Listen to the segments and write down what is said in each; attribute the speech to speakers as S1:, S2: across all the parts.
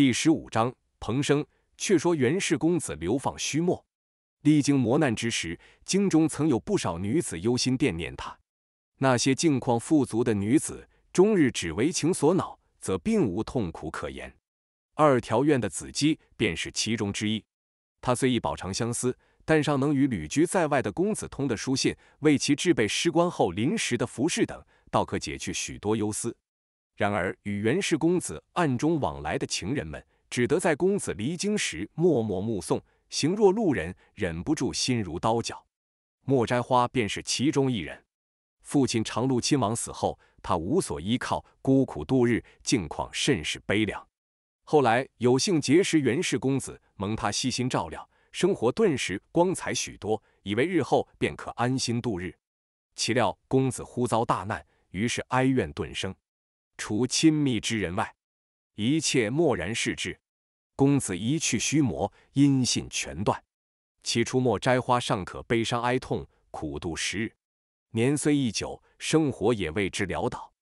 S1: 第十五章，彭生。却说袁氏公子流放须墨，历经磨难之时，京中曾有不少女子忧心惦念他。那些境况富足的女子，终日只为情所恼，则并无痛苦可言。二条院的子姬便是其中之一。她虽一饱尝相思，但尚能与旅居在外的公子通的书信，为其置备失官后临时的服饰等，倒可解去许多忧思。然而，与袁氏公子暗中往来的情人们，只得在公子离京时默默目送，形若路人，忍不住心如刀绞。莫摘花便是其中一人。父亲长禄亲王死后，他无所依靠，孤苦度日，境况甚是悲凉。后来有幸结识袁氏公子，蒙他悉心照料，生活顿时光彩许多，以为日后便可安心度日。岂料公子忽遭大难，于是哀怨顿生。除亲密之人外，一切漠然视之。公子一去，虚魔音信全断。起初莫摘花尚可悲伤哀痛，苦度时日。年虽已久，生活也为之潦倒。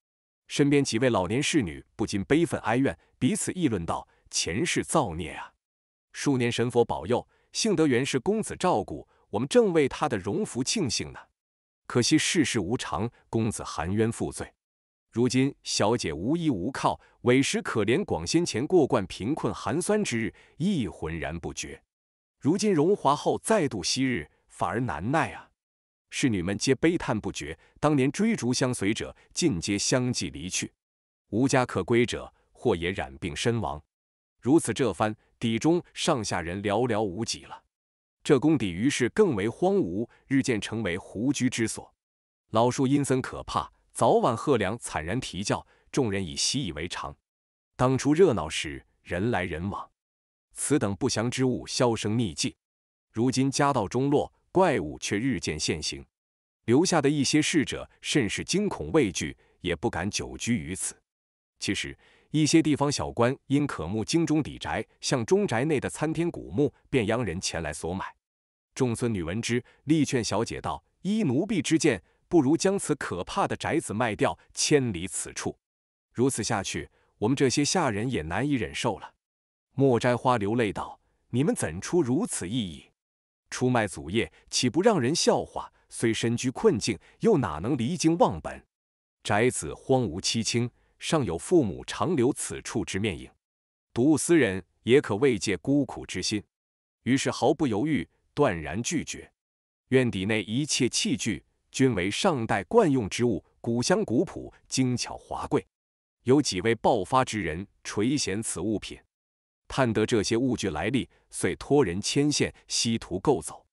S1: 身边几位老年侍女不禁悲愤哀怨，彼此议论道：“前世造孽啊！数年神佛保佑，幸得原是公子照顾，我们正为他的荣福庆幸呢。可惜世事无常，公子含冤负罪。”如今小姐无依无靠，委实可怜。广先前过惯贫困寒酸之日，亦浑然不觉。如今荣华后再度昔日，反而难耐啊！侍女们皆悲叹不绝。当年追逐相随者，尽皆相继离去；无家可归者，或也染病身亡。如此这番，邸中上下人寥寥无几了。这宫邸于是更为荒芜，日渐成为狐居之所。老树阴森可怕。早晚贺梁惨然啼叫，众人已习以为常。当初热闹时，人来人往，此等不祥之物销声匿迹。如今家道中落，怪物却日渐现形，留下的一些逝者甚是惊恐畏惧，也不敢久居于此。其实，一些地方小官因渴慕京中底宅，向中宅内的参天古墓，便央人前来索买。众孙女闻之，力劝小姐道：“依奴婢之见。”不如将此可怕的宅子卖掉，迁离此处。如此下去，我们这些下人也难以忍受了。莫摘花流泪道：“你们怎出如此异议？出卖祖业，岂不让人笑话？虽身居困境，又哪能离经忘本？宅子荒芜凄清，尚有父母长留此处之面影，睹物思人，也可慰藉孤苦之心。”于是毫不犹豫，断然拒绝。院底内一切器具。均为上代惯用之物，古香古朴，精巧华贵。有几位暴发之人垂涎此物品，探得这些物具来历，遂托人牵线，西图购走。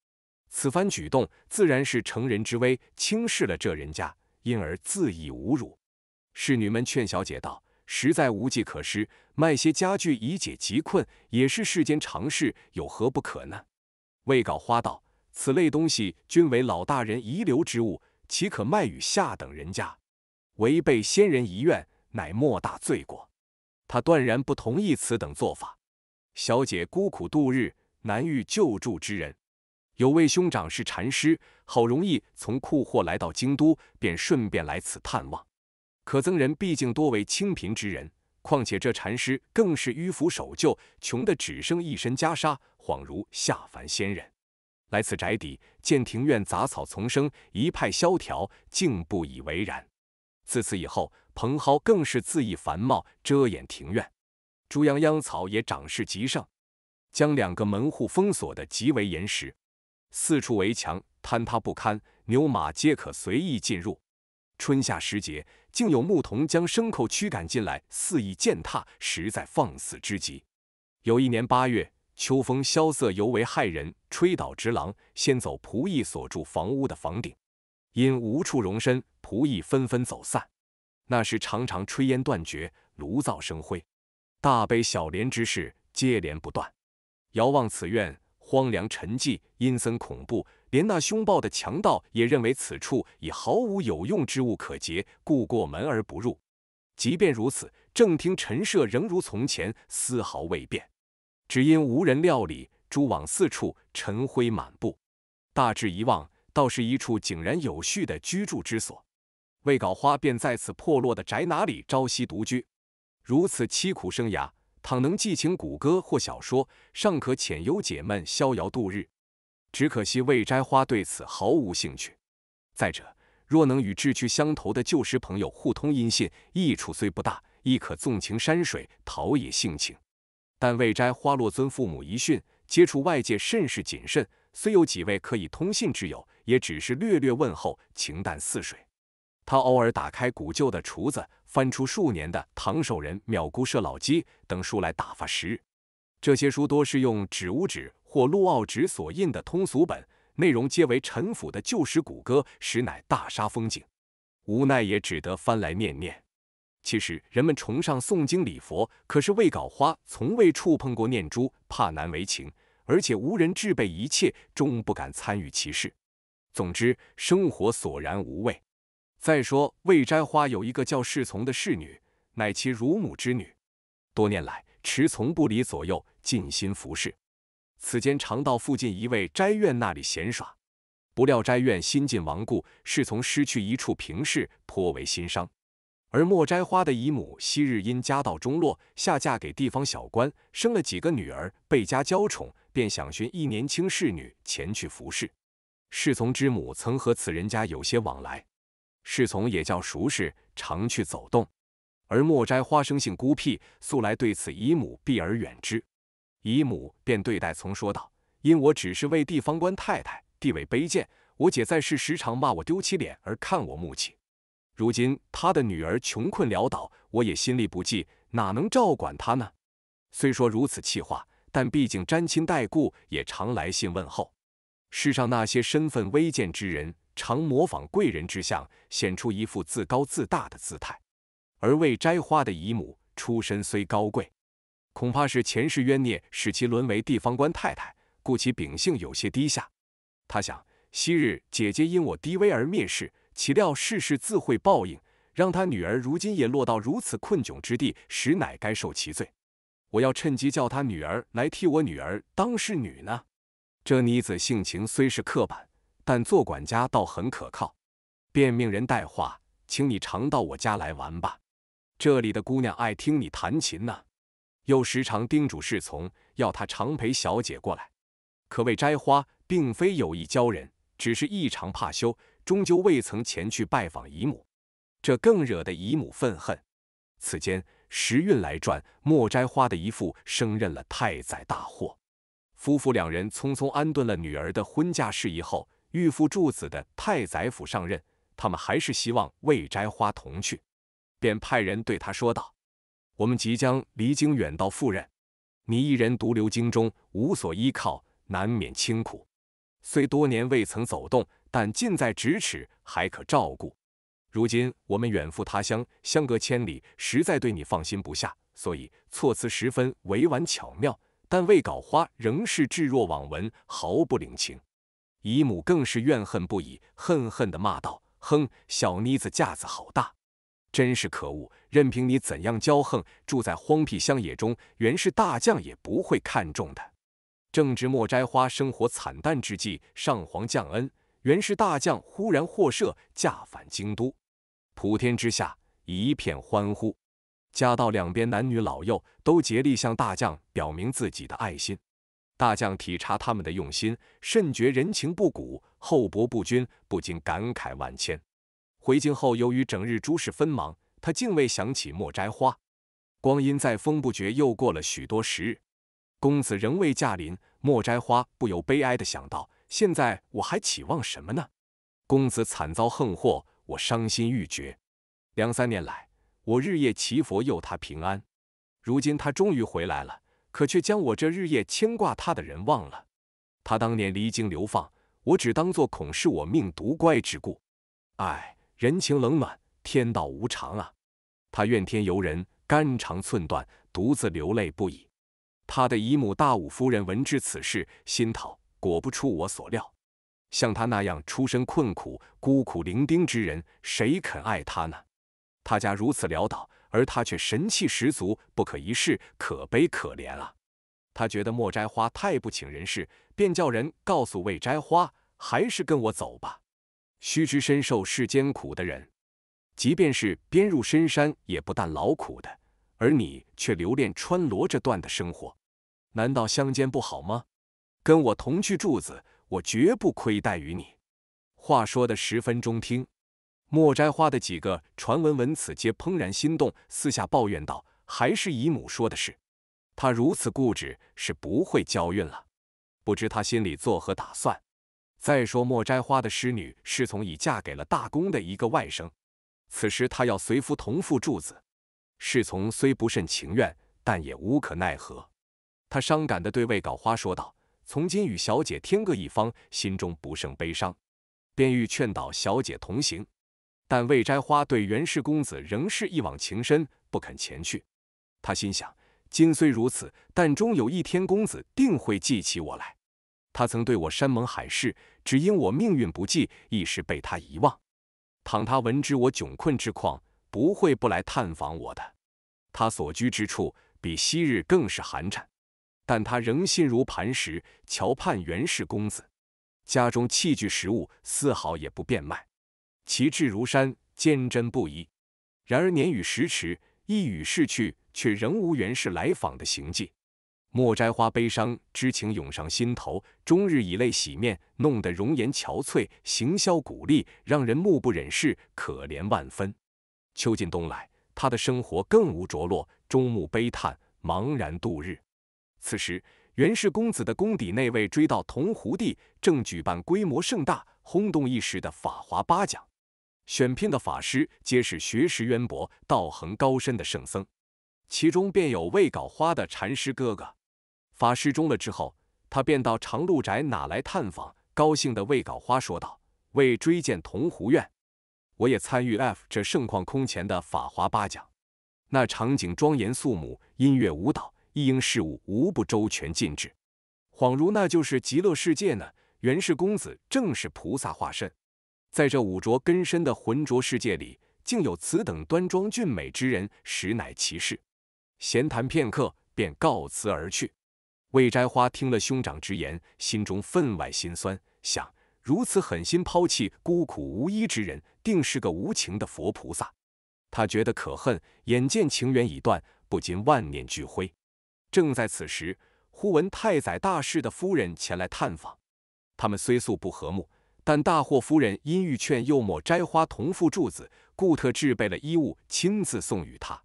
S1: 此番举动，自然是乘人之危，轻视了这人家，因而自以侮辱。侍女们劝小姐道：“实在无计可施，卖些家具以解疾困，也是世间常事，有何不可呢？”未稿花道。此类东西均为老大人遗留之物，岂可卖与下等人家？违背先人遗愿，乃莫大罪过。他断然不同意此等做法。小姐孤苦度日，难遇救助之人。有位兄长是禅师，好容易从库货来到京都，便顺便来此探望。可僧人毕竟多为清贫之人，况且这禅师更是迂腐守旧，穷得只剩一身袈裟，恍如下凡仙人。来此宅邸，见庭院杂草丛生，一派萧条，竟不以为然。自此以后，蓬蒿更是恣意繁茂，遮掩庭院；猪羊殃草也长势极盛，将两个门户封锁得极为严实。四处围墙坍塌不堪，牛马皆可随意进入。春夏时节，竟有牧童将牲口驱赶进来，肆意践踏，实在放肆之极。有一年八月。秋风萧瑟，尤为骇人，吹倒直廊，先走仆役所住房屋的房顶，因无处容身，仆役纷纷走散。那时常常炊烟断绝，炉灶生灰，大悲小怜之事接连不断。遥望此院，荒凉沉寂，阴森恐怖，连那凶暴的强盗也认为此处已毫无有用之物可劫，故过门而不入。即便如此，正厅陈设仍如从前，丝毫未变。只因无人料理，蛛网四处，尘灰满布。大致一望，倒是一处井然有序的居住之所。魏搞花便在此破落的宅哪里朝夕独居，如此凄苦生涯，倘能寄情古歌或小说，尚可遣忧解闷，逍遥度日。只可惜魏摘花对此毫无兴趣。再者，若能与志趣相投的旧时朋友互通音信，益处虽不大，亦可纵情山水，陶冶性情。但未摘花落尊父母遗训，接触外界甚是谨慎。虽有几位可以通信之友，也只是略略问候，情淡似水。他偶尔打开古旧的厨子，翻出数年的《唐守仁秒姑社老鸡》等书来打发时日。这些书多是用纸乌纸或陆奥纸所印的通俗本，内容皆为陈腐的旧时古歌，实乃大煞风景。无奈也只得翻来念念。其实人们崇尚诵经礼佛，可是未搞花从未触碰过念珠，怕难为情，而且无人置备一切，终不敢参与其事。总之，生活索然无味。再说，未摘花有一个叫侍从的侍女，乃其乳母之女，多年来持从不离左右，尽心服侍。此间常到附近一位斋院那里闲耍，不料斋院新近亡故，侍从失去一处平室，颇为心伤。而莫摘花的姨母昔日因家道中落，下嫁给地方小官，生了几个女儿，倍加娇宠，便想寻一年轻侍女前去服侍。侍从之母曾和此人家有些往来，侍从也较熟识，常去走动。而莫摘花生性孤僻，素来对此姨母避而远之。姨母便对待从说道：“因我只是为地方官太太，地位卑贱，我姐在世时常骂我丢起脸而看我木气。”如今他的女儿穷困潦倒，我也心力不济，哪能照管她呢？虽说如此气话，但毕竟沾亲带故，也常来信问候。世上那些身份微贱之人，常模仿贵人之相，显出一副自高自大的姿态。而未摘花的姨母出身虽高贵，恐怕是前世冤孽，使其沦为地方官太太，故其秉性有些低下。他想，昔日姐姐因我低微而蔑视。岂料世事自会报应，让他女儿如今也落到如此困窘之地，实乃该受其罪。我要趁机叫他女儿来替我女儿当侍女呢。这妮子性情虽是刻板，但做管家倒很可靠。便命人带话，请你常到我家来玩吧。这里的姑娘爱听你弹琴呢，又时常叮嘱侍从，要他常陪小姐过来。可谓摘花，并非有意教人，只是异常怕羞。终究未曾前去拜访姨母，这更惹得姨母愤恨。此间时运来转，莫摘花的姨父升任了太宰大祸。夫妇两人匆匆安顿了女儿的婚嫁事宜后，预赴柱子的太宰府上任，他们还是希望魏摘花同去，便派人对他说道：“我们即将离京远道赴任，你一人独留京中，无所依靠，难免清苦。虽多年未曾走动。”但近在咫尺，还可照顾。如今我们远赴他乡，相隔千里，实在对你放心不下，所以措辞十分委婉巧妙。但未搞花仍是置若罔闻，毫不领情。姨母更是怨恨不已，恨恨地骂道：“哼，小妮子架子好大，真是可恶！任凭你怎样骄横，住在荒僻乡野中，原是大将也不会看重的。”正值莫摘花生活惨淡之际，上皇降恩。原是大将忽然获赦，驾返京都，普天之下一片欢呼。家道两边男女老幼都竭力向大将表明自己的爱心。大将体察他们的用心，甚觉人情不古，厚薄不均，不禁感慨万千。回京后，由于整日诸事纷忙，他竟未想起莫摘花。光阴在风不绝，又过了许多时日，公子仍未驾临，莫摘花不由悲哀地想到。现在我还期望什么呢？公子惨遭横祸，我伤心欲绝。两三年来，我日夜祈佛佑他平安。如今他终于回来了，可却将我这日夜牵挂他的人忘了。他当年离京流放，我只当作恐是我命独乖之故。唉，人情冷暖，天道无常啊！他怨天尤人，肝肠寸断，独自流泪不已。他的姨母大武夫人闻知此事，心疼。果不出我所料，像他那样出身困苦、孤苦伶仃之人，谁肯爱他呢？他家如此潦倒，而他却神气十足、不可一世，可悲可怜啊！他觉得莫摘花太不省人事，便叫人告诉魏摘花：“还是跟我走吧。”须知身受世间苦的人，即便是编入深山，也不但劳苦的，而你却留恋穿罗这段的生活，难道乡间不好吗？跟我同去柱子，我绝不亏待于你。话说的十分中听。莫摘花的几个传闻闻此皆怦然心动，私下抱怨道：“还是姨母说的是，她如此固执，是不会交运了。不知她心里作何打算。”再说莫摘花的师女侍从已嫁给了大公的一个外甥，此时她要随夫同赴柱子。侍从虽不甚情愿，但也无可奈何。他伤感地对魏稿花说道。从今与小姐天各一方，心中不胜悲伤，便欲劝导小姐同行，但魏摘花对袁氏公子仍是一往情深，不肯前去。他心想，今虽如此，但终有一天公子定会记起我来。他曾对我山盟海誓，只因我命运不济，一时被他遗忘。倘他闻知我窘困之况，不会不来探访我的。他所居之处比昔日更是寒碜。但他仍心如磐石，桥畔袁氏公子家中器具食物丝毫也不变卖，其志如山，坚贞不移。然而年与时驰，意与逝去，却仍无袁氏来访的行迹。莫摘花，悲伤之情涌上心头，终日以泪洗面，弄得容颜憔悴，形销骨立，让人目不忍视，可怜万分。秋尽冬来，他的生活更无着落，终暮悲叹，茫然度日。此时，袁氏公子的宫邸内，位追到铜壶地，正举办规模盛大、轰动一时的法华八讲。选聘的法师皆是学识渊博、道行高深的圣僧，其中便有未搞花的禅师哥哥。法师中了之后，他便到长鹿宅哪来探访，高兴的未搞花说道：“为追见桐壶院，我也参与 f 这盛况空前的法华八讲。那场景庄严肃穆，音乐舞蹈。”一应事物无不周全尽致，恍如那就是极乐世界呢。元氏公子正是菩萨化身，在这五浊根深的浑浊世界里，竟有此等端庄俊美之人，实乃奇事。闲谈片刻，便告辞而去。魏摘花听了兄长之言，心中分外心酸，想如此狠心抛弃孤苦无依之人，定是个无情的佛菩萨。他觉得可恨，眼见情缘已断，不禁万念俱灰。正在此时，忽闻太宰大势的夫人前来探访。他们虽素不和睦，但大祸夫人因欲劝幼莫摘花同赴柱子，故特置备了衣物，亲自送与他。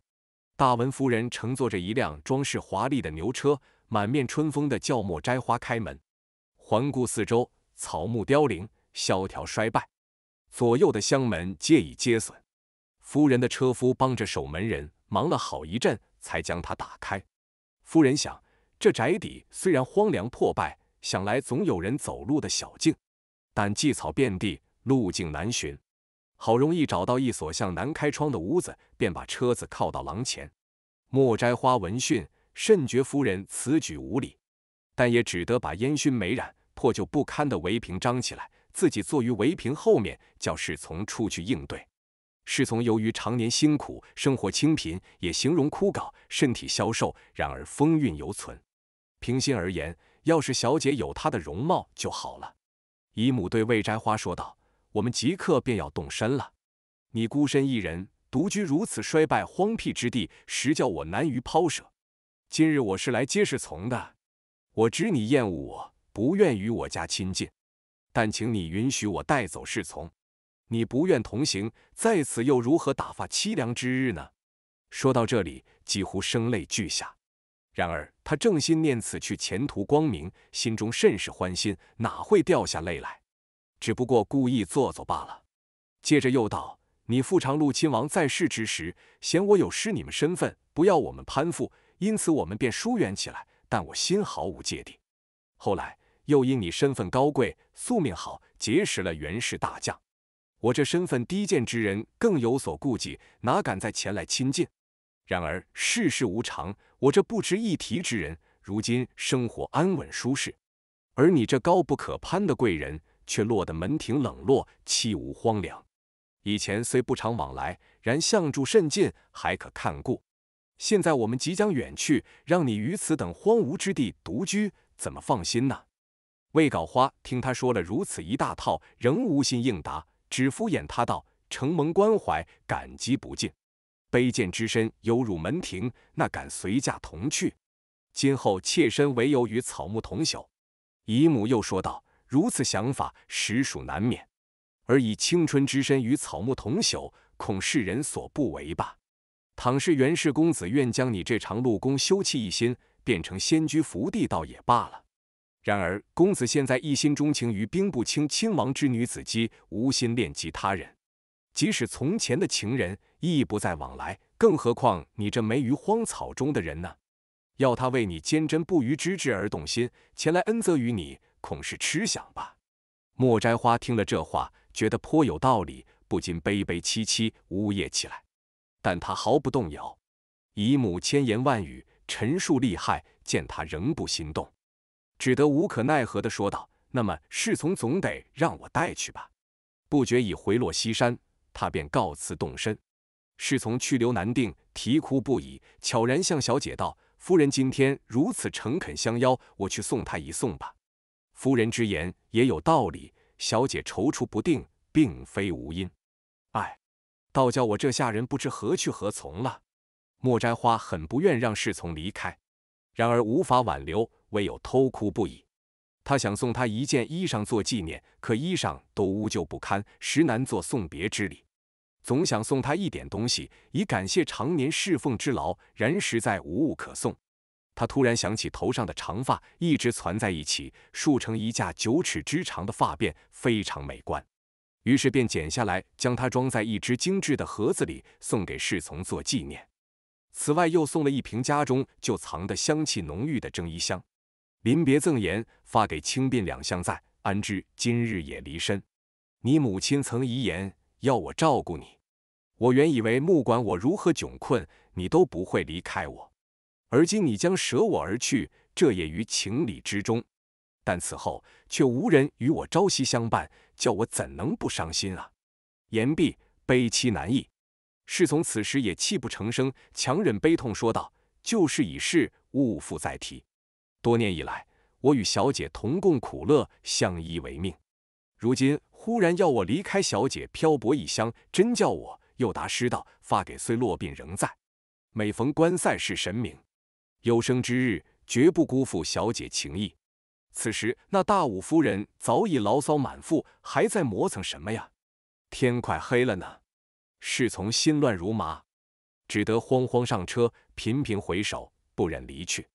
S1: 大文夫人乘坐着一辆装饰华丽的牛车，满面春风的叫莫摘花开门。环顾四周，草木凋零，萧条衰败，左右的厢门皆已皆损。夫人的车夫帮着守门人忙了好一阵，才将它打开。夫人想，这宅邸虽然荒凉破败，想来总有人走路的小径，但荠草遍地，路径难寻。好容易找到一所向南开窗的屋子，便把车子靠到廊前。莫摘花闻讯，甚觉夫人此举无礼，但也只得把烟熏煤染、破旧不堪的围屏张起来，自己坐于围屏后面，叫侍从出去应对。侍从由于常年辛苦，生活清贫，也形容枯槁，身体消瘦，然而风韵犹存。平心而言，要是小姐有她的容貌就好了。姨母对魏摘花说道：“我们即刻便要动身了。你孤身一人，独居如此衰败荒僻之地，实叫我难于抛舍。今日我是来接侍从的。我知你厌恶我，不愿与我家亲近，但请你允许我带走侍从。”你不愿同行，在此又如何打发凄凉之日呢？说到这里，几乎声泪俱下。然而他正心念此去前途光明，心中甚是欢心，哪会掉下泪来？只不过故意做做罢了。接着又道：“你父长禄亲王在世之时，嫌我有失你们身份，不要我们攀附，因此我们便疏远起来。但我心毫无芥蒂。后来又因你身份高贵，宿命好，结识了袁氏大将。”我这身份低贱之人，更有所顾忌，哪敢再前来亲近？然而世事无常，我这不值一提之人，如今生活安稳舒适，而你这高不可攀的贵人，却落得门庭冷落、凄无荒凉。以前虽不常往来，然相助甚近，还可看顾。现在我们即将远去，让你于此等荒芜之地独居，怎么放心呢？魏稿花听他说了如此一大套，仍无心应答。只敷衍他道：“承蒙关怀，感激不尽。卑贱之身有辱门庭，那敢随驾同去？今后妾身唯有与草木同朽。”姨母又说道：“如此想法实属难免，而以青春之身与草木同朽，恐世人所不为吧。倘是袁氏公子愿将你这长禄宫修葺一新，变成仙居福地，倒也罢了。”然而，公子现在一心钟情于兵部卿亲王之女子姬，无心恋及他人。即使从前的情人，亦不再往来。更何况你这没于荒草中的人呢？要他为你坚贞不渝之志而动心，前来恩泽于你，恐是痴想吧。莫摘花听了这话，觉得颇有道理，不禁悲悲戚戚，呜咽起来。但他毫不动摇。姨母千言万语，陈述利害，见他仍不心动。只得无可奈何的说道：“那么侍从总得让我带去吧。”不觉已回落西山，他便告辞动身。侍从去留难定，啼哭不已，悄然向小姐道：“夫人今天如此诚恳相邀，我去送她一送吧。”夫人之言也有道理，小姐踌躇不定，并非无因。哎，倒叫我这下人不知何去何从了。莫摘花很不愿让侍从离开，然而无法挽留。唯有偷哭不已。他想送他一件衣裳做纪念，可衣裳都污旧不堪，实难做送别之礼。总想送他一点东西，以感谢常年侍奉之劳，然实在无物可送。他突然想起头上的长发一直攒在一起，束成一架九尺之长的发辫，非常美观。于是便剪下来，将它装在一只精致的盒子里，送给侍从做纪念。此外，又送了一瓶家中就藏的香气浓郁的蒸衣香。临别赠言，发给清鬓两相在。安知今日也离身？你母亲曾遗言，要我照顾你。我原以为，不管我如何窘困，你都不会离开我。而今你将舍我而去，这也于情理之中。但此后却无人与我朝夕相伴，叫我怎能不伤心啊？言毕，悲戚难抑。侍从此时也泣不成声，强忍悲痛说道：“旧事已逝，勿复再提。”多年以来，我与小姐同共苦乐，相依为命。如今忽然要我离开小姐，漂泊异乡，真叫我又答师道发给虽落鬓仍在。每逢观赛是神明，有生之日绝不辜负小姐情谊。此时那大武夫人早已牢骚满腹，还在磨蹭什么呀？天快黑了呢。侍从心乱如麻，只得慌慌上车，频频回首，不忍离去。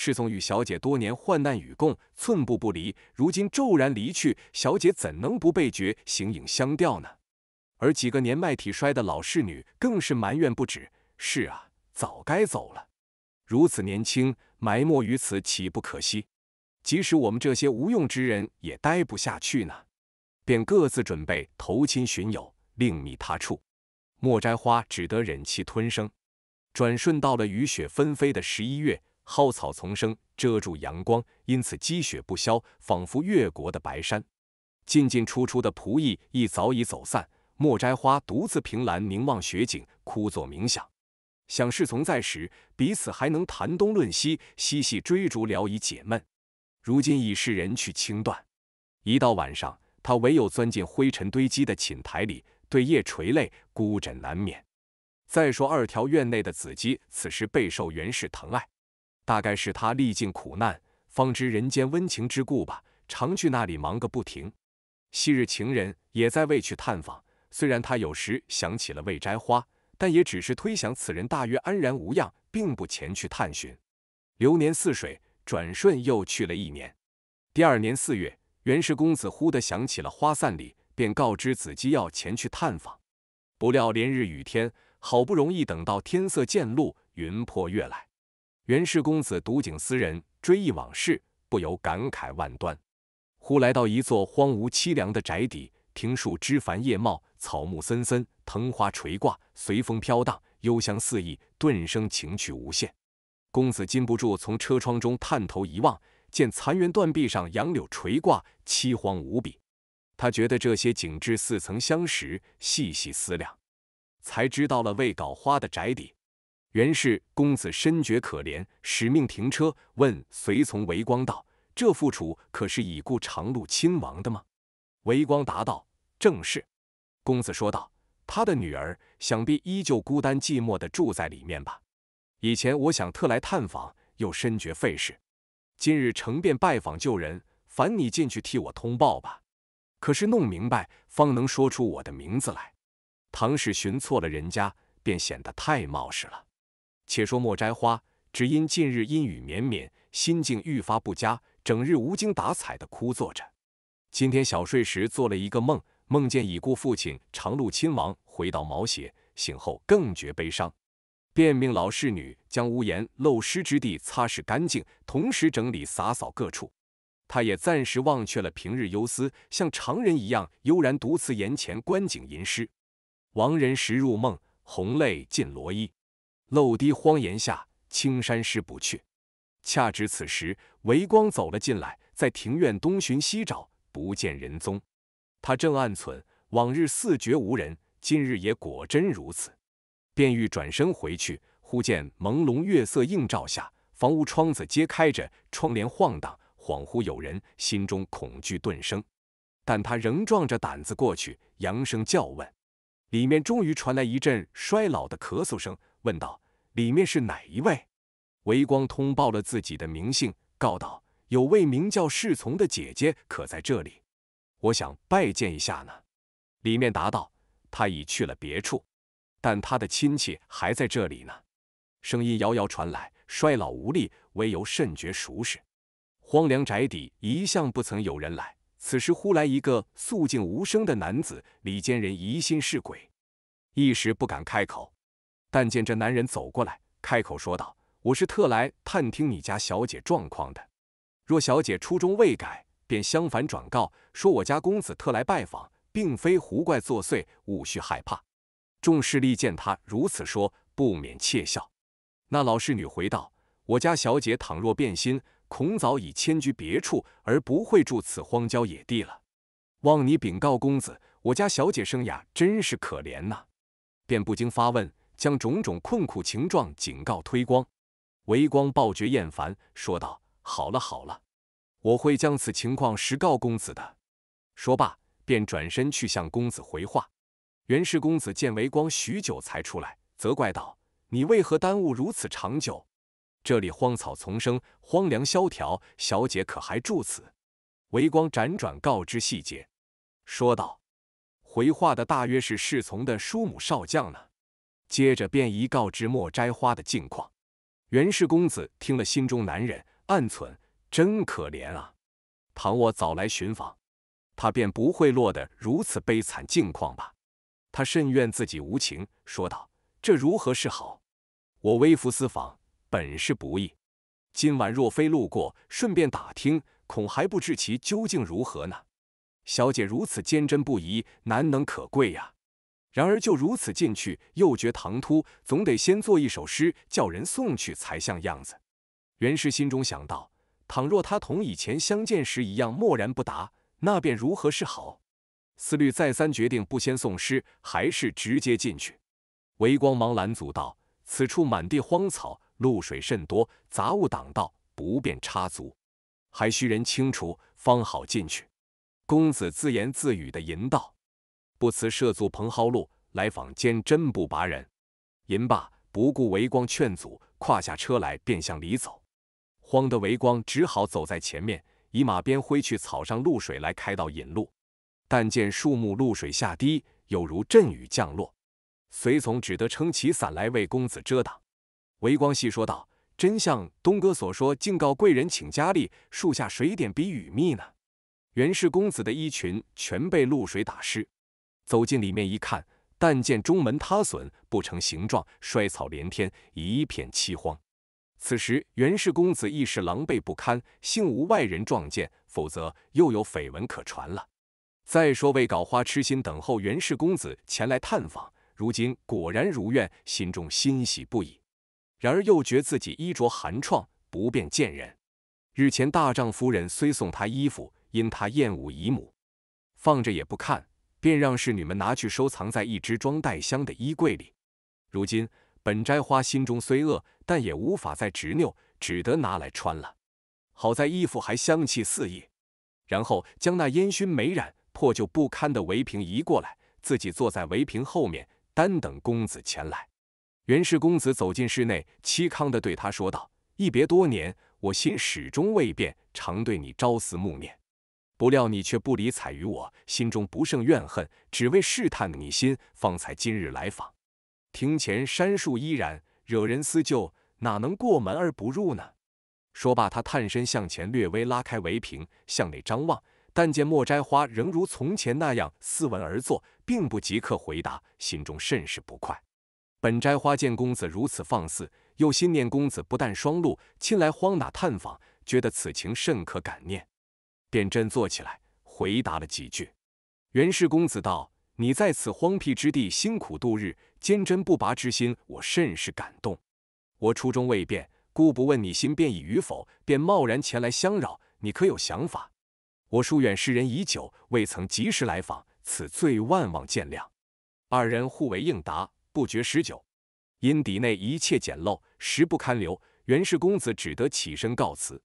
S1: 侍从与小姐多年患难与共，寸步不离，如今骤然离去，小姐怎能不被觉形影相吊呢？而几个年迈体衰的老侍女更是埋怨不止：“是啊，早该走了。如此年轻，埋没于此，岂不可惜？即使我们这些无用之人，也待不下去呢。”便各自准备投亲寻友，另觅他处。莫摘花只得忍气吞声。转瞬到了雨雪纷飞的十一月。蒿草丛生，遮住阳光，因此积雪不消，仿佛越国的白山。进进出出的仆役亦早已走散。莫摘花独自凭栏凝望雪景，枯坐冥想，想侍从在时，彼此还能谈东论西，嬉戏追逐，聊以解闷。如今已是人去轻断。一到晚上，他唯有钻进灰尘堆积的寝台里，对夜垂泪，孤枕难眠。再说二条院内的子姬，此时备受袁氏疼爱。大概是他历尽苦难，方知人间温情之故吧。常去那里忙个不停。昔日情人也在未去探访。虽然他有时想起了未摘花，但也只是推想此人大约安然无恙，并不前去探寻。流年似水，转瞬又去了一年。第二年四月，袁氏公子忽地想起了花散里，便告知子姬要前去探访。不料连日雨天，好不容易等到天色渐露，云破月来。袁氏公子独景思人，追忆往事，不由感慨万端。忽来到一座荒芜凄凉的宅邸，庭树枝繁叶茂，草木森森，藤花垂挂，随风飘荡，幽香四溢，顿生情趣无限。公子禁不住从车窗中探头一望，见残垣断壁上杨柳垂挂，凄荒无比。他觉得这些景致似曾相识，细细思量，才知道了未搞花的宅邸。袁氏公子深觉可怜，使命停车，问随从韦光道：“这副楚可是已故长禄亲王的吗？”韦光答道：“正是。”公子说道：“他的女儿想必依旧孤单寂寞的住在里面吧？以前我想特来探访，又深觉费事。今日乘便拜访旧人，烦你进去替我通报吧。可是弄明白，方能说出我的名字来。唐氏寻错了人家，便显得太冒失了。”且说莫摘花，只因近日阴雨绵绵，心境愈发不佳，整日无精打采地枯坐着。今天小睡时做了一个梦，梦见已故父亲长禄亲王回到茅鞋，醒后更觉悲伤，便命老侍女将屋檐漏湿之地擦拭干净，同时整理洒扫各处。他也暂时忘却了平日忧思，像常人一样悠然独辞檐前观景吟诗。亡人时入梦，红泪尽罗衣。漏滴荒岩下，青山失不去。恰值此时，韦光走了进来，在庭院东寻西找，不见人踪。他正暗忖：往日四绝无人，今日也果真如此，便欲转身回去。忽见朦胧月色映照下，房屋窗子揭开着，窗帘晃荡，恍惚有人，心中恐惧顿生。但他仍壮着胆子过去，扬声叫问。里面终于传来一阵衰老的咳嗽声。问道：“里面是哪一位？”韦光通报了自己的名姓，告道：“有位名叫侍从的姐姐，可在这里？我想拜见一下呢。”里面答道：“她已去了别处，但她的亲戚还在这里呢。”声音遥遥传来，衰老无力，唯有甚觉熟识。荒凉宅邸一向不曾有人来，此时忽来一个肃静无声的男子，李坚人疑心是鬼，一时不敢开口。但见这男人走过来，开口说道：“我是特来探听你家小姐状况的。若小姐初衷未改，便相反转告，说我家公子特来拜访，并非狐怪作祟，勿需害怕。”众侍立见他如此说，不免窃笑。那老侍女回道：“我家小姐倘若变心，恐早已迁居别处，而不会住此荒郊野地了。望你禀告公子，我家小姐生涯真是可怜呐。”便不禁发问。将种种困苦情状警告推光，韦光暴觉厌烦，说道：“好了好了，我会将此情况实告公子的。”说罢便转身去向公子回话。袁氏公子见韦光许久才出来，责怪道：“你为何耽误如此长久？这里荒草丛生，荒凉萧条，小姐可还住此？”韦光辗转告知细节，说道：“回话的大约是侍从的叔母少将呢。”接着便一告知莫摘花的境况，袁氏公子听了，心中难忍，暗存真可怜啊！倘我早来寻访，他便不会落得如此悲惨境况吧？他甚怨自己无情，说道：“这如何是好？我微服私访，本是不易。今晚若非路过，顺便打听，恐还不知其究竟如何呢。”小姐如此坚贞不移，难能可贵呀！然而就如此进去，又觉唐突，总得先做一首诗，叫人送去才像样子。袁氏心中想到，倘若他同以前相见时一样漠然不答，那便如何是好？思虑再三，决定不先送诗，还是直接进去。韦光忙拦阻道：“此处满地荒草，露水甚多，杂物挡道，不便插足，还需人清除，方好进去。”公子自言自语的吟道。不辞涉足蓬蒿路，来访间真不拔人。银罢，不顾韦光劝阻，跨下车来便向里走。慌得韦光只好走在前面，以马鞭挥去草上露水来开道引路。但见树木露水下滴，有如阵雨降落。随从只得撑起伞来为公子遮挡。韦光细说道：“真像东哥所说，敬告贵人，请加力。树下水点比雨密呢。”袁氏公子的衣裙全被露水打湿。走进里面一看，但见中门塌损，不成形状，衰草连天，一片凄荒。此时袁氏公子一时狼狈不堪，幸无外人撞见，否则又有绯闻可传了。再说魏搞花痴心等候袁氏公子前来探访，如今果然如愿，心中欣喜不已。然而又觉自己衣着寒创，不便见人。日前大丈夫人虽送他衣服，因他厌恶姨母，放着也不看。便让侍女们拿去收藏在一只装带香的衣柜里。如今本斋花心中虽恶，但也无法再执拗，只得拿来穿了。好在衣服还香气四溢。然后将那烟熏没染、破旧不堪的围屏移过来，自己坐在围屏后面，单等公子前来。袁氏公子走进室内，凄康地对他说道：“一别多年，我心始终未变，常对你朝思暮念。”不料你却不理睬于我，心中不胜怨恨，只为试探你心，方才今日来访。庭前杉树依然，惹人思旧，哪能过门而不入呢？说罢，他探身向前，略微拉开围屏，向内张望。但见莫摘花仍如从前那样斯文而坐，并不即刻回答，心中甚是不快。本摘花见公子如此放肆，又心念公子不但双陆，亲来荒岛探访，觉得此情甚可感念。便振作起来，回答了几句。袁氏公子道：“你在此荒僻之地辛苦度日，坚贞不拔之心，我甚是感动。我初衷未变，故不问你心变已与否，便贸然前来相扰。你可有想法？我疏远世人已久，未曾及时来访，此罪万望见谅。”二人互为应答，不觉时久。因邸内一切简陋，实不堪留，袁氏公子只得起身告辞，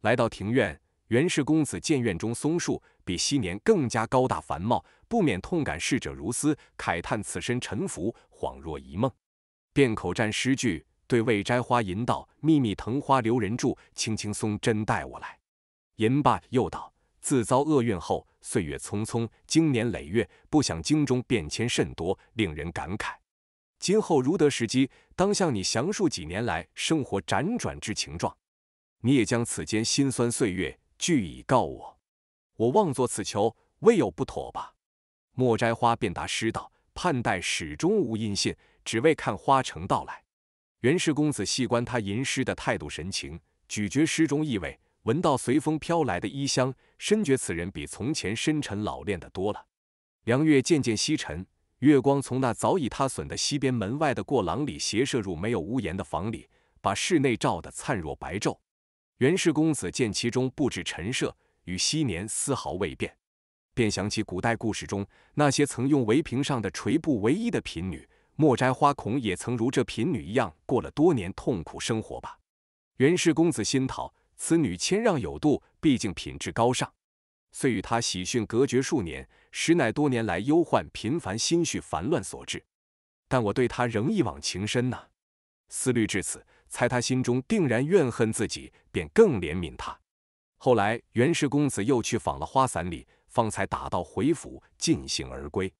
S1: 来到庭院。袁氏公子见院中松树比昔年更加高大繁茂，不免痛感逝者如斯，慨叹此身沉浮恍若一梦。便口占诗句，对未摘花吟道：“秘密藤花留人住，轻轻松真带我来。”吟罢又道：“自遭厄运后，岁月匆匆，经年累月，不想京中变迁甚多，令人感慨。今后如得时机，当向你详述几年来生活辗转之情状。你也将此间辛酸岁月。”俱已告我，我妄作此求，未有不妥吧？莫摘花便答诗道：盼待始终无音信，只为看花城到来。袁氏公子细观他吟诗的态度神情，咀嚼诗中意味，闻到随风飘来的衣香，深觉此人比从前深沉老练的多了。凉月渐渐西沉，月光从那早已塌损的西边门外的过廊里斜射入没有屋檐的房里，把室内照得灿若白昼。袁氏公子见其中布置陈设与昔年丝毫未变，便想起古代故事中那些曾用围屏上的垂布为衣的贫女，莫摘花孔也曾如这贫女一样过了多年痛苦生活吧。袁氏公子心讨此女谦让有度，毕竟品质高尚，虽与她喜讯隔绝数年，实乃多年来忧患频繁、心绪烦乱所致。但我对她仍一往情深呢。思虑至此。猜他心中定然怨恨自己，便更怜悯他。后来袁氏公子又去访了花伞里，方才打道回府，尽兴而归。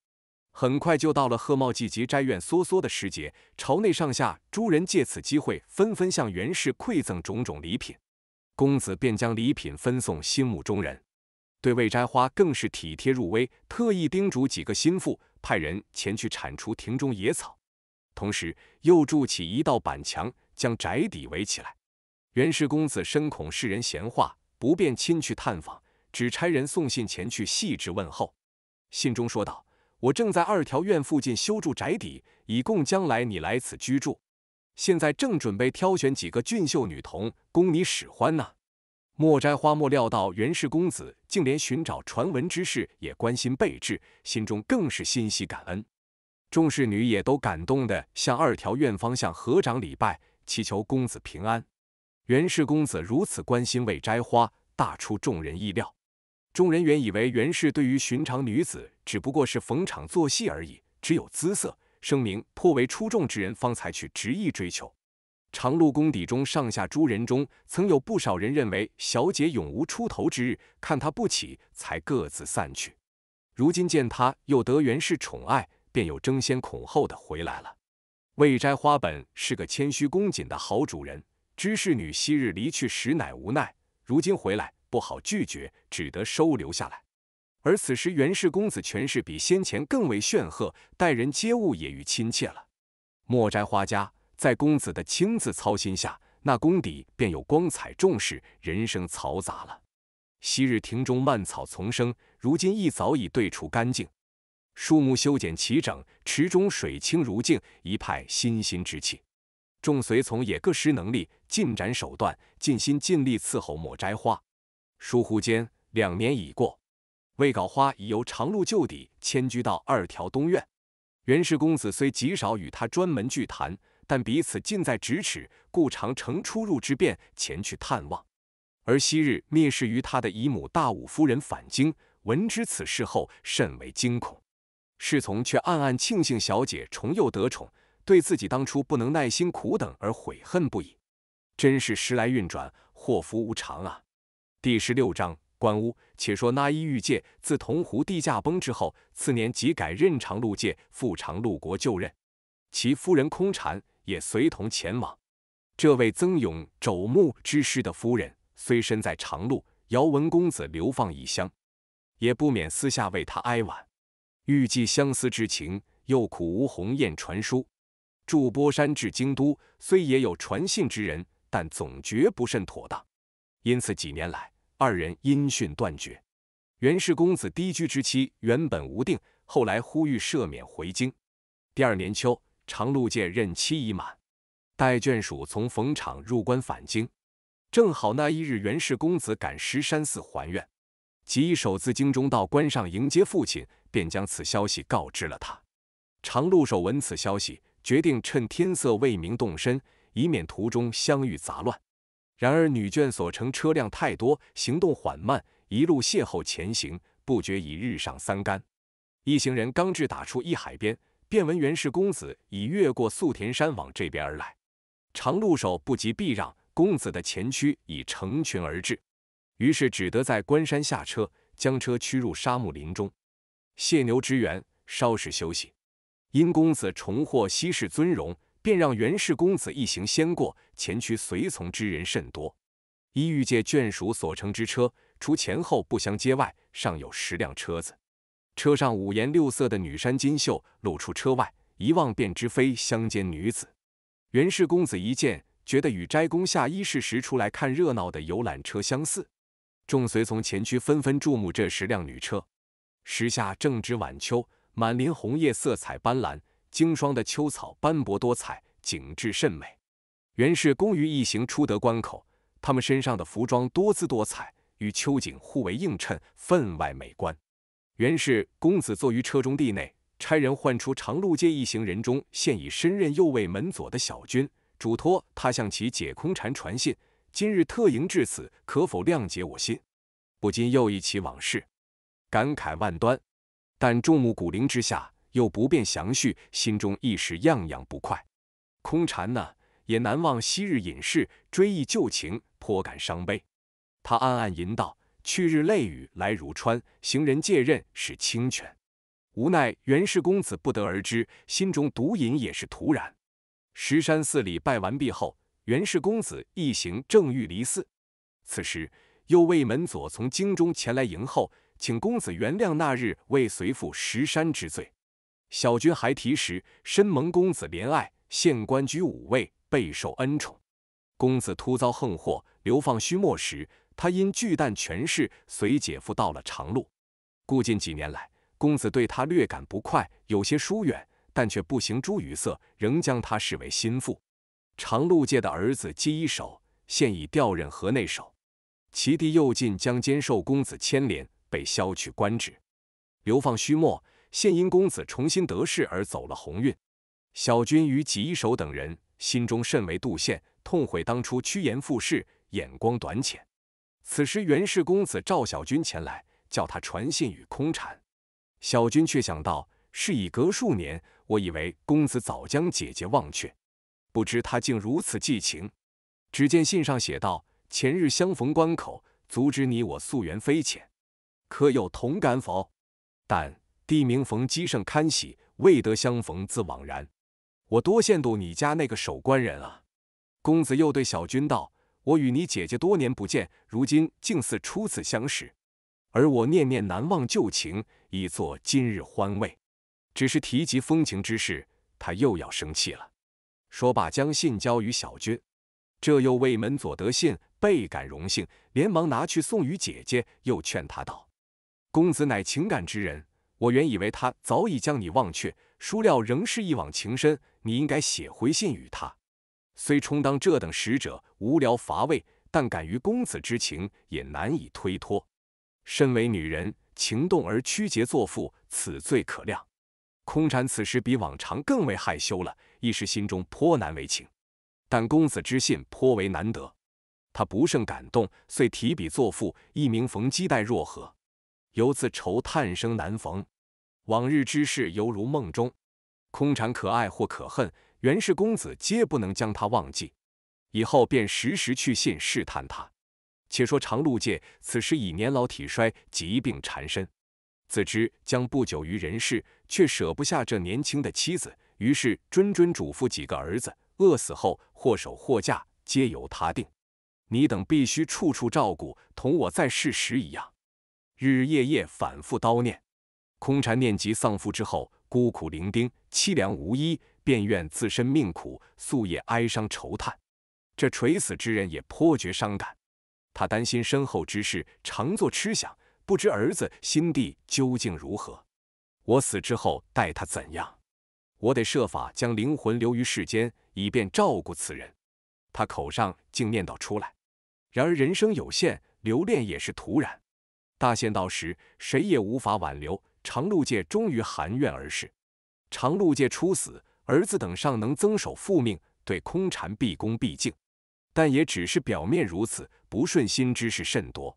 S1: 很快就到了贺茂季吉斋院梭梭的时节，朝内上下诸人借此机会纷纷向袁氏馈赠种种礼品，公子便将礼品分送心目中人，对未摘花更是体贴入微，特意叮嘱几个心腹派人前去铲除庭中野草，同时又筑起一道板墙。将宅邸围起来，袁氏公子深恐世人闲话，不便亲去探访，只差人送信前去，细致问候。信中说道：“我正在二条院附近修住宅邸，以供将来你来此居住。现在正准备挑选几个俊秀女童，供你使唤呢。”莫摘花莫料到袁氏公子竟连寻找传闻之事也关心备至，心中更是欣喜感恩。众侍女也都感动地向二条院方向合掌礼拜。祈求公子平安。袁氏公子如此关心未摘花，大出众人意料。众人原以为袁氏对于寻常女子只不过是逢场作戏而已，只有姿色、声名颇为出众之人方才去执意追求。长路宫邸中上下诸人中，曾有不少人认为小姐永无出头之日，看她不起，才各自散去。如今见她又得袁氏宠爱，便又争先恐后的回来了。未斋花本是个谦虚恭谨的好主人，知事女昔日离去实乃无奈，如今回来不好拒绝，只得收留下来。而此时袁氏公子权势比先前更为炫赫，待人接物也愈亲切了。莫斋花家在公子的亲自操心下，那功邸便有光彩重视，人声嘈杂了。昔日庭中蔓草丛生，如今一早已对除干净。树木修剪齐整，池中水清如镜，一派欣欣之气。众随从也各施能力，尽展手段，尽心尽力伺候抹摘花。倏忽间，两年已过，魏稿花已由长路旧邸迁居到二条东院。袁氏公子虽极少与他专门聚谈，但彼此近在咫尺，故常乘出入之便前去探望。而昔日蔑视于他的姨母大武夫人返京，闻知此事后甚为惊恐。侍从却暗暗庆幸小姐重又得宠，对自己当初不能耐心苦等而悔恨不已。真是时来运转，祸福无常啊！第十六章官屋。且说那依御界自铜湖帝驾崩之后，次年即改任长禄界，赴长禄国就任。其夫人空禅也随同前往。这位曾勇肘目之师的夫人，虽身在长路，姚文公子流放异乡，也不免私下为他哀婉。欲寄相思之情，又苦无鸿雁传书。驻波山至京都，虽也有传信之人，但总觉不甚妥当。因此几年来，二人音讯断绝。袁氏公子低居之妻原本无定，后来呼吁赦免回京。第二年秋，常陆介任期已满，待眷属从逢场入关返京，正好那一日，袁氏公子赶石山寺还愿，即首自京中到关上迎接父亲。便将此消息告知了他。长路守闻此消息，决定趁天色未明动身，以免途中相遇杂乱。然而女眷所乘车辆太多，行动缓慢，一路邂逅前行，不觉已日上三竿。一行人刚至打出一海边，便闻袁氏公子已越过素田山往这边而来。长路守不及避让，公子的前驱已成群而至，于是只得在关山下车，将车驱入沙木林中。谢牛之援，稍事休息。殷公子重获西氏尊荣，便让袁氏公子一行先过。前去随从之人甚多，依欲借眷属所乘之车，除前后不相接外，尚有十辆车子。车上五颜六色的女衫金绣露出车外，一望便知非乡间女子。袁氏公子一见，觉得与斋公下衣市时出来看热闹的游览车相似。众随从前去纷纷注目这十辆女车。时下正值晚秋，满林红叶色彩斑斓，经霜的秋草斑驳多彩，景致甚美。袁氏公于一行出得关口，他们身上的服装多姿多彩，与秋景互为映衬，分外美观。袁氏公子坐于车中地内，差人唤出长路街一行人中，现已身任右卫门左的小军，嘱托他向其解空禅传信。今日特迎至此，可否谅解我心？不禁又忆起往事。感慨万端，但众目古灵之下，又不便详叙，心中一时样样不快。空禅呢，也难忘昔日隐士，追忆旧情，颇感伤悲。他暗暗吟道：“去日泪雨来如川，行人借刃是清泉。”无奈袁氏公子不得而知，心中独饮也是徒然。石山寺里拜完毕后，袁氏公子一行正欲离寺，此时又为门佐从京中前来迎候。请公子原谅那日未随父石山之罪。小军还提时，深蒙公子怜爱，现官居五位，备受恩宠。公子突遭横祸，流放须末时，他因巨惮权势，随姐夫到了长路。故近几年来，公子对他略感不快，有些疏远，但却不形诸于色，仍将他视为心腹。长路界的儿子姬一守，现已调任河内守，其弟右近将兼受公子牵连。被削去官职，流放须末。现因公子重新得势而走了鸿运。小军与吉首等人心中甚为妒羡，痛悔当初趋炎附势，眼光短浅。此时袁氏公子赵小军前来，叫他传信与空禅。小军却想到，事已隔数年，我以为公子早将姐姐忘却，不知他竟如此寄情。只见信上写道：“前日相逢关口，足知你我溯缘非浅。”可有同感否？但地名逢姬胜堪喜，未得相逢自枉然。我多羡慕你家那个守关人啊！公子又对小军道：“我与你姐姐多年不见，如今竟似初次相识，而我念念难忘旧情，以作今日欢慰。只是提及风情之事，他又要生气了。”说罢，将信交与小军。这又为门左得信，倍感荣幸，连忙拿去送与姐姐，又劝他道。公子乃情感之人，我原以为他早已将你忘却，孰料仍是一往情深。你应该写回信与他，虽充当这等使者无聊乏味，但感于公子之情，也难以推脱。身为女人，情动而曲节作赋，此罪可谅。空禅此时比往常更为害羞了，一时心中颇难为情。但公子之信颇为难得，他不胜感动，遂提笔作赋，一名冯姬待若何？犹自愁叹生难逢，往日之事犹如梦中。空禅可爱或可恨，袁氏公子皆不能将他忘记。以后便时时去信试探他。且说长禄介，此时已年老体衰，疾病缠身，自知将不久于人世，却舍不下这年轻的妻子，于是谆谆嘱咐几个儿子：饿死后或守或嫁，皆由他定。你等必须处处照顾，同我在世时一样。日日夜夜反复叨念，空禅念及丧父之后孤苦伶仃、凄凉无依，便怨自身命苦，夙夜哀伤愁叹。这垂死之人也颇觉伤感，他担心身后之事，常做痴想，不知儿子心地究竟如何。我死之后待他怎样？我得设法将灵魂留于世间，以便照顾此人。他口上竟念叨出来。然而人生有限，留恋也是徒然。大限到时，谁也无法挽留。常禄界终于含怨而逝。常禄界初死，儿子等尚能遵守父命，对空禅毕恭毕敬，但也只是表面如此。不顺心之事甚多。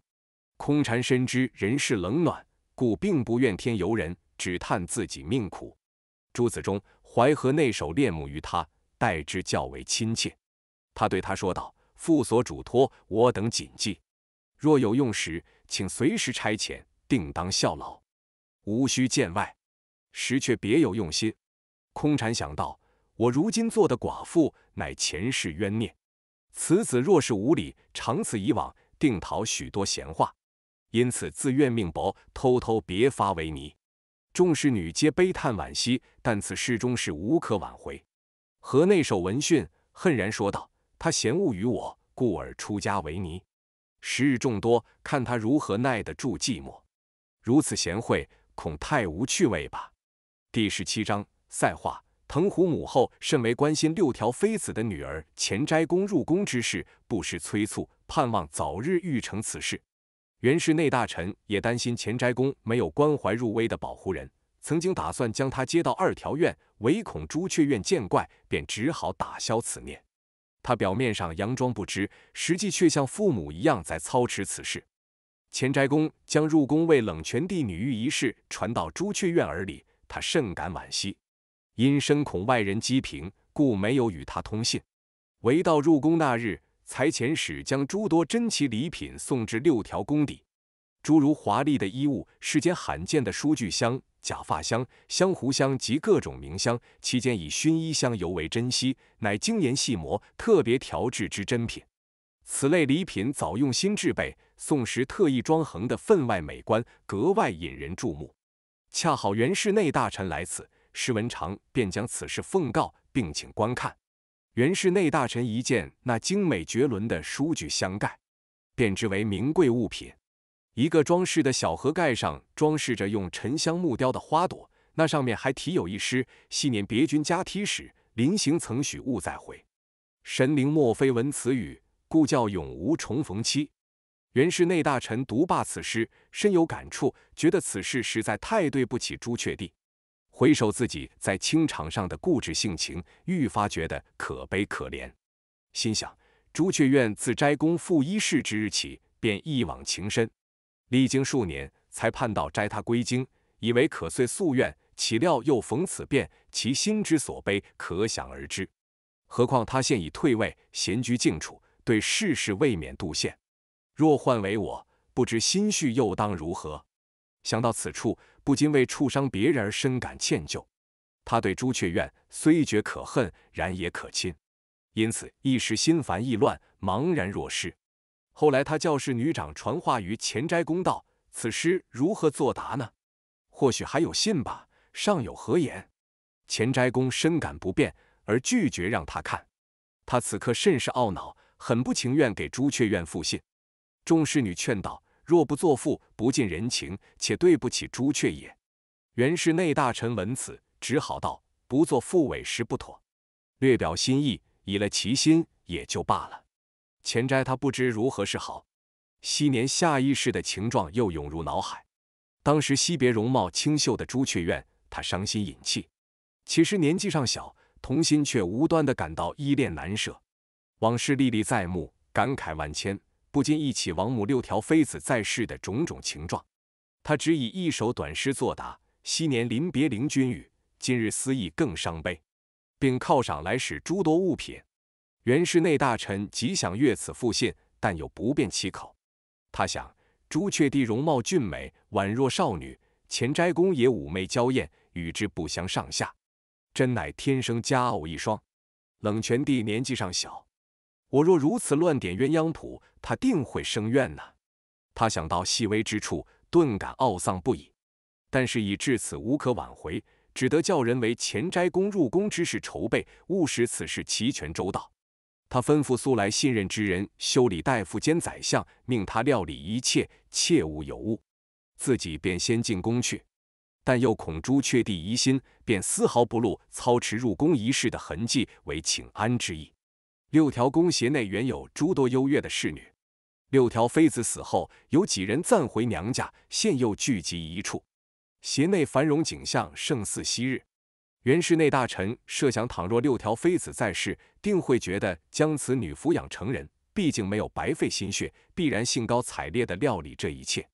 S1: 空禅深知人世冷暖，故并不怨天尤人，只叹自己命苦。朱子中、淮河内守恋慕于他，待之较为亲切。他对他说道：“父所嘱托，我等谨记。若有用时。”请随时差遣，定当效劳，无需见外。实却别有用心。空禅想到，我如今做的寡妇，乃前世冤孽。此子若是无礼，长此以往，定讨许多闲话。因此自愿命薄，偷偷别发为尼。众侍女皆悲叹惋惜，但此事终是无可挽回。河内守闻讯，恨然说道：“他嫌恶于我，故而出家为尼。”时日众多，看他如何耐得住寂寞。如此贤惠，恐太无趣味吧。第十七章赛话。藤壶母后甚为关心六条妃子的女儿前斋宫入宫之事，不时催促，盼望早日欲成此事。原氏内大臣也担心前斋宫没有关怀入微的保护人，曾经打算将她接到二条院，唯恐朱雀院见怪，便只好打消此念。他表面上佯装不知，实际却像父母一样在操持此事。钱斋公将入宫为冷泉帝女御一事传到朱雀院耳里，他甚感惋惜，因深恐外人讥评，故没有与他通信。唯到入宫那日，财遣使将诸多珍奇礼品送至六条宫邸，诸如华丽的衣物、世间罕见的书具箱。假发香、香壶香及各种名香，其间以薰衣香尤为珍稀，乃精研细磨、特别调制之珍品。此类礼品早用心制备，宋时特意装潢的分外美观，格外引人注目。恰好元氏内大臣来此，施文长便将此事奉告，并请观看。元氏内大臣一见那精美绝伦的书具箱盖，便知为名贵物品。一个装饰的小盒盖上装饰着用沉香木雕的花朵，那上面还题有一诗：“昔年别君家梯时，临行曾许勿再回。神灵莫非闻此语，故叫永无重逢期。”原氏内大臣读罢此诗，深有感触，觉得此事实在太对不起朱雀帝，回首自己在清场上的固执性情，愈发觉得可悲可怜。心想，朱雀院自斋公赴衣事之日起，便一往情深。历经数年，才盼到摘他归京，以为可遂夙愿，岂料又逢此变，其心之所悲，可想而知。何况他现已退位，闲居静处，对世事未免妒羡。若换为我，不知心绪又当如何？想到此处，不禁为触伤别人而深感歉疚。他对朱雀院虽觉可恨，然也可亲，因此一时心烦意乱，茫然若失。后来，他教侍女长传话于钱斋公道：“此诗如何作答呢？或许还有信吧，尚有何言？”钱斋公深感不便，而拒绝让他看。他此刻甚是懊恼，很不情愿给朱雀院复信。众侍女劝道：“若不作父，不近人情，且对不起朱雀也。”原氏内大臣闻此，只好道：“不做父委实不妥。略表心意，以了其心，也就罢了。”钱斋他不知如何是好，昔年下意识的情状又涌入脑海。当时惜别容貌清秀的朱雀院，他伤心饮泣。其实年纪尚小，童心却无端的感到依恋难舍，往事历历在目，感慨万千，不禁忆起王母六条妃子在世的种种情状。他只以一首短诗作答：“昔年临别凌君语，今日思忆更伤悲。”并犒赏来使诸多物品。元氏内大臣极想越此复信，但又不便启口。他想，朱雀帝容貌俊美，宛若少女；前斋宫也妩媚娇艳，与之不相上下，真乃天生佳偶一双。冷泉帝年纪尚小，我若如此乱点鸳鸯谱，他定会生怨呢。他想到细微之处，顿感懊丧不已。但是已至此，无可挽回，只得叫人为前斋宫入宫之事筹备，务使此事齐全周到。他吩咐素来信任之人修理大夫兼宰相，命他料理一切，切勿有误。自己便先进宫去，但又恐朱雀帝疑心，便丝毫不露操持入宫一事的痕迹，为请安之意。六条宫协内原有诸多优越的侍女，六条妃子死后，有几人暂回娘家，现又聚集一处，协内繁荣景象胜似昔日。元氏内大臣设想，倘若六条妃子在世，定会觉得将此女抚养成人，毕竟没有白费心血，必然兴高采烈地料理这一切。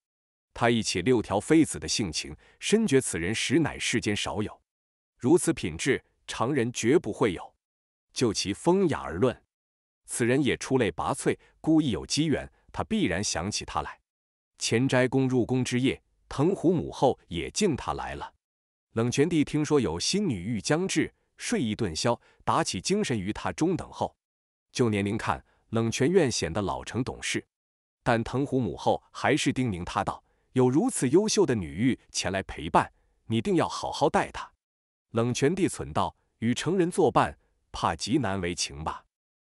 S1: 他忆起六条妃子的性情，深觉此人实乃世间少有，如此品质，常人绝不会有。就其风雅而论，此人也出类拔萃，故意有机缘，他必然想起他来。前斋宫入宫之夜，藤壶母后也敬他来了。冷泉帝听说有新女御将至，睡意顿消，打起精神于他中等候。就年龄看，冷泉院显得老成懂事，但藤壶母后还是叮咛他道：“有如此优秀的女御前来陪伴，你定要好好待她。”冷泉帝忖道：“与成人作伴，怕极难为情吧？”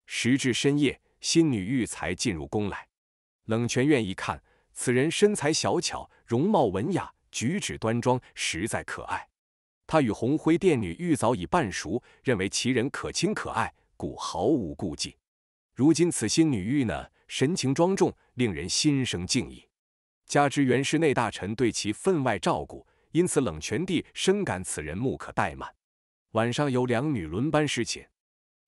S1: 时至深夜，新女御才进入宫来。冷泉院一看，此人身材小巧，容貌文雅。举止端庄，实在可爱。他与红辉殿女玉早已半熟，认为其人可亲可爱，故毫无顾忌。如今此新女玉呢，神情庄重，令人心生敬意。加之原氏内大臣对其分外照顾，因此冷泉帝深感此人不可怠慢。晚上有两女轮班侍寝，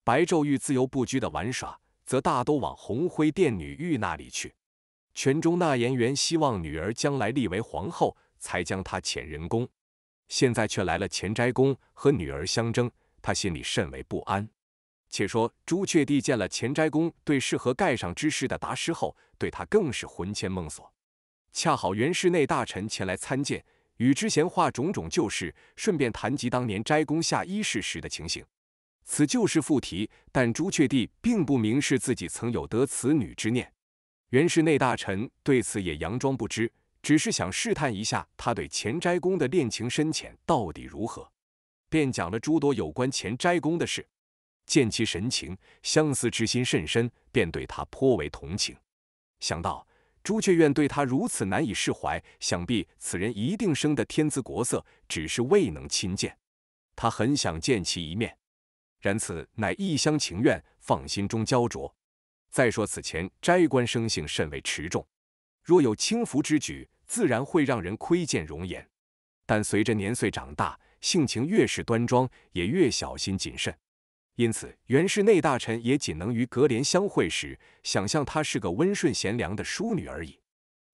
S1: 白昼玉自由不拘的玩耍，则大都往红辉殿女玉那里去。泉中那言原希望女儿将来立为皇后。才将他遣人宫，现在却来了钱斋宫和女儿相争，他心里甚为不安。且说朱雀帝见了钱斋宫对适合盖上之事的答师后，对他更是魂牵梦锁。恰好元室内大臣前来参见，与之闲话种种旧事，顺便谈及当年斋宫下衣事时的情形。此旧事复提，但朱雀帝并不明示自己曾有得此女之念。元室内大臣对此也佯装不知。只是想试探一下他对钱斋公的恋情深浅到底如何，便讲了诸多有关钱斋公的事。见其神情，相思之心甚深，便对他颇为同情。想到朱雀院对他如此难以释怀，想必此人一定生得天姿国色，只是未能亲见。他很想见其一面，然此乃一厢情愿，放心中焦灼。再说此前斋官生性甚为持重，若有轻浮之举。自然会让人窥见容颜，但随着年岁长大，性情越是端庄，也越小心谨慎。因此，元氏内大臣也仅能与格帘相会时，想象她是个温顺贤良的淑女而已。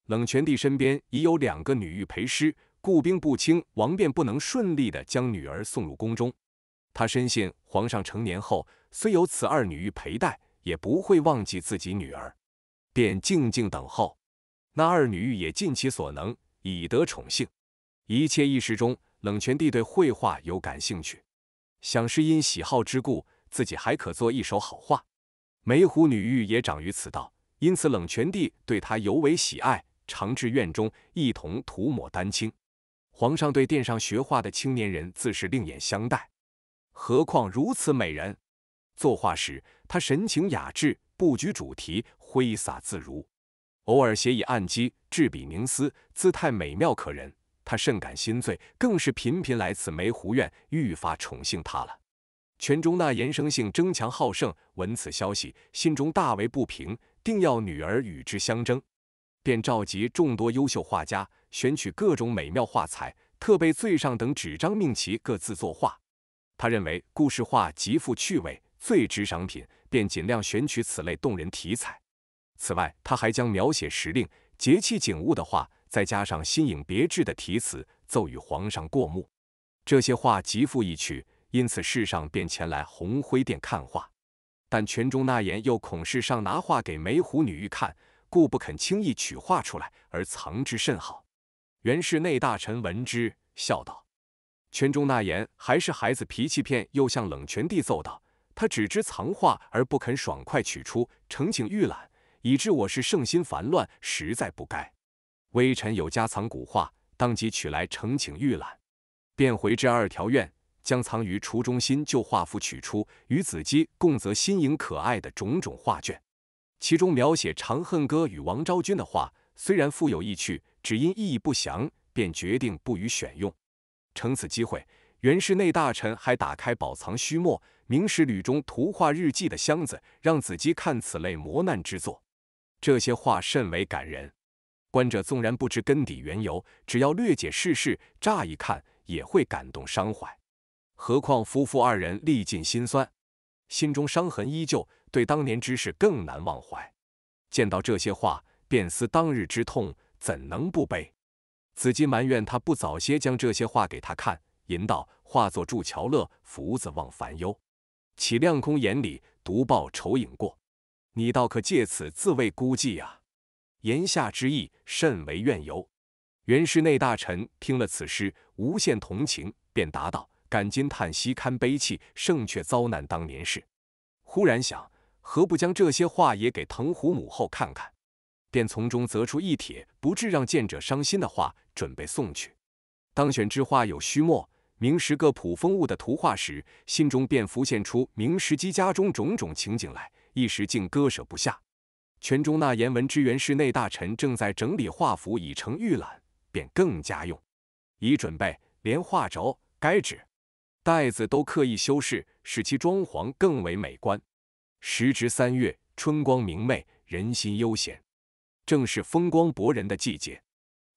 S1: 冷泉帝身边已有两个女御陪侍，故兵不轻，王便不能顺利的将女儿送入宫中。他深信皇上成年后，虽有此二女御陪待，也不会忘记自己女儿，便静静等候。那二女玉也尽其所能以得宠幸。一切意事中，冷泉帝对绘画有感兴趣，想是因喜好之故，自己还可作一手好画。梅湖女玉也长于此道，因此冷泉帝对她尤为喜爱，常至院中一同涂抹丹青。皇上对殿上学画的青年人自是另眼相待，何况如此美人。作画时，她神情雅致，布局主题，挥洒自如。偶尔写以案几，执笔凝思，姿态美妙可人，他甚感心醉，更是频频来此梅湖苑，愈发宠幸他了。全中那言生性争强好胜，闻此消息，心中大为不平，定要女儿与之相争，便召集众多优秀画家，选取各种美妙画材，特备最上等纸张命其各自作画。他认为故事画极富趣味，最值赏品，便尽量选取此类动人题材。此外，他还将描写时令节气景物的画，再加上新颖别致的题词，奏与皇上过目。这些画极富意趣，因此世上便前来红辉殿看画。但权中那言又恐世上拿画给梅湖女御看，故不肯轻易取画出来，而藏之甚好。原氏内大臣闻之，笑道：“全中那言还是孩子脾气片，又向冷泉帝奏道，他只知藏画而不肯爽快取出，诚请御览。”以致我是圣心烦乱，实在不该。微臣有家藏古画，当即取来呈请御览，便回至二条院，将藏于橱中心旧画幅取出，与子姬共择新颖可爱的种种画卷。其中描写《长恨歌》与王昭君的画，虽然富有意趣，只因意义不详，便决定不予选用。乘此机会，元氏内大臣还打开保藏须墨《明史》履中图画日记的箱子，让子姬看此类磨难之作。这些话甚为感人，观者纵然不知根底缘由，只要略解世事，乍一看也会感动伤怀。何况夫妇二人历尽辛酸，心中伤痕依旧，对当年之事更难忘怀。见到这些话，便思当日之痛，怎能不悲？子金埋怨他不早些将这些话给他看，吟道：“化作祝桥乐，福子忘烦忧。岂亮空眼里，独抱愁影过。”你倒可借此自慰孤寂呀，言下之意甚为怨尤。袁氏内大臣听了此诗，无限同情，便答道：“感今叹息堪悲泣，胜却遭难当年事。”忽然想，何不将这些话也给藤壶母后看看？便从中择出一帖不致让见者伤心的话，准备送去。当选之画有虚墨明时个普风物的图画时，心中便浮现出明时机家中种种情景来。一时竟割舍不下。全中那言文之元室内大臣正在整理画幅，已成预览，便更加用，以准备连画轴、该纸、袋子都刻意修饰，使其装潢更为美观。时值三月，春光明媚，人心悠闲，正是风光博人的季节。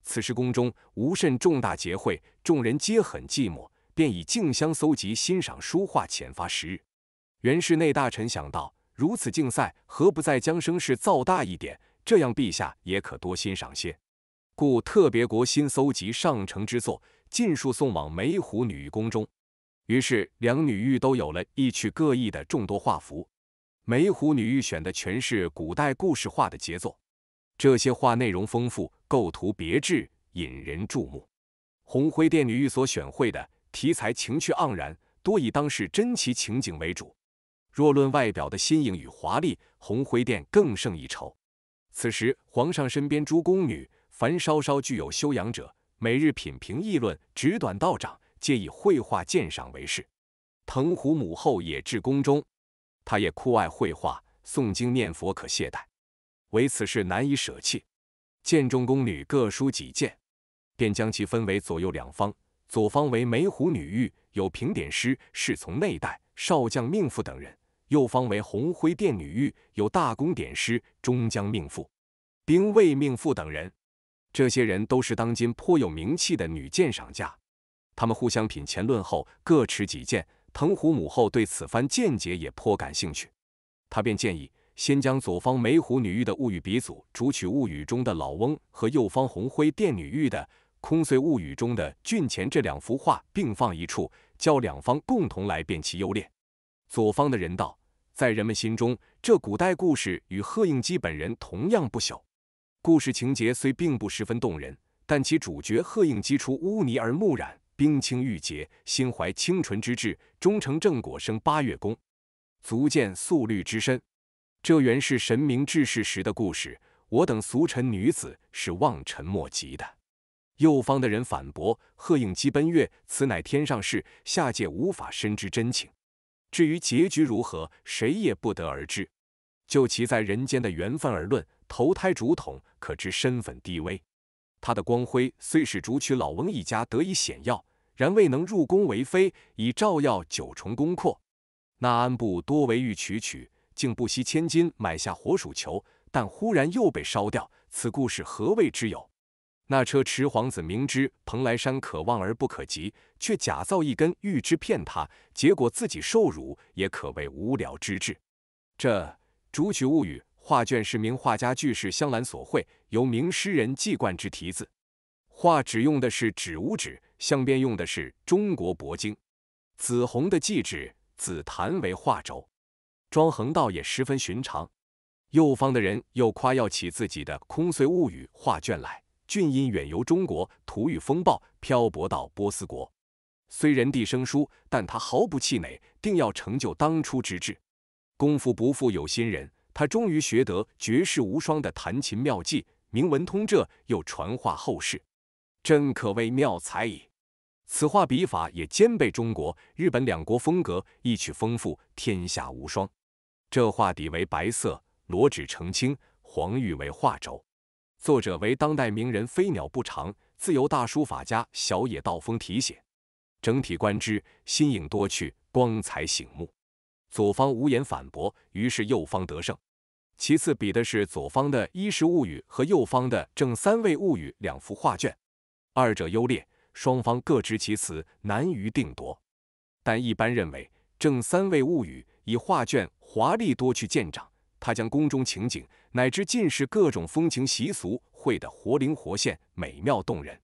S1: 此时宫中无甚重大节会，众人皆很寂寞，便以竞相搜集、欣赏书画遣发时日。元室内大臣想到。如此竞赛，何不再将声势造大一点？这样陛下也可多欣赏些。故特别国新搜集上乘之作，尽数送往梅湖女御宫中。于是两女御都有了意趣各异的众多画幅。梅湖女御选的全是古代故事画的杰作，这些画内容丰富，构图别致，引人注目。红辉殿女御所选绘的题材情趣盎然，多以当世珍奇情景为主。若论外表的新颖与华丽，红灰殿更胜一筹。此时皇上身边诸宫女，凡稍稍具有修养者，每日品评议论，指短道长，皆以绘画鉴赏为事。藤壶母后也至宫中，她也酷爱绘画，诵经念佛可懈怠，唯此事难以舍弃。见众宫女各抒己见，便将其分为左右两方，左方为梅壶女御，有评点师、侍从内代、少将命妇等人。右方为红灰殿女御，有大功典师，终将命妇，兵卫命妇等人。这些人都是当今颇有名气的女鉴赏家，他们互相品前论后，各持己见。藤壶母后对此番见解也颇感兴趣，她便建议先将左方梅壶女御的《物语》鼻祖《竹取物语》中的老翁和右方红灰殿女玉的《空碎物语》中的俊前这两幅画并放一处，叫两方共同来辨其优劣。左方的人道，在人们心中，这古代故事与贺应基本人同样不朽。故事情节虽并不十分动人，但其主角贺应基出污泥而木染，冰清玉洁，心怀清纯之志，终成正果，升八月宫，足见素律之深。这原是神明治世时的故事，我等俗尘女子是望尘莫及的。右方的人反驳：贺应基奔月，此乃天上事，下界无法深知真情。至于结局如何，谁也不得而知。就其在人间的缘分而论，投胎竹筒，可知身份低微。他的光辉虽使竹取老翁一家得以显耀，然未能入宫为妃，以照耀九重宫阔。那安布多为欲取取，竟不惜千金买下火鼠球，但忽然又被烧掉。此故事何谓之有？那车迟皇子明知蓬莱山可望而不可及，却假造一根玉枝骗他，结果自己受辱，也可谓无聊之至。这《竹曲物语》画卷是名画家巨士香兰所绘，由名诗人季冠之题字。画纸用的是纸屋纸，镶边用的是中国铂金，紫红的祭纸，紫檀为画轴，装横道也十分寻常。右方的人又夸耀起自己的《空碎物语》画卷来。俊因远游中国，途遇风暴，漂泊到波斯国。虽人地生疏，但他毫不气馁，定要成就当初之志。功夫不负有心人，他终于学得绝世无双的弹琴妙技。明文通这又传化后世，真可谓妙才矣。此画笔法也兼备中国、日本两国风格，一曲丰富，天下无双。这画底为白色，罗纸澄青，黄玉为画轴。作者为当代名人飞鸟不常，自由大书法家小野道风题写。整体观之，新颖多趣，光彩醒目。左方无言反驳，于是右方得胜。其次比的是左方的《衣食物语》和右方的《正三位物语》两幅画卷，二者优劣，双方各执其词，难于定夺。但一般认为，《正三位物语》以画卷华丽多趣见长。他将宫中情景，乃至进士各种风情习俗，绘得活灵活现，美妙动人。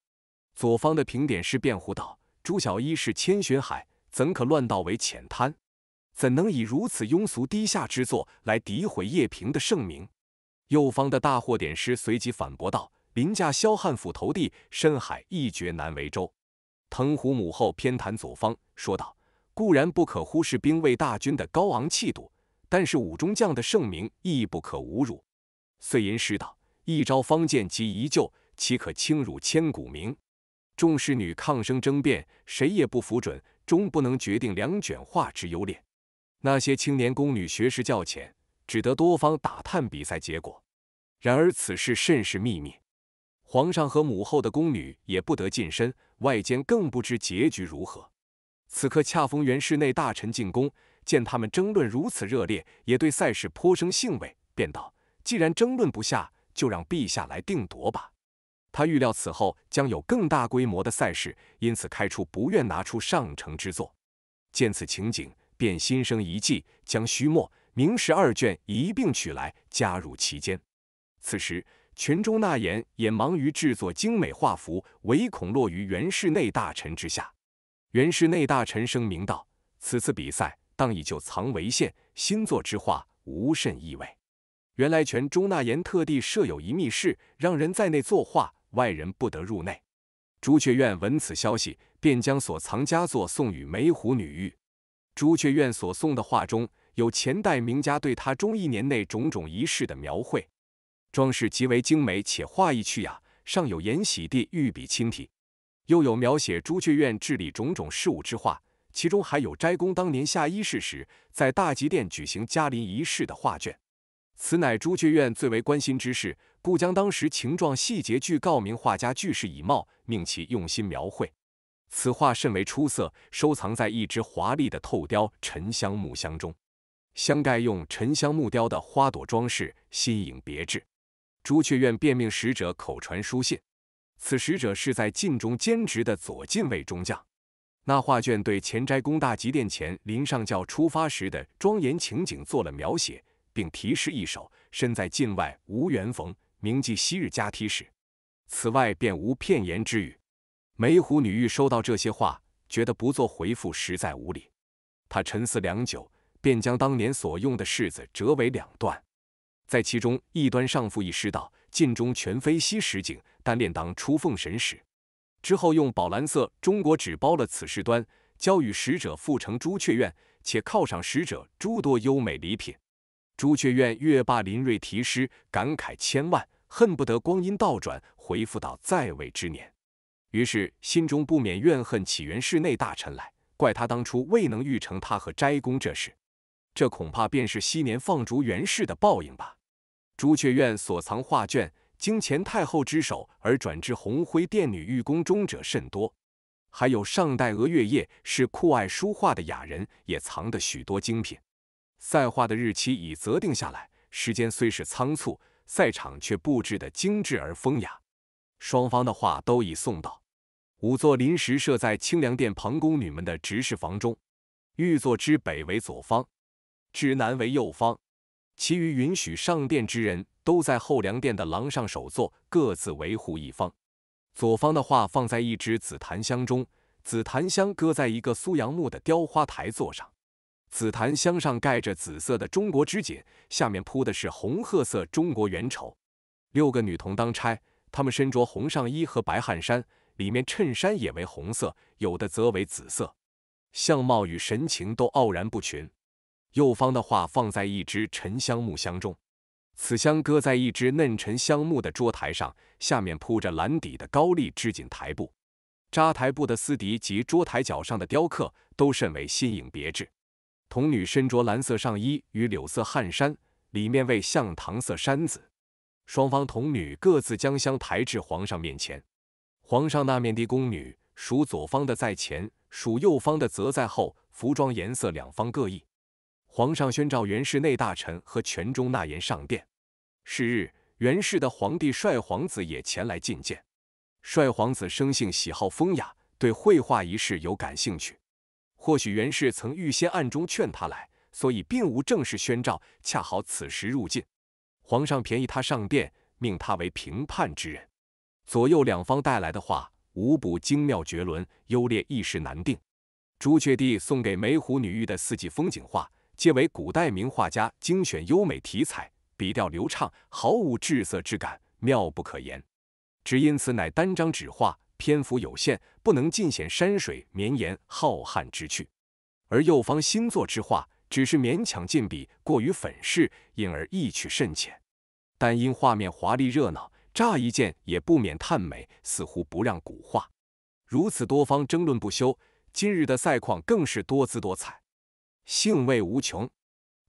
S1: 左方的评点师辩护道：“朱小一，是千寻海，怎可乱道为浅滩？怎能以如此庸俗低下之作来诋毁叶平的盛名？”右方的大获点师随即反驳道：“林驾萧汉斧头地，深海一绝难为舟。”藤壶母后偏袒左方，说道：“固然不可忽视兵卫大军的高昂气度。”但是武中将的盛名亦不可侮辱。碎银师道一朝方见即一旧，岂可轻辱千古名？众侍女抗声争辩，谁也不服准，终不能决定两卷画之优劣。那些青年宫女学识较浅，只得多方打探比赛结果。然而此事甚是秘密，皇上和母后的宫女也不得近身，外间更不知结局如何。此刻恰逢原室内大臣进宫。见他们争论如此热烈，也对赛事颇生兴味，便道：“既然争论不下，就让陛下来定夺吧。”他预料此后将有更大规模的赛事，因此开出不愿拿出上乘之作。见此情景，便心生一计，将《须墨明史》二卷一并取来，加入其间。此时，群中那言也忙于制作精美画幅，唯恐落于元室内大臣之下。元室内大臣声明道：“此次比赛。”当以就藏为限，新作之画无甚意味。原来全忠纳言特地设有一密室，让人在内作画，外人不得入内。朱雀院闻此消息，便将所藏佳作送与梅湖女玉。朱雀院所送的画中有前代名家对他忠一年内种种仪式的描绘，装饰极为精美，且画意趣雅，上有延禧帝御笔亲题；又有描写朱雀院治理种种事务之画。其中还有斋公当年下仪式时，在大吉殿举行嘉临仪式的画卷，此乃朱雀院最为关心之事，故将当时情状细节具告明画家巨是以貌，命其用心描绘。此画甚为出色，收藏在一只华丽的透雕沉香木箱中，箱盖用沉香木雕的花朵装饰，新颖别致。朱雀院便命使者口传书信，此使者是在晋中兼职的左近卫中将。那画卷对前斋宫大集殿前林上教出发时的庄严情景做了描写，并题诗一首：“身在境外无缘逢，铭记昔日家梯时。”此外便无片言之语。梅湖女玉收到这些话，觉得不做回复实在无礼。她沉思良久，便将当年所用的柿子折为两段，在其中一端上附一诗道：“晋中全非昔时景，但炼当初奉神使。”之后用宝蓝色中国纸包了此事端，交与使者赴成朱雀院，且犒赏使者诸多优美礼品。朱雀院越罢林瑞题诗，感慨千万，恨不得光阴倒转，回复到在位之年。于是心中不免怨恨起源室内大臣来，怪他当初未能促成他和斋公这事。这恐怕便是昔年放逐元氏的报应吧。朱雀院所藏画卷。经前太后之手而转至红辉殿女御宫中者甚多，还有上代额月夜是酷爱书画的雅人，也藏的许多精品。赛画的日期已择定下来，时间虽是仓促，赛场却布置的精致而风雅。双方的画都已送到，五座临时设在清凉殿旁宫女们的执事房中，御座之北为左方，之南为右方，其余允许上殿之人。都在后粮店的廊上首座，各自维护一方。左方的画放在一只紫檀香中，紫檀香搁在一个苏杨木的雕花台座上，紫檀香上盖着紫色的中国织锦，下面铺的是红褐色中国圆绸。六个女童当差，她们身着红上衣和白汗衫，里面衬衫也为红色，有的则为紫色，相貌与神情都傲然不群。右方的画放在一只沉香木箱中。此香搁在一只嫩沉香木的桌台上，下面铺着蓝底的高丽织锦台布，扎台布的丝笛及桌台角上的雕刻都甚为新颖别致。童女身着蓝色上衣与柳色汗衫，里面为向糖色衫子。双方童女各自将香抬至皇上面前。皇上那面的宫女属左方的在前，属右方的则在后，服装颜色两方各异。皇上宣召元氏内大臣和全中纳言上殿。是日，袁氏的皇帝率皇子也前来觐见。率皇子生性喜好风雅，对绘画一事有感兴趣。或许袁氏曾预先暗中劝他来，所以并无正式宣召，恰好此时入境。皇上便宜他上殿，命他为评判之人。左右两方带来的画，无不精妙绝伦，优劣一时难定。朱雀帝送给梅湖女御的四季风景画，皆为古代名画家精选优美题材。笔调流畅，毫无滞涩之感，妙不可言。只因此乃单张纸画，篇幅有限，不能尽显山水绵延浩瀚之趣。而右方新作之画，只是勉强进笔，过于粉饰，因而意趣甚浅。但因画面华丽热闹，乍一见也不免叹美，似乎不让古画。如此多方争论不休，今日的赛况更是多姿多彩，兴味无穷。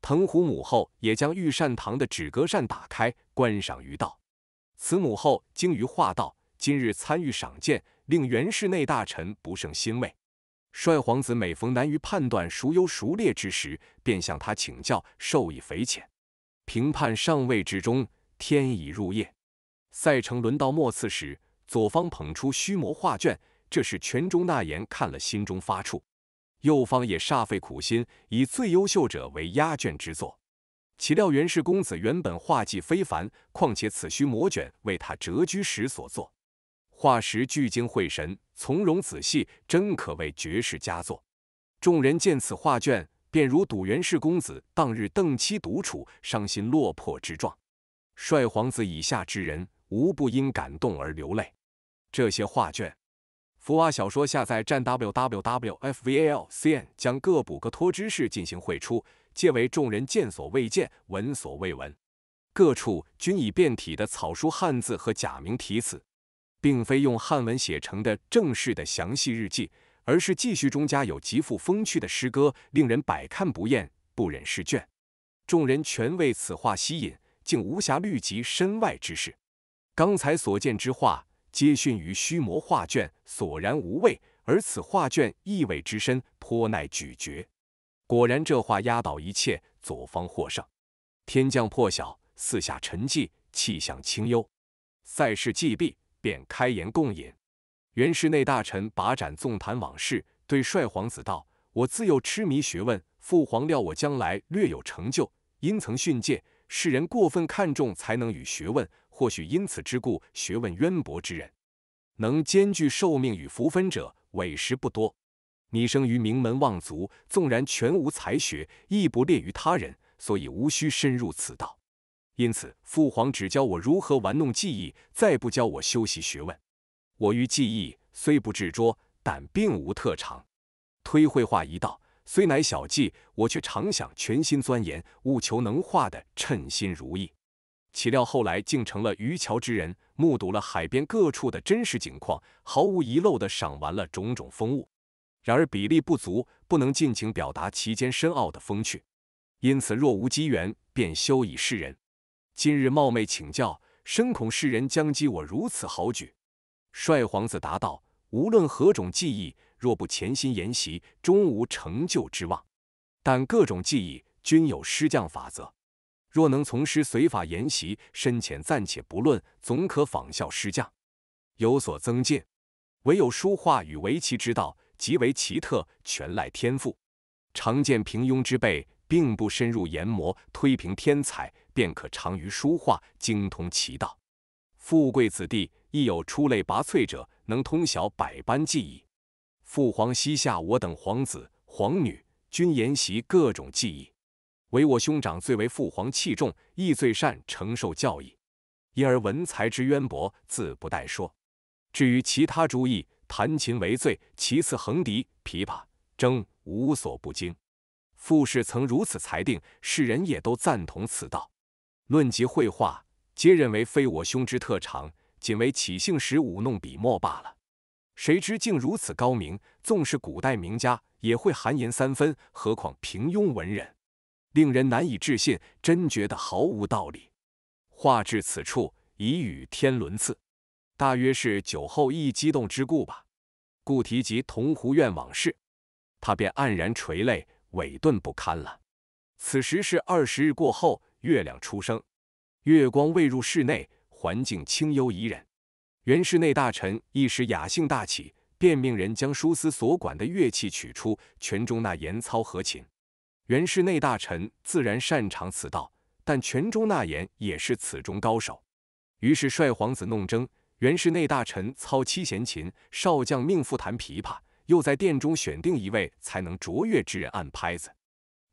S1: 藤壶母后也将御膳堂的纸隔扇打开观赏，于道：“此母后精于画道，今日参与赏鉴，令元室内大臣不胜欣慰。率皇子每逢难于判断孰优孰劣之时，便向他请教，受益匪浅。”评判上位之中，天已入夜，赛程轮到末次时，左方捧出虚魔画卷，这是全中纳言看了心中发怵。右方也煞费苦心，以最优秀者为压卷之作。岂料袁氏公子原本画技非凡，况且此须魔卷为他谪居时所作，画时聚精会神，从容仔细，真可谓绝世佳作。众人见此画卷，便如睹袁氏公子当日邓妻独处、伤心落魄之状。帅皇子以下之人，无不因感动而流泪。这些画卷。福娃小说下载站 www.fvlcn 将各补个托知识进行汇出，皆为众人见所未见、闻所未闻。各处均以变体的草书汉字和假名题词，并非用汉文写成的正式的详细日记，而是记叙中加有极富风趣的诗歌，令人百看不厌、不忍释卷。众人全为此画吸引，竟无暇虑及身外之事。刚才所见之画。皆逊于虚魔画卷，索然无味；而此画卷意味之深，颇耐咀嚼。果然，这画压倒一切，左方获胜。天降破晓，四下沉寂，气象清幽。赛事既毕，便开筵共饮。元室内大臣把盏纵谈往事，对帅皇子道：“我自幼痴迷学问，父皇料我将来略有成就，因曾训诫：世人过分看重才能与学问。”或许因此之故，学问渊博之人，能兼具寿命与福分者，委实不多。你生于名门望族，纵然全无才学，亦不劣于他人，所以无需深入此道。因此，父皇只教我如何玩弄技艺，再不教我修习学问。我于技艺虽不执着，但并无特长。推绘画一道，虽乃小技，我却常想全心钻研，务求能画的称心如意。岂料后来竟成了渔樵之人，目睹了海边各处的真实景况，毫无遗漏的赏完了种种风物。然而比例不足，不能尽情表达其间深奥的风趣，因此若无机缘，便休以示人。今日冒昧请教，深恐世人将讥我如此豪举。帅皇子答道：无论何种技艺，若不潜心研习，终无成就之望。但各种技艺均有失降法则。若能从师随法研习，深浅暂且不论，总可仿效师匠，有所增进。唯有书画与围棋之道极为奇特，全赖天赋。常见平庸之辈，并不深入研磨，推平天才便可长于书画，精通其道。富贵子弟亦有出类拔萃者，能通晓百般技艺。父皇膝下，我等皇子皇女均研习各种技艺。唯我兄长最为父皇器重，亦最善承受教义，因而文才之渊博自不待说。至于其他诸义，弹琴为最，其次横笛、琵琶、筝无所不精。傅氏曾如此裁定，世人也都赞同此道。论及绘画，皆认为非我兄之特长，仅为起兴时舞弄笔墨罢了。谁知竟如此高明，纵是古代名家，也会含言三分，何况平庸文人？令人难以置信，真觉得毫无道理。话至此处，已与天伦次，大约是酒后一激动之故吧。故提及桐湖院往事，他便黯然垂泪，委顿不堪了。此时是二十日过后，月亮初升，月光未入室内，环境清幽宜人。原室内大臣一时雅兴大起，便命人将书司所管的乐器取出，全中那言操和琴。袁氏内大臣自然擅长此道，但泉州那言也是此中高手。于是率皇子弄筝，袁氏内大臣操七弦琴，少将命妇弹琵琶，又在殿中选定一位才能卓越之人按拍子，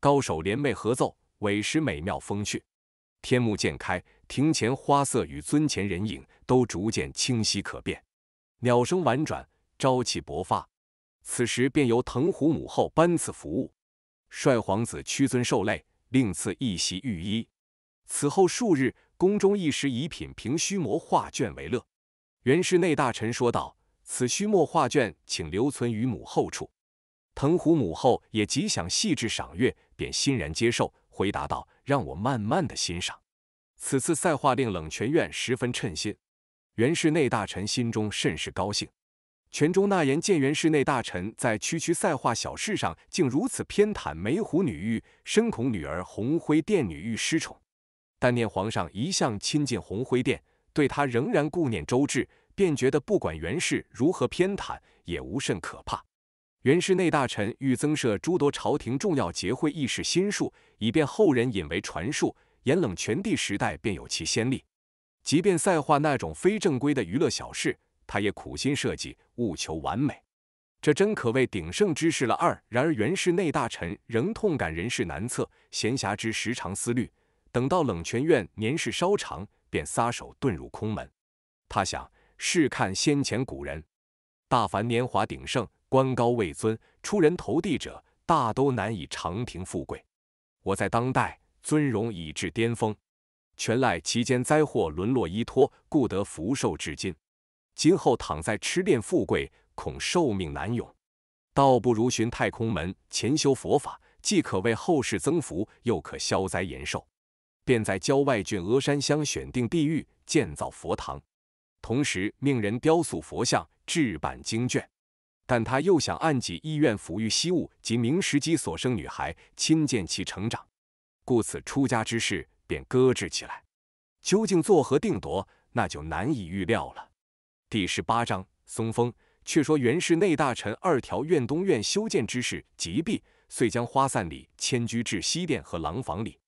S1: 高手联袂合奏，委实美妙风趣。天幕渐开，庭前花色与尊前人影都逐渐清晰可辨，鸟声婉转，朝气勃发。此时便由藤壶母后班次服务。率皇子屈尊受累，另赐一袭御衣。此后数日，宫中一时以品评虚磨画卷为乐。元氏内大臣说道：“此虚墨画卷，请留存于母后处。”藤壶母后也极想细致赏阅，便欣然接受，回答道：“让我慢慢的欣赏。”此次赛画令冷泉院十分称心，元氏内大臣心中甚是高兴。全州那言建元氏内大臣在区区赛画小事上竟如此偏袒梅湖女御，深恐女儿红辉殿女御失宠。但念皇上一向亲近红辉殿，对她仍然顾念周至，便觉得不管元氏如何偏袒，也无甚可怕。元氏内大臣欲增设诸多朝廷重要节会，议事心术，以便后人引为传述。严冷全帝时代便有其先例。即便赛画那种非正规的娱乐小事。他也苦心设计，务求完美，这真可谓鼎盛之势了。二然而元氏内大臣仍痛感人事难测，闲暇之时常思虑。等到冷泉院年事稍长，便撒手遁入空门。他想试看先前古人，大凡年华鼎盛、官高位尊、出人头地者，大都难以长亭富贵。我在当代尊荣已至巅峰，全赖其间灾祸沦落依托，故得福寿至今。今后躺在痴恋富贵，恐寿命难永，倒不如寻太空门潜修佛法，既可为后世增福，又可消灾延寿。便在郊外郡峨山乡选定地域，建造佛堂，同时命人雕塑佛像，置办经卷。但他又想按己意愿抚育西物及明时机所生女孩，亲见其成长，故此出家之事便搁置起来。究竟作何定夺，那就难以预料了。第十八章松风。却说袁氏内大臣二条院东院修建之事急毕，遂将花散里迁居至西殿和廊房里，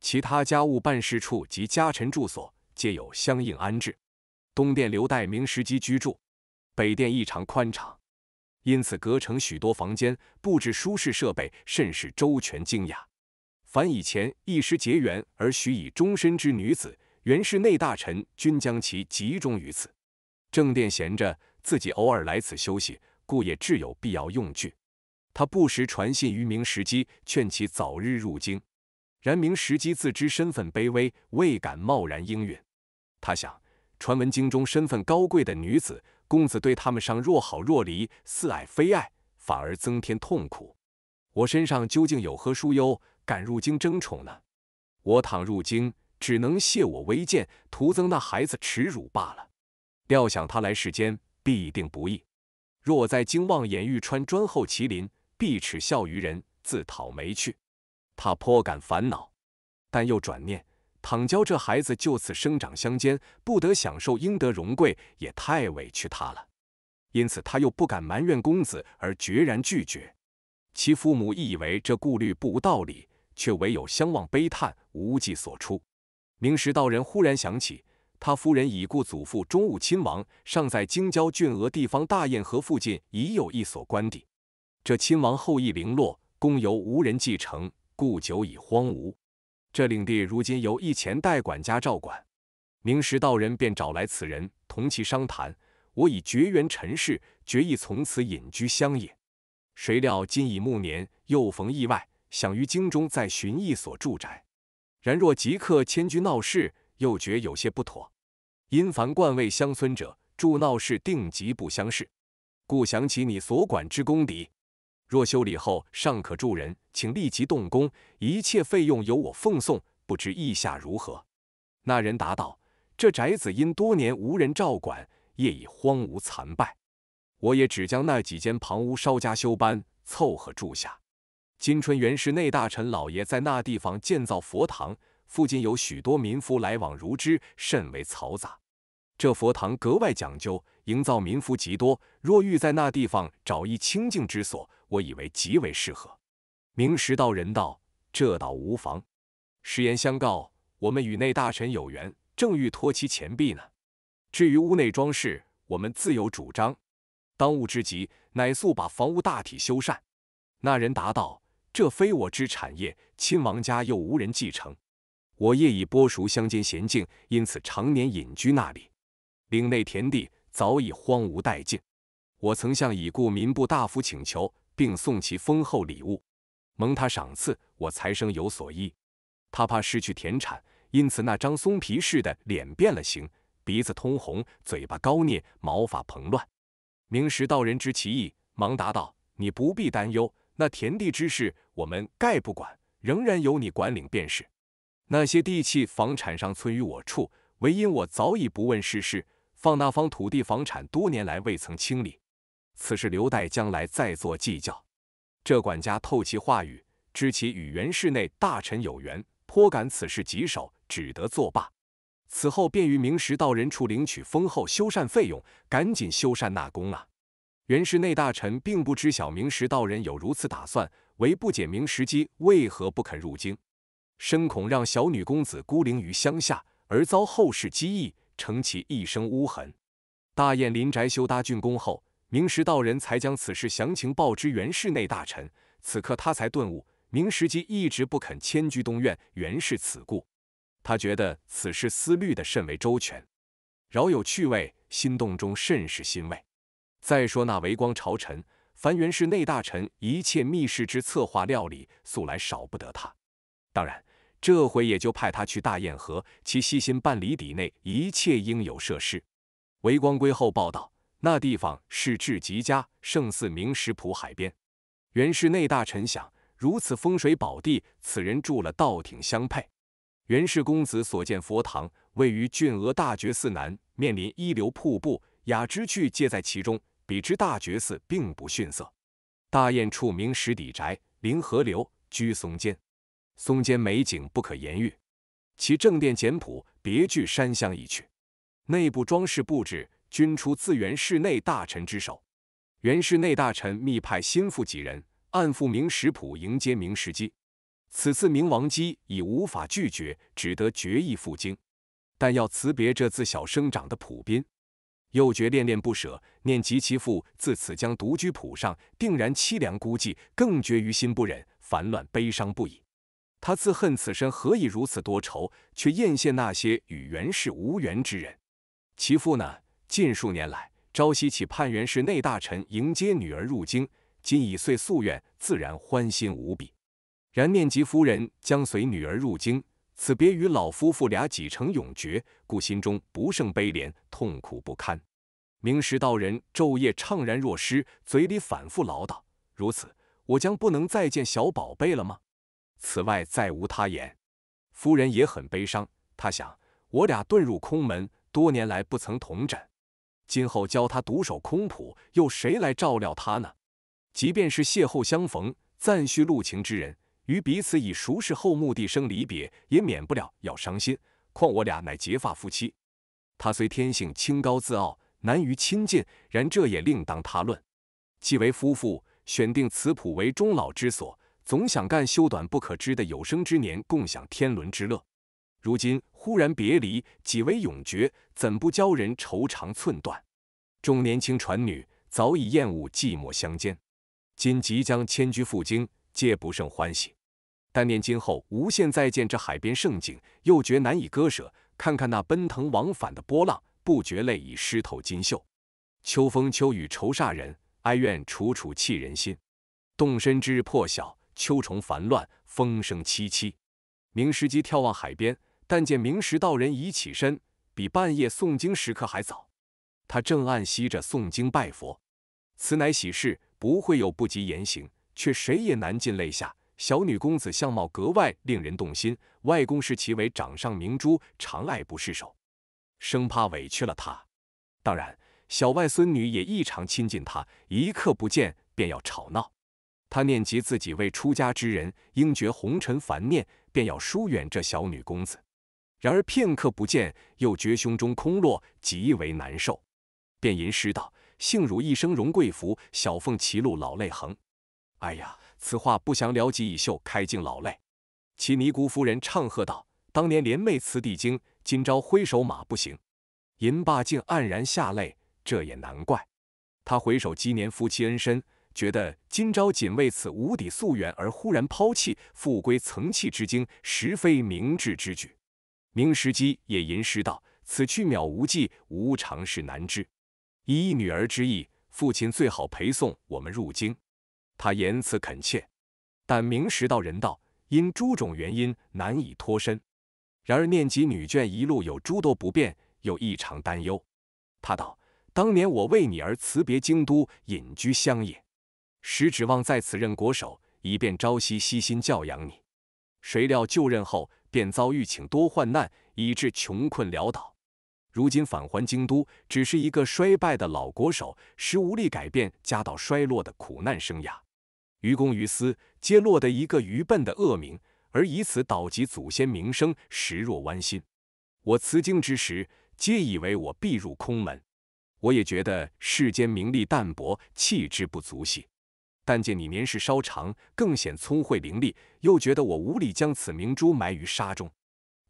S1: 其他家务办事处及家臣住所皆有相应安置。东殿留待明时机居住，北殿异常宽敞，因此隔成许多房间，布置舒适设备，甚是周全精雅。凡以前一时结缘而许以终身之女子，袁氏内大臣均将其集中于此。正殿闲着，自己偶尔来此休息，故也至有必要用具。他不时传信于明时基，劝其早日入京。然明时基自知身份卑微，未敢贸然应允。他想，传闻京中身份高贵的女子，公子对他们尚若好若离，似爱非爱，反而增添痛苦。我身上究竟有何殊优，敢入京争宠呢？我倘入京，只能泄我微贱，徒增那孩子耻辱罢了。料想他来世间必定不易，若我在京望眼欲穿，专候麒麟，必耻笑于人，自讨没趣。他颇感烦恼，但又转念，倘教这孩子就此生长乡间，不得享受应得荣贵，也太委屈他了。因此他又不敢埋怨公子，而决然拒绝。其父母亦以为这顾虑不无道理，却唯有相望悲叹，无计所出。明石道人忽然想起。他夫人已故，祖父忠武亲王尚在京郊郡峨地方大堰河附近，已有一所官邸。这亲王后裔零落，公由无人继承，故久已荒芜。这领地如今由一前代管家照管。明石道人便找来此人，同其商谈。我已绝缘尘世，决意从此隐居乡野。谁料今已暮年，又逢意外，想于京中再寻一所住宅。然若即刻迁居闹市，又觉有些不妥。因凡冠位乡村者，助闹市定极不相适，故想起你所管之公敌，若修理后尚可住人，请立即动工，一切费用由我奉送，不知意下如何？那人答道：“这宅子因多年无人照管，业已荒芜残败，我也只将那几间旁屋稍加修班，凑合住下。今春元是内大臣老爷在那地方建造佛堂，附近有许多民夫来往如织，甚为嘈杂。”这佛堂格外讲究，营造民夫极多。若欲在那地方找一清净之所，我以为极为适合。明石道人道：“这倒无妨。实言相告，我们与内大臣有缘，正欲托其前臂呢。至于屋内装饰，我们自有主张。当务之急，乃速把房屋大体修缮。”那人答道：“这非我之产业，亲王家又无人继承。我业已播熟乡间闲静，因此常年隐居那里。”岭内田地早已荒芜殆尽，我曾向已故民部大夫请求，并送其丰厚礼物，蒙他赏赐，我才生有所依。他怕失去田产，因此那张松皮似的脸变了形，鼻子通红，嘴巴高颞，毛发蓬乱。明石道人知其意，忙答道：“你不必担忧，那田地之事我们概不管，仍然由你管领便是。那些地契房产尚存于我处，唯因我早已不问世事。”放那方土地房产多年来未曾清理，此事留待将来再做计较。这管家透其话语，知其与袁氏内大臣有缘，颇感此事棘手，只得作罢。此后便于明石道人处领取丰厚修缮费用，赶紧修缮纳宫了。袁氏内大臣并不知晓明石道人有如此打算，唯不解明石基为何不肯入京，深恐让小女公子孤零于乡下而遭后世讥议。承其一生污痕。大宴林宅修搭竣工后，明石道人才将此事详情报之元氏内大臣。此刻他才顿悟，明石姬一直不肯迁居东院，原是此故。他觉得此事思虑的甚为周全，饶有趣味，心动中甚是欣慰。再说那围光朝臣，凡元氏内大臣一切密事之策划料理，素来少不得他。当然。这回也就派他去大堰河，其细心办理底内一切应有设施。韦光归后报道，那地方是至极佳，胜似明石浦海边。袁氏内大臣想，如此风水宝地，此人住了倒挺相配。袁氏公子所建佛堂，位于俊峨大觉寺南，面临一流瀑布，雅之趣皆在其中，比之大觉寺并不逊色。大堰处明石底宅，临河流，居松间。松间美景不可言喻，其正殿简朴，别具山乡意趣。内部装饰布置均出自元氏内大臣之手。元氏内大臣密派心腹几人暗赴明石浦迎接明石姬。此次明王姬已无法拒绝，只得决意赴京，但要辞别这自小生长的浦滨，又觉恋恋不舍。念及其父自此将独居浦上，定然凄凉孤寂，更觉于心不忍，烦乱悲伤不已。他自恨此身何以如此多愁，却艳羡那些与袁氏无缘之人。其父呢？近数年来朝夕起盼袁氏内大臣迎接女儿入京，今已遂夙愿，自然欢欣无比。然念及夫人将随女儿入京，此别与老夫妇俩几成永诀，故心中不胜悲怜，痛苦不堪。明石道人昼夜怅然若失，嘴里反复唠叨：“如此，我将不能再见小宝贝了吗？”此外再无他言，夫人也很悲伤。她想，我俩遁入空门，多年来不曾同枕，今后教他独守空普，又谁来照料他呢？即便是邂逅相逢、暂叙路情之人，与彼此以熟识后，目地生离别，也免不了要伤心。况我俩乃结发夫妻，他虽天性清高自傲，难于亲近，然这也另当他论。既为夫妇，选定此谱为终老之所。总想干修短不可知的有生之年，共享天伦之乐。如今忽然别离，几为永诀，怎不教人愁肠寸断？众年轻船女早已厌恶寂寞相间，今即将迁居赴京，皆不胜欢喜。但念今后无限再见这海边胜景，又觉难以割舍。看看那奔腾往返的波浪，不觉泪已湿透襟袖。秋风秋雨愁煞人，哀怨楚楚泣人心。动身之日破晓。秋虫烦乱，风声凄凄。明时即眺望海边，但见明石道人已起身，比半夜诵经时刻还早。他正暗惜着诵经拜佛，此乃喜事，不会有不及言行，却谁也难禁泪下。小女公子相貌格外令人动心，外公视其为掌上明珠，常爱不释手，生怕委屈了他。当然，小外孙女也异常亲近他，一刻不见便要吵闹。他念及自己为出家之人，应觉红尘烦念，便要疏远这小女公子。然而片刻不见，又觉胸中空落，极为难受，便吟诗道：“幸汝一生荣贵福，小凤歧路老泪横。”哎呀，此话不详了及已秀开尽老泪。其尼姑夫人唱和道：“当年联妹辞帝京，今朝挥手马不行。”吟罢竟黯然下泪。这也难怪，他回首积年夫妻恩深。觉得今朝仅为此无底夙愿而忽然抛弃复归层气之精，实非明智之举。明时基也吟诗道：“此去渺无际，无常事难知。”以一女儿之意，父亲最好陪送我们入京。他言辞恳切，但明时道人道因诸种原因难以脱身。然而念及女眷一路有诸多不便，又异常担忧。他道：“当年我为你而辞别京都，隐居乡野。”实指望在此任国手，以便朝夕悉心教养你。谁料就任后，便遭遇请多患难，以致穷困潦倒。如今返还京都，只是一个衰败的老国手，实无力改变家道衰落的苦难生涯。于公于私，皆落得一个愚笨的恶名，而以此导及祖先名声，实若剜心。我辞京之时，皆以为我必入空门。我也觉得世间名利淡薄，弃之不足惜。但见你年事稍长，更显聪慧伶俐，又觉得我无力将此明珠埋于沙中。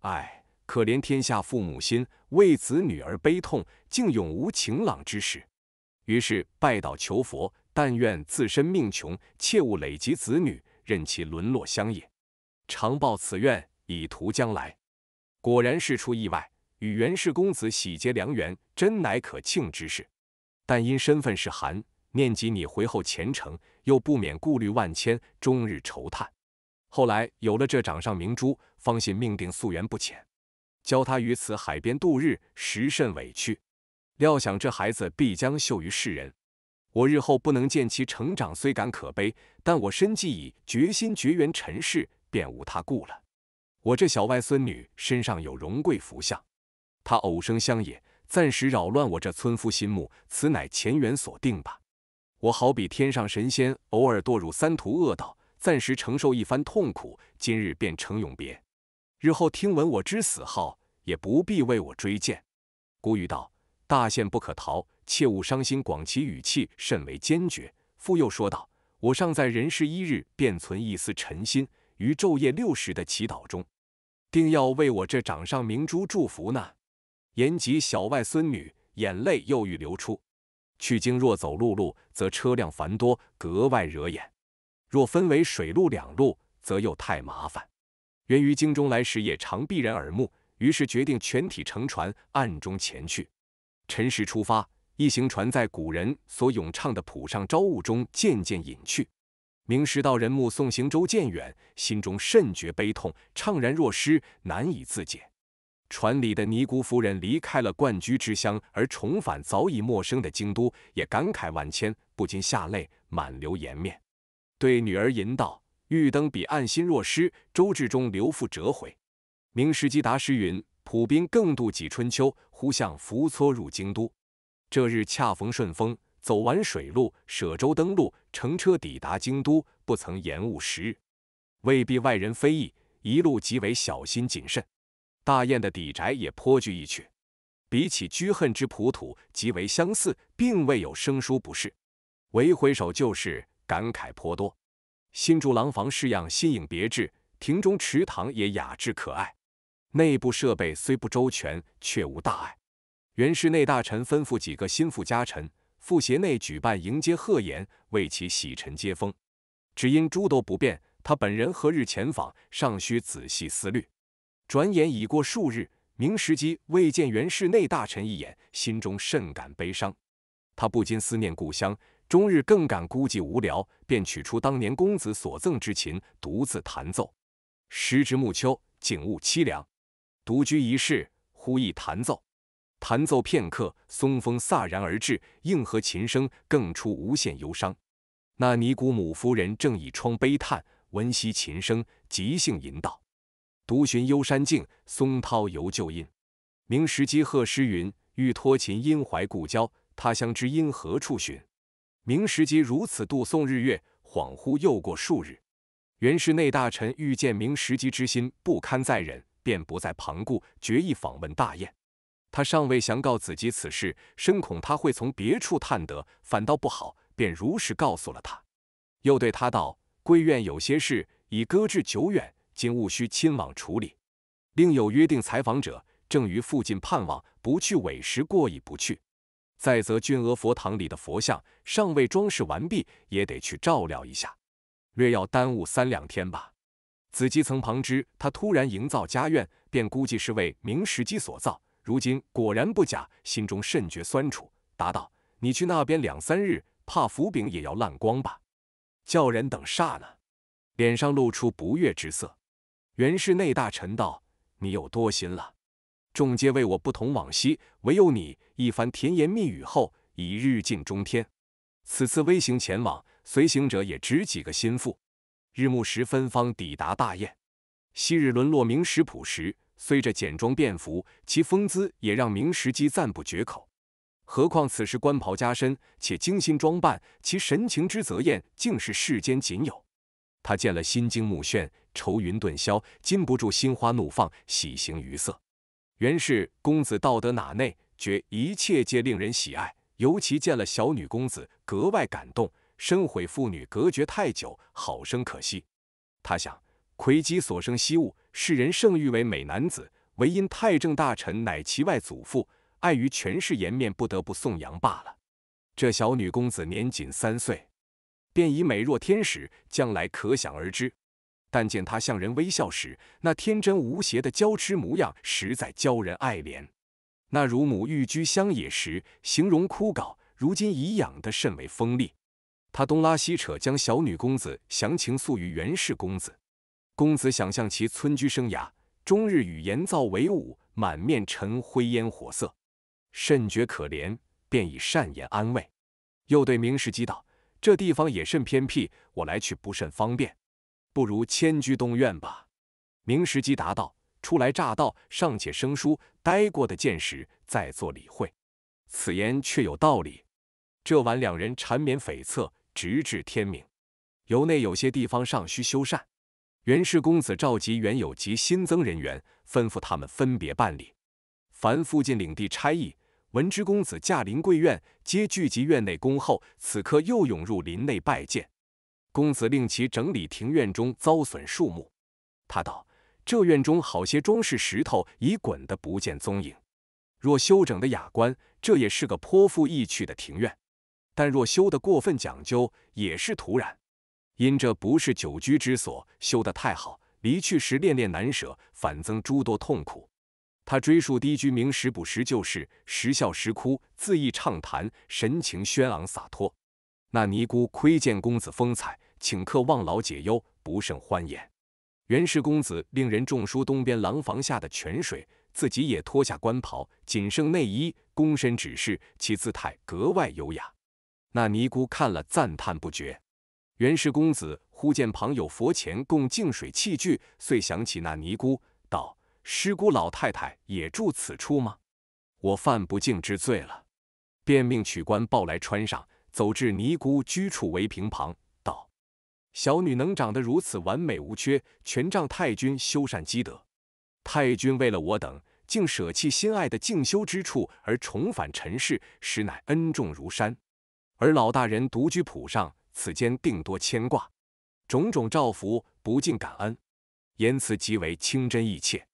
S1: 唉，可怜天下父母心，为子女而悲痛，竟永无晴朗之时。于是拜倒求佛，但愿自身命穷，切勿累及子女，任其沦落乡野，常报此愿，以图将来。果然事出意外，与袁氏公子喜结良缘，真乃可庆之事。但因身份是寒，念及你回后前程。又不免顾虑万千，终日愁叹。后来有了这掌上明珠，方信命定夙缘不浅，教他于此海边度日，实甚委屈。料想这孩子必将秀于世人，我日后不能见其成长，虽感可悲，但我身既已决心绝缘尘世，便无他故了。我这小外孙女身上有荣贵福相，她偶生乡野，暂时扰乱我这村夫心目，此乃前缘所定吧。我好比天上神仙，偶尔堕入三途恶道，暂时承受一番痛苦。今日便成永别，日后听闻我之死号，也不必为我追荐。古语道：“大限不可逃，切勿伤心。”广其语气甚为坚决，复又说道：“我尚在人世一日，便存一丝尘心，于昼夜六时的祈祷中，定要为我这掌上明珠祝福呢。”言及小外孙女眼泪又欲流出。去京若走陆路，则车辆繁多，格外惹眼；若分为水陆两路，则又太麻烦。源于京中来时也常避人耳目，于是决定全体乘船，暗中前去。辰时出发，一行船在古人所咏唱的《浦上朝雾》中渐渐隐去。明时道人目送行舟渐远，心中甚觉悲痛，怅然若失，难以自解。船里的尼姑夫人离开了冠居之乡，而重返早已陌生的京都，也感慨万千，不禁下泪，满流颜面，对女儿吟道：“玉灯彼岸心若失，周至中留复折回。”明时基达诗云：“普兵更度几春秋，忽向扶搓入京都。”这日恰逢顺风，走完水路，舍舟登陆，乘车抵达京都，不曾延误时日，未避外人非议，一路极为小心谨慎。大雁的底宅也颇具一趣，比起居恨之仆土极为相似，并未有生疏不适。唯回首旧事，感慨颇多。新筑廊房式样新颖别致，庭中池塘也雅致可爱。内部设备虽不周全，却无大碍。原氏内大臣吩咐几个心腹家臣赴协内举办迎接贺宴，为其洗尘接风。只因诸多不便，他本人何日前访尚需仔细思虑。转眼已过数日，明时机未见元室内大臣一眼，心中甚感悲伤。他不禁思念故乡，终日更感孤寂无聊，便取出当年公子所赠之琴，独自弹奏。时值暮秋，景物凄凉，独居一室，忽一弹奏。弹奏片刻，松风飒然而至，应和琴声，更出无限忧伤。那尼姑母夫人正倚窗悲叹，闻悉琴声，即兴吟道。独寻幽山径，松涛犹旧音。明时机贺诗云：“欲托琴音怀故交，他乡知音何处寻？”明时机如此度送日月，恍惚又过数日。元氏内大臣欲见明时机之心不堪再忍，便不再旁顾，决意访问大雁。他尚未详告子吉此事，深恐他会从别处探得，反倒不好，便如实告诉了他。又对他道：“归院有些事已搁置久远。”今勿需亲往处理，另有约定采访者正于附近盼望，不去委实过意不去。再则，俊俄佛堂里的佛像尚未装饰完毕，也得去照料一下，略要耽误三两天吧。子姬曾旁知他突然营造家院，便估计是为明时机所造，如今果然不假，心中甚觉酸楚，答道：“你去那边两三日，怕斧柄也要烂光吧？叫人等啥呢？”脸上露出不悦之色。原氏内大臣道：“你有多心了。众皆为我不同往昔，唯有你一番甜言蜜语后，已日进中天。此次微行前往，随行者也只几个心腹。日暮时分方抵达大雁。昔日沦落明石浦时，虽着简装便服，其风姿也让明石矶赞不绝口。何况此时官袍加身，且精心装扮，其神情之泽艳，竟是世间仅有。”他见了，心惊目眩，愁云顿消，禁不住心花怒放，喜形于色。原是公子道德哪内，觉一切皆令人喜爱，尤其见了小女公子，格外感动。深悔妇女隔绝太久，好生可惜。他想，魁姬所生息物，世人盛誉为美男子，唯因太政大臣乃其外祖父，碍于权势颜面，不得不颂扬罢了。这小女公子年仅三岁。便以美若天使，将来可想而知。但见他向人微笑时，那天真无邪的娇痴模样，实在教人爱怜。那乳母寓居乡野时，形容枯槁，如今已养得甚为锋利。他东拉西扯，将小女公子详情诉于袁氏公子。公子想象其村居生涯，终日与盐灶为伍，满面尘灰烟火色，甚觉可怜，便以善言安慰。又对明世基道。这地方也甚偏僻，我来去不甚方便，不如迁居东院吧。明时机答道：“初来乍到，尚且生疏，待过的见识再做理会。”此言确有道理。这晚两人缠绵悱恻，直至天明。由内有些地方尚需修缮，袁氏公子召集原有及新增人员，吩咐他们分别办理。凡附近领地差役。闻知公子驾临贵院，皆聚集院内恭候。此刻又涌入林内拜见。公子令其整理庭院中遭损树木。他道：“这院中好些装饰石头已滚得不见踪影。若修整的雅观，这也是个颇富意趣的庭院。但若修得过分讲究，也是徒然。因这不是久居之所，修得太好，离去时恋恋难舍，反增诸多痛苦。”他追溯低居名时，不时旧事，时笑时哭，恣意畅谈，神情轩昂洒脱。那尼姑窥见公子风采，请客忘劳解忧，不胜欢颜。袁氏公子令人种书东边廊房下的泉水，自己也脱下官袍，仅剩内衣，躬身指示，其姿态格外优雅。那尼姑看了赞叹不绝。袁氏公子忽见旁有佛前供净水器具，遂想起那尼姑，道。师姑老太太也住此处吗？我犯不敬之罪了，便命取官抱来穿上，走至尼姑居处围屏旁，道：“小女能长得如此完美无缺，全仗太君修善积德。太君为了我等，竟舍弃心爱的静修之处而重返尘世，实乃恩重如山。而老大人独居浦上，此间定多牵挂，种种照拂，不尽感恩。言辞极为情真意切。”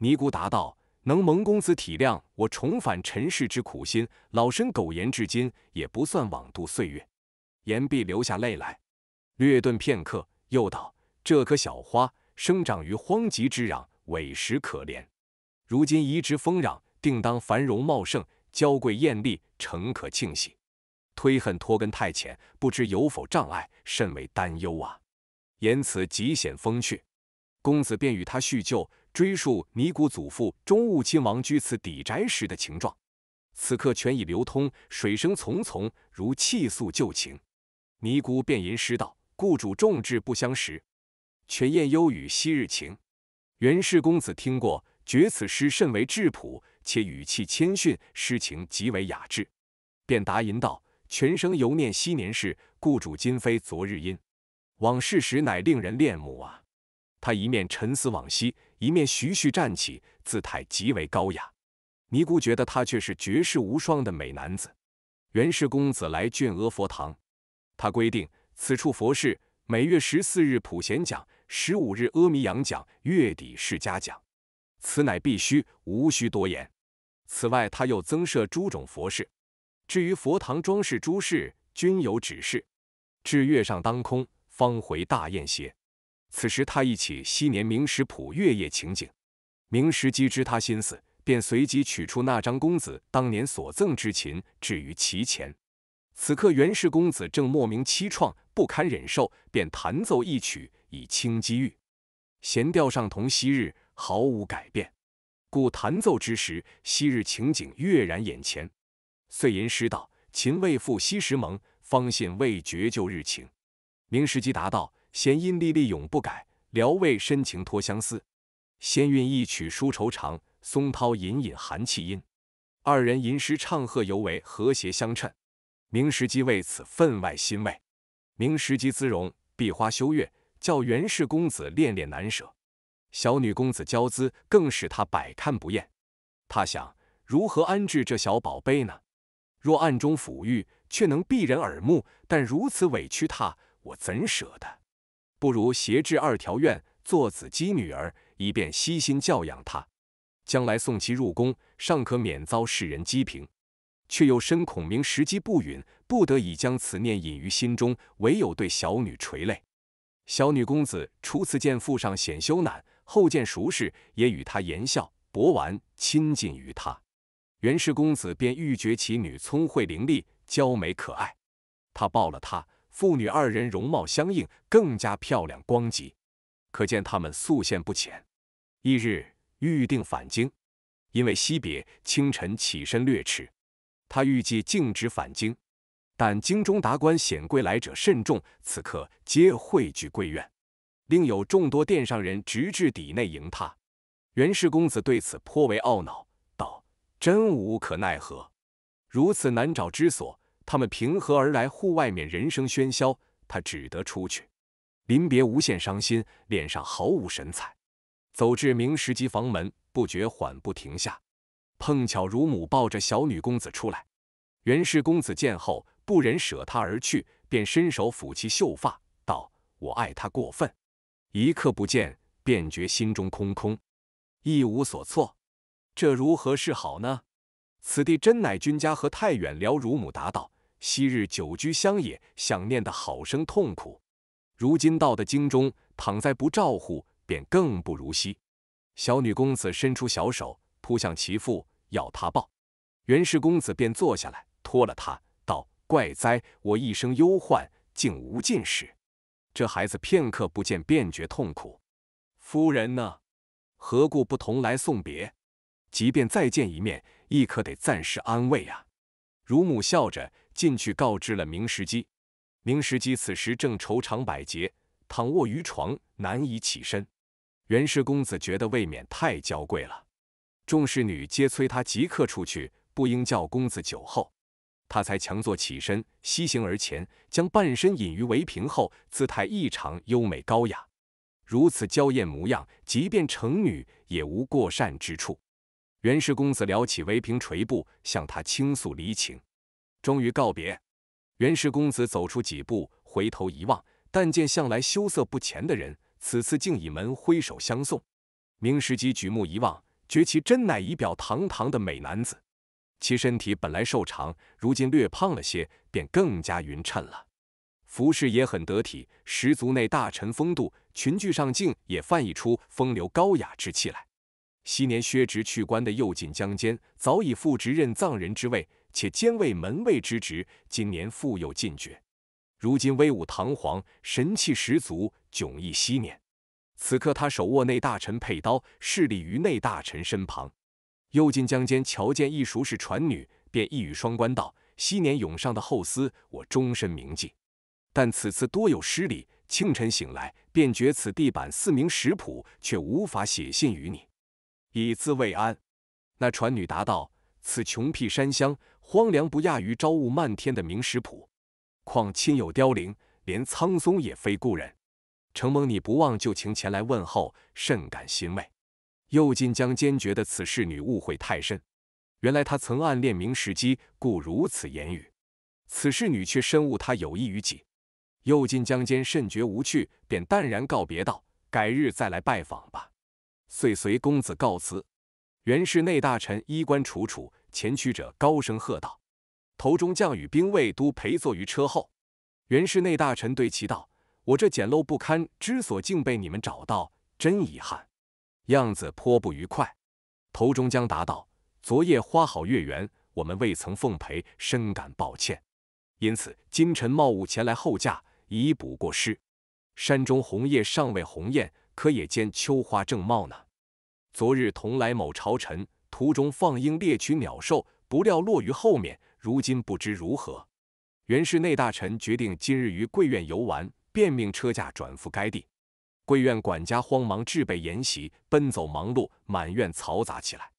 S1: 尼姑答道：“能蒙公子体谅我重返尘世之苦心，老身苟延至今，也不算枉度岁月。”言毕，流下泪来，略顿片刻，又道：“这棵小花生长于荒瘠之壤，委实可怜。如今移植丰壤，定当繁荣茂盛，娇贵艳丽，诚可庆喜。推恨脱根太浅，不知有否障碍，甚为担忧啊。”言辞极显风趣，公子便与他叙旧。追溯尼姑祖父中务亲王居此邸宅时的情状，此刻泉已流通，水声淙淙，如泣诉旧情。尼姑便吟诗道：“故主众志不相识，泉咽幽语昔日情。”袁氏公子听过，觉此诗甚为质朴，且语气谦逊，诗情极为雅致，便答吟道：“泉声犹念昔年事，故主今非昨日音。往事实乃令人恋慕啊！”他一面沉思往昔。一面徐徐站起，姿态极为高雅。尼姑觉得他却是绝世无双的美男子。元氏公子来俊阿佛堂，他规定此处佛事每月十四日普贤讲，十五日阿弥扬讲，月底释迦讲，此乃必须，无需多言。此外，他又增设诸种佛事。至于佛堂装饰诸事，均有指示。至月上当空，方回大雁斜。此时他忆起昔年明石浦月夜情景，明石矶知他心思，便随即取出那张公子当年所赠之琴置于其前。此刻袁氏公子正莫名凄怆，不堪忍受，便弹奏一曲以清机郁。弦调上同昔日，毫无改变，故弹奏之时，昔日情景跃然眼前。遂吟诗道：“琴未复昔时盟，方信未绝旧日情。”明石矶答道。弦音历历永不改，撩慰深情托相思。仙韵一曲书愁长，松涛隐隐含气音。二人吟诗唱和尤为和谐相称，明时机为此分外欣慰。明时机姿容，闭花羞月，叫袁氏公子恋恋难舍。小女公子娇姿，更使他百看不厌。他想如何安置这小宝贝呢？若暗中抚育，却能避人耳目。但如此委屈他，我怎舍得？不如挟制二条院做子姬女儿，以便悉心教养她，将来送其入宫，尚可免遭世人讥评。却又深恐明时机不允，不得已将此念隐于心中，唯有对小女垂泪。小女公子初次见父上显羞赧，后见熟识，也与他言笑博玩，亲近于他。袁氏公子便欲觉其女聪慧伶俐，娇美可爱，他抱了她。父女二人容貌相映，更加漂亮光洁，可见他们素现不浅。翌日预定返京，因为惜别，清晨起身略迟。他预计径直返京，但京中达官显贵来者甚众，此刻皆汇聚贵院，另有众多殿上人直至邸内迎他。袁氏公子对此颇为懊恼，道：“真无可奈何，如此难找之所。”他们凭何而来？户外面人声喧嚣，他只得出去。临别无限伤心，脸上毫无神采。走至明时级房门，不觉缓步停下。碰巧乳母抱着小女公子出来，袁氏公子见后，不忍舍她而去，便伸手抚其秀发，道：“我爱她过分，一刻不见，便觉心中空空，一无所措。这如何是好呢？此地真乃君家和太远。”辽乳母答道。昔日久居乡野，想念得好生痛苦。如今到的京中，躺在不照护，便更不如昔。小女公子伸出小手，扑向其父，要他抱。袁氏公子便坐下来，托了他道：“怪哉，我一生忧患，竟无尽时。这孩子片刻不见，便觉痛苦。夫人呢？何故不同来送别？即便再见一面，亦可得暂时安慰呀。”乳母笑着。进去告知了明石姬，明石姬此时正愁肠百结，躺卧于床，难以起身。袁氏公子觉得未免太娇贵了，众侍女皆催他即刻出去，不应叫公子久候。他才强坐起身，西行而前，将半身隐于围屏后，姿态异常优美高雅。如此娇艳模样，即便成女也无过善之处。袁氏公子撩起围屏垂布，向她倾诉离情。终于告别，袁氏公子走出几步，回头一望，但见向来羞涩不前的人，此次竟以门挥手相送。明时机举目一望，觉其真乃仪表堂堂的美男子。其身体本来瘦长，如今略胖了些，便更加匀称了。服饰也很得体，十足内大臣风度，群聚上镜也泛溢出风流高雅之气来。昔年薛植去官的右近江监，早已复职任藏人之位。且兼为门卫之职，今年复又进爵，如今威武堂皇，神气十足，迥异昔年。此刻他手握内大臣佩刀，侍立于内大臣身旁。又进江间，瞧见一熟识传女，便一语双关道：“昔年永上的后思，我终身铭记。但此次多有失礼，清晨醒来便觉此地板四名食谱，却无法写信于你，以字慰安。”那传女答道：“此穷僻山乡。”荒凉不亚于朝雾漫天的明石浦，况亲友凋零，连苍松也非故人。承蒙你不忘旧情前来问候，甚感欣慰。右近江坚觉得此侍女误会太甚，原来他曾暗恋明石姬，故如此言语。此侍女却深悟他有意于己。右近江坚甚觉无趣，便淡然告别道：“改日再来拜访吧。”遂随公子告辞。原是内大臣，衣冠楚楚。前驱者高声喝道：“头中将与兵卫都陪坐于车后。”原氏内大臣对其道：“我这简陋不堪，之所竟被你们找到，真遗憾。”样子颇不愉快。头中将答道：“昨夜花好月圆，我们未曾奉陪，深感抱歉。因此今晨冒雾前来候驾，以补过失。山中红叶尚未红艳，可也见秋花正茂呢。昨日同来某朝臣。”途中放鹰猎取鸟兽，不料落于后面，如今不知如何。袁氏内大臣决定今日于贵院游玩，便命车驾转赴该地。贵院管家慌忙置备筵席，奔走忙碌，满院嘈杂起来。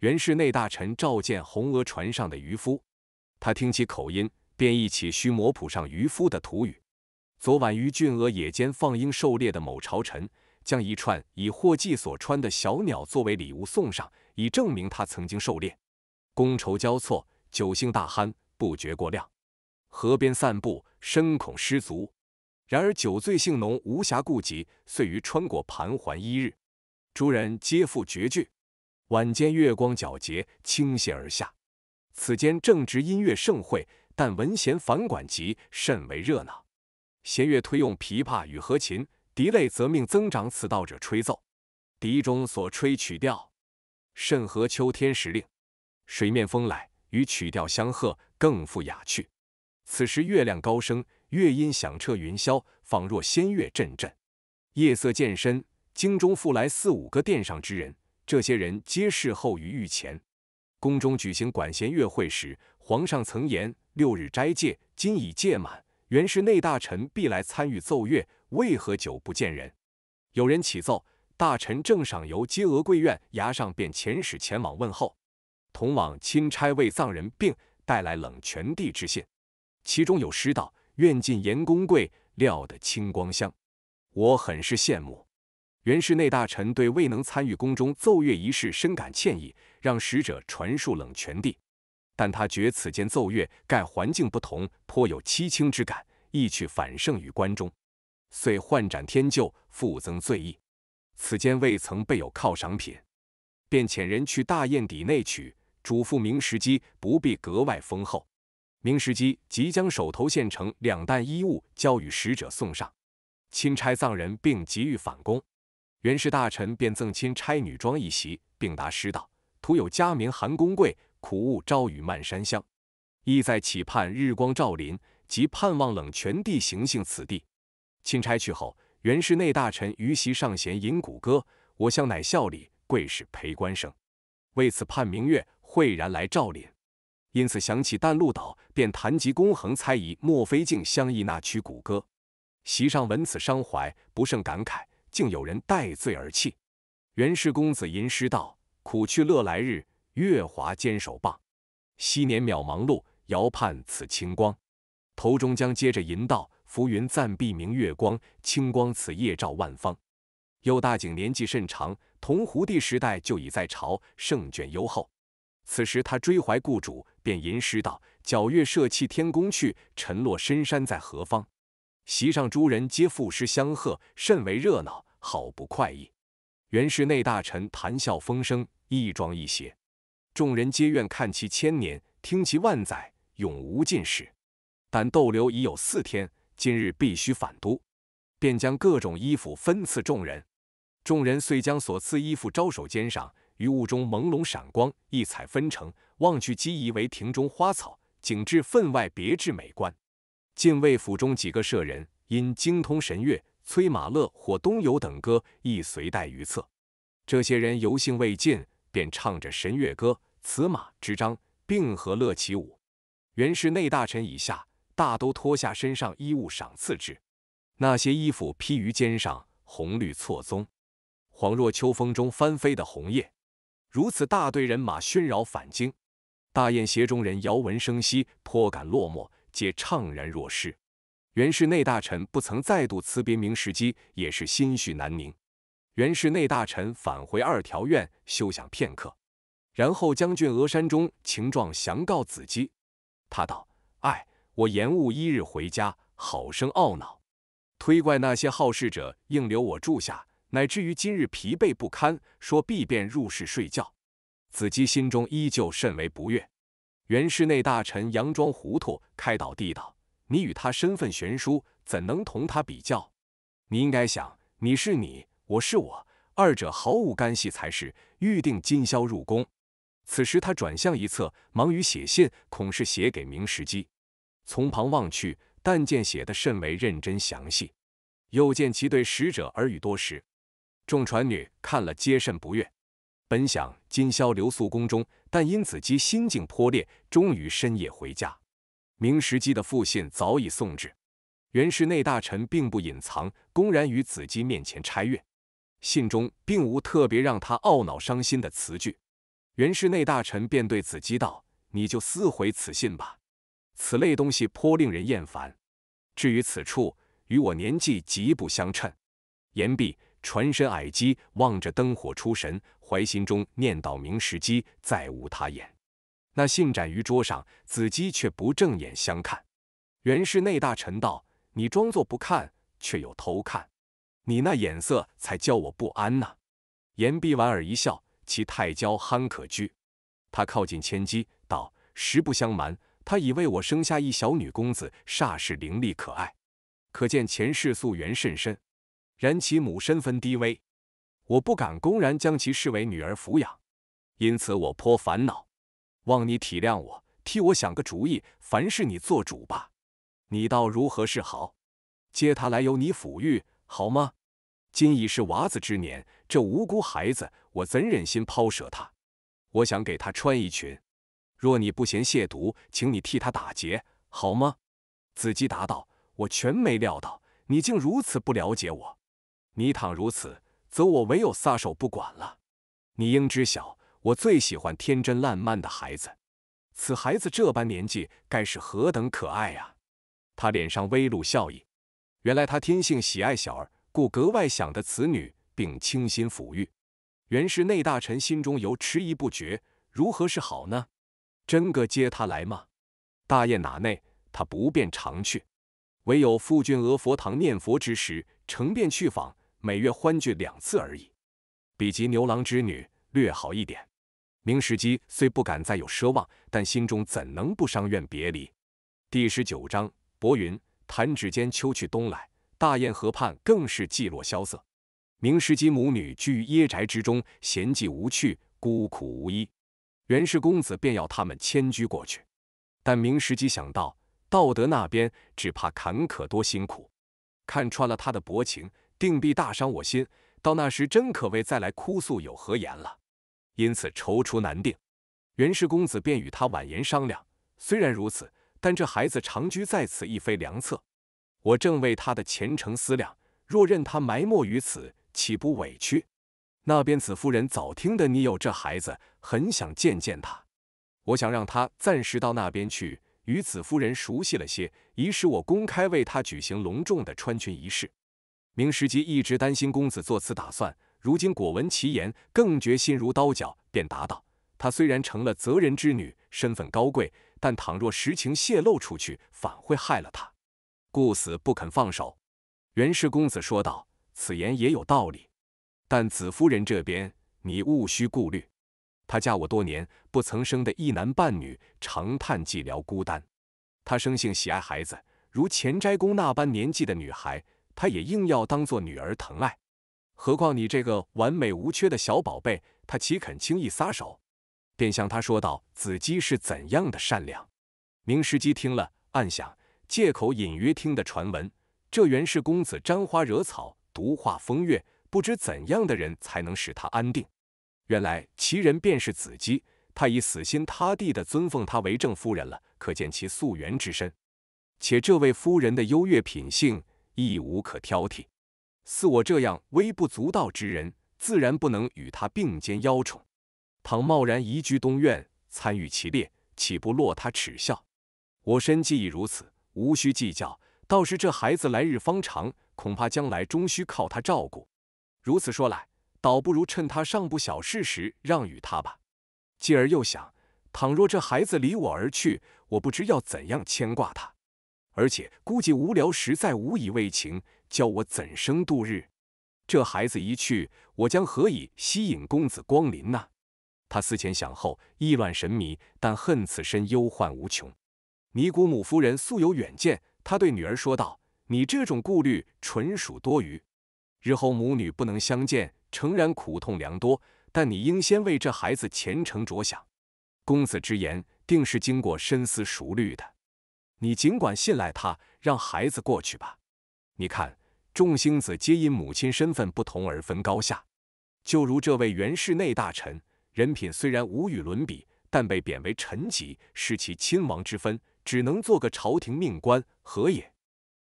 S1: 袁氏内大臣召见红娥船上的渔夫，他听其口音，便忆起须磨浦上渔夫的土语。昨晚于郡娥野间放鹰狩猎的某朝臣。将一串以霍季所穿的小鸟作为礼物送上，以证明他曾经狩猎。觥筹交错，酒兴大酣，不觉过量。河边散步，深恐失足。然而酒醉性浓，无暇顾及，遂于穿过盘桓一日。诸人皆复绝句。晚间月光皎洁，倾泻而下。此间正值音乐盛会，但文弦反管急，甚为热闹。弦乐推用琵琶与和琴。笛类则命增长此道者吹奏，笛中所吹曲调甚合秋天时令，水面风来与曲调相和，更富雅趣。此时月亮高升，乐音响彻云霄，仿若仙乐阵阵。夜色渐深，京中复来四五个殿上之人，这些人皆侍候于御前。宫中举行管弦乐会时，皇上曾言六日斋戒，今已届满，原是内大臣必来参与奏乐。为何久不见人？有人启奏，大臣正赏由接俄贵院，衙上便遣使前往问候，同往钦差为藏人病带来冷泉帝之信，其中有诗道：“愿尽严公贵，料得清光香。”我很是羡慕。原是内大臣对未能参与宫中奏乐一事深感歉意，让使者传述冷泉帝，但他觉此间奏乐盖环境不同，颇有凄清之感，一曲反胜于关中。遂换斩添旧，复增罪意。此间未曾备有犒赏品，便遣人去大宴底内取，嘱咐明时机不必格外丰厚。明时机即将手头现成两担衣物交与使者送上。钦差藏人，并急欲返宫。袁氏大臣便赠钦差女装一袭，并答诗道：“徒有佳名寒公贵，苦务朝雨漫山香。意在企盼日光照临，即盼望冷泉地行幸此地。”钦差去后，袁氏内大臣于席上弦吟古歌，我乡乃孝礼，贵使陪官生，为此盼明月，晦然来照脸。因此想起淡路岛，便谈及公衡猜疑，莫非竟相忆那曲古歌？席上闻此伤怀，不胜感慨，竟有人带罪而泣。袁氏公子吟诗道：“苦去乐来日，月华坚守傍。昔年渺茫路，遥盼此清光。”头中将接着吟道。浮云暂蔽明月光，清光此夜照万方。尤大景年纪甚长，同胡帝时代就已在朝，圣眷优厚。此时他追怀故主，便吟诗道：“皎月射气天宫去，沉落深山在何方？”席上诸人皆赋诗相贺，甚为热闹，好不快意。原氏内大臣谈笑风生，亦庄亦谐，众人皆愿看其千年，听其万载，永无尽时。但逗留已有四天。今日必须返都，便将各种衣服分赐众人。众人遂将所赐衣服招手肩上，于雾中朦胧闪光，异彩纷呈，望去皆以为庭中花草，景致分外别致美观。晋卫府中几个舍人因精通神乐、催马乐或东游等歌，亦随带于侧。这些人游兴未尽，便唱着神乐歌、此马之章，并和乐起舞。原是内大臣以下。大都脱下身上衣物赏赐之，那些衣服披于肩上，红绿错综，恍若秋风中翻飞的红叶。如此大队人马喧扰返京，大宴席中人遥闻声息，颇感落寞，皆怅然若失。袁氏内大臣不曾再度辞别明世基，也是心绪难宁。袁氏内大臣返回二条院，休想片刻，然后将郡鹅山中情状详告子基。他道。我延误一日回家，好生懊恼，推怪那些好事者硬留我住下，乃至于今日疲惫不堪。说必便入室睡觉。子姬心中依旧甚为不悦。元室内大臣佯装糊涂，开导地道：“你与他身份悬殊，怎能同他比较？你应该想，你是你，我是我，二者毫无干系才是。”预定今宵入宫。此时他转向一侧，忙于写信，恐是写给明时机。从旁望去，但见写的甚为认真详细，又见其对使者耳语多时。众传女看了皆甚不悦，本想今宵留宿宫中，但因子姬心境颇烈，终于深夜回家。明时姬的复信早已送至，袁氏内大臣并不隐藏，公然于子姬面前拆阅。信中并无特别让他懊恼伤心的词句，袁氏内大臣便对子姬道：“你就撕毁此信吧。”此类东西颇令人厌烦。至于此处，与我年纪极不相称。言毕，船身矮机，望着灯火出神，怀心中念叨：“明时机，再无他言。”那信展于桌上，子姬却不正眼相看。原是内大臣道：“你装作不看，却又偷看，你那眼色才叫我不安呢。”言毕，莞尔一笑，其太娇憨可掬。他靠近千姬，道：“实不相瞒。”他已为我生下一小女公子，煞是伶俐可爱，可见前世宿缘甚深。然其母身份低微，我不敢公然将其视为女儿抚养，因此我颇烦恼。望你体谅我，替我想个主意，凡事你做主吧。你倒如何是好？接她来由你抚育好吗？今已是娃子之年，这无辜孩子，我怎忍心抛舍她？我想给她穿一裙。若你不嫌亵渎，请你替他打劫，好吗？子姬答道：“我全没料到你竟如此不了解我。你倘如此，则我唯有撒手不管了。你应知晓，我最喜欢天真烂漫的孩子。此孩子这般年纪，该是何等可爱呀！”他脸上微露笑意。原来他天性喜爱小儿，故格外想得此女，并倾心抚育。原是内大臣心中犹迟疑不决，如何是好呢？真个接他来吗？大雁哪内他不便常去，唯有父郡额佛堂念佛之时，乘便去访，每月欢聚两次而已。比及牛郎织女，略好一点。明时基虽不敢再有奢望，但心中怎能不伤怨别离？第十九章：薄云。弹指间，秋去冬来，大雁河畔更是寂落萧瑟。明时基母女居于掖宅之中，闲寂无趣，孤苦无依。袁氏公子便要他们迁居过去，但明时机想到道德那边，只怕坎坷多辛苦，看穿了他的薄情，定必大伤我心。到那时，真可谓再来哭诉有何言了。因此踌躇难定。袁氏公子便与他婉言商量。虽然如此，但这孩子长居在此，亦非良策。我正为他的前程思量，若任他埋没于此，岂不委屈？那边子夫人早听得你有这孩子，很想见见他。我想让他暂时到那边去，与子夫人熟悉了些，以使我公开为他举行隆重的穿裙仪式。明时吉一直担心公子做此打算，如今果闻其言，更觉心如刀绞，便答道：“他虽然成了择人之女，身份高贵，但倘若实情泄露出去，反会害了他，故死不肯放手。”袁氏公子说道：“此言也有道理。”但子夫人这边，你毋需顾虑。她嫁我多年，不曾生的一男半女，长叹寂寥孤单。她生性喜爱孩子，如钱斋宫那般年纪的女孩，她也硬要当做女儿疼爱。何况你这个完美无缺的小宝贝，她岂肯轻易撒手？便向他说道：“子姬是怎样的善良？”明时姬听了，暗想：借口隐约听的传闻，这原是公子沾花惹草，独画风月。不知怎样的人才能使他安定？原来其人便是子姬，他已死心塌地地尊奉他为正夫人了，可见其夙缘之深。且这位夫人的优越品性亦无可挑剔，似我这样微不足道之人，自然不能与她并肩邀宠。倘贸然移居东院，参与其列，岂不落他耻笑？我身记已如此，无需计较。倒是这孩子来日方长，恐怕将来终需靠他照顾。如此说来，倒不如趁他尚不小事时让与他吧。继而又想，倘若这孩子离我而去，我不知要怎样牵挂他，而且估计无聊实在无以为情，叫我怎生度日？这孩子一去，我将何以吸引公子光临呢？他思前想后，意乱神迷，但恨此身忧患无穷。尼古姆夫人素有远见，她对女儿说道：“你这种顾虑纯属多余。”日后母女不能相见，诚然苦痛良多，但你应先为这孩子前程着想。公子之言，定是经过深思熟虑的。你尽管信赖他，让孩子过去吧。你看，众星子皆因母亲身份不同而分高下。就如这位袁氏内大臣，人品虽然无与伦比，但被贬为臣级，是其亲王之分，只能做个朝廷命官，何也？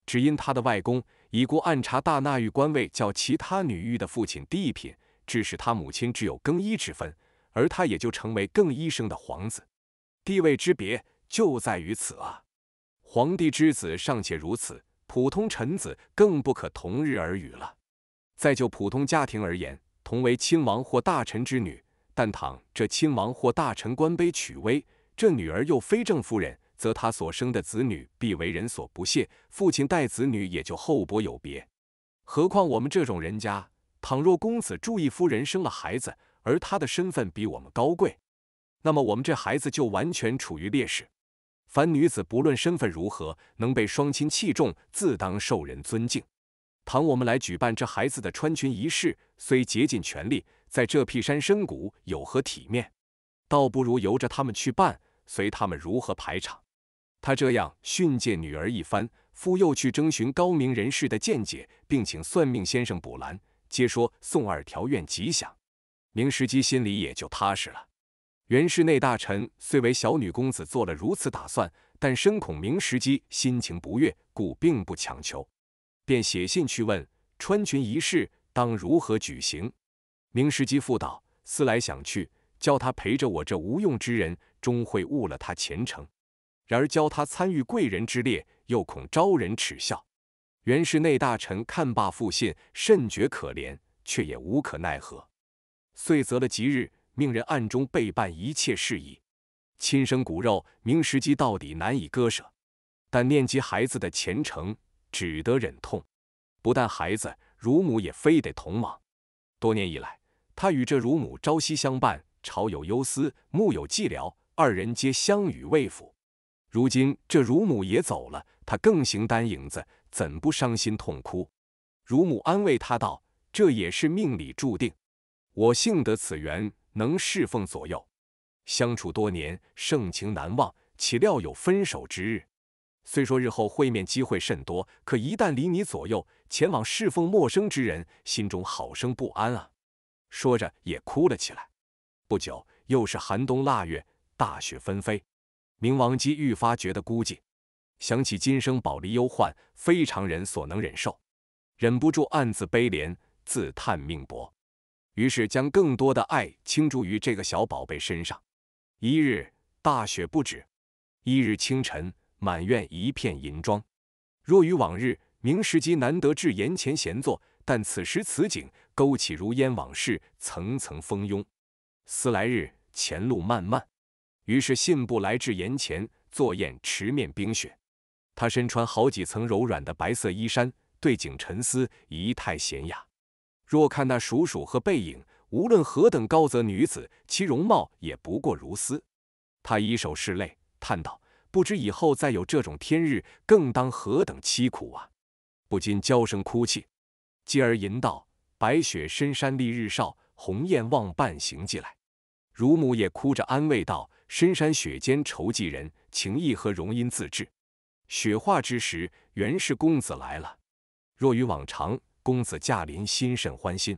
S1: 只因他的外公。已故暗查大纳狱官位，叫其他女御的父亲低一品，致使他母亲只有更衣之分，而他也就成为更衣生的皇子。地位之别就在于此啊！皇帝之子尚且如此，普通臣子更不可同日而语了。再就普通家庭而言，同为亲王或大臣之女，但倘这亲王或大臣官卑取微，这女儿又非正夫人。则他所生的子女必为人所不屑，父亲待子女也就厚薄有别。何况我们这种人家，倘若公子祝意夫人生了孩子，而他的身份比我们高贵，那么我们这孩子就完全处于劣势。凡女子不论身份如何，能被双亲器重，自当受人尊敬。倘我们来举办这孩子的穿裙仪式，虽竭尽全力，在这僻山深谷有何体面？倒不如由着他们去办，随他们如何排场。他这样训诫女儿一番，复又去征询高明人士的见解，并请算命先生卜兰，皆说宋二条院吉祥，明时机心里也就踏实了。袁氏内大臣虽为小女公子做了如此打算，但深恐明时机心情不悦，故并不强求，便写信去问穿裙仪式当如何举行。明时机复道：思来想去，叫他陪着我这无用之人，终会误了他前程。然而教他参与贵人之列，又恐招人耻笑。袁氏内大臣看罢复信，甚觉可怜，却也无可奈何，遂择了吉日，命人暗中备办一切事宜。亲生骨肉，明时机到底难以割舍，但念及孩子的前程，只得忍痛。不但孩子，乳母也非得同往。多年以来，他与这乳母朝夕相伴，朝有忧思，暮有寂寥，二人皆相与未抚。如今这乳母也走了，他更形单影子，怎不伤心痛哭？乳母安慰他道：“这也是命里注定，我幸得此缘，能侍奉左右，相处多年，盛情难忘。岂料有分手之日？虽说日后会面机会甚多，可一旦离你左右，前往侍奉陌生之人，心中好生不安啊！”说着也哭了起来。不久，又是寒冬腊月，大雪纷飞。明王姬愈发觉得孤寂，想起今生宝离忧患，非常人所能忍受，忍不住暗自悲怜，自叹命薄。于是将更多的爱倾注于这个小宝贝身上。一日大雪不止，一日清晨，满院一片银装。若于往日，明时机难得至檐前闲坐，但此时此景，勾起如烟往事，层层蜂拥。思来日，前路漫漫。于是信步来至岩前，坐雁池面冰雪。他身穿好几层柔软的白色衣衫，对景沉思，仪态娴雅。若看那蜀黍和背影，无论何等高则女子，其容貌也不过如斯。他以手拭泪，叹道：“不知以后再有这种天日，更当何等凄苦啊！”不禁娇声哭泣，继而吟道：“白雪深山丽日少，鸿雁望伴行迹来。”乳母也哭着安慰道。深山雪间愁寄人，情意和容音自至。雪化之时，袁氏公子来了。若与往常，公子驾临，心甚欢欣。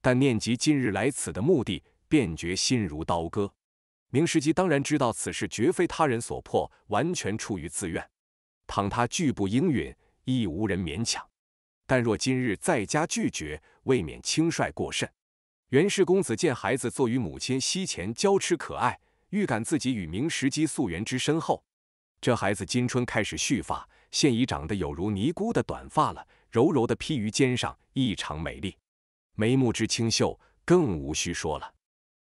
S1: 但念及今日来此的目的，便觉心如刀割。明时吉当然知道此事绝非他人所迫，完全出于自愿。倘他拒不应允，亦无人勉强。但若今日在家拒绝，未免轻率过甚。袁氏公子见孩子坐于母亲膝前，娇痴可爱。预感自己与明石姬素缘之深厚，这孩子今春开始蓄发，现已长得有如尼姑的短发了，柔柔的披于肩上，异常美丽。眉目之清秀，更无需说了。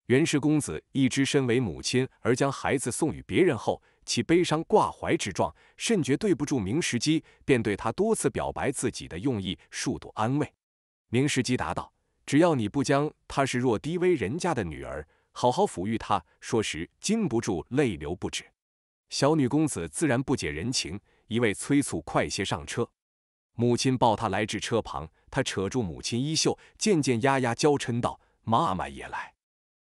S1: 袁氏公子一直身为母亲而将孩子送与别人后，其悲伤挂怀之状，甚觉对不住明石姬，便对他多次表白自己的用意，数度安慰。明石姬答道：“只要你不将她是若低微人家的女儿。”好好抚育他。说时禁不住泪流不止。小女公子自然不解人情，一味催促快些上车。母亲抱他来至车旁，他扯住母亲衣袖，渐渐压压娇嗔道：“妈妈也来。”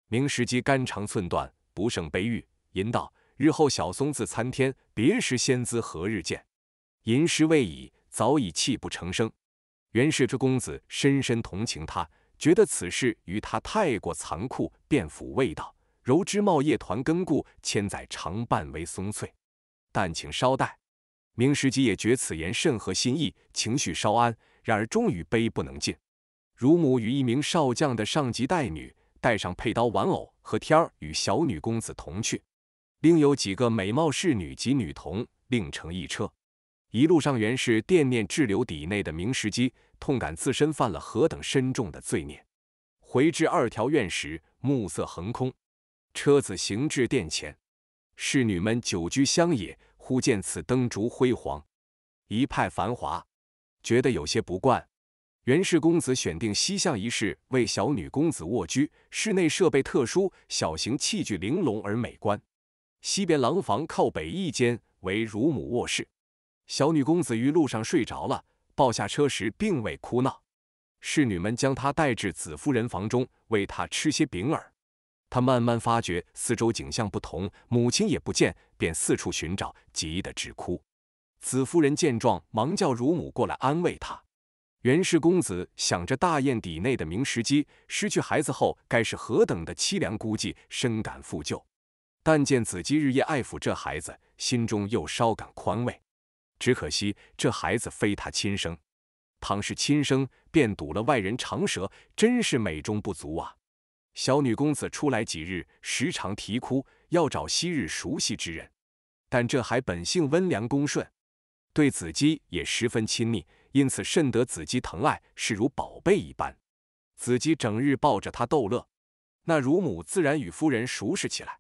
S1: 明时机肝肠寸断，不胜悲郁，吟道：“日后小松自参天，别时仙姿何日见？”吟诗未已，早已泣不成声。袁氏之公子深深同情他。觉得此事与他太过残酷，便抚慰道：“柔枝茂叶团根固，千载常伴为松翠。但请稍待。”明时吉也觉此言甚合心意，情绪稍安。然而终于悲不能尽。乳母与一名少将的上级带女，带上佩刀玩偶，和天儿与小女公子同去。另有几个美貌侍女及女童，另乘一车。一路上，袁氏惦念滞留底内的明石矶，痛感自身犯了何等深重的罪孽。回至二条院时，暮色横空，车子行至殿前，侍女们久居乡野，忽见此灯烛辉煌，一派繁华，觉得有些不惯。袁氏公子选定西向一室为小女公子卧居，室内设备特殊，小型器具玲珑而美观。西边廊房靠北一间为乳母卧室。小女公子于路上睡着了，抱下车时并未哭闹。侍女们将她带至子夫人房中，喂她吃些饼饵。她慢慢发觉四周景象不同，母亲也不见，便四处寻找，急得直哭。子夫人见状，忙叫乳母过来安慰她。袁氏公子想着大宴底内的明石姬失去孩子后该是何等的凄凉孤寂，深感负疚。但见子姬日夜爱抚这孩子，心中又稍感宽慰。只可惜这孩子非他亲生，倘是亲生，便堵了外人长舌，真是美中不足啊。小女公子出来几日，时常啼哭，要找昔日熟悉之人。但这孩本性温良恭顺，对子姬也十分亲密，因此甚得子姬疼爱，视如宝贝一般。子姬整日抱着他逗乐，那乳母自然与夫人熟识起来。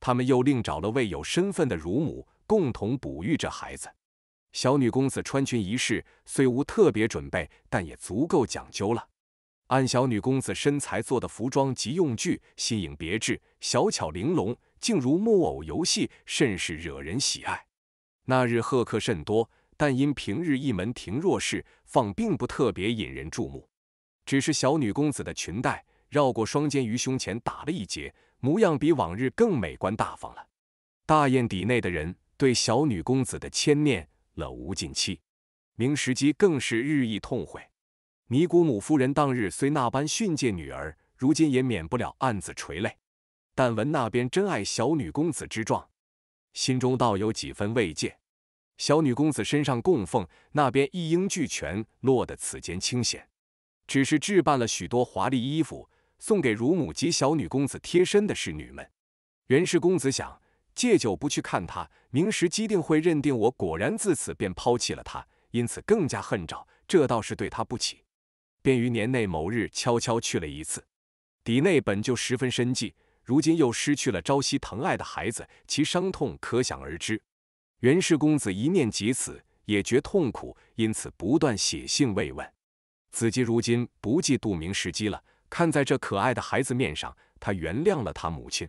S1: 他们又另找了位有身份的乳母，共同哺育这孩子。小女公子穿裙仪式虽无特别准备，但也足够讲究了。按小女公子身材做的服装及用具新颖别致、小巧玲珑，竟如木偶游戏，甚是惹人喜爱。那日贺客甚多，但因平日一门庭若市，放并不特别引人注目。只是小女公子的裙带绕过双肩于胸前打了一结，模样比往日更美观大方了。大宴底内的人对小女公子的牵念。了无尽期，明时机更是日益痛悔。尼姑母夫人当日虽那般训诫女儿，如今也免不了暗自垂泪。但闻那边真爱小女公子之状，心中倒有几分慰藉。小女公子身上供奉那边一应俱全，落得此间清闲。只是置办了许多华丽衣服，送给乳母及小女公子贴身的侍女们。袁氏公子想借酒不去看她。明石基定会认定我果然自此便抛弃了他，因此更加恨着。这倒是对他不起，便于年内某日悄悄去了一次。邸内本就十分深忌，如今又失去了朝夕疼爱的孩子，其伤痛可想而知。袁氏公子一念及此，也觉痛苦，因此不断写信慰问。子姬如今不记杜明时基了，看在这可爱的孩子面上，他原谅了他母亲，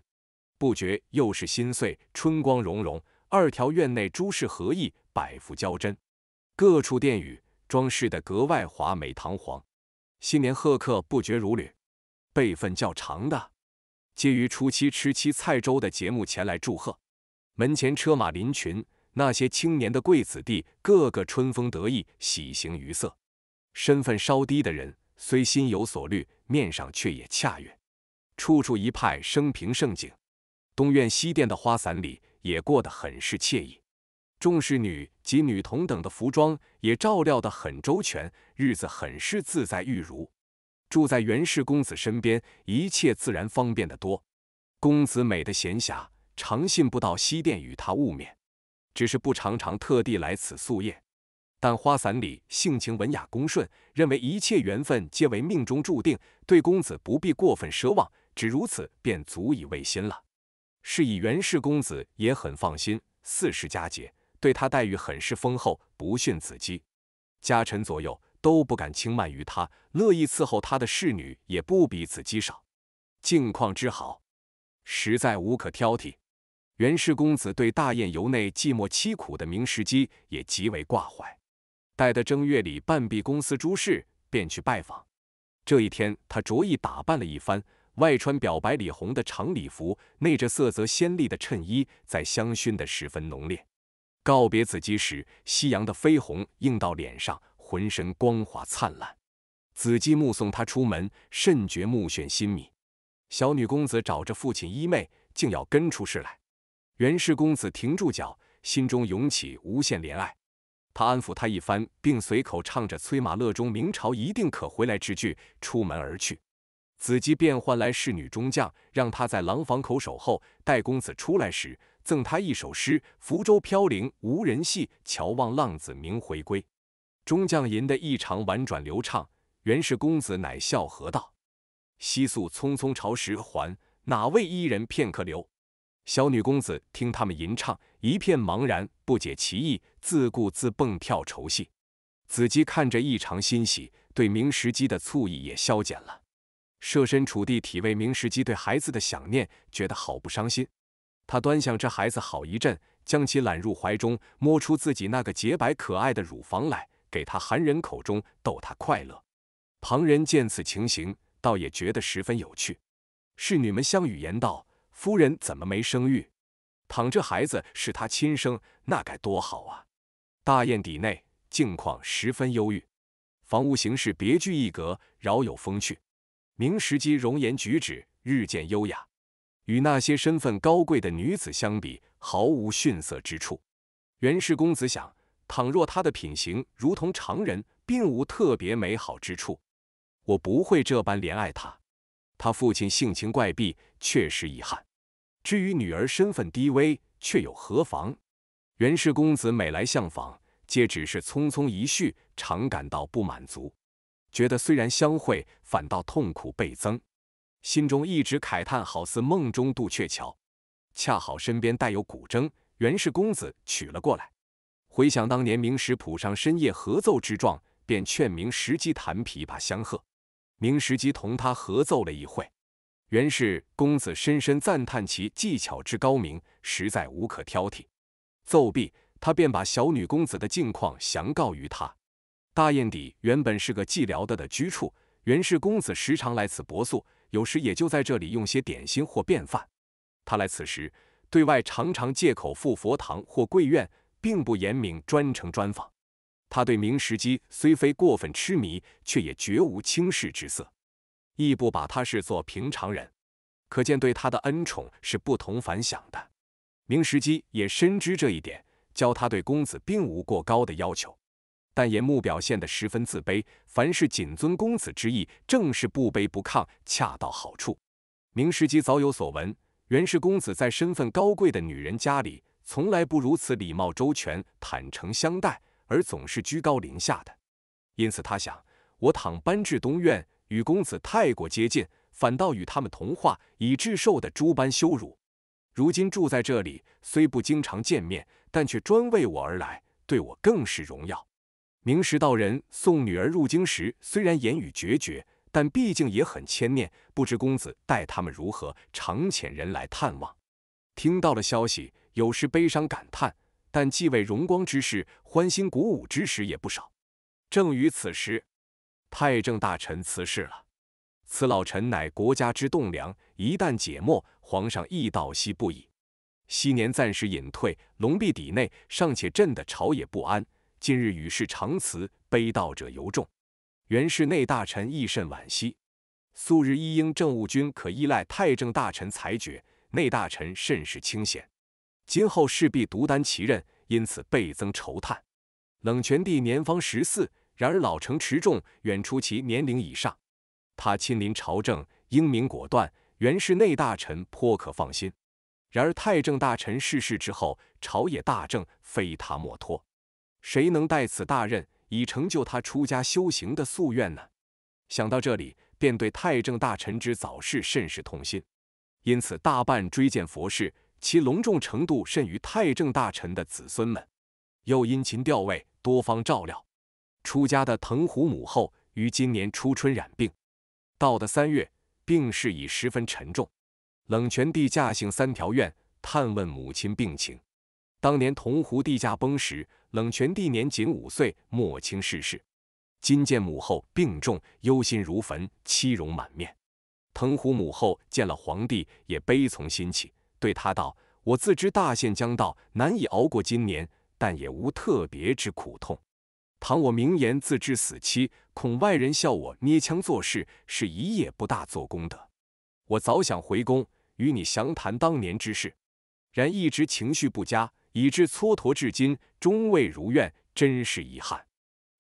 S1: 不觉又是心碎，春光融融。二条院内诸事合意，百福交臻，各处殿宇装饰的格外华美堂皇。新年贺客不绝如缕，辈分较长的皆于初七吃七菜粥的节目前来祝贺。门前车马林群，那些青年的贵子弟个个春风得意，喜形于色；身份稍低的人虽心有所虑，面上却也恰悦，处处一派升平盛景。东院西殿的花伞里。也过得很是惬意，众侍女及女童等的服装也照料得很周全，日子很是自在。玉如住在袁氏公子身边，一切自然方便得多。公子美的闲暇，常信不到西殿与他晤面，只是不常常特地来此宿夜。但花伞里性情文雅恭顺，认为一切缘分皆为命中注定，对公子不必过分奢望，只如此便足以为心了。是以袁氏公子也很放心，四世佳节对他待遇很是丰厚，不逊子姬。家臣左右都不敢轻慢于他，乐意伺候他的侍女也不比子姬少。境况之好，实在无可挑剔。袁氏公子对大宴游内寂寞凄苦的明时姬也极为挂怀，待得正月里半壁公司诸事，便去拜访。这一天，他着意打扮了一番。外穿表白里红的长礼服，内着色泽鲜丽的衬衣，在香薰得十分浓烈。告别子姬时，夕阳的绯红映到脸上，浑身光滑灿烂。子姬目送他出门，甚觉目眩心迷。小女公子找着父亲衣袂，竟要跟出事来。袁氏公子停住脚，心中涌起无限怜爱，他安抚他一番，并随口唱着《催马乐》中“明朝一定可回来”之句，出门而去。子姬便唤来侍女中将，让他在廊坊口守候，待公子出来时赠他一首诗：“福州飘零无人系，乔望浪子明回归。”中将吟的异常婉转流畅，原是公子乃笑和道：“惜宿匆匆朝时还，哪位伊人片刻留？”小女公子听他们吟唱，一片茫然，不解其意，自顾自蹦跳愁戏。子姬看着异常欣喜，对明时姬的醋意也消减了。设身处地体味明世积对孩子的想念，觉得好不伤心。他端详这孩子好一阵，将其揽入怀中，摸出自己那个洁白可爱的乳房来，给他含人口中，逗他快乐。旁人见此情形，倒也觉得十分有趣。侍女们相语言道：“夫人怎么没生育？倘这孩子是他亲生，那该多好啊！”大雁邸内境况十分忧郁，房屋形式别具一格，饶有风趣。明时姬容颜举止日渐优雅，与那些身份高贵的女子相比，毫无逊色之处。袁氏公子想，倘若她的品行如同常人，并无特别美好之处，我不会这般怜爱她。她父亲性情怪癖，确实遗憾。至于女儿身份低微，却又何妨？袁氏公子每来相访，皆只是匆匆一叙，常感到不满足。觉得虽然相会，反倒痛苦倍增，心中一直慨叹，好似梦中渡鹊桥。恰好身边带有古筝，袁氏公子取了过来。回想当年明石浦上深夜合奏之状，便劝明石姬弹琵琶相和。明石姬同他合奏了一会，袁氏公子深深赞叹其技巧之高明，实在无可挑剔。奏毕，他便把小女公子的近况详告于他。大雁底原本是个寂寥的的居处，袁氏公子时常来此泊宿，有时也就在这里用些点心或便饭。他来此时，对外常常借口赴佛堂或贵院，并不严明专程专访。他对明时基虽非过分痴迷，却也绝无轻视之色，亦不把他视作平常人，可见对他的恩宠是不同凡响的。明时基也深知这一点，教他对公子并无过高的要求。但颜穆表现得十分自卑，凡事谨遵公子之意，正是不卑不亢，恰到好处。明时机早有所闻，袁氏公子在身份高贵的女人家里，从来不如此礼貌周全、坦诚相待，而总是居高临下的。因此他想，我倘搬至东院，与公子太过接近，反倒与他们同化，以致受的诸般羞辱。如今住在这里，虽不经常见面，但却专为我而来，对我更是荣耀。明时道人送女儿入京时，虽然言语决绝，但毕竟也很牵念。不知公子待他们如何，常遣人来探望。听到了消息，有时悲伤感叹，但既为荣光之事，欢欣鼓舞之时也不少。正于此时，太政大臣辞世了。此老臣乃国家之栋梁，一旦解没，皇上亦道惜不已。昔年暂时隐退，龙壁底内尚且朕的朝野不安。近日与世长辞，悲悼者尤众。袁氏内大臣亦甚惋惜。素日一应政务军可依赖太政大臣裁决，内大臣甚是清闲。今后势必独担其任，因此倍增愁叹。冷泉帝年方十四，然而老成持重，远出其年龄以上。他亲临朝政，英明果断，袁氏内大臣颇可放心。然而太政大臣逝世之后，朝野大政非他莫托。谁能代此大任，以成就他出家修行的夙愿呢？想到这里，便对太政大臣之早逝甚是痛心，因此大半追荐佛事，其隆重程度甚于太政大臣的子孙们。又殷勤调慰，多方照料。出家的藤壶母后于今年初春染病，到的三月，病势已十分沉重。冷泉帝驾幸三条院，探问母亲病情。当年桐湖帝驾崩时，冷泉帝年仅五岁，莫清逝世。今见母后病重，忧心如焚，凄容满面。藤湖母后见了皇帝，也悲从心起，对他道：“我自知大限将到，难以熬过今年，但也无特别之苦痛。倘我明言自知死期，恐外人笑我捏枪作势，是一夜不大做功德。我早想回宫与你详谈当年之事，然一直情绪不佳。”以致蹉跎至今，终未如愿，真是遗憾。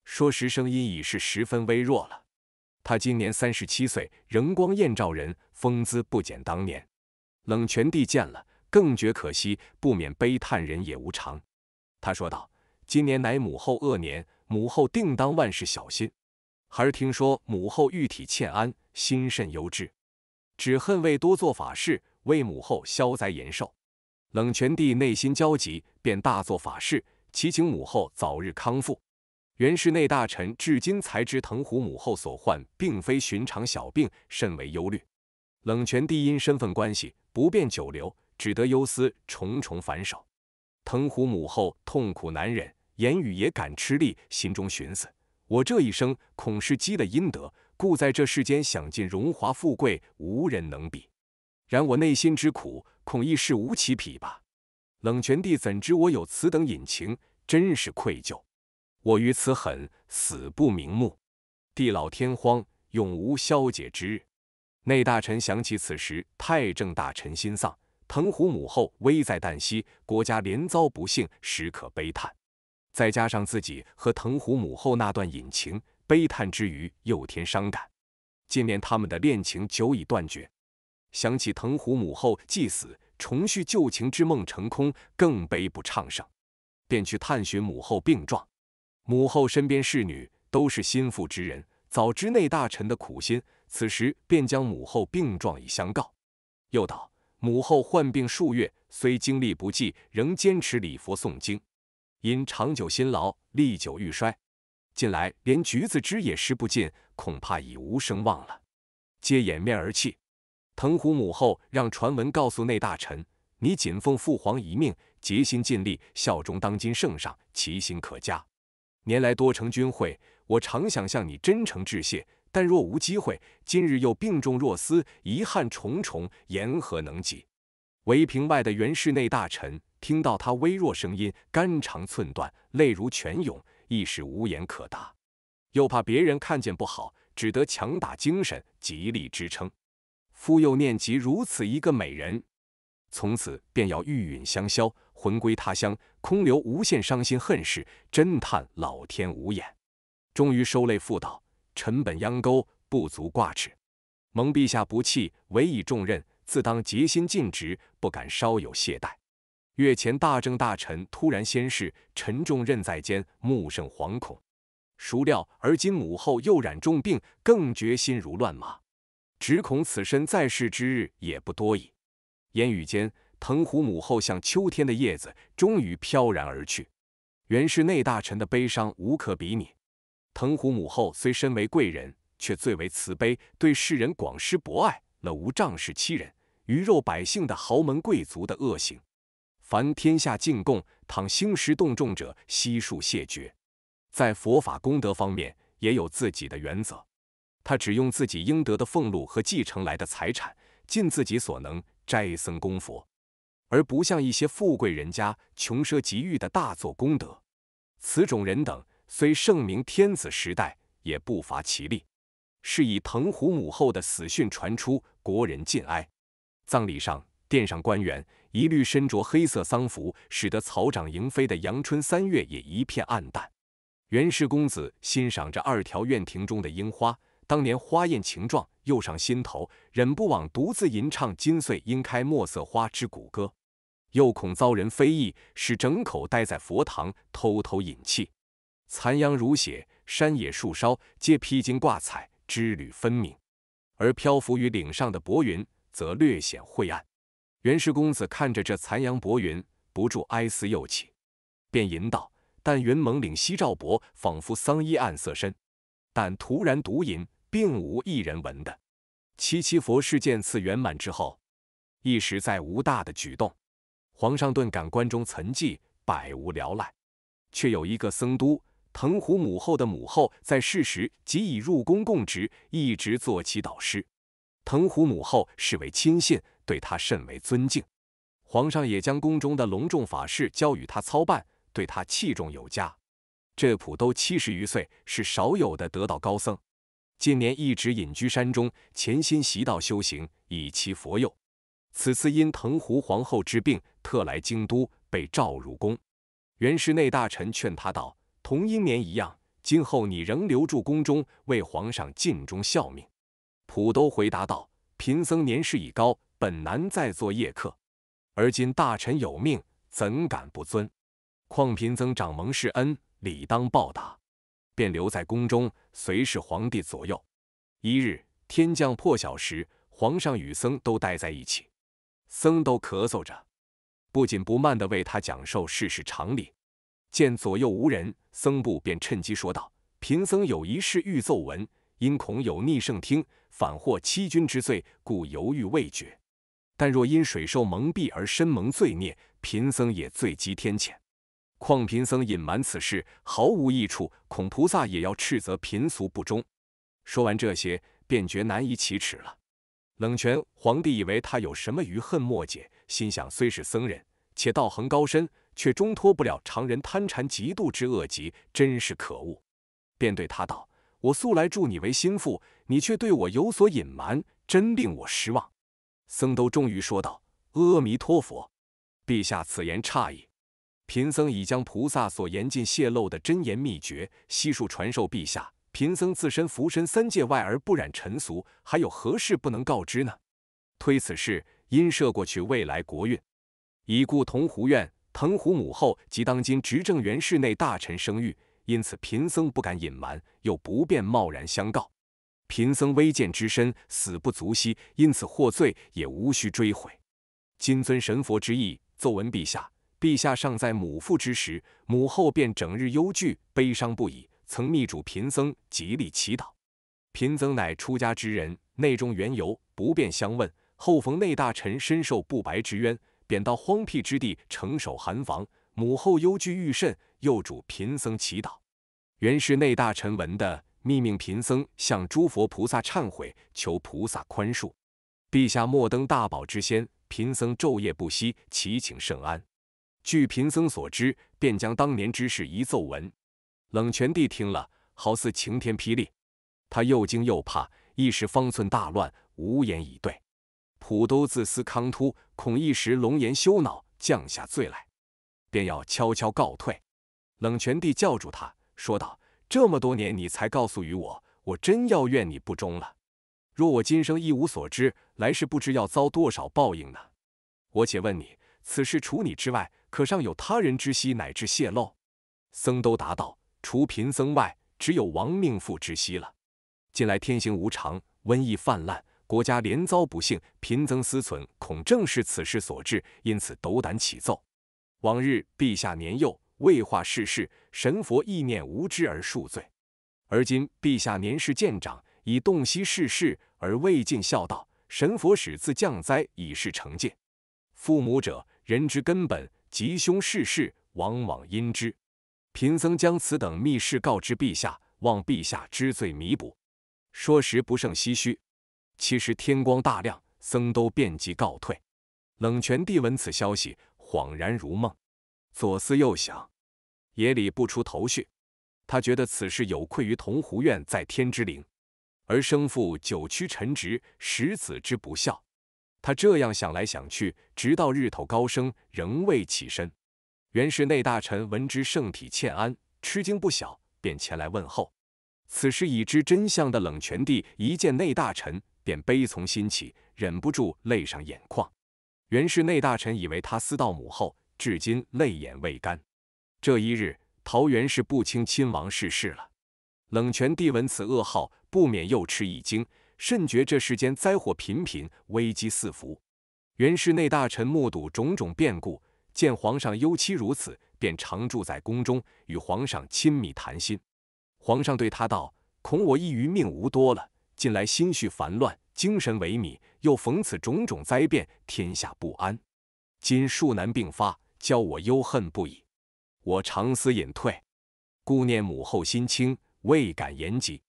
S1: 说时声音已是十分微弱了。他今年三十七岁，仍光艳照人，风姿不减当年。冷泉帝见了，更觉可惜，不免悲叹人也无常。他说道：“今年乃母后恶年，母后定当万事小心。孩儿听说母后玉体欠安，心甚忧之，只恨未多做法事，为母后消灾延寿。”冷泉帝内心焦急，便大做法事，祈请母后早日康复。元氏内大臣至今才知藤壶母后所患，并非寻常小病，甚为忧虑。冷泉帝因身份关系不便久留，只得忧思重重，反手。藤壶母后痛苦难忍，言语也感吃力，心中寻思：我这一生恐是积了阴德，故在这世间享尽荣华富贵，无人能比。然我内心之苦。恐亦是无其匹吧，冷泉帝怎知我有此等隐情，真是愧疚。我于此狠，死不瞑目，地老天荒，永无消解之日。内大臣想起此时太政大臣心丧，藤壶母后危在旦夕，国家连遭不幸，实可悲叹。再加上自己和藤壶母后那段隐情，悲叹之余又添伤感。今年他们的恋情久已断绝。想起藤壶母后既死，重续旧情之梦成空，更悲不畅，盛便去探寻母后病状。母后身边侍女都是心腹之人，早知内大臣的苦心，此时便将母后病状已相告。又道：“母后患病数月，虽精力不济，仍坚持礼佛诵经。因长久辛劳，历久欲衰，近来连橘子汁也施不尽，恐怕已无声望了。”皆掩面而泣。藤壶母后让传闻告诉内大臣：“你谨奉父皇遗命，竭心尽力，效忠当今圣上，其心可嘉。年来多成君会，我常想向你真诚致谢，但若无机会，今日又病重若斯，遗憾重重，言何能及？”围屏外的袁氏内大臣听到他微弱声音，肝肠寸断，泪如泉涌，一时无言可答，又怕别人看见不好，只得强打精神，极力支撑。夫又念及如此一个美人，从此便要玉殒香消，魂归他乡，空留无限伤心恨事，真叹老天无眼。终于收泪复道：“臣本央沟，不足挂齿。蒙陛下不弃，委以重任，自当竭心尽职，不敢稍有懈怠。”月前大政大臣突然先逝，臣重任在肩，目甚惶恐。孰料而今母后又染重病，更觉心如乱麻。只恐此身在世之日也不多矣。言语间，藤壶母后像秋天的叶子，终于飘然而去。原氏内大臣的悲伤无可比拟。藤壶母后虽身为贵人，却最为慈悲，对世人广施博爱，了无仗势欺人、鱼肉百姓的豪门贵族的恶行。凡天下进贡，倘兴师动众者，悉数谢绝。在佛法功德方面，也有自己的原则。他只用自己应得的俸禄和继承来的财产，尽自己所能斋僧供佛，而不像一些富贵人家穷奢极欲的大做功德。此种人等，虽盛明天子时代，也不乏其例。是以藤壶母后的死讯传出，国人尽哀。葬礼上，殿上官员一律身着黑色丧服，使得草长莺飞的阳春三月也一片黯淡。源氏公子欣赏着二条院庭中的樱花。当年花艳情状又上心头，忍不往独自吟唱《金穗应开墨色花》之古歌，又恐遭人非议，使整口待在佛堂偷偷饮气。残阳如血，山野树梢皆披荆挂彩，枝缕分明；而漂浮于岭上的薄云，则略显晦暗。袁氏公子看着这残阳薄云，不住哀思又起，便吟道：“但云蒙岭西照薄，仿佛桑衣暗色深。”但突然独吟。并无一人闻的。七七佛事件次圆满之后，一时再无大的举动。皇上顿感关中岑寂，百无聊赖，却有一个僧都藤壶母后的母后在世时即已入宫供职，一直做其导师。藤壶母后视为亲信，对他甚为尊敬。皇上也将宫中的隆重法事交与他操办，对他器重有加。这普都七十余岁，是少有的得道高僧。近年一直隐居山中，潜心习道修行，以期佛佑。此次因藤壶皇后之病，特来京都，被召入宫。元室内大臣劝他道：“同英年一样，今后你仍留住宫中，为皇上尽忠效命。”普都回答道：“贫僧年事已高，本难再做夜客。而今大臣有命，怎敢不遵？况贫僧长蒙世恩，理当报答。”便留在宫中，随侍皇帝左右。一日天降破晓时，皇上与僧都待在一起，僧都咳嗽着，不紧不慢地为他讲授世事常理。见左右无人，僧布便趁机说道：“贫僧有一事欲奏闻，因恐有逆圣听，反获欺君之罪，故犹豫未决。但若因水兽蒙蔽而身蒙罪孽，贫僧也罪及天谴。”况贫僧隐瞒此事毫无益处，恐菩萨也要斥责贫俗不忠。说完这些，便觉难以启齿了。冷泉皇帝以为他有什么余恨莫解，心想虽是僧人，且道行高深，却终脱不了常人贪馋嫉妒之恶疾，真是可恶。便对他道：“我素来助你为心腹，你却对我有所隐瞒，真令我失望。”僧都终于说道：“阿弥陀佛，陛下此言差矣。”贫僧已将菩萨所严禁泄露的真言秘诀悉数传授陛下。贫僧自身浮身三界外而不染尘俗，还有何事不能告知呢？推此事，因涉过去、未来国运，已故桐湖院、藤壶母后及当今执政元室内大臣声誉，因此贫僧不敢隐瞒，又不便贸然相告。贫僧微贱之身，死不足惜，因此获罪也无需追悔。金尊神佛之意，奏闻陛下。陛下尚在母腹之时，母后便整日忧惧、悲伤不已，曾密嘱贫僧极力祈祷。贫僧乃出家之人，内中缘由不便相问。后逢内大臣深受不白之冤，贬到荒僻之地，承守寒房，母后忧惧愈甚，又嘱贫僧祈祷。原是内大臣闻的，密命贫僧向诸佛菩萨忏悔，求菩萨宽恕。陛下莫登大宝之先，贫僧昼夜不息，祈请圣安。据贫僧所知，便将当年之事一奏闻。冷泉帝听了，好似晴天霹雳，他又惊又怕，一时方寸大乱，无言以对。普都自私康突，恐一时龙颜羞恼，降下罪来，便要悄悄告退。冷泉帝叫住他，说道：“这么多年你才告诉于我，我真要怨你不忠了。若我今生一无所知，来世不知要遭多少报应呢？我且问你。”此事除你之外，可尚有他人之息，乃至泄露。僧都答道：“除贫僧外，只有亡命妇之息了。近来天行无常，瘟疫泛滥，国家连遭不幸。贫僧思忖，恐正是此事所致，因此斗胆启奏。往日陛下年幼，未化世事，神佛意念无知而恕罪。而今陛下年事渐长，已洞悉世事，而未尽孝道，神佛始自降灾以示惩戒。父母者。”人之根本，吉凶世事，往往因之。贫僧将此等密事告知陛下，望陛下知罪弥补。说时不胜唏嘘。其实天光大亮，僧都便即告退。冷泉帝闻此消息，恍然如梦，左思右想，也里不出头绪。他觉得此事有愧于同湖院在天之灵，而生父九屈臣直，十子之不孝。他这样想来想去，直到日头高升，仍未起身。袁氏内大臣闻知圣体欠安，吃惊不小，便前来问候。此时已知真相的冷泉帝一见内大臣，便悲从心起，忍不住泪上眼眶。袁氏内大臣以为他思悼母后，至今泪眼未干。这一日，桃源氏不轻亲王逝世了。冷泉帝闻此噩耗，不免又吃一惊。甚觉这世间灾祸频频，危机四伏。原是内大臣目睹种种变故，见皇上忧戚如此，便常住在宫中，与皇上亲密谈心。皇上对他道：“恐我一余命无多了，近来心绪烦乱，精神萎靡，又逢此种种灾变，天下不安。今恕难病发，教我忧恨不已。我常思隐退，顾念母后心轻，未敢言及。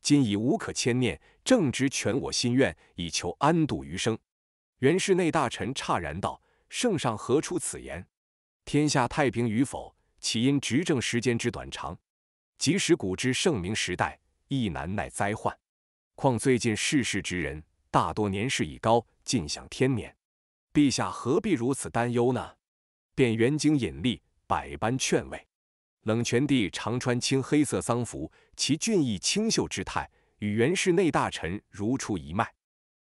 S1: 今已无可牵念。”正直全我心愿，以求安度余生。袁氏内大臣诧然道：“圣上何出此言？天下太平与否，岂因执政时间之短长？即使古之盛明时代，亦难耐灾患。况最近逝世之人，大多年事已高，尽享天年。陛下何必如此担忧呢？”便援经引力，百般劝慰。冷泉帝常穿青黑色丧服，其俊逸清秀之态。与袁氏内大臣如出一脉，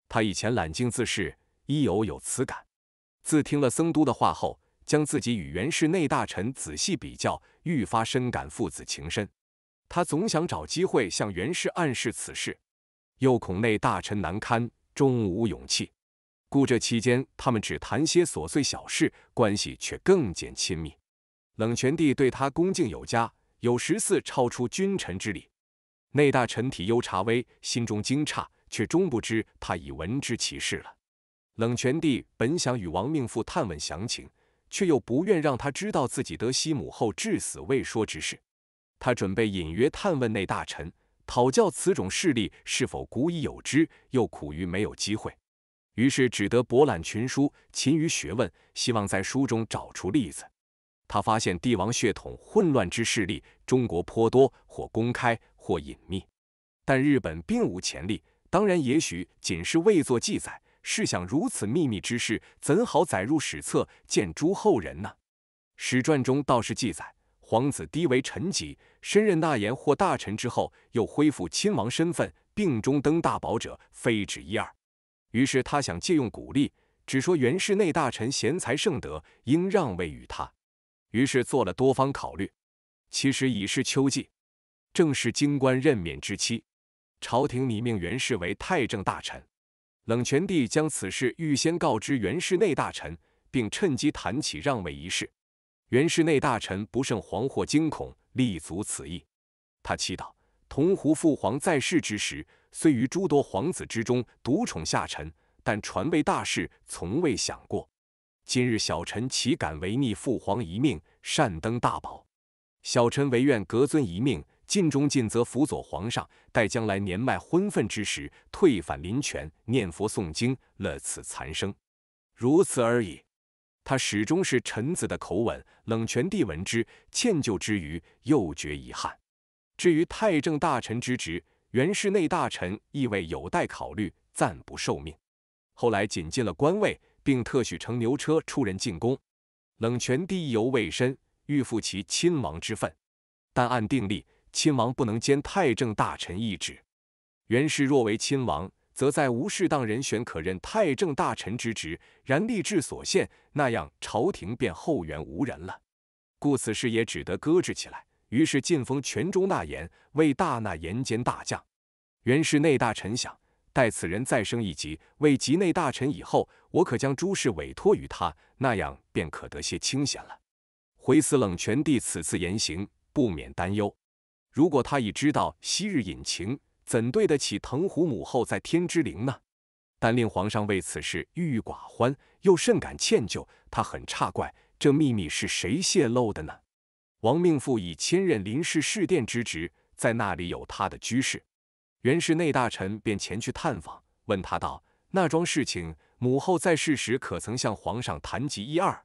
S1: 他以前冷静自视，亦偶有此感。自听了僧都的话后，将自己与袁氏内大臣仔细比较，愈发深感父子情深。他总想找机会向袁氏暗示此事，又恐内大臣难堪，终无勇气。故这期间，他们只谈些琐碎小事，关系却更见亲密。冷泉帝对他恭敬有加，有十四超出君臣之礼。内大臣体忧察微，心中惊诧，却终不知他已闻之其事了。冷泉帝本想与亡命妇探问详情，却又不愿让他知道自己得西母后至死未说之事。他准备隐约探问内大臣，讨教此种事例是否古已有之，又苦于没有机会，于是只得博览群书，勤于学问，希望在书中找出例子。他发现帝王血统混乱之势力，中国颇多，或公开。或隐秘，但日本并无前例。当然，也许仅是未作记载。试想，如此秘密之事，怎好载入史册，见诸后人呢？史传中倒是记载，皇子低为臣级，身任纳言或大臣之后，又恢复亲王身份。病中登大宝者，非止一二。于是他想借用古例，只说元氏内大臣贤才盛德，应让位于他。于是做了多方考虑。其实已是秋季。正是京官任免之期，朝廷拟命袁氏为太政大臣。冷泉帝将此事预先告知袁氏内大臣，并趁机谈起让位一事。袁氏内大臣不胜惶惑惊恐，立足此意。他祈祷同胡父皇在世之时，虽于诸多皇子之中独宠下臣，但传位大事从未想过。今日小臣岂敢违逆父皇遗命，擅登大宝？小臣唯愿革尊一命。”尽忠尽责，辅佐皇上，待将来年迈昏愤之时，退返林泉，念佛诵经，乐此残生，如此而已。他始终是臣子的口吻。冷泉帝闻之，歉疚之余，又觉遗憾。至于太政大臣之职，元是内大臣，亦为有待考虑，暂不受命。后来仅进了官位，并特许乘牛车出人进宫。冷泉帝犹未深，欲负其亲王之分，但按定例。亲王不能兼太政大臣一职，袁氏若为亲王，则再无适当人选可任太政大臣之职。然吏志所限，那样朝廷便后援无人了，故此事也只得搁置起来。于是晋封全中纳言为大纳言兼大将。袁氏内大臣想，待此人再升一级为及内大臣以后，我可将诸事委托于他，那样便可得些清闲了。回思冷泉帝此次言行，不免担忧。如果他已知道昔日隐情，怎对得起藤壶母后在天之灵呢？但令皇上为此事郁郁寡欢，又甚感歉疚。他很诧怪，这秘密是谁泄露的呢？王命父已亲任林氏侍殿之职，在那里有他的居士。原是内大臣便前去探访，问他道：“那桩事情，母后在世时可曾向皇上谈及一二？”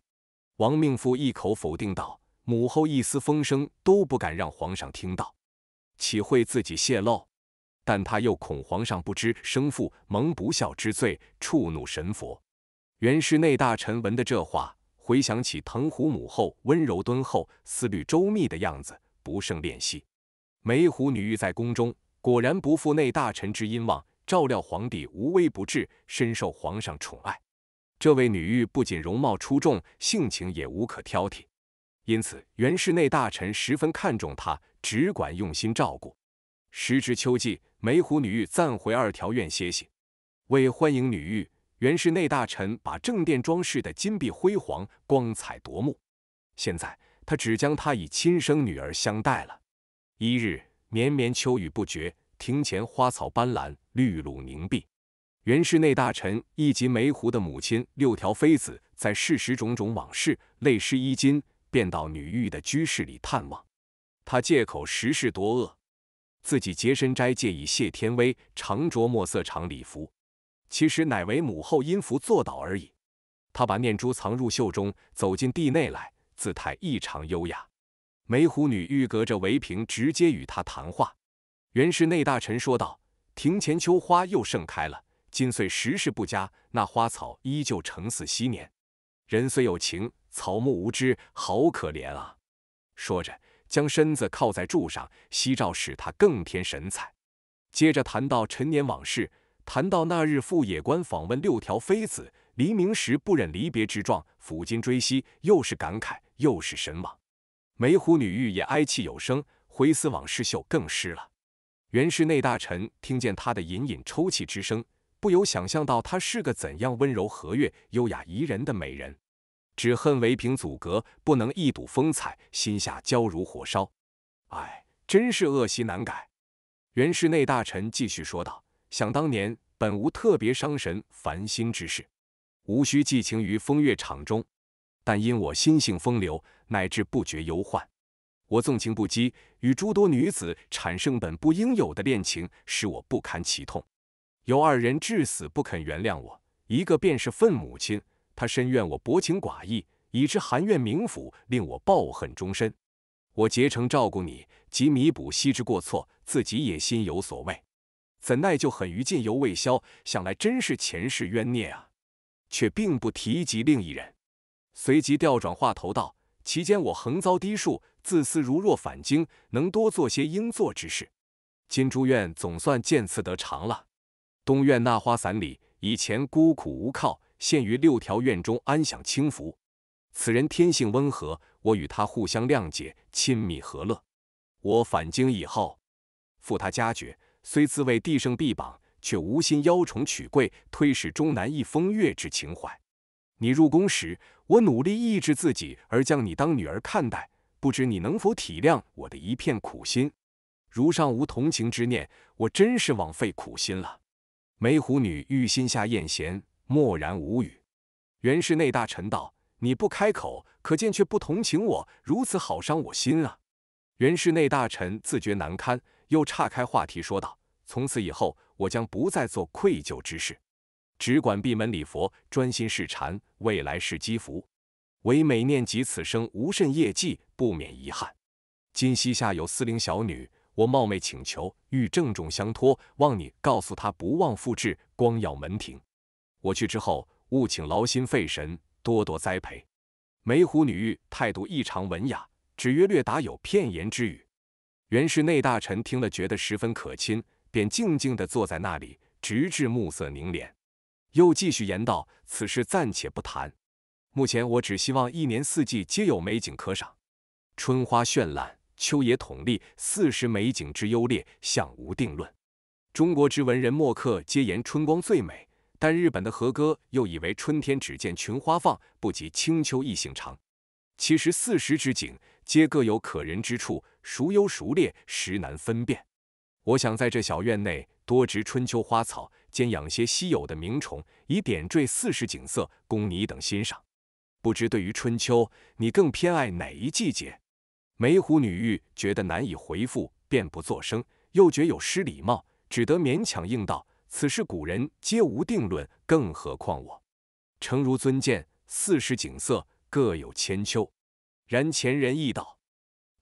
S1: 王命父一口否定道：“母后一丝风声都不敢让皇上听到。”岂会自己泄露？但他又恐皇上不知生父，蒙不孝之罪，触怒神佛。原是内大臣闻的这话，回想起藤壶母后温柔敦厚、思虑周密的样子，不胜怜惜。梅湖女御在宫中，果然不负内大臣之殷望，照料皇帝无微不至，深受皇上宠爱。这位女御不仅容貌出众，性情也无可挑剔。因此，元氏内大臣十分看重他，只管用心照顾。时值秋季，梅湖女御暂回二条院歇息。为欢迎女御，元氏内大臣把正殿装饰的金碧辉煌、光彩夺目。现在，他只将她以亲生女儿相待了。一日，绵绵秋雨不绝，庭前花草斑斓，绿鲁凝碧。元氏内大臣以及梅湖的母亲六条妃子，在事实种种往事，泪湿衣襟。便到女玉的居室里探望，他借口时事多恶，自己洁身斋戒以谢天威，常着墨色长礼服，其实乃为母后因符作祷而已。他把念珠藏入袖中，走进地内来，姿态异常优雅。梅虎女玉隔着围屏直接与他谈话，原是内大臣说道：“庭前秋花又盛开了，今岁时事不佳，那花草依旧成似昔年。人虽有情。”草木无知，好可怜啊！说着，将身子靠在柱上，夕照使他更添神采。接着谈到陈年往事，谈到那日赴野关访问六条妃子，黎明时不忍离别之状，抚今追昔，又是感慨，又是神往。梅湖女玉也哀泣有声，回思往事，秀更湿了。元氏内大臣听见她的隐隐抽泣之声，不由想象到她是个怎样温柔和悦、优雅宜人的美人。只恨为凭阻隔，不能一睹风采，心下焦如火烧。哎，真是恶习难改。元氏内大臣继续说道：“想当年本无特别伤神烦心之事，无需寄情于风月场中。但因我心性风流，乃至不觉忧患。我纵情不羁，与诸多女子产生本不应有的恋情，使我不堪其痛。有二人至死不肯原谅我，一个便是愤母亲。”他深怨我薄情寡义，以致含怨冥府，令我抱恨终身。我竭诚照顾你，即弥补昔之过错，自己也心有所慰。怎奈就狠于尽犹未消，想来真是前世冤孽啊！却并不提及另一人，随即调转话头道：“其间我横遭低数，自私如若返京，能多做些应做之事。今珠院总算见次得偿了。东院那花伞里，以前孤苦无靠。”现于六条院中安享清福，此人天性温和，我与他互相谅解，亲密和乐。我返京以后，赴他家爵，虽自为帝盛臂膀，却无心邀宠取贵，推使终南一风月之情怀。你入宫时，我努力抑制自己，而将你当女儿看待，不知你能否体谅我的一片苦心？如尚无同情之念，我真是枉费苦心了。梅虎女玉心下厌嫌。默然无语。袁氏内大臣道：“你不开口，可见却不同情我，如此好伤我心啊！”袁氏内大臣自觉难堪，又岔开话题说道：“从此以后，我将不再做愧疚之事，只管闭门礼佛，专心侍禅，未来世积福。唯每念及此生无甚业绩，不免遗憾。今膝下有四灵小女，我冒昧请求，欲郑重相托，望你告诉她，不忘复制光耀门庭。”我去之后，务请劳心费神，多多栽培。梅湖女御态度异常文雅，只约略答有片言之语。袁氏内大臣听了，觉得十分可亲，便静静地坐在那里，直至暮色凝连。又继续言道：“此事暂且不谈，目前我只希望一年四季皆有美景可赏。春花绚烂，秋野统丽，四时美景之优劣，向无定论。中国之文人墨客皆言春光最美。”但日本的和歌又以为春天只见群花放，不及清秋意兴长。其实四时之景，皆各有可人之处，孰优孰劣，实难分辨。我想在这小院内多植春秋花草，兼养些稀有的名虫，以点缀四时景色，供你等欣赏。不知对于春秋，你更偏爱哪一季节？梅湖女玉觉得难以回复，便不作声，又觉有失礼貌，只得勉强应道。此事古人皆无定论，更何况我。诚如尊鉴，四时景色各有千秋。然前人亦道，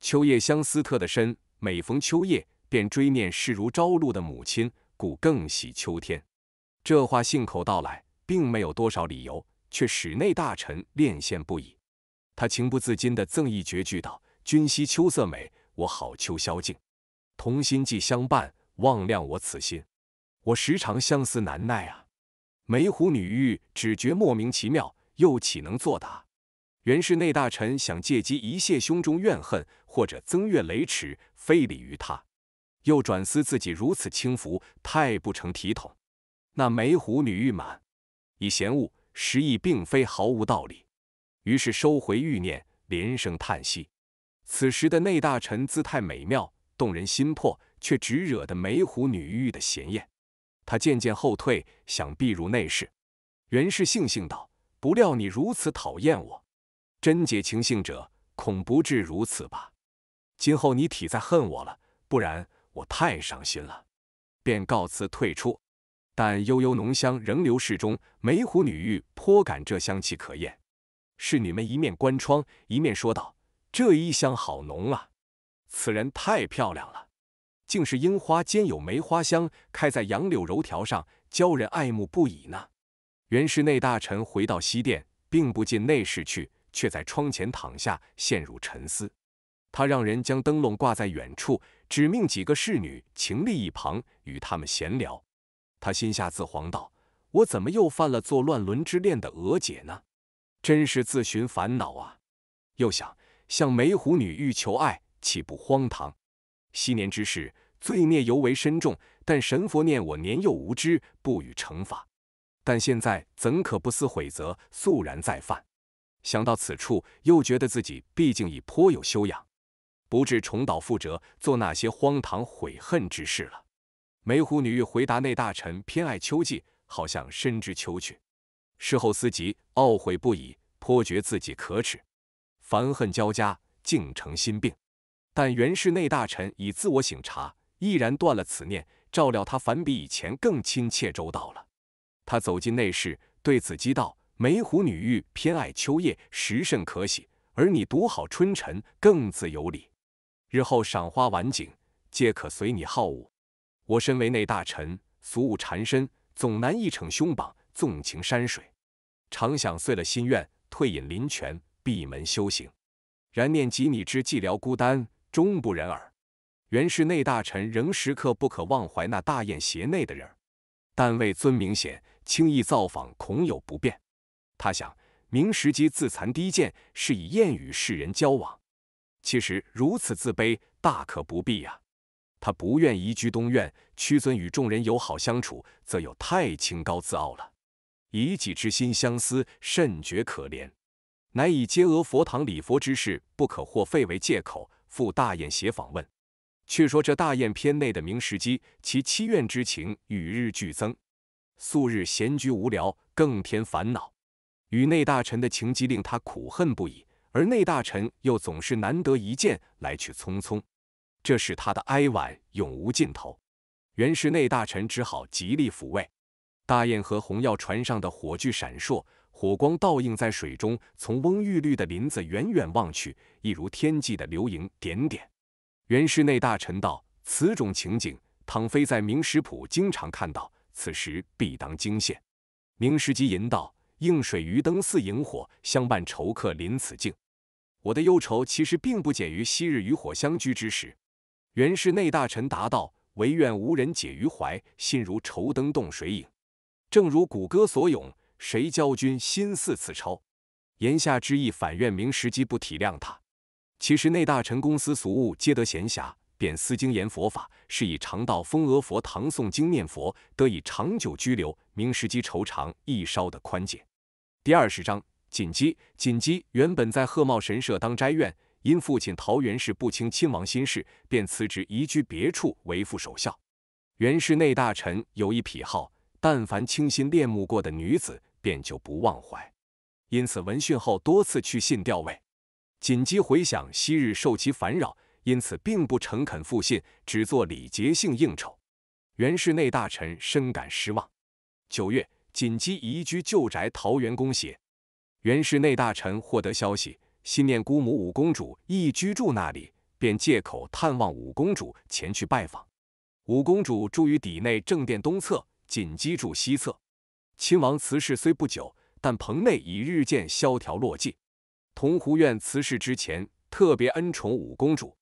S1: 秋夜相思特的深，每逢秋夜便追念世如朝露的母亲，故更喜秋天。这话信口道来，并没有多少理由，却使内大臣恋羡不已。他情不自禁的赠一绝句道：“君惜秋色美，我好秋宵静。同心既相伴，望谅我此心。”我时常相思难耐啊，梅湖女玉只觉莫名其妙，又岂能作答？原是内大臣想借机一泄胸中怨恨，或者增越雷池，非礼于他。又转思自己如此轻浮，太不成体统。那梅湖女玉满以嫌恶，实意并非毫无道理。于是收回欲念，连声叹息。此时的内大臣姿态美妙，动人心魄，却只惹得梅湖女玉的嫌厌。他渐渐后退，想避入内室。袁氏悻悻道：“不料你如此讨厌我，贞姐情性者，恐不至如此吧。今后你体再恨我了，不然我太伤心了。”便告辞退出。但幽幽浓香仍留室中，梅湖女玉颇感这香气可厌。侍女们一面关窗，一面说道：“这一香好浓啊！此人太漂亮了。”竟是樱花兼有梅花香，开在杨柳柔条上，教人爱慕不已呢。袁氏内大臣回到西殿，并不进内室去，却在窗前躺下，陷入沉思。他让人将灯笼挂在远处，指命几个侍女情立一旁，与他们闲聊。他心下自惶道：“我怎么又犯了做乱伦之恋的娥姐呢？真是自寻烦恼啊！”又想，向梅虎女欲求爱，岂不荒唐？昔年之事，罪孽尤为深重，但神佛念我年幼无知，不予惩罚。但现在怎可不思悔责，肃然再犯？想到此处，又觉得自己毕竟已颇有修养，不至重蹈覆辙，做那些荒唐悔恨之事了。梅虎女回答内大臣偏爱秋季，好像深知秋去。事后思及，懊悔不已，颇觉自己可耻，烦恨交加，竟成心病。但袁氏内大臣以自我省察，毅然断了此念，照料他反比以前更亲切周到了。他走进内室，对子姬道：“梅湖女玉偏爱秋叶，实甚可喜；而你独好春晨，更自有理。日后赏花玩景，皆可随你好物。我身为内大臣，俗务缠身，总难一逞胸榜，纵情山水。常想遂了心愿，退隐林泉，闭门修行。然念及你之寂寥孤单，”终不仁耳。袁氏内大臣仍时刻不可忘怀那大宴席内的人，但位尊明显，轻易造访恐有不便。他想，明时基自惭低贱，是以厌与世人交往。其实如此自卑，大可不必呀。他不愿移居东院，屈尊与众人友好相处，则又太清高自傲了。以己之心相思，甚觉可怜。乃以接额佛堂礼佛之事不可或废为借口。赴大宴写访问，却说这大宴篇内的明石姬，其凄怨之情与日俱增。素日闲居无聊，更添烦恼；与内大臣的情机令他苦恨不已，而内大臣又总是难得一见，来去匆匆，这使他的哀婉永无尽头。原是内大臣只好极力抚慰。大宴和红药船上的火炬闪烁。火光倒映在水中，从翁玉绿的林子远远望去，一如天际的流萤点点。元氏内大臣道：“此种情景，倘非在明石浦经常看到，此时必当惊羡。”明石吉吟道：“映水鱼灯似萤火，相伴愁客临此境。”我的忧愁其实并不减于昔日渔火相居之时。元氏内大臣答道：“唯愿无人解于怀，心如愁灯动水影。”正如古歌所咏。谁教君心似此愁？言下之意，反怨明时机不体谅他。其实内大臣公私俗务皆得闲暇，便思经研佛法，是以常道丰额佛唐诵经念佛，得以长久居留。明时机愁肠一稍的宽解。第二十章锦姬。锦姬原本在鹤茂神社当斋院，因父亲桃源氏不清亲王心事，便辞职移居别处为父守孝。原氏内大臣有一癖好，但凡倾心恋慕过的女子。便就不忘怀，因此闻讯后多次去信吊慰。锦鸡回想昔日受其烦扰，因此并不诚恳复信，只做礼节性应酬。袁氏内大臣深感失望。九月，锦鸡移居旧宅桃园宫歇。袁氏内大臣获得消息，心念姑母五公主亦居住那里，便借口探望五公主前去拜访。五公主住于邸内正殿东侧，锦姬住西侧。亲王辞世虽不久，但棚内已日渐萧条落寂。桐湖院辞世之前特别恩宠五公主，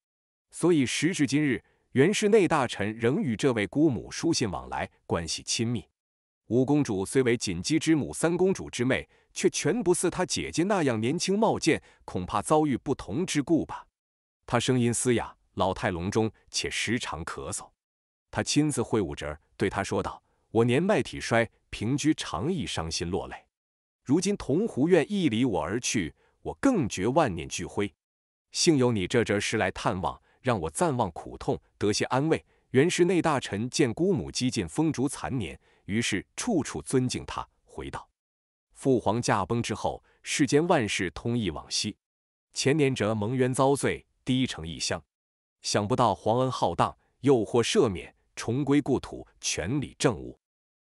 S1: 所以时至今日，原氏内大臣仍与这位姑母书信往来，关系亲密。五公主虽为锦姬之母、三公主之妹，却全不似她姐姐那样年轻貌健，恐怕遭遇不同之故吧。她声音嘶哑，老态龙钟，且时常咳嗽。他亲自挥舞着，对她说道：“我年迈体衰。”平居常易伤心落泪，如今桐湖愿亦离我而去，我更觉万念俱灰。幸有你这折儿来探望，让我暂忘苦痛，得些安慰。原氏内大臣见姑母几近风烛残年，于是处处尊敬他，回道：父皇驾崩之后，世间万事通意往昔。前年折蒙冤遭罪，低成异乡，想不到皇恩浩荡，又获赦免，重归故土，全理政务。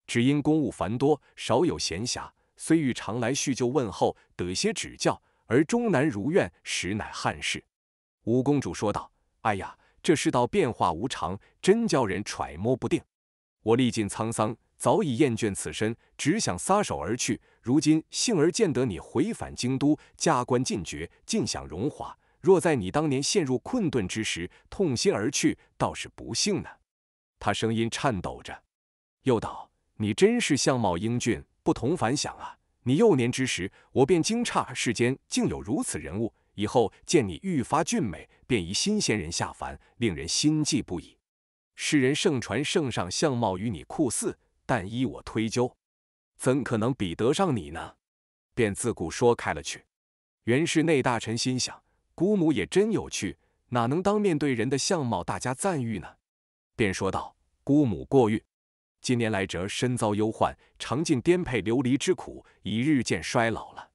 S1: 只因公务繁多，少有闲暇，虽欲常来叙旧问候，得些指教，而终难如愿，实乃憾事。五公主说道：“哎呀，这世道变化无常，真叫人揣摩不定。我历尽沧桑，早已厌倦此身，只想撒手而去。如今幸而见得你回返京都，加官进爵，尽享荣华。若在你当年陷入困顿之时，痛心而去，倒是不幸呢。”她声音颤抖着，又道。你真是相貌英俊，不同凡响啊！你幼年之时，我便惊诧世间竟有如此人物。以后见你愈发俊美，便疑新鲜人下凡，令人心悸不已。世人盛传圣上相貌与你酷似，但依我推究，怎可能比得上你呢？便自顾说开了去。袁氏内大臣心想，姑母也真有趣，哪能当面对人的相貌大加赞誉呢？便说道：“姑母过誉。”近年来，哲身遭忧患，尝尽颠沛流离之苦，已日渐衰老了。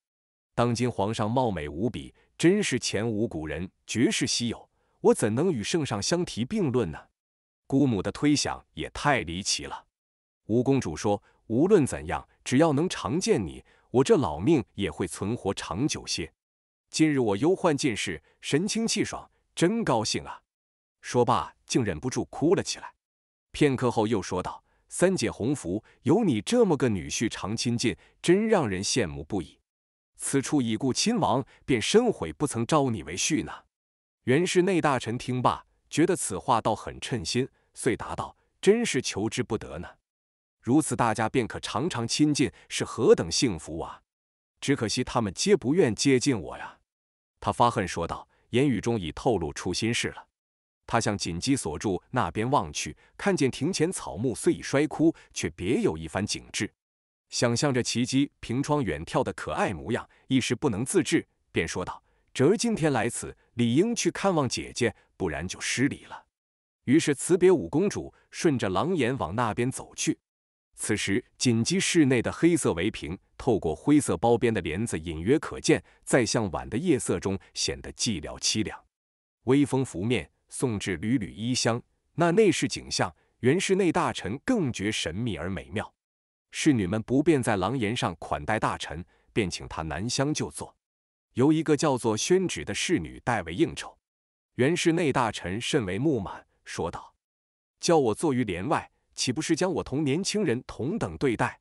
S1: 当今皇上貌美无比，真是前无古人，绝世稀有，我怎能与圣上相提并论呢？姑母的推想也太离奇了。吴公主说：“无论怎样，只要能常见你，我这老命也会存活长久些。”今日我忧患尽逝，神清气爽，真高兴啊！说罢，竟忍不住哭了起来。片刻后，又说道。三姐洪福，有你这么个女婿常亲近，真让人羡慕不已。此处已故亲王便深悔不曾召你为婿呢。袁氏内大臣听罢，觉得此话倒很称心，遂答道：“真是求之不得呢。如此大家便可常常亲近，是何等幸福啊！只可惜他们皆不愿接近我呀。”他发恨说道，言语中已透露出心事了。他向锦鸡所住那边望去，看见庭前草木虽已衰枯，却别有一番景致。想象着奇鸡凭窗远眺的可爱模样，一时不能自制，便说道：“侄儿今天来此，理应去看望姐姐，不然就失礼了。”于是辞别五公主，顺着廊檐往那边走去。此时锦鸡室内的黑色围屏，透过灰色包边的帘子隐约可见，在向晚的夜色中显得寂寥凄凉。微风拂面。送至缕缕衣香，那内室景象，原氏内大臣更觉神秘而美妙。侍女们不便在廊檐上款待大臣，便请他南厢就坐，由一个叫做宣旨的侍女代为应酬。原氏内大臣甚为不满，说道：“叫我坐于帘外，岂不是将我同年轻人同等对待？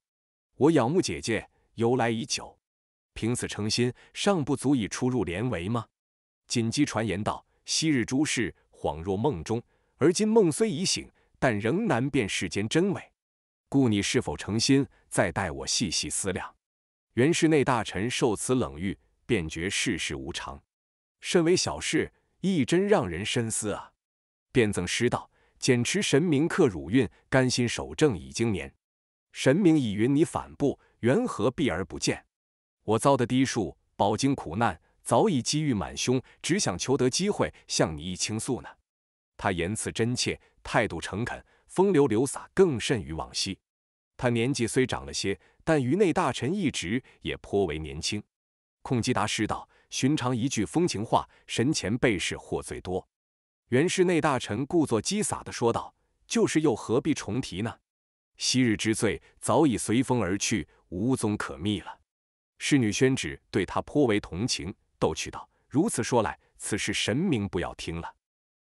S1: 我仰慕姐姐由来已久，凭此诚心尚不足以出入帘帷吗？”锦鸡传言道：“昔日诸事。”恍若梦中，而今梦虽已醒，但仍难辨世间真伪。故你是否诚心？再待我细细思量。元氏内大臣受此冷遇，便觉世事无常。甚为小事，亦真让人深思啊！便赠诗道：“简持神明克汝韵，甘心守正已经年。神明已允你反步，缘何避而不见？我遭的低数，饱经苦难。”早已积郁满胸，只想求得机会向你一倾诉呢。他言辞真切，态度诚恳，风流流洒更甚于往昔。他年纪虽长了些，但与内大臣一职也颇为年轻。孔吉达师道，寻常一句风情话，神前背事或最多。原是内大臣故作讥洒的说道：“就是又何必重提呢？昔日之罪早已随风而去，无踪可觅了。”侍女宣旨，对他颇为同情。逗趣道：“如此说来，此事神明不要听了。”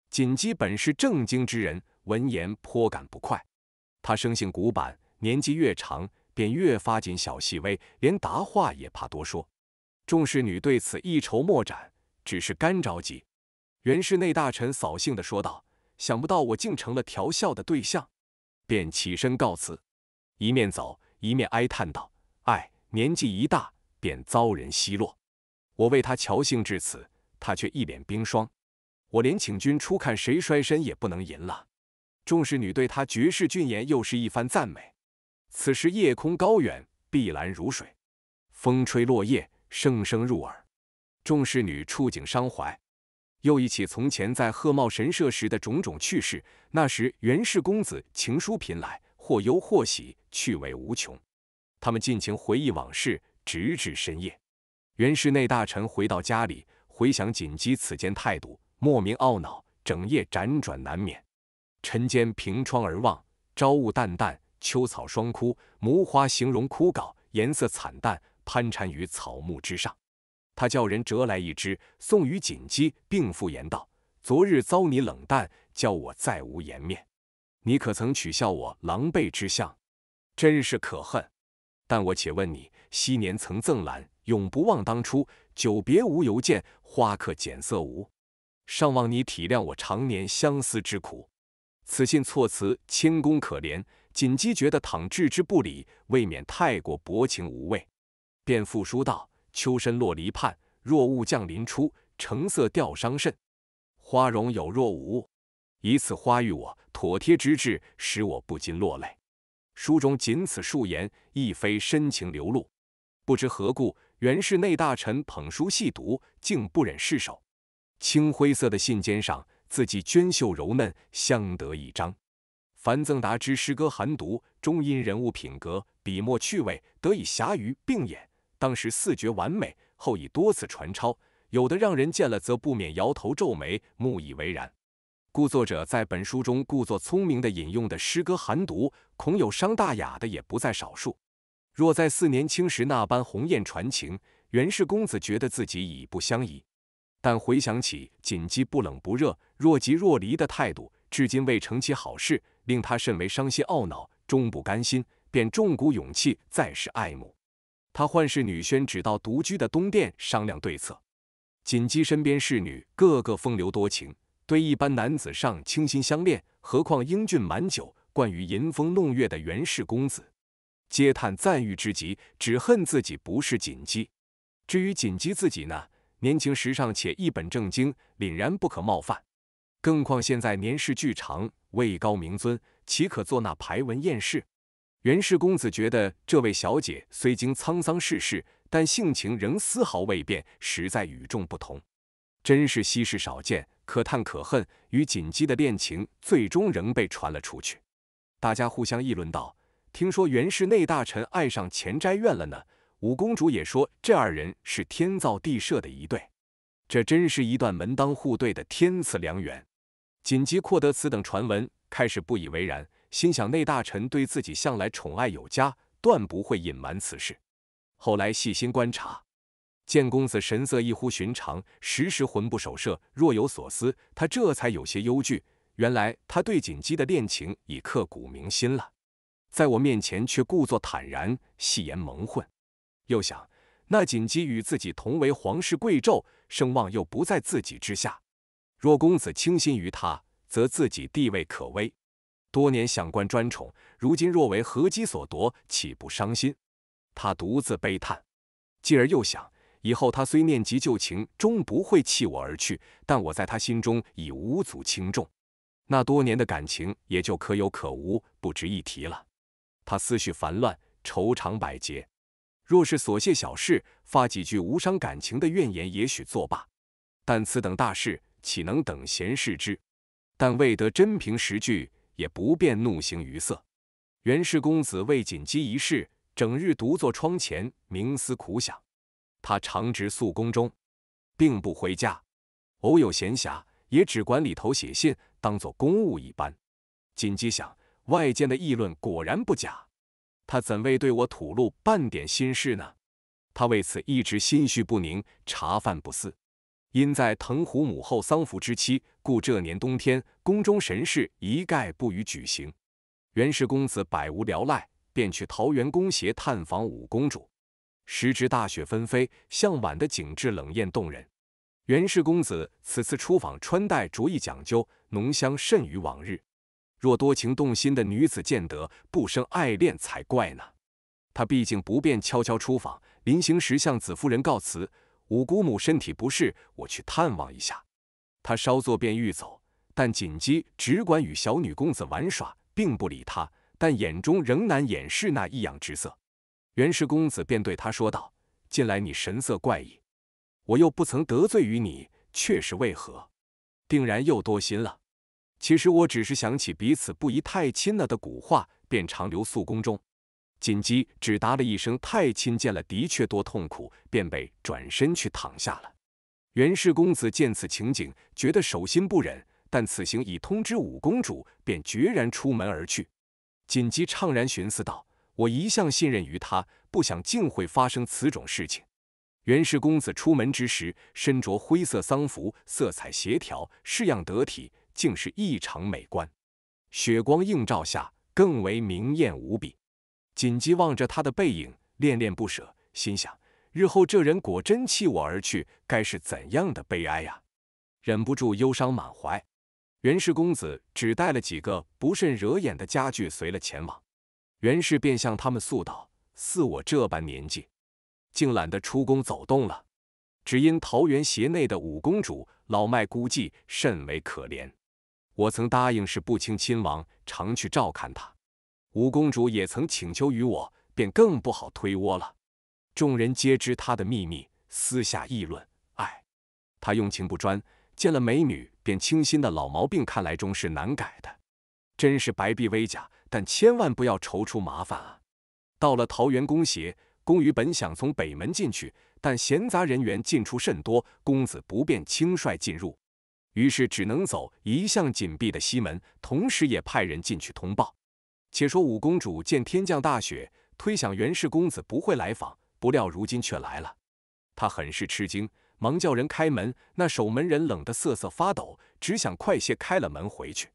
S1: 锦姬本是正经之人，闻言颇感不快。他生性古板，年纪越长便越发谨小细微，连答话也怕多说。众侍女对此一筹莫展，只是干着急。袁室内大臣扫兴地说道：“想不到我竟成了调笑的对象。”便起身告辞，一面走一面哀叹道：“哎，年纪一大，便遭人奚落。”我为他乔幸至此，他却一脸冰霜。我连请君初看谁摔身也不能吟了。众侍女对他绝世俊颜又是一番赞美。此时夜空高远，碧蓝如水，风吹落叶，声声入耳。众侍女触景伤怀，又忆起从前在鹤茂神社时的种种趣事。那时袁氏公子情书频来，或忧或喜，趣味无穷。他们尽情回忆往事，直至深夜。元室内大臣回到家里，回想锦姬此间态度，莫名懊恼，整夜辗转难眠。晨间凭窗而望，朝雾淡淡，秋草霜枯，木花形容枯槁，颜色惨淡，攀缠于草木之上。他叫人折来一枝，送与锦姬，并复言道：“昨日遭你冷淡，叫我再无颜面。你可曾取笑我狼狈之相？真是可恨。但我且问你，昔年曾赠兰？”永不忘当初，久别无邮件，花客减色无。尚望你体谅我常年相思之苦。此信措辞谦恭，可怜锦姬觉得倘置之不理，未免太过薄情无味，便复书道：秋深落篱畔，若雾降临初，橙色调伤甚，花容有若无。以此花喻我妥帖之至，使我不禁落泪。书中仅此数言，亦非深情流露，不知何故。原是内大臣捧书细读，竟不忍释手。青灰色的信笺上，字迹娟秀柔嫩，相得益彰。樊增达之诗歌，含读，终因人物品格、笔墨趣味得以瑕瑜并演，当时四绝完美。后已多次传抄，有的让人见了则不免摇头皱眉，目以为然。故作者在本书中故作聪明的引用的诗歌，含读，恐有伤大雅的也不在少数。若在四年轻时那般鸿雁传情，袁氏公子觉得自己已不相宜。但回想起锦姬不冷不热、若即若离的态度，至今未成其好事，令他甚为伤心懊恼，终不甘心，便重鼓勇气再试爱慕。他唤侍女宣，只到独居的东殿商量对策。锦姬身边侍女个个风流多情，对一般男子尚倾心相恋，何况英俊满酒、惯于吟风弄月的袁氏公子。皆叹赞誉之极，只恨自己不是锦姬。至于锦姬自己呢，年轻时尚且一本正经，凛然不可冒犯。更况现在年事俱长，位高名尊，岂可做那排文艳事？袁氏公子觉得这位小姐虽经沧桑世事，但性情仍丝毫未变，实在与众不同，真是稀世少见。可叹可恨，与锦姬的恋情最终仍被传了出去。大家互相议论道。听说袁氏内大臣爱上前斋院了呢，五公主也说这二人是天造地设的一对，这真是一段门当户对的天赐良缘。锦急获得此等传闻，开始不以为然，心想内大臣对自己向来宠爱有加，断不会隐瞒此事。后来细心观察，见公子神色异乎寻常，时时魂不守舍，若有所思，他这才有些忧惧。原来他对锦姬的恋情已刻骨铭心了。在我面前却故作坦然，戏言蒙混。又想，那锦姬与自己同为皇室贵胄，声望又不在自己之下。若公子倾心于她，则自己地位可危。多年享官专宠，如今若为何姬所夺，岂不伤心？他独自悲叹，继而又想：以后他虽念及旧情，终不会弃我而去。但我在他心中已无足轻重，那多年的感情也就可有可无，不值一提了。他思绪烦乱，愁肠百结。若是琐屑小事，发几句无伤感情的怨言，也许作罢。但此等大事，岂能等闲视之？但未得真凭实据，也不便怒形于色。袁氏公子为锦姬一事，整日独坐窗前，冥思苦想。他常值宿宫中，并不回家。偶有闲暇，也只管里头写信，当做公务一般。锦姬想。外间的议论果然不假，他怎未对我吐露半点心事呢？他为此一直心绪不宁，茶饭不思。因在藤壶母后丧服之期，故这年冬天宫中神事一概不予举行。源氏公子百无聊赖，便去桃园宫斜探访五公主。时值大雪纷飞，向晚的景致冷艳动人。源氏公子此次出访，穿戴着意讲究，浓香甚于往日。若多情动心的女子见得，不生爱恋才怪呢。他毕竟不便悄悄出访，临行时向紫夫人告辞：“五姑母身体不适，我去探望一下。”他稍作便欲走，但锦姬只管与小女公子玩耍，并不理他，但眼中仍难掩饰那异样之色。袁氏公子便对他说道：“近来你神色怪异，我又不曾得罪于你，却是为何？定然又多心了。”其实我只是想起彼此不宜太亲了的古话，便长留宿宫中。锦姬只答了一声“太亲见了，的确多痛苦”，便被转身去躺下了。袁氏公子见此情景，觉得手心不忍，但此行已通知五公主，便决然出门而去。锦姬怅然寻思道：“我一向信任于他，不想竟会发生此种事情。”袁氏公子出门之时，身着灰色丧服，色彩协调，式样得体。竟是异常美观，雪光映照下更为明艳无比。锦姬望着他的背影，恋恋不舍，心想：日后这人果真弃我而去，该是怎样的悲哀呀！忍不住忧伤满怀。袁氏公子只带了几个不甚惹眼的家具随了前往，袁氏便向他们诉道：“似我这般年纪，竟懒得出宫走动了，只因桃园邪内的五公主老迈孤寂，甚为可怜。”我曾答应是不亲亲王，常去照看他。五公主也曾请求于我，便更不好推窝了。众人皆知他的秘密，私下议论：哎，他用情不专，见了美女便倾心的老毛病，看来终是难改的。真是白璧微甲，但千万不要愁出麻烦啊！到了桃园宫斜，宫羽本想从北门进去，但闲杂人员进出甚多，公子不便轻率进入。于是只能走一向紧闭的西门，同时也派人进去通报。且说五公主见天降大雪，推想袁氏公子不会来访，不料如今却来了，她很是吃惊，忙叫人开门。那守门人冷得瑟瑟发抖，只想快些开了门回去，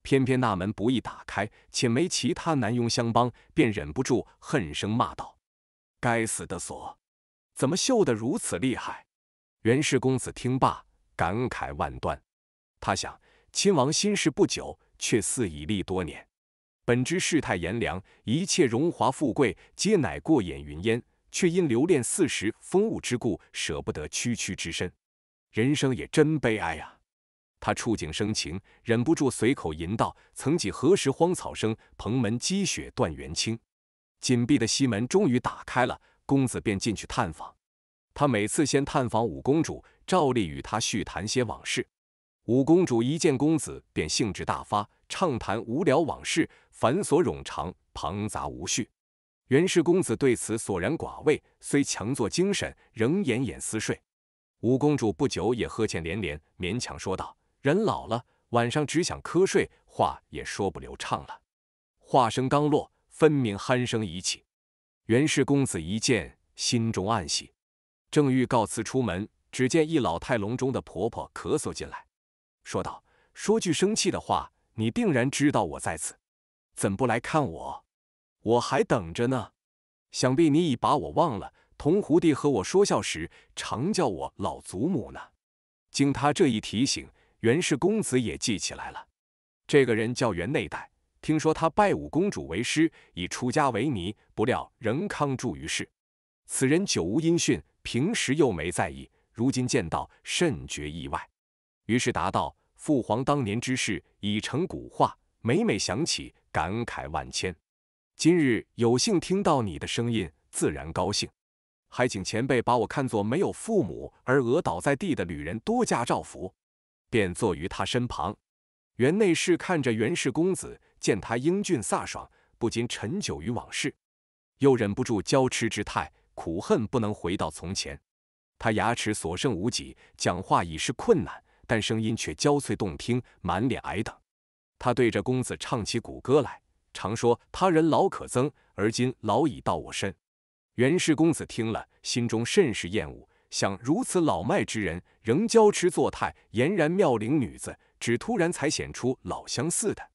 S1: 偏偏那门不易打开，且没其他男佣相帮，便忍不住恨声骂道：“该死的锁，怎么锈得如此厉害？”袁氏公子听罢。感慨万端，他想亲王新事不久，却似已历多年。本知世态炎凉，一切荣华富贵皆乃过眼云烟，却因留恋四时风物之故，舍不得区区之身。人生也真悲哀呀！他触景生情，忍不住随口吟道：“曾几何时荒草生，蓬门积雪断元清。”紧闭的西门终于打开了，公子便进去探访。他每次先探访五公主。照例与他叙谈些往事，五公主一见公子，便兴致大发，畅谈无聊往事，繁琐冗长，庞杂无序。袁氏公子对此索然寡味，虽强作精神，仍奄奄思睡。五公主不久也呵欠连连，勉强说道：“人老了，晚上只想瞌睡，话也说不流畅了。”话声刚落，分明鼾声已起。袁氏公子一见，心中暗喜，正欲告辞出门。只见一老态龙钟的婆婆咳嗽进来，说道：“说句生气的话，你定然知道我在此，怎不来看我？我还等着呢。想必你已把我忘了。同胡弟和我说笑时，常叫我老祖母呢。”经他这一提醒，袁氏公子也记起来了。这个人叫袁内代，听说他拜五公主为师，以出家为尼，不料仍康住于世。此人久无音讯，平时又没在意。如今见到，甚觉意外。于是答道：“父皇当年之事已成古话，每每想起，感慨万千。今日有幸听到你的声音，自然高兴。还请前辈把我看作没有父母而饿倒在地的旅人，多加照拂。”便坐于他身旁。园内侍看着袁氏公子，见他英俊飒爽，不禁沉酒于往事，又忍不住娇痴之态，苦恨不能回到从前。他牙齿所剩无几，讲话已是困难，但声音却娇脆动听，满脸哀悼。他对着公子唱起古歌来，常说他人老可憎，而今老已到我身。袁氏公子听了，心中甚是厌恶，想如此老迈之人，仍娇痴作态，俨然妙龄女子，只突然才显出老相似的。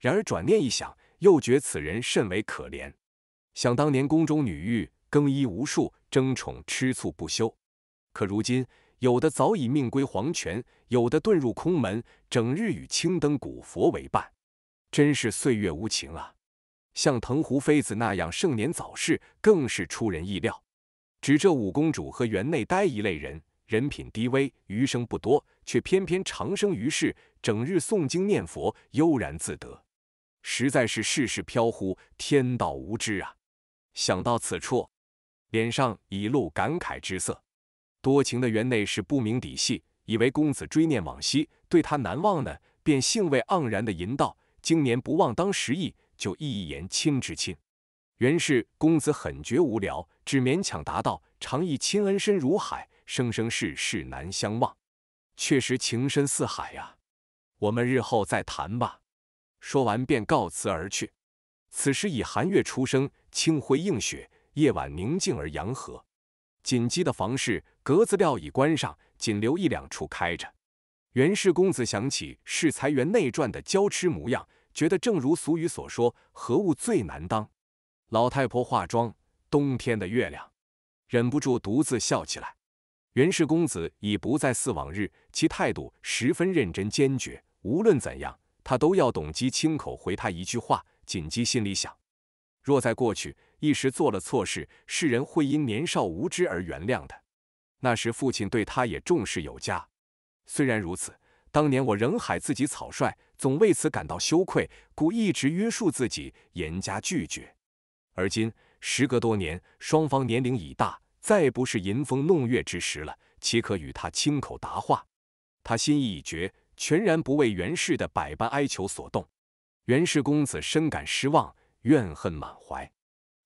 S1: 然而转念一想，又觉此人甚为可怜。想当年宫中女御更衣无数，争宠吃醋不休。可如今，有的早已命归黄泉，有的遁入空门，整日与青灯古佛为伴，真是岁月无情啊！像藤壶妃子那样盛年早逝，更是出人意料。只这五公主和园内呆一类人，人品低微，余生不多，却偏偏长生于世，整日诵经念佛，悠然自得，实在是世事飘忽，天道无知啊！想到此处，脸上已露感慨之色。多情的园内是不明底细，以为公子追念往昔，对他难忘呢，便兴味盎然的吟道：“经年不忘当时意，就一言亲之亲。”原是公子很觉无聊，只勉强答道：“常忆亲恩深如海，生生世世难相忘。”确实情深似海呀。我们日后再谈吧。说完便告辞而去。此时已寒月初升，清辉映雪，夜晚宁静而祥和。锦鸡的房事格子料已关上，仅留一两处开着。袁氏公子想起是才园内传的娇痴模样，觉得正如俗语所说：“何物最难当？”老太婆化妆，冬天的月亮，忍不住独自笑起来。袁氏公子已不再似往日，其态度十分认真坚决。无论怎样，他都要董姬亲口回他一句话。锦姬心里想：若在过去。一时做了错事，世人会因年少无知而原谅的。那时父亲对他也重视有加。虽然如此，当年我仍害自己草率，总为此感到羞愧，故一直约束自己，严加拒绝。而今时隔多年，双方年龄已大，再不是吟风弄月之时了，岂可与他亲口答话？他心意已决，全然不为袁氏的百般哀求所动。袁氏公子深感失望，怨恨满怀。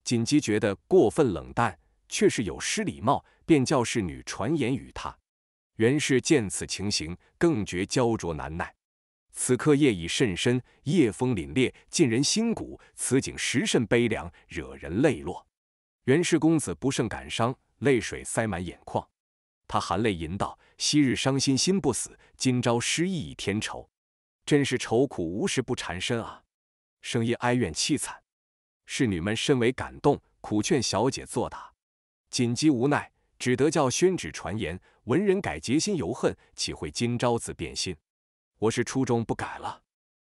S1: 锦急觉得过分冷淡，却是有失礼貌，便叫侍女传言与他。袁氏见此情形，更觉焦灼难耐。此刻夜已甚深，夜风凛冽，沁人心骨，此景实甚悲凉，惹人泪落。袁氏公子不胜感伤，泪水塞满眼眶，他含泪吟道：“昔日伤心心不死，今朝失意添愁，真是愁苦无时不缠身啊！”声音哀怨凄惨。侍女们深为感动，苦劝小姐作答。锦鸡无奈，只得叫宣纸传言。文人改节心犹恨，岂会今朝自变心？我是初衷不改了。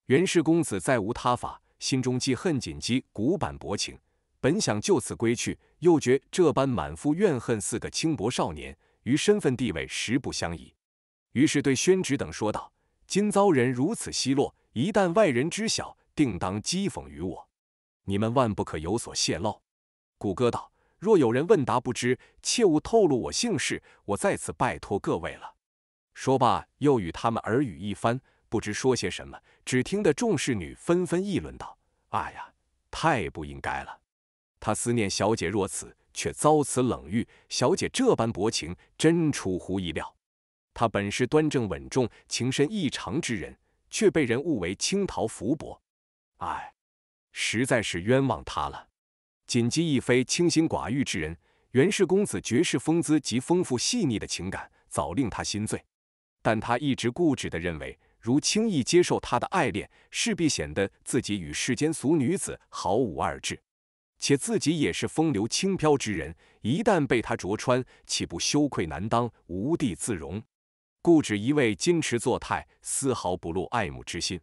S1: 袁氏公子再无他法，心中既恨锦姬古板薄情，本想就此归去，又觉这般满腹怨恨，四个轻薄少年与身份地位实不相宜。于是对宣纸等说道：“今遭人如此奚落，一旦外人知晓，定当讥讽于我。”你们万不可有所泄露，谷歌道。若有人问答不知，切勿透露我姓氏。我再次拜托各位了。说罢，又与他们耳语一番，不知说些什么。只听得众侍女纷纷议论道：“哎呀，太不应该了！他思念小姐若此，却遭此冷遇。小姐这般薄情，真出乎意料。他本是端正稳重、情深意长之人，却被人误为青桃福薄。哎。”实在是冤枉他了。锦姬亦非清心寡欲之人，袁氏公子绝世风姿及丰富细腻的情感，早令他心醉。但他一直固执地认为，如轻易接受他的爱恋，势必显得自己与世间俗女子毫无二致，且自己也是风流轻飘之人，一旦被他着穿，岂不羞愧难当、无地自容？故只一味矜持作态，丝毫不露爱慕之心。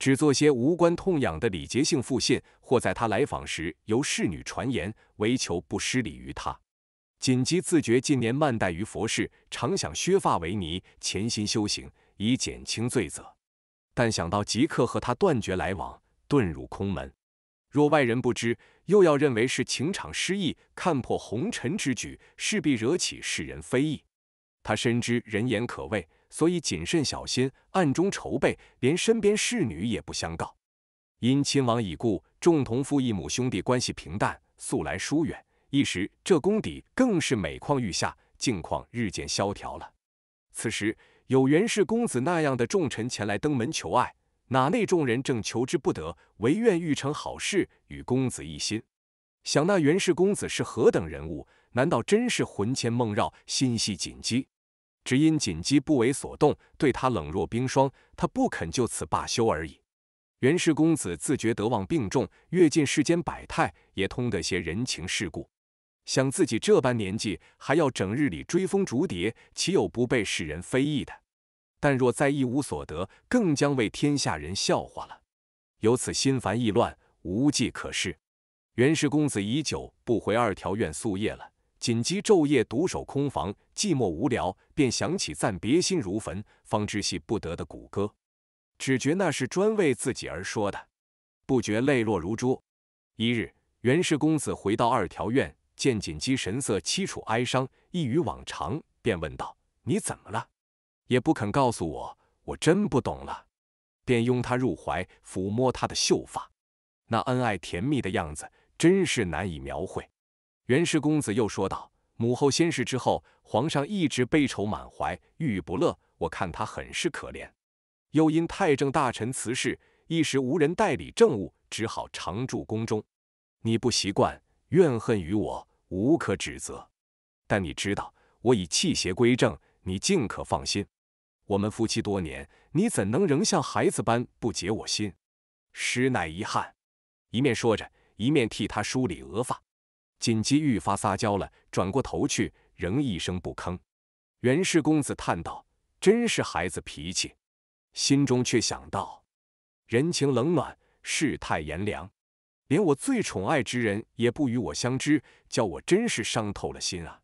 S1: 只做些无关痛痒的礼节性复信，或在他来访时由侍女传言，唯求不失礼于他。锦姬自觉近年慢怠于佛事，常想削发为尼，潜心修行，以减轻罪责。但想到即刻和他断绝来往，遁入空门，若外人不知，又要认为是情场失意、看破红尘之举，势必惹起世人非议。他深知人言可畏。所以谨慎小心，暗中筹备，连身边侍女也不相告。因亲王已故，众同父异母兄弟关系平淡，素来疏远，一时这宫底更是每况愈下，境况日渐萧条了。此时有袁氏公子那样的重臣前来登门求爱，哪内众人正求之不得，唯愿欲成好事，与公子一心。想那袁氏公子是何等人物？难道真是魂牵梦绕，心系锦鸡？只因锦姬不为所动，对他冷若冰霜，他不肯就此罢休而已。袁氏公子自觉德望病重，阅尽世间百态，也通得些人情世故。想自己这般年纪，还要整日里追风逐蝶，岂有不被世人非议的？但若再一无所得，更将为天下人笑话了。由此心烦意乱，无计可施。袁氏公子已久不回二条院宿夜了。锦姬昼夜独守空房，寂寞无聊，便想起暂别心如焚、方知系不得的古歌，只觉那是专为自己而说的，不觉泪落如珠。一日，袁氏公子回到二条院，见锦姬神色凄楚哀伤，异于往常，便问道：“你怎么了？”也不肯告诉我，我真不懂了。便拥她入怀，抚摸她的秀发，那恩爱甜蜜的样子，真是难以描绘。袁氏公子又说道：“母后仙逝之后，皇上一直悲愁满怀，郁郁不乐。我看他很是可怜。又因太政大臣辞世，一时无人代理政务，只好常住宫中。你不习惯，怨恨于我，无可指责。但你知道，我已弃邪归正，你尽可放心。我们夫妻多年，你怎能仍像孩子般不解我心？实乃遗憾。”一面说着，一面替他梳理额发。锦姬愈发撒娇了，转过头去，仍一声不吭。袁氏公子叹道：“真是孩子脾气。”心中却想到：“人情冷暖，世态炎凉，连我最宠爱之人也不与我相知，叫我真是伤透了心啊！”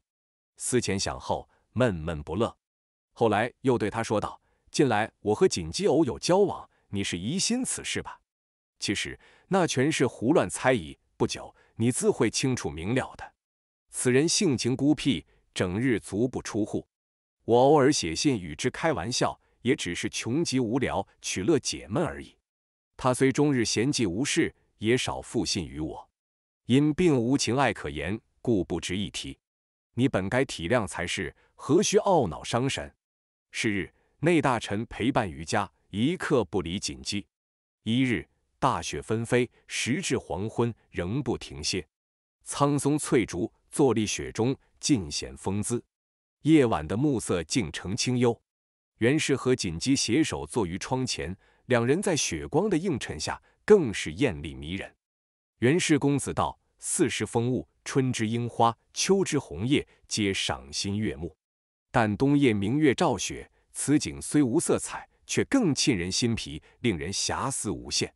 S1: 思前想后，闷闷不乐。后来又对他说道：“近来我和锦姬偶有交往，你是疑心此事吧？其实那全是胡乱猜疑。”不久。你自会清楚明了的。此人性情孤僻，整日足不出户。我偶尔写信与之开玩笑，也只是穷极无聊，取乐解闷而已。他虽终日闲寂无事，也少复信于我，因并无情爱可言，故不值一提。你本该体谅才是，何须懊恼伤神？是日内大臣陪伴于家，一刻不离锦记。一日。大雪纷飞，时至黄昏仍不停歇。苍松翠竹坐立雪中，尽显风姿。夜晚的暮色竟成清幽。袁氏和锦姬携手坐于窗前，两人在雪光的映衬下，更是艳丽迷人。袁氏公子道：“四时风物，春之樱花，秋之红叶，皆赏心悦目。但冬夜明月照雪，此景虽无色彩，却更沁人心脾，令人遐思无限。”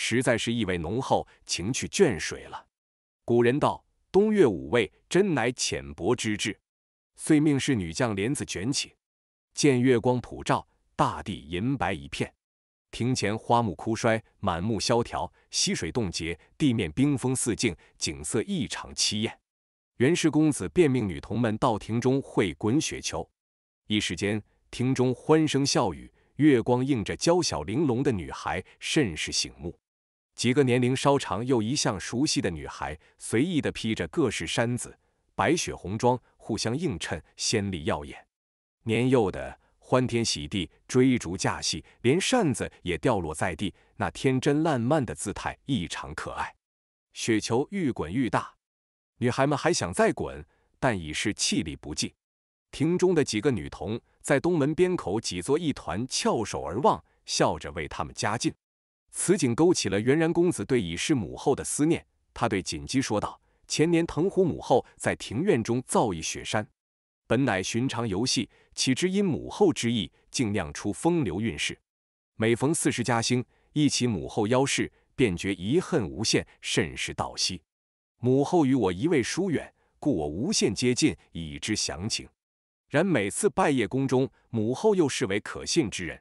S1: 实在是意味浓厚，情趣隽水了。古人道：“冬月五味，真乃浅薄之至。”遂命侍女将帘子卷起，见月光普照，大地银白一片。庭前花木枯衰，满目萧条；溪水冻结，地面冰封似镜，景色异常凄艳。袁氏公子便命女童们到庭中会滚雪球，一时间庭中欢声笑语，月光映着娇小玲珑的女孩，甚是醒目。几个年龄稍长又一向熟悉的女孩，随意地披着各式衫子，白雪红妆，互相映衬，鲜丽耀眼。年幼的欢天喜地追逐架戏，连扇子也掉落在地，那天真烂漫的姿态异常可爱。雪球愈滚愈大，女孩们还想再滚，但已是气力不济。亭中的几个女童在东门边口挤作一团，翘首而望，笑着为他们加劲。此景勾起了袁然公子对已逝母后的思念，他对锦姬说道：“前年藤壶母后在庭院中造一雪山，本乃寻常游戏，岂知因母后之意，竟酿出风流韵事。每逢四时加兴，忆起母后妖事，便觉遗恨无限，甚是道惜。母后与我一味疏远，故我无限接近，以知详情。然每次拜谒宫中，母后又视为可信之人，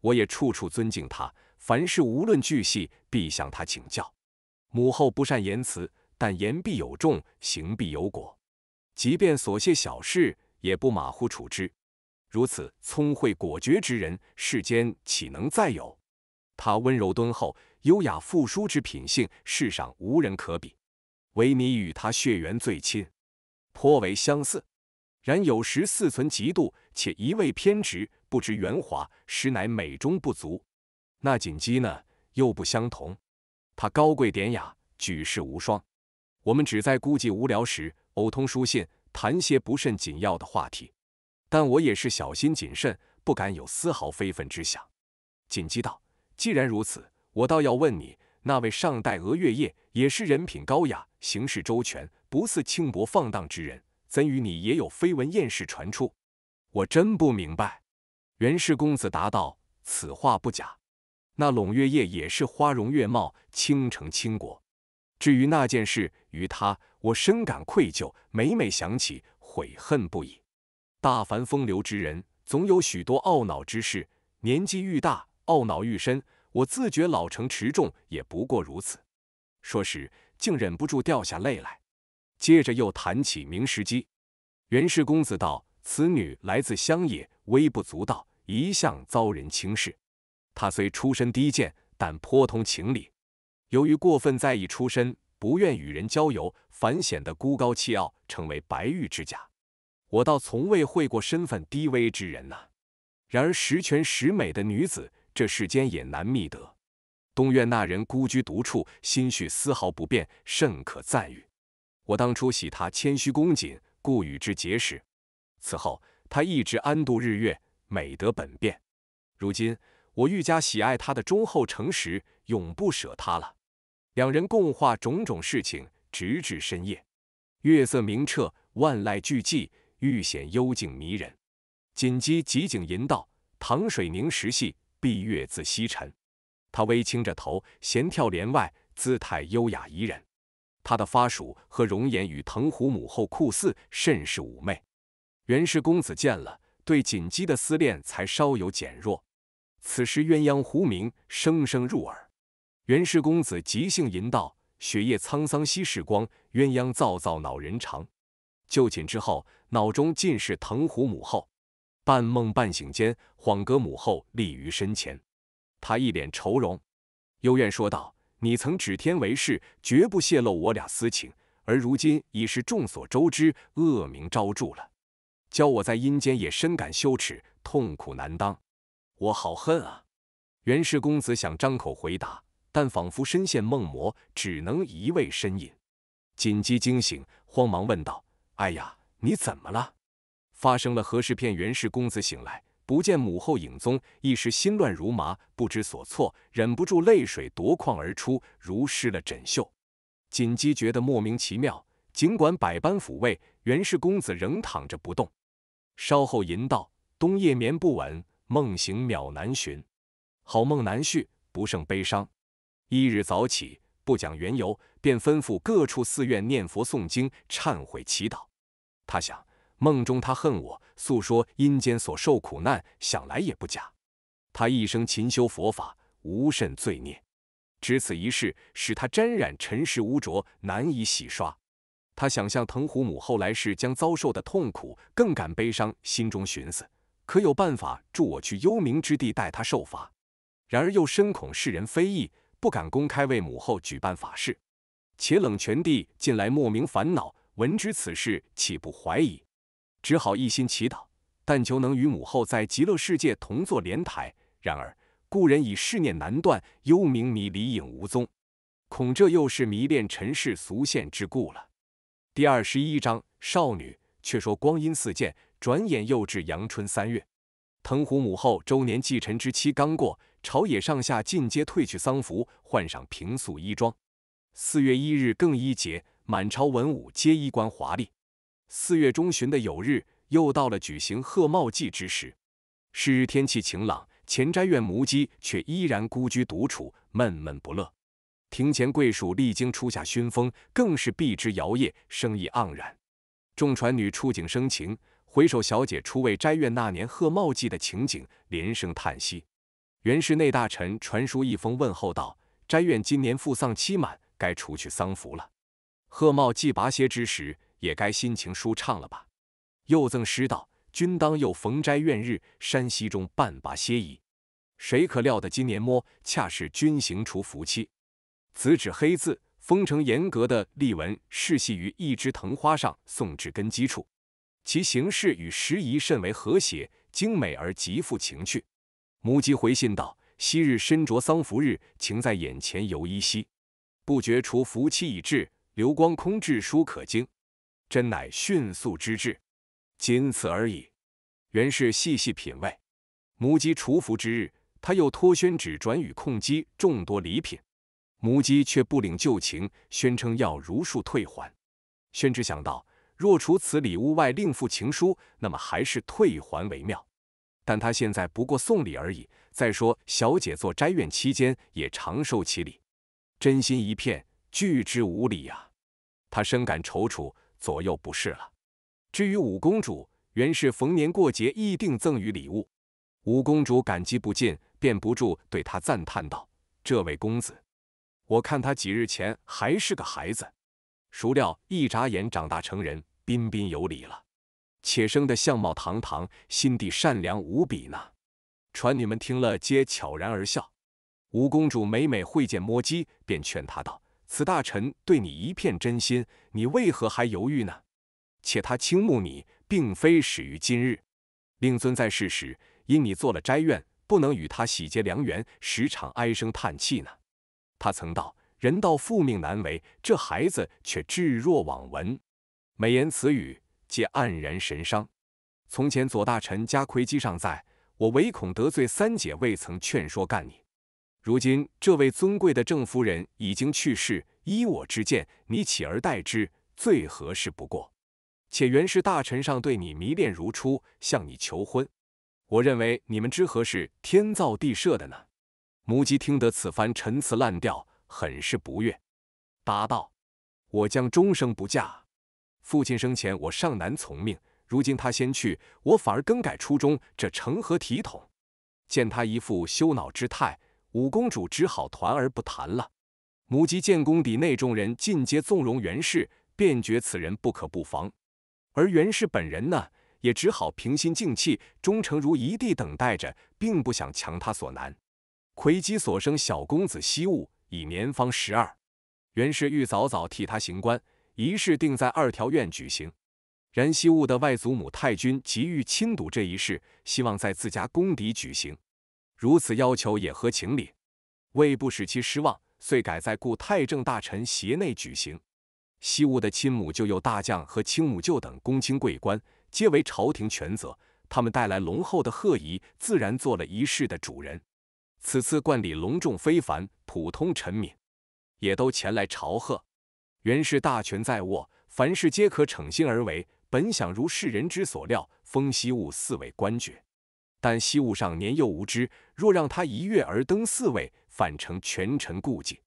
S1: 我也处处尊敬她。”凡事无论巨细，必向他请教。母后不善言辞，但言必有重，行必有果。即便琐屑小事，也不马虎处之。如此聪慧果决之人，世间岂能再有？他温柔敦厚、优雅富书之品性，世上无人可比。唯你与他血缘最亲，颇为相似。然有时似存嫉妒，且一味偏执，不知圆滑，实乃美中不足。那锦鸡呢？又不相同，它高贵典雅，举世无双。我们只在孤寂无聊时偶通书信，谈些不甚紧要的话题。但我也是小心谨慎，不敢有丝毫非分之想。锦鸡道：“既然如此，我倒要问你，那位上代俄月夜也是人品高雅，行事周全，不似轻薄放荡之人，怎与你也有绯闻艳事传出？我真不明白。”袁氏公子答道：“此话不假。”那胧月夜也是花容月貌，倾城倾国。至于那件事，于他，我深感愧疚，每每想起，悔恨不已。大凡风流之人，总有许多懊恼之事。年纪愈大，懊恼愈深。我自觉老成持重，也不过如此。说时，竟忍不住掉下泪来。接着又谈起明时机。袁氏公子道：“此女来自乡野，微不足道，一向遭人轻视。”他虽出身低贱，但颇通情理。由于过分在意出身，不愿与人交游，反显得孤高气傲，成为白玉之家。我倒从未会过身份低微之人呐。然而十全十美的女子，这世间也难觅得。东院那人孤居独处，心绪丝毫不变，甚可赞誉。我当初喜他谦虚恭谨，故与之结识。此后他一直安度日月，美德本变。如今。我愈加喜爱他的忠厚诚实，永不舍他了。两人共话种种事情，直至深夜。月色明澈，万籁俱寂，愈显幽静迷人。锦姬极景吟道：“塘水凝石细，碧月自西沉。”他微倾着头，闲眺帘外，姿态优雅怡人。他的发属和容颜与藤壶母后酷似，甚是妩媚。袁氏公子见了，对锦姬的思念才稍有减弱。此时鸳鸯呼鸣，声声入耳。袁氏公子即兴吟道：“雪夜沧桑稀时光，鸳鸯噪噪恼人肠。”就寝之后，脑中尽是藤壶母后。半梦半醒间，恍隔母后立于身前，他一脸愁容，幽怨说道：“你曾指天为誓，绝不泄露我俩私情，而如今已是众所周知，恶名昭著了。教我在阴间也深感羞耻，痛苦难当。”我好恨啊！袁氏公子想张口回答，但仿佛身陷梦魔，只能一味呻吟。锦姬惊醒，慌忙问道：“哎呀，你怎么了？发生了何事？”骗袁氏公子醒来，不见母后影踪，一时心乱如麻，不知所措，忍不住泪水夺眶而出，如失了枕袖。锦姬觉得莫名其妙，尽管百般抚慰，袁氏公子仍躺着不动。稍后吟道：“冬夜眠不稳。”梦醒渺难寻，好梦难续，不胜悲伤。翌日早起，不讲缘由，便吩咐各处寺院念佛诵经、忏悔祈祷。他想，梦中他恨我，诉说阴间所受苦难，想来也不假。他一生勤修佛法，无甚罪孽，只此一事使他沾染尘世污浊，难以洗刷。他想象藤壶母后来世将遭受的痛苦，更感悲伤，心中寻思。可有办法助我去幽冥之地，代他受罚？然而又深恐世人非议，不敢公开为母后举办法事。且冷泉帝近来莫名烦恼，闻知此事，岂不怀疑？只好一心祈祷，但求能与母后在极乐世界同坐莲台。然而故人以世念难断，幽冥迷离影无踪，恐这又是迷恋尘世俗现之故了。第二十一章少女。却说光阴似箭。转眼又至阳春三月，藤壶母后周年祭辰之期刚过，朝野上下尽皆褪去丧服，换上平素衣装。四月一日更衣节，满朝文武皆衣冠华丽。四月中旬的有日，又到了举行贺茂祭之时。是日天气晴朗，前斋院母鸡却依然孤居独处，闷闷不乐。庭前桂树历经初夏熏风，更是碧枝摇曳，生意盎然。众传女触景生情。回首小姐初为斋院那年贺茂祭的情景，连声叹息。原氏内大臣传书一封问候道：“斋院今年父丧期满，该除去丧服了。贺茂祭拔歇之时，也该心情舒畅了吧？”又赠诗道：“君当又逢斋院日，山溪中半拔歇矣。谁可料得今年末，恰是君行除服期。”紫纸黑字，封成严格的隶文，系于一枝藤花上，送至根基处。其形式与时宜甚为和谐，精美而极富情趣。母鸡回信道：“昔日身着丧服日，情在眼前犹依稀，不觉除服期已至，流光空至书可惊，真乃迅速之至。仅此而已。”原是细细品味。母鸡除服之日，他又托宣纸转与控机众多礼品，母鸡却不领旧情，宣称要如数退还。宣纸想到。若除此礼物外另附情书，那么还是退还为妙。但他现在不过送礼而已。再说小姐做斋院期间也常受其礼，真心一片，拒之无礼呀。他深感踌躇，左右不是了。至于五公主，原是逢年过节一定赠予礼物。五公主感激不尽，便不住对他赞叹道：“这位公子，我看他几日前还是个孩子，孰料一眨眼长大成人。”彬彬有礼了，且生的相貌堂堂，心地善良无比呢。传女们听了，皆悄然而笑。五公主每每会见摸鸡，便劝他道：“此大臣对你一片真心，你为何还犹豫呢？且他倾慕你，并非始于今日。令尊在世时，因你做了斋院，不能与他喜结良缘，时常唉声叹气呢。他曾道：‘人道父命难违，这孩子却置若罔闻。’”美言词语皆黯然神伤。从前左大臣家魁姬尚在，我唯恐得罪三姐，未曾劝说干你。如今这位尊贵的郑夫人已经去世，依我之见，你起而代之最合适不过。且原氏大臣上对你迷恋如初，向你求婚，我认为你们之合是天造地设的呢。母鸡听得此番陈词滥调，很是不悦，答道：“我将终生不嫁。”父亲生前，我尚难从命；如今他先去，我反而更改初衷，这成何体统？见他一副羞恼之态，五公主只好团而不谈了。母鸡见宫邸内众人尽皆纵容袁氏，便觉此人不可不防。而袁氏本人呢，也只好平心静气，忠诚如一地等待着，并不想强他所难。魁姬所生小公子西物已年方十二，袁氏欲早早替他行官。仪式定在二条院举行，然西务的外祖母太君急欲亲睹这一事，希望在自家宫邸举行，如此要求也合情理。为不使其失望，遂改在故太政大臣协内举行。西务的亲母舅有大将和亲母舅等公卿贵官，皆为朝廷权责，他们带来浓厚的贺仪，自然做了仪式的主人。此次冠礼隆重非凡，普通臣民也都前来朝贺。袁氏大权在握，凡事皆可逞心而为。本想如世人之所料，封西务四位官爵，但西务上年幼无知，若让他一跃而登四位，反成权臣顾忌。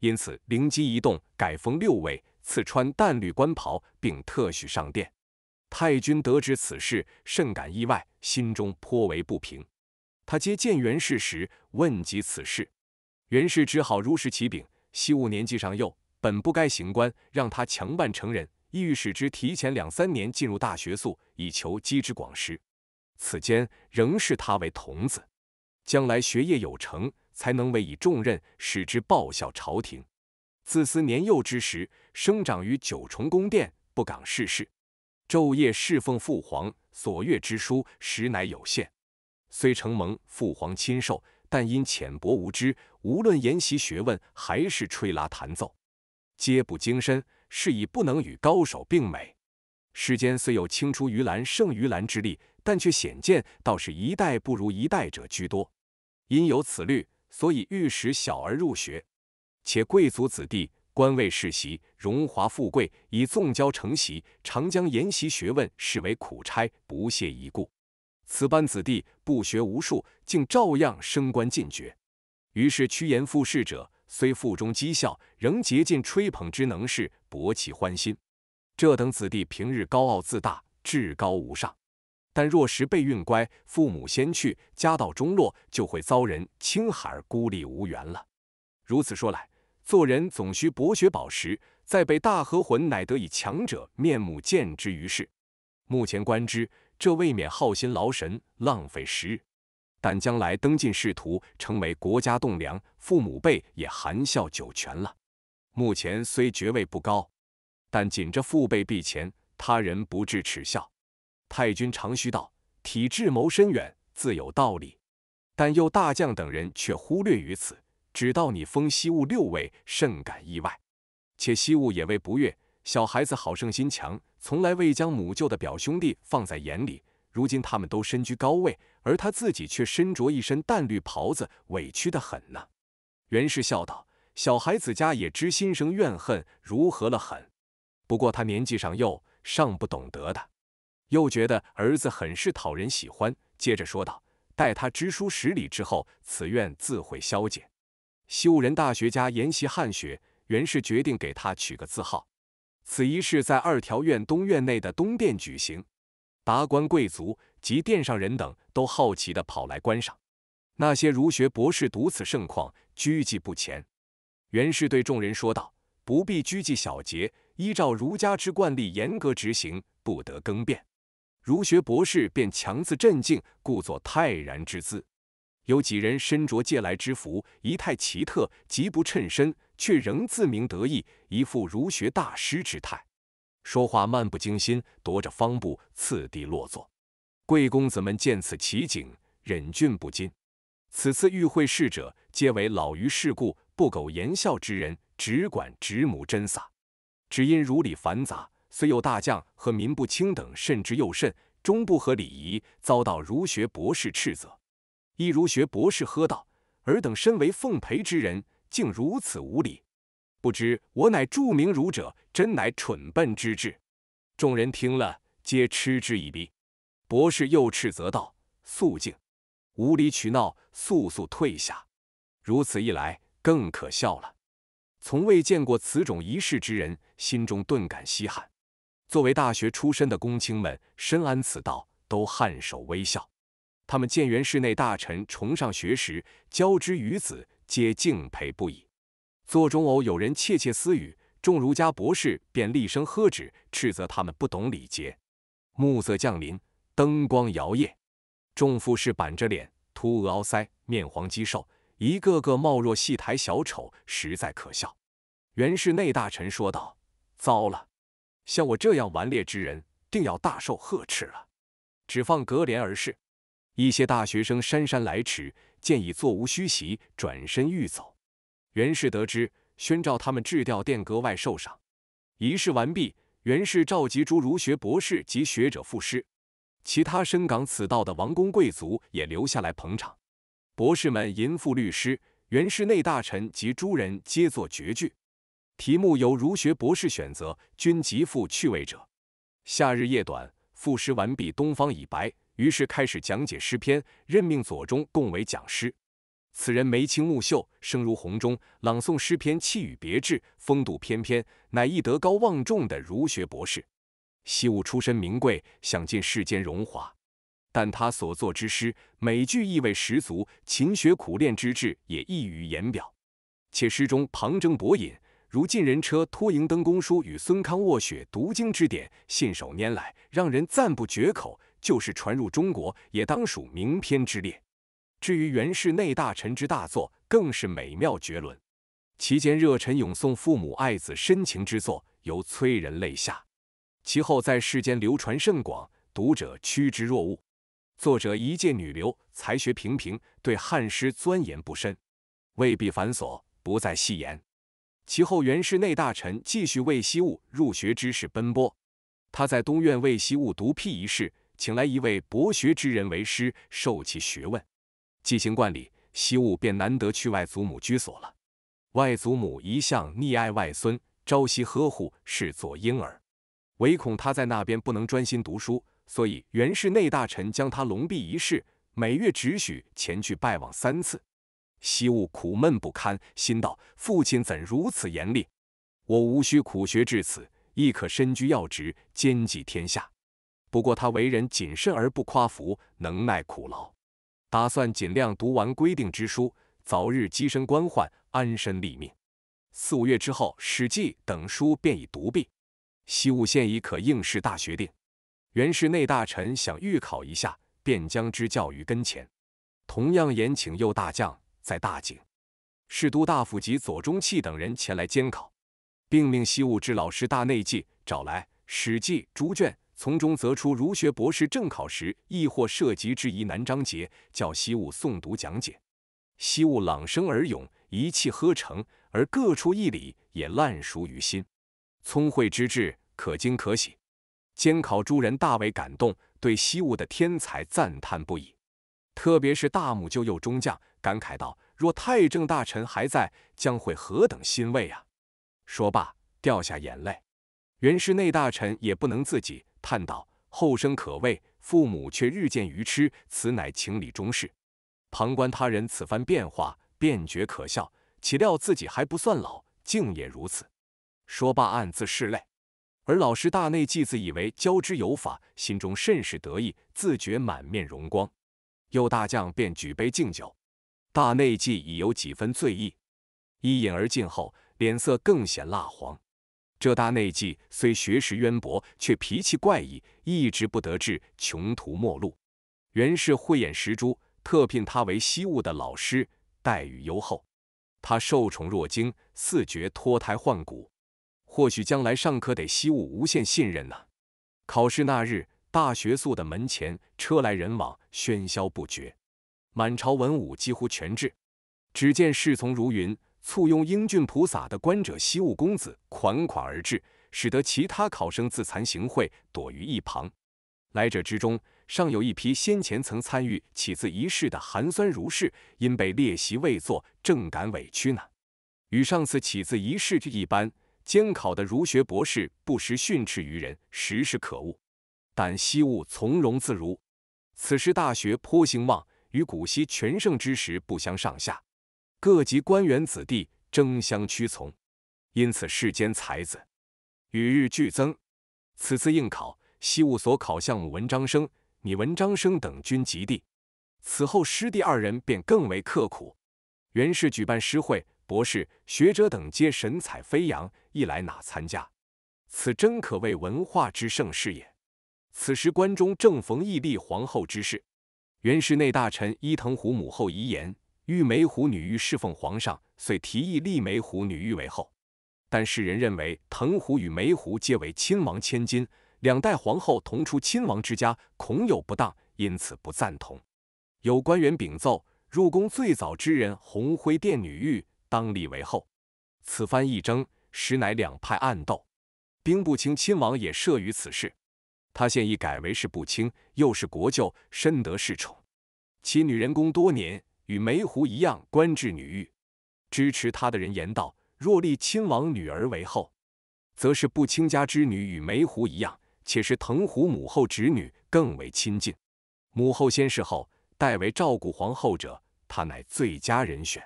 S1: 因此灵机一动，改封六位，赐穿淡绿官袍，并特许上殿。太君得知此事，甚感意外，心中颇为不平。他接见袁氏时，问及此事，袁氏只好如实启禀。西务年纪尚幼。本不该行官，让他强扮成人，意欲使之提前两三年进入大学宿，以求积之广识。此间仍视他为童子，将来学业有成，才能委以重任，使之报效朝廷。自思年幼之时，生长于九重宫殿，不敢世事，昼夜侍奉父皇，所阅之书实乃有限。虽承蒙父皇亲授，但因浅薄无知，无论研习学问还是吹拉弹奏。皆不精深，是以不能与高手并美。世间虽有青出于蓝胜于蓝之力，但却显见，倒是一代不如一代者居多。因有此律，所以欲使小儿入学。且贵族子弟，官位世袭，荣华富贵，以纵交成习，常将研习学问视为苦差，不屑一顾。此般子弟不学无术，竟照样升官进爵。于是趋炎附势者。虽腹中讥笑，仍竭尽吹捧之能事，博其欢心。这等子弟平日高傲自大，至高无上，但若时被运乖，父母先去，家道中落，就会遭人轻海孤立无援了。如此说来，做人总需博学饱识，再被大和魂，乃得以强者面目见之于世。目前观之，这未免耗心劳神，浪费时日。但将来登进仕途，成为国家栋梁，父母辈也含笑九泉了。目前虽爵位不高，但紧着父辈避前，他人不至耻笑。太君长吁道：“体智谋深远，自有道理。但又大将等人却忽略于此，只道你封西务六位，甚感意外。且西务也未不悦。小孩子好胜心强，从来未将母舅的表兄弟放在眼里。如今他们都身居高位。”而他自己却身着一身淡绿袍子，委屈的很呢。袁氏笑道：“小孩子家也知心生怨恨，如何了很？不过他年纪尚幼，尚不懂得的，又觉得儿子很是讨人喜欢。”接着说道：“待他知书识礼之后，此愿自会消减。”秀仁大学家研习汉学，袁氏决定给他取个字号。此仪式在二条院东院内的东殿举行，达官贵族。及殿上人等都好奇地跑来观赏，那些儒学博士睹此盛况，拘忌不前。袁氏对众人说道：“不必拘忌小节，依照儒家之惯例严格执行，不得更变。”儒学博士便强自镇静，故作泰然之姿。有几人身着借来之服，仪态奇特，极不称身，却仍自鸣得意，一副儒学大师之态，说话漫不经心，踱着方步，次第落座。贵公子们见此奇景，忍俊不禁。此次与会侍者，皆为老于世故、不苟言笑之人，只管指母真洒。只因儒礼繁杂，虽有大将和民不清等慎之又慎，终不合礼仪，遭到儒学博士斥责。一儒学博士喝道：“尔等身为奉陪之人，竟如此无礼！不知我乃著名儒者，真乃蠢笨之至。”众人听了，皆嗤之以鼻。博士又斥责道：“肃静，无理取闹，速速退下！”如此一来，更可笑了。从未见过此种仪式之人，心中顿感稀罕。作为大学出身的公卿们，深谙此道，都颔首微笑。他们见元室内大臣崇尚学识，交之于子，皆敬佩不已。座中偶有人窃窃私语，众儒家博士便厉声喝止，斥责他们不懂礼节。暮色降临。灯光摇曳，众副士板着脸，突额凹腮，面黄肌瘦，一个个貌若戏台小丑，实在可笑。袁氏内大臣说道：“糟了，像我这样顽劣之人，定要大受呵斥了。”只放隔帘而视。一些大学生姗姗来迟，见已座无虚席，转身欲走。袁氏得知，宣召他们至掉殿阁外受赏。仪式完毕，袁氏召集诸儒学博士及学者赋诗。其他深港此道的王公贵族也留下来捧场。博士们吟赋律诗，原室内大臣及诸人皆作绝句，题目由儒学博士选择，均极富趣味者。夏日夜短，赋诗完毕，东方已白，于是开始讲解诗篇，任命左中共为讲师。此人眉清目秀，声如洪钟，朗诵诗篇，气宇别致，风度翩翩，乃一德高望重的儒学博士。习武出身名贵，享尽世间荣华，但他所作之诗，每句意味十足，勤学苦练之志也溢于言表。且诗中旁征博引，如晋人车托萤登公书与孙康卧雪读经之典，信手拈来，让人赞不绝口。就是传入中国，也当属名篇之列。至于元氏内大臣之大作，更是美妙绝伦。其间热忱咏颂父母爱子深情之作，尤催人泪下。其后在世间流传甚广，读者趋之若鹜。作者一介女流，才学平平，对汉诗钻研不深，未必繁琐，不再细言。其后元氏内大臣继续为西物入学之事奔波。他在东院为西物读辟一事，请来一位博学之人为师，授其学问。既行冠礼，西物便难得去外祖母居所了。外祖母一向溺爱外孙，朝夕呵护，视作婴儿。唯恐他在那边不能专心读书，所以元氏内大臣将他龙闭一事，每月只许前去拜望三次。西务苦闷不堪，心道：父亲怎如此严厉？我无需苦学至此，亦可身居要职，兼济天下。不过他为人谨慎而不夸浮，能耐苦劳，打算尽量读完规定之书，早日跻身官宦，安身立命。四五月之后，《史记》等书便已读毕。西务现已可应试大学定，原是内大臣想预考一下，便将之叫于跟前。同样延请右大将，在大井，侍都大夫及左中器等人前来监考，并命西务之老师大内记找来《史记》《朱卷》，从中择出儒学博士正考时亦或涉及之疑难章节，叫西务诵读讲解。西务朗声而咏，一气呵成，而各处义理也烂熟于心。聪慧之至，可惊可喜。监考诸人大为感动，对西务的天才赞叹不已。特别是大母舅右中将，感慨道：“若太政大臣还在，将会何等欣慰啊！”说罢，掉下眼泪。元氏内大臣也不能自己，叹道：“后生可畏，父母却日渐愚痴，此乃情理中事。”旁观他人此番变化，便觉可笑。岂料自己还不算老，竟也如此。说罢，暗自拭泪，而老师大内祭自以为教之有法，心中甚是得意，自觉满面荣光。又大将便举杯敬酒，大内祭已有几分醉意，一饮而尽后，脸色更显蜡黄。这大内祭虽学识渊博，却脾气怪异，一直不得志，穷途末路。袁氏慧眼识珠，特聘他为西务的老师，待遇优厚，他受宠若惊，自觉脱胎换骨。或许将来尚可得西务无限信任呢。考试那日，大学宿的门前车来人往，喧嚣不绝，满朝文武几乎全至。只见侍从如云，簇拥英俊菩萨的官者西务公子款款而至，使得其他考生自惭形秽，躲于一旁。来者之中，尚有一批先前曾参与起字仪式的寒酸儒士，因被列席未坐，正感委屈呢。与上次起字仪式一般。监考的儒学博士不时训斥于人，实是可恶。但西物从容自如。此时大学颇兴旺，与古稀全盛之时不相上下。各级官员子弟争相趋从，因此世间才子与日俱增。此次应考，西务所考项目文章生、拟文章生等均及第。此后师弟二人便更为刻苦。原氏举办诗会，博士、学者等皆神采飞扬。一来哪参加，此真可谓文化之盛世也。此时关中正逢义立皇后之事，原氏内大臣伊藤虎母后遗言，欲梅虎女御侍奉皇上，遂提议立梅虎女御为后。但世人认为藤虎与梅虎皆为亲王千金，两代皇后同出亲王之家，恐有不当，因此不赞同。有官员禀奏，入宫最早之人红辉殿女御当立为后。此番一争。实乃两派暗斗，兵部卿亲王也涉于此事。他现已改为是部卿，又是国舅，深得世宠。其女人宫多年，与梅胡一样，官至女御。支持他的人言道：若立亲王女儿为后，则是不卿家之女，与梅胡一样，且是藤壶母后侄女，更为亲近。母后先逝后，代为照顾皇后者，他乃最佳人选。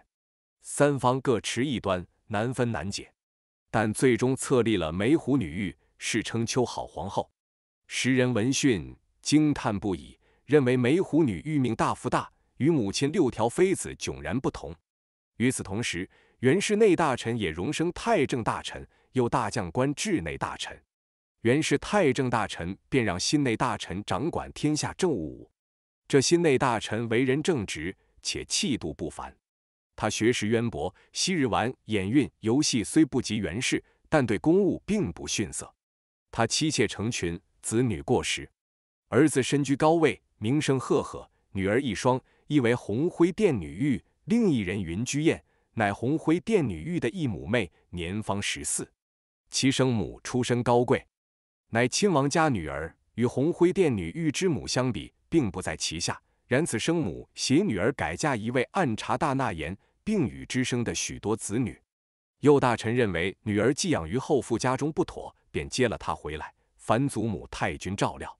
S1: 三方各持一端，难分难解。但最终册立了梅湖女玉，世称秋好皇后。时人闻讯惊叹不已，认为梅湖女玉命大福大，与母亲六条妃子迥然不同。与此同时，袁氏内大臣也荣升太政大臣，又大将官至内大臣。袁氏太政大臣便让新内大臣掌管天下政务。这新内大臣为人正直，且气度不凡。他学识渊博，昔日玩演运游戏虽不及袁氏，但对公务并不逊色。他妻妾成群，子女过十，儿子身居高位，名声赫赫；女儿一双，一为红辉殿女玉，另一人云居燕，乃红辉殿女玉的一母妹，年方十四。其生母出身高贵，乃亲王家女儿，与红辉殿女玉之母相比，并不在其下。然此生母携女儿改嫁一位暗察大纳言，并与之生的许多子女。右大臣认为女儿寄养于后父家中不妥，便接了她回来，凡祖母太君照料。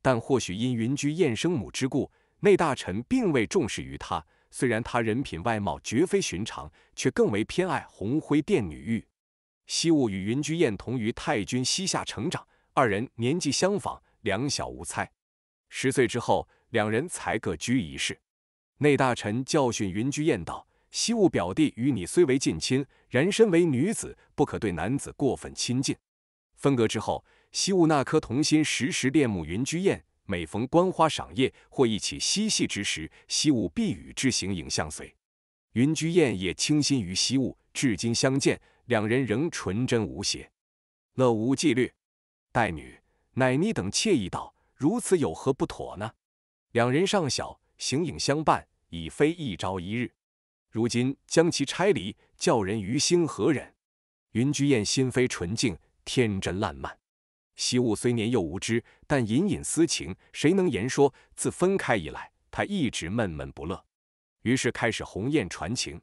S1: 但或许因云居燕生母之故，内大臣并未重视于她。虽然她人品外貌绝非寻常，却更为偏爱红灰殿女御西务与云居燕同于太君膝下成长，二人年纪相仿，两小无猜。十岁之后。两人才各居一室，内大臣教训云居雁道：“西务表弟与你虽为近亲，然身为女子，不可对男子过分亲近。”分隔之后，西务那颗童心时时恋慕云居雁，每逢观花赏叶或一起嬉戏之时，西务必与之形影相随。云居雁也倾心于西务，至今相见，两人仍纯真无邪，乐无纪律。待女、奶妮等惬意道：“如此有何不妥呢？”两人尚小，形影相伴已非一朝一日。如今将其拆离，叫人于心何忍？云居雁心扉纯净，天真烂漫。习雾虽年幼无知，但隐隐私情，谁能言说？自分开以来，他一直闷闷不乐，于是开始鸿雁传情。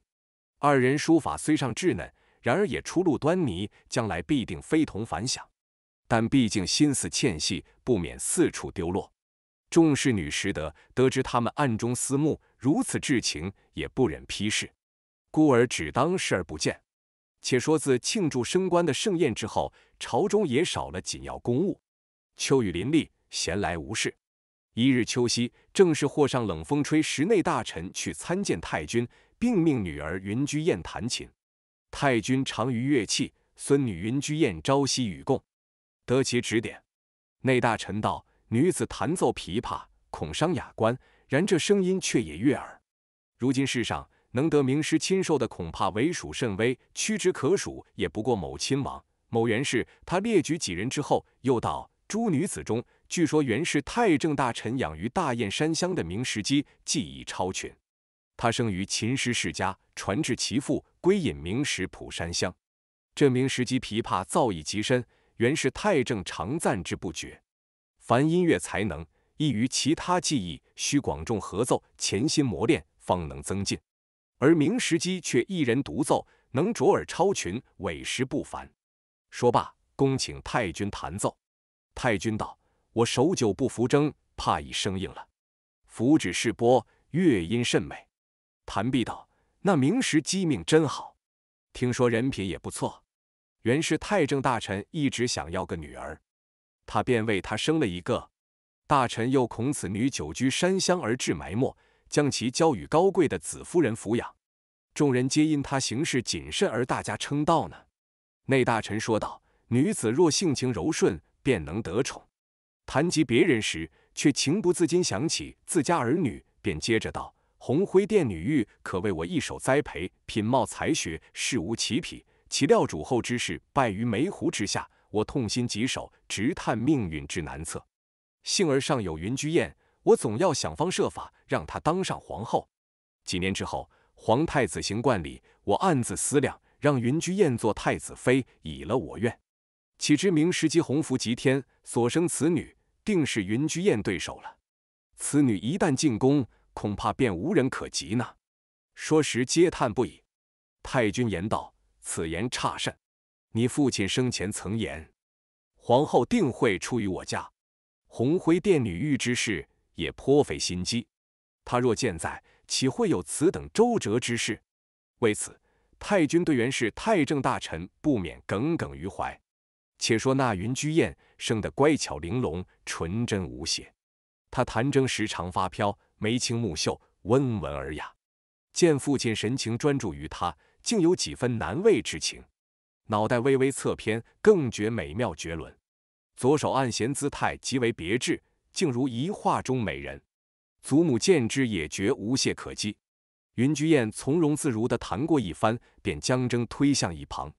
S1: 二人书法虽尚稚嫩，然而也初露端倪，将来必定非同凡响。但毕竟心思欠细，不免四处丢落。众侍女识得，得知他们暗中私慕，如此至情，也不忍批示，故而只当视而不见。且说自庆祝升官的盛宴之后，朝中也少了紧要公务。秋雨淋漓，闲来无事。一日秋夕，正是霍上冷风吹，室内大臣去参见太君，并命女儿云居燕弹琴。太君长于乐器，孙女云居燕朝夕与共，得其指点。内大臣道。女子弹奏琵琶，恐伤雅观，然这声音却也悦耳。如今世上能得名师亲授的，恐怕为数甚微，屈指可数，也不过某亲王、某元氏。他列举几人之后，又道：诸女子中，据说元氏太政大臣养于大雁山乡的名石姬，技艺超群。他生于秦师世家，传至其父，归隐名石浦山乡。这名石姬琵琶造诣极深，元氏太政常赞之不绝。凡音乐才能，异于其他技艺，需广众合奏，潜心磨练，方能增进。而明石机却一人独奏，能卓尔超群，委实不凡。说罢，恭请太君弹奏。太君道：“我手久不服筝，怕已生硬了。”符纸试拨，乐音甚美。谭碧道：“那明石机命真好，听说人品也不错。原是太政大臣一直想要个女儿。”他便为他生了一个，大臣又恐此女久居山乡而致埋没，将其交与高贵的子夫人抚养。众人皆因他行事谨慎而大家称道呢。内大臣说道：“女子若性情柔顺，便能得宠。”谈及别人时，却情不自禁想起自家儿女，便接着道：“红辉殿女玉可为我一手栽培，品貌才学，事无奇匹。岂料主后之事败于梅湖之下。”我痛心疾首，直叹命运之难测。幸而尚有云居燕，我总要想方设法让她当上皇后。几年之后，皇太子行冠礼，我暗自思量，让云居燕做太子妃，以了我愿。岂知明时即鸿福及天所生此女，定是云居燕对手了。此女一旦进宫，恐怕便无人可及呢。说时嗟叹不已。太君言道：“此言差甚。”你父亲生前曾言，皇后定会出于我家。红辉殿女御之事也颇费心机，他若健在，岂会有此等周折之事？为此，太君对元氏太政大臣不免耿耿于怀。且说那云居燕生得乖巧玲珑，纯真无邪。她弹筝时常发飘，眉清目秀，温文尔雅。见父亲神情专注于她，竟有几分难为之情。脑袋微微侧偏，更觉美妙绝伦。左手按弦姿态极为别致，竟如一画中美人。祖母见之也觉无懈可击。云居雁从容自如的弹过一番，便将筝推向一旁。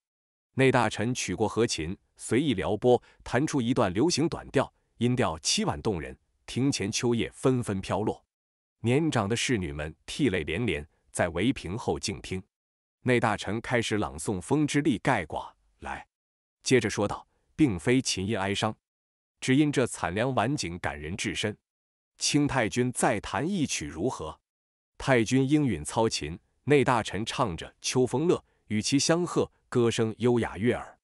S1: 内大臣取过和琴，随意撩拨，弹出一段流行短调，音调凄婉动人。庭前秋叶纷纷飘落，年长的侍女们涕泪连连，在围屏后静听。内大臣开始朗诵《风之力》盖寡来，接着说道：“并非琴音哀伤，只因这惨凉晚景感人至深。”清太君再弹一曲如何？太君应允操琴。内大臣唱着《秋风乐》，与其相和，歌声优雅悦耳。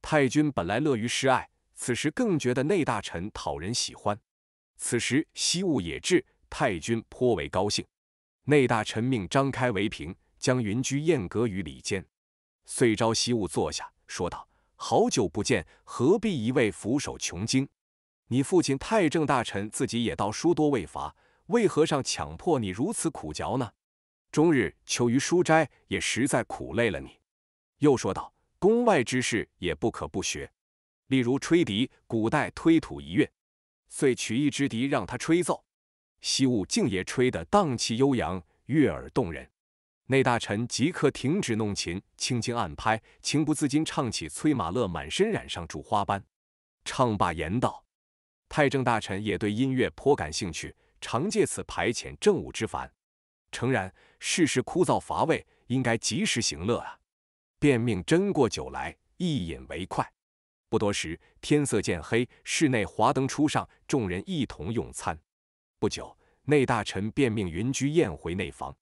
S1: 太君本来乐于施爱，此时更觉得内大臣讨人喜欢。此时西雾也至，太君颇为高兴。内大臣命张开围屏。将云居、燕阁于里间，遂召西务坐下，说道：“好久不见，何必一味俯首穷经？你父亲太政大臣，自己也到书多未乏，为何尚强迫你如此苦嚼呢？终日求于书斋，也实在苦累了你。”又说道：“宫外之事也不可不学，例如吹笛，古代推土一乐。”遂取一支笛让他吹奏，西务竟也吹得荡气悠扬，悦耳动人。内大臣即刻停止弄琴，轻轻按拍，情不自禁唱起《催马乐》，满身染上主花斑。唱罢言道：“太政大臣也对音乐颇感兴趣，常借此排遣政务之烦。诚然，世事枯燥乏味，应该及时行乐啊！”便命斟过酒来，一饮为快。不多时，天色渐黑，室内华灯初上，众人一同用餐。不久，内大臣便命云居宴回内房。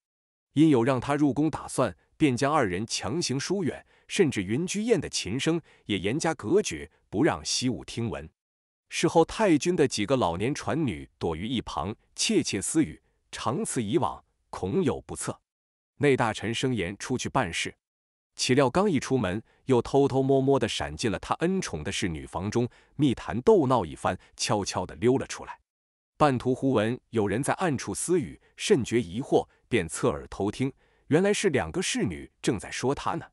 S1: 因有让他入宫打算，便将二人强行疏远，甚至云居宴的琴声也严加隔绝，不让西武听闻。事后，太君的几个老年传女躲于一旁窃窃私语，长此以往，恐有不测。内大臣生言出去办事，岂料刚一出门，又偷偷摸摸地闪进了他恩宠的侍女房中，密谈斗闹一番，悄悄地溜了出来。半途忽闻有人在暗处私语，甚觉疑惑。便侧耳偷听，原来是两个侍女正在说他呢。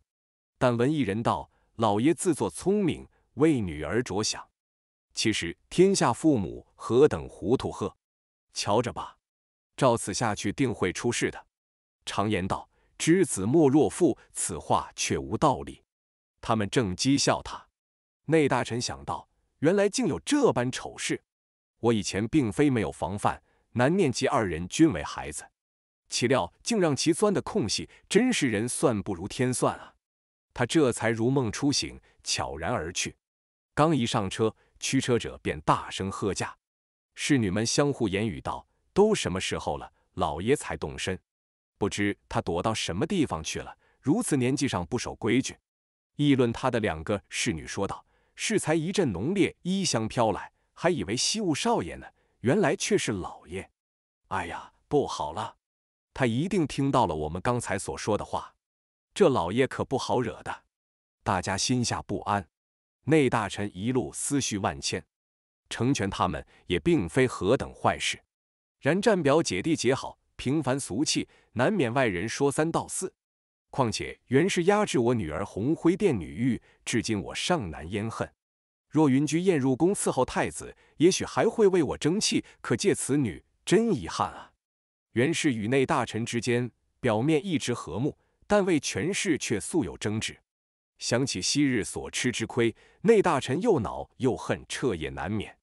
S1: 但闻一人道：“老爷自作聪明，为女儿着想，其实天下父母何等糊涂呵！瞧着吧，照此下去，定会出事的。”常言道：“知子莫若父”，此话却无道理。他们正讥笑他。内大臣想到，原来竟有这般丑事。我以前并非没有防范，难念及二人均为孩子。岂料竟让其钻的空隙，真是人算不如天算啊！他这才如梦初醒，悄然而去。刚一上车，驱车者便大声喝驾。侍女们相互言语道：“都什么时候了，老爷才动身？不知他躲到什么地方去了？如此年纪上不守规矩。”议论他的两个侍女说道：“适才一阵浓烈衣香飘来，还以为西务少爷呢，原来却是老爷。哎呀，不好了！”他一定听到了我们刚才所说的话，这老爷可不好惹的。大家心下不安，内大臣一路思绪万千，成全他们也并非何等坏事。然战表姐弟结好，平凡俗气，难免外人说三道四。况且原是压制我女儿红辉殿女御，至今我尚难咽恨。若云居燕入宫伺候太子，也许还会为我争气。可借此女，真遗憾啊。袁氏与内大臣之间表面一直和睦，但为权势却素有争执。想起昔日所吃之亏，内大臣又恼又恨，彻夜难眠。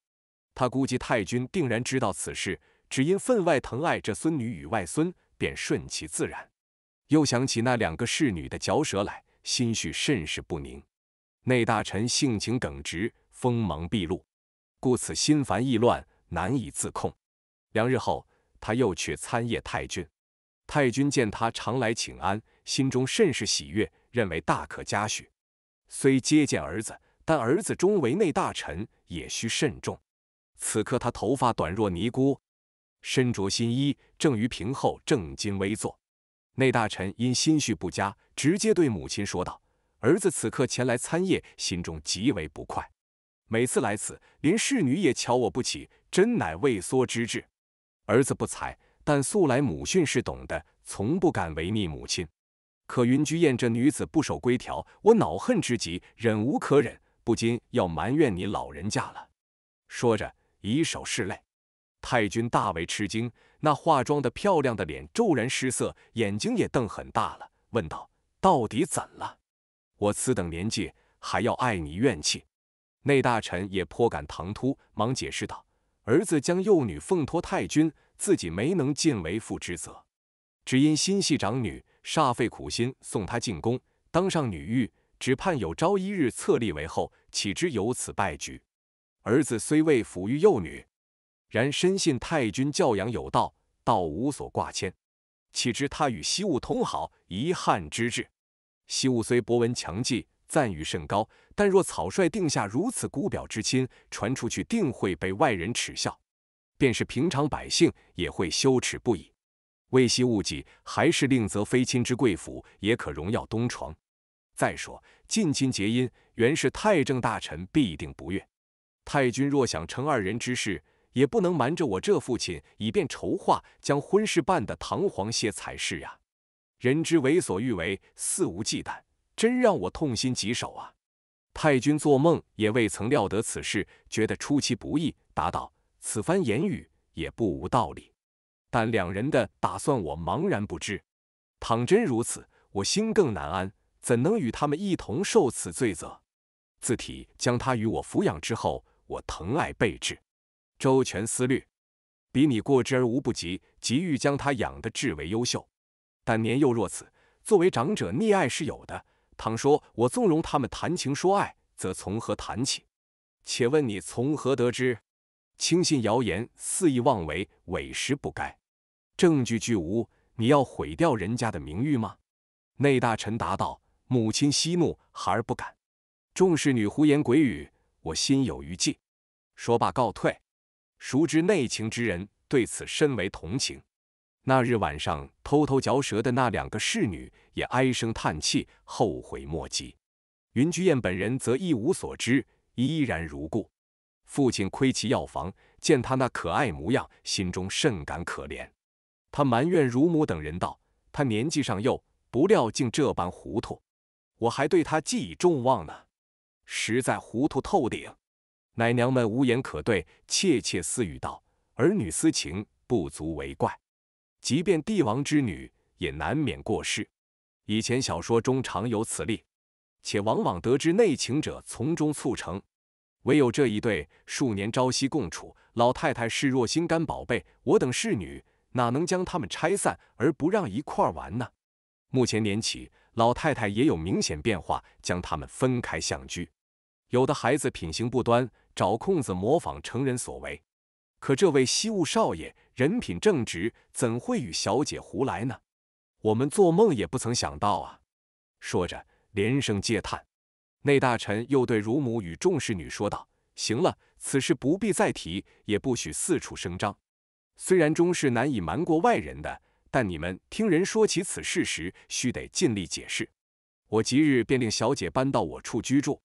S1: 他估计太君定然知道此事，只因分外疼爱这孙女与外孙，便顺其自然。又想起那两个侍女的嚼舌来，心绪甚是不宁。内大臣性情耿直，锋芒毕露，故此心烦意乱，难以自控。两日后。他又去参谒太君，太君见他常来请安，心中甚是喜悦，认为大可嘉许。虽接见儿子，但儿子终为内大臣，也需慎重。此刻他头发短若尼姑，身着新衣，正于平后正襟危坐。内大臣因心绪不佳，直接对母亲说道：“儿子此刻前来参谒，心中极为不快。每次来此，连侍女也瞧我不起，真乃畏缩之至。”儿子不才，但素来母训是懂的，从不敢违逆母亲。可云居燕这女子不守规条，我恼恨之极，忍无可忍，不禁要埋怨你老人家了。说着，以手拭泪。太君大为吃惊，那化妆的漂亮的脸骤然失色，眼睛也瞪很大了，问道：“到底怎了？我此等年纪还要碍你怨气？”内大臣也颇感唐突，忙解释道。儿子将幼女奉托太君，自己没能尽为父之责，只因心系长女，煞费苦心送她进宫，当上女御，只盼有朝一日册立为后，岂知有此败局。儿子虽未抚育幼女，然深信太君教养有道，道无所挂牵。岂知他与西务通好，遗憾之至。西务虽博闻强记。赞誉甚高，但若草率定下如此姑表之亲，传出去定会被外人耻笑，便是平常百姓也会羞耻不已。为息误己，还是另择非亲之贵府，也可荣耀东床。再说近亲结姻，原是太政大臣必定不悦。太君若想成二人之事，也不能瞒着我这父亲，以便筹划将婚事办得堂皇些才是呀。人之为所欲为，肆无忌惮。真让我痛心疾首啊！太君做梦也未曾料得此事，觉得出其不意，答道：“此番言语也不无道理，但两人的打算我茫然不知。倘真如此，我心更难安，怎能与他们一同受此罪责？自体将他与我抚养之后，我疼爱备至，周全思虑，比你过之而无不及，急欲将他养得至为优秀。但年幼若此，作为长者溺爱是有的。”倘说我纵容他们谈情说爱，则从何谈起？且问你从何得知？轻信谣言，肆意妄为，委实不该。证据俱无，你要毁掉人家的名誉吗？内大臣答道：“母亲息怒，孩儿不敢。众侍女胡言鬼语，我心有余悸。”说罢告退。熟知内情之人对此深为同情。那日晚上偷偷嚼舌的那两个侍女也唉声叹气，后悔莫及。云居燕本人则一无所知，依然如故。父亲窥其药房，见他那可爱模样，心中甚感可怜。他埋怨乳母等人道：“他年纪尚幼，不料竟这般糊涂。我还对他寄以重望呢，实在糊涂透顶。”奶娘们无言可对，窃窃私语道：“儿女私情，不足为怪。”即便帝王之女，也难免过世。以前小说中常有此例，且往往得知内情者从中促成。唯有这一对数年朝夕共处，老太太视若心肝宝贝，我等侍女哪能将他们拆散而不让一块玩呢？目前年起，老太太也有明显变化，将他们分开相居。有的孩子品行不端，找空子模仿成人所为。可这位西务少爷人品正直，怎会与小姐胡来呢？我们做梦也不曾想到啊！说着连声嗟叹。内大臣又对乳母与众侍女说道：“行了，此事不必再提，也不许四处声张。虽然终是难以瞒过外人的，但你们听人说起此事时，须得尽力解释。我即日便令小姐搬到我处居住。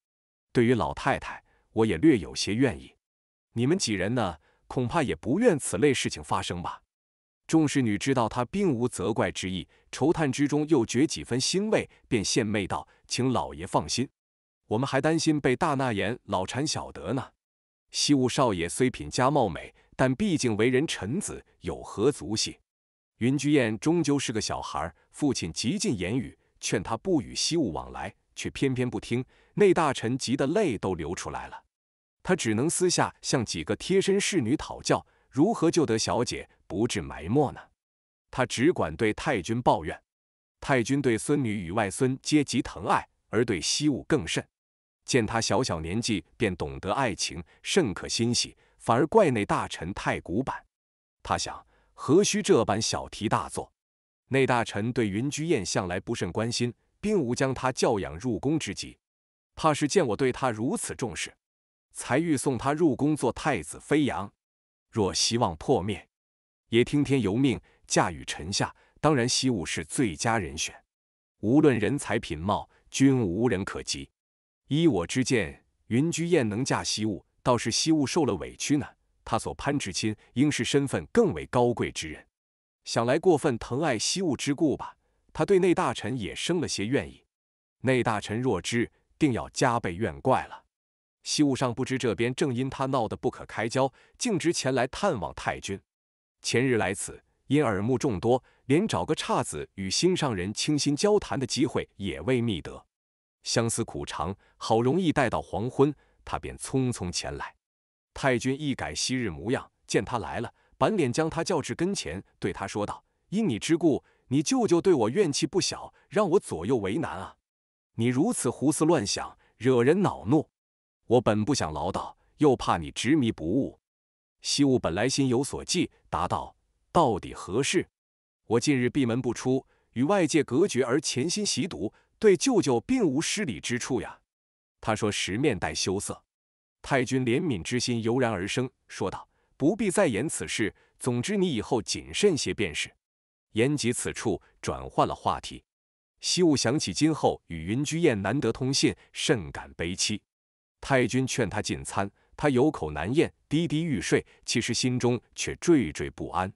S1: 对于老太太，我也略有些愿意。你们几人呢？”恐怕也不愿此类事情发生吧。众侍女知道他并无责怪之意，愁叹之中又觉几分欣慰，便献媚道：“请老爷放心，我们还担心被大纳言老馋小得呢。西务少爷虽品佳貌美，但毕竟为人臣子，有何足惜？云居宴终究是个小孩，父亲极尽言语劝他不与西务往来，却偏偏不听。内大臣急得泪都流出来了。”他只能私下向几个贴身侍女讨教如何救得小姐不致埋没呢？他只管对太君抱怨，太君对孙女与外孙皆极疼爱，而对西物更甚。见他小小年纪便懂得爱情，甚可欣喜，反而怪内大臣太古板。他想，何须这般小题大做？内大臣对云居燕向来不甚关心，并无将他教养入宫之急，怕是见我对他如此重视。才欲送他入宫做太子妃娘，若希望破灭，也听天由命，嫁与臣下。当然，西物是最佳人选，无论人才品貌，均无人可及。依我之见，云居燕能嫁西物，倒是西物受了委屈呢。他所攀至亲，应是身份更为高贵之人。想来过分疼爱西务之故吧。他对内大臣也生了些怨意。内大臣若知，定要加倍怨怪了。西务尚不知这边正因他闹得不可开交，径直前来探望太君。前日来此，因耳目众多，连找个岔子与心上人倾心交谈的机会也未觅得。相思苦长，好容易待到黄昏，他便匆匆前来。太君一改昔日模样，见他来了，板脸将他叫至跟前，对他说道：“因你之故，你舅舅对我怨气不小，让我左右为难啊！你如此胡思乱想，惹人恼怒。”我本不想唠叨，又怕你执迷不悟。西雾本来心有所寄，答道：“到底何事？”我近日闭门不出，与外界隔绝，而潜心习读，对舅舅并无失礼之处呀。他说时面带羞涩，太君怜悯之心油然而生，说道：“不必再言此事，总之你以后谨慎些便是。”言及此处，转换了话题。西雾想起今后与云居雁难得通信，甚感悲戚。太君劝他进餐，他有口难咽，低低欲睡。其实心中却惴惴不安。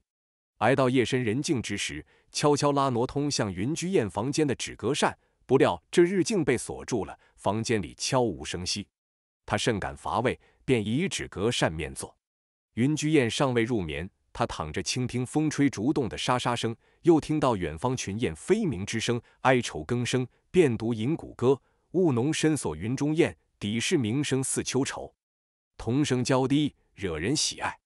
S1: 挨到夜深人静之时，悄悄拉挪通向云居雁房间的纸隔扇，不料这日镜被锁住了。房间里悄无声息，他甚感乏味，便以纸隔扇面坐。云居雁尚未入眠，他躺着倾听风吹竹动的沙沙声，又听到远方群雁飞鸣之声，哀愁更生，便读《银古歌》：“雾浓深锁云中雁。”底是名声似秋愁，童声娇低惹人喜爱。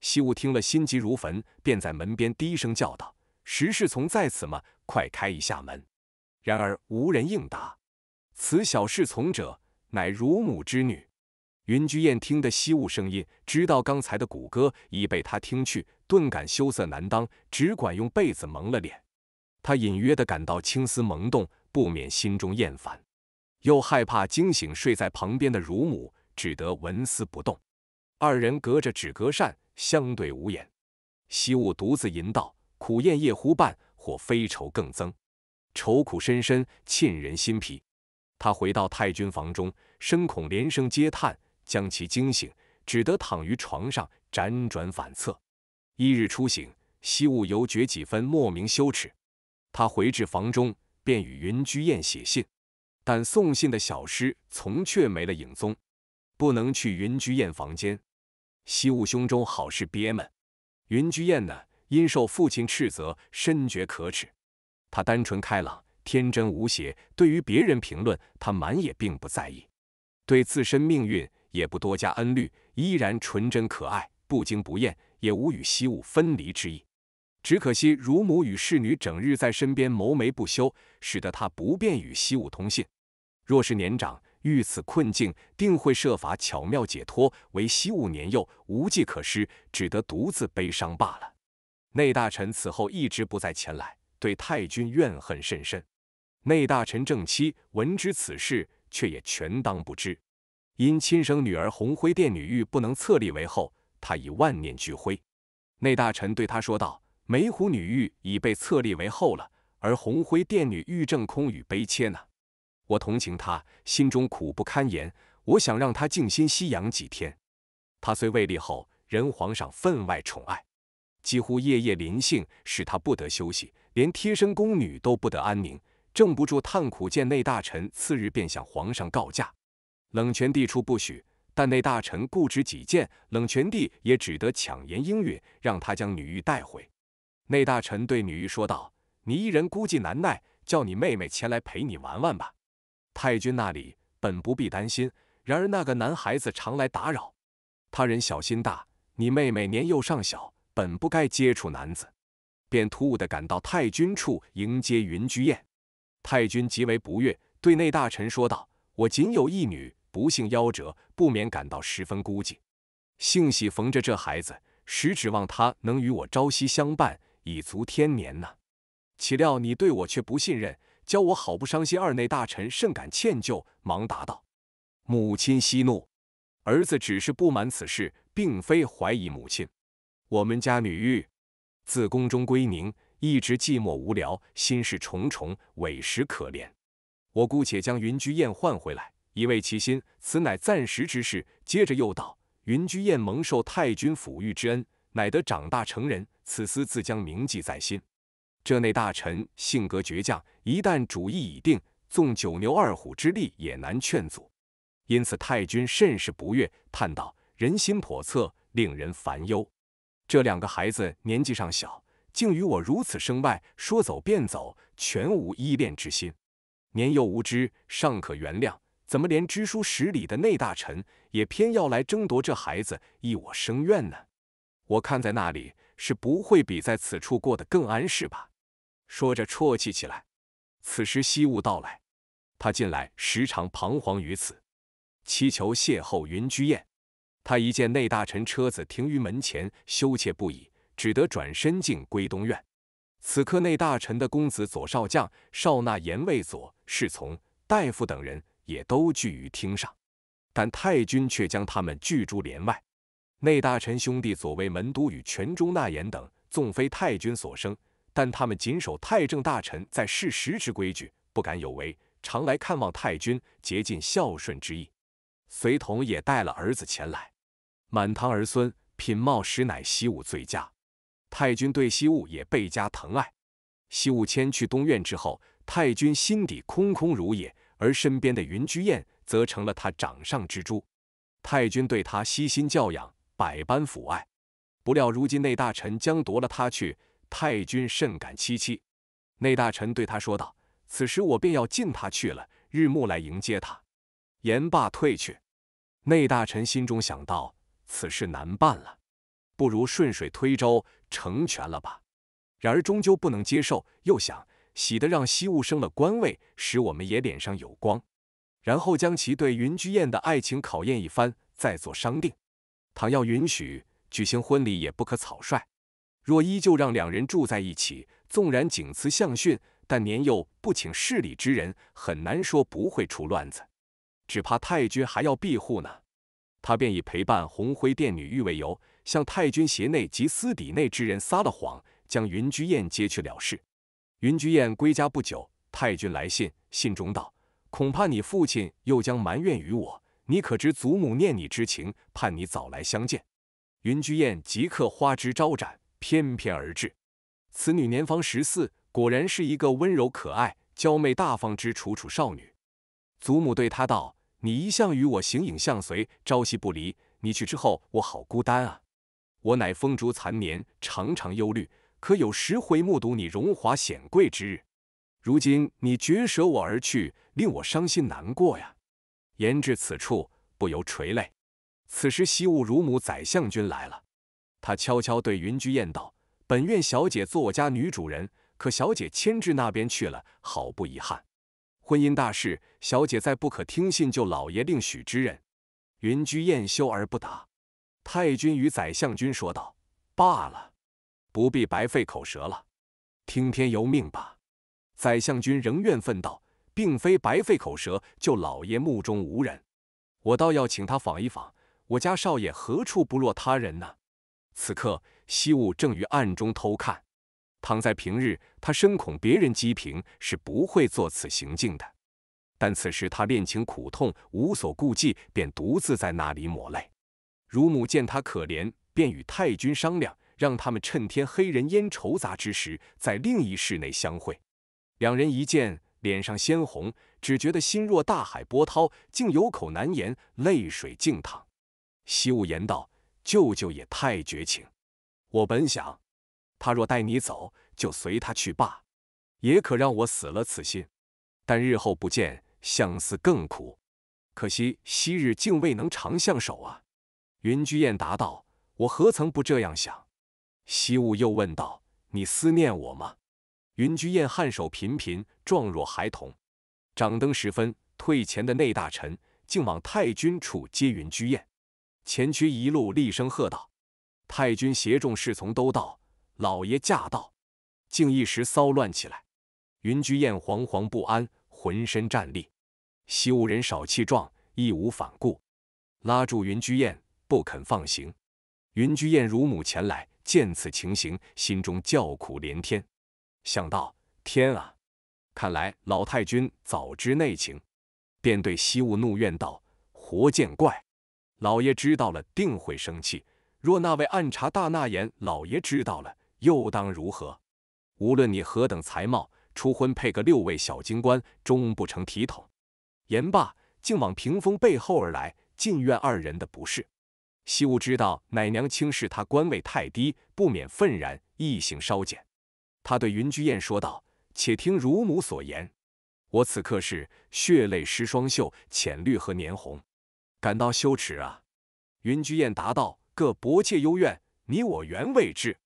S1: 西雾听了，心急如焚，便在门边低声叫道：“石侍从在此吗？快开一下门！”然而无人应答。此小侍从者，乃乳母之女。云居燕听得西雾声音，知道刚才的谷歌已被他听去，顿感羞涩难当，只管用被子蒙了脸。他隐约的感到青丝萌动，不免心中厌烦。又害怕惊醒睡在旁边的乳母，只得纹丝不动。二人隔着纸隔扇相对无言。西雾独自吟道：“苦咽夜壶伴，或非愁更增，愁苦深深沁人心脾。”他回到太君房中，深恐连声嗟叹将其惊醒，只得躺于床上辗转反侧。一日初醒，西雾犹觉几分莫名羞耻。他回至房中，便与云居宴写信。但送信的小诗从却没了影踪，不能去云居雁房间。西雾胸中好事憋闷，云居雁呢？因受父亲斥责，深觉可耻。他单纯开朗，天真无邪，对于别人评论，他满也并不在意；对自身命运，也不多加恩虑，依然纯真可爱，不惊不厌，也无与西雾分离之意。只可惜乳母与侍女整日在身边谋眉不休，使得他不便与西雾通信。若是年长遇此困境，定会设法巧妙解脱；唯惜吾年幼，无计可施，只得独自悲伤罢了。内大臣此后一直不再前来，对太君怨恨甚深。内大臣正妻闻知此事，却也全当不知，因亲生女儿红辉殿女玉不能册立为后，他已万念俱灰。内大臣对他说道：“梅湖女玉已被册立为后了，而红辉殿女玉正空与悲切呢？”我同情他，心中苦不堪言。我想让他静心息养几天。他虽未立后，人皇上分外宠爱，几乎夜夜临幸，使他不得休息，连贴身宫女都不得安宁，正不住。叹苦见内大臣，次日便向皇上告假。冷泉帝出不许，但内大臣固执己见，冷泉帝也只得强言应允，让他将女玉带回。内大臣对女玉说道：“你一人孤寂难耐，叫你妹妹前来陪你玩玩吧。”太君那里本不必担心，然而那个男孩子常来打扰，他人小心大，你妹妹年幼尚小，本不该接触男子，便突兀的赶到太君处迎接云居宴。太君极为不悦，对内大臣说道：“我仅有一女，不幸夭折，不免感到十分孤寂，幸喜逢着这孩子，实指望他能与我朝夕相伴，以足天年呢。岂料你对我却不信任。”教我好不伤心，二内大臣甚感歉疚，忙答道：“母亲息怒，儿子只是不满此事，并非怀疑母亲。我们家女婿自宫中归宁，一直寂寞无聊，心事重重，委实可怜。我姑且将云居燕换回来，以慰其心，此乃暂时之事。”接着又道：“云居燕蒙受太君抚育之恩，乃得长大成人，此思自将铭记在心。”这内大臣性格倔强，一旦主意已定，纵九牛二虎之力也难劝阻，因此太君甚是不悦，叹道：“人心叵测，令人烦忧。这两个孩子年纪尚小，竟与我如此生外，说走便走，全无依恋之心。年幼无知尚可原谅，怎么连知书识礼的内大臣也偏要来争夺这孩子，益我生怨呢？我看在那里。”是不会比在此处过得更安适吧？说着啜泣起来。此时西雾到来，他近来时常彷徨于此，祈求邂逅云居宴。他一见内大臣车子停于门前，羞怯不已，只得转身进归东院。此刻内大臣的公子左少将、少纳言、卫佐、侍从、大夫等人也都聚于厅上，但太君却将他们拒诸帘外。内大臣兄弟所卫门都与权中纳言等，纵非太君所生，但他们谨守太政大臣在世时之规矩，不敢有违，常来看望太君，竭尽孝顺之意。随同也带了儿子前来，满堂儿孙，品貌实乃西武最佳。太君对西武也倍加疼爱。西武迁去东院之后，太君心底空空如也，而身边的云居宴则成了他掌上之珠。太君对他悉心教养。百般抚爱，不料如今内大臣将夺了他去，太君甚感凄凄。内大臣对他说道：“此时我便要进他去了，日暮来迎接他。”言罢退去。内大臣心中想到：“此事难办了，不如顺水推舟，成全了吧。”然而终究不能接受，又想喜得让西务升了官位，使我们也脸上有光，然后将其对云居雁的爱情考验一番，再做商定。倘要允许举行婚礼，也不可草率。若依旧让两人住在一起，纵然景慈相训，但年幼不请事理之人，很难说不会出乱子。只怕太君还要庇护呢。他便以陪伴红辉殿女御为由，向太君协内及私邸内之人撒了谎，将云居燕接去了事。云居燕归家不久，太君来信，信中道：“恐怕你父亲又将埋怨于我。”你可知祖母念你之情，盼你早来相见？云居雁即刻花枝招展，翩翩而至。此女年方十四，果然是一个温柔可爱、娇媚大方之楚楚少女。祖母对她道：“你一向与我形影相随，朝夕不离。你去之后，我好孤单啊！我乃风烛残年，常常忧虑。可有时回目睹你荣华显贵之日，如今你绝舍我而去，令我伤心难过呀！”言至此处，不由垂泪。此时，西务乳母、宰相君来了，他悄悄对云居雁道：“本院小姐做我家女主人，可小姐迁至那边去了，好不遗憾。婚姻大事，小姐再不可听信就老爷另许之人。”云居雁羞而不答。太君与宰相君说道：“罢了，不必白费口舌了，听天由命吧。”宰相君仍怨愤道。并非白费口舌，就老爷目中无人，我倒要请他访一访我家少爷何处不落他人呢？此刻西务正于暗中偷看，倘在平日，他深恐别人讥评，是不会做此行径的。但此时他恋情苦痛，无所顾忌，便独自在那里抹泪。乳母见他可怜，便与太君商量，让他们趁天黑人烟稠杂之时，在另一室内相会。两人一见。脸上鲜红，只觉得心若大海波涛，竟有口难言，泪水浸淌。西雾言道：“舅舅也太绝情，我本想，他若带你走，就随他去罢，也可让我死了此心。但日后不见，相思更苦。可惜昔日竟未能长相守啊。”云居雁答道：“我何曾不这样想？”西雾又问道：“你思念我吗？”云居雁颔首频频，状若孩童。掌灯时分，退前的内大臣竟往太君处接云居雁。前驱一路厉声喝道：“太君携众侍从都到，老爷驾到！”竟一时骚乱起来。云居雁惶惶不安，浑身战栗。西武人少气壮，义无反顾，拉住云居雁不肯放行。云居雁乳母前来见此情形，心中叫苦连天。想到天啊，看来老太君早知内情，便对西雾怒怨道：“活见怪！老爷知道了定会生气。若那位暗查大那言老爷知道了，又当如何？无论你何等才貌，初婚配个六位小京官，终不成体统。”言罢，竟往屏风背后而来，尽怨二人的不是。西雾知道奶娘轻视他官位太低，不免愤然，意性稍减。他对云居雁说道：“且听乳母所言，我此刻是血泪湿双袖，浅绿和年红，感到羞耻啊。”云居雁答道：“各薄妾幽怨，你我缘未至。”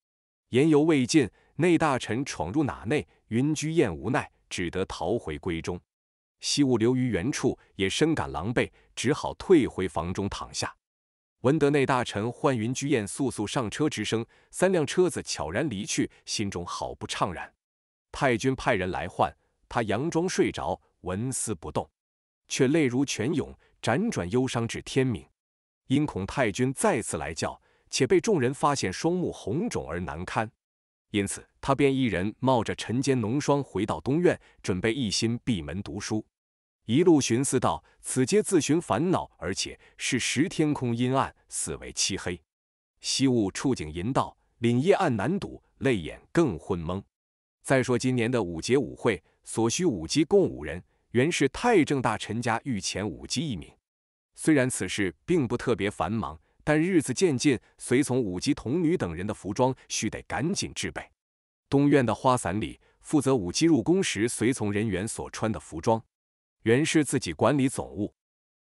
S1: 言犹未尽，内大臣闯入哪内，云居雁无奈，只得逃回闺中。西雾留于原处，也深感狼狈，只好退回房中躺下。闻得内大臣唤云居雁速速上车之声，三辆车子悄然离去，心中好不怅然。太君派人来唤他，佯装睡着，纹丝不动，却泪如泉涌，辗转忧伤至天明。因恐太君再次来叫，且被众人发现双目红肿而难堪，因此他便一人冒着晨间浓霜回到东院，准备一心闭门读书。一路寻思道：“此皆自寻烦恼，而且是时天空阴暗，四为漆黑。西雾触景吟道：‘凛夜暗难睹，泪眼更昏蒙。’再说今年的五节舞会，所需舞姬共五人，原是太正大臣家御前舞姬一名。虽然此事并不特别繁忙，但日子渐近，随从舞姬童女等人的服装需得赶紧制备。东院的花伞里，负责舞姬入宫时随从人员所穿的服装。”原是自己管理总务，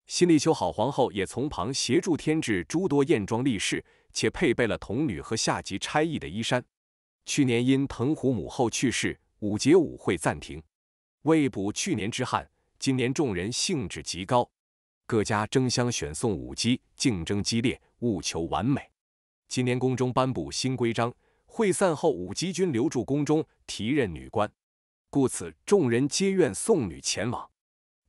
S1: 新立秋好皇后也从旁协助添置诸多艳装丽饰，且配备了童女和下级差役的衣衫。去年因藤壶母后去世，五节舞会暂停，为补去年之憾。今年众人兴致极高，各家争相选送舞姬，竞争激烈，务求完美。今年宫中颁布新规章，会散后舞姬均留住宫中提任女官，故此众人皆愿送女前往。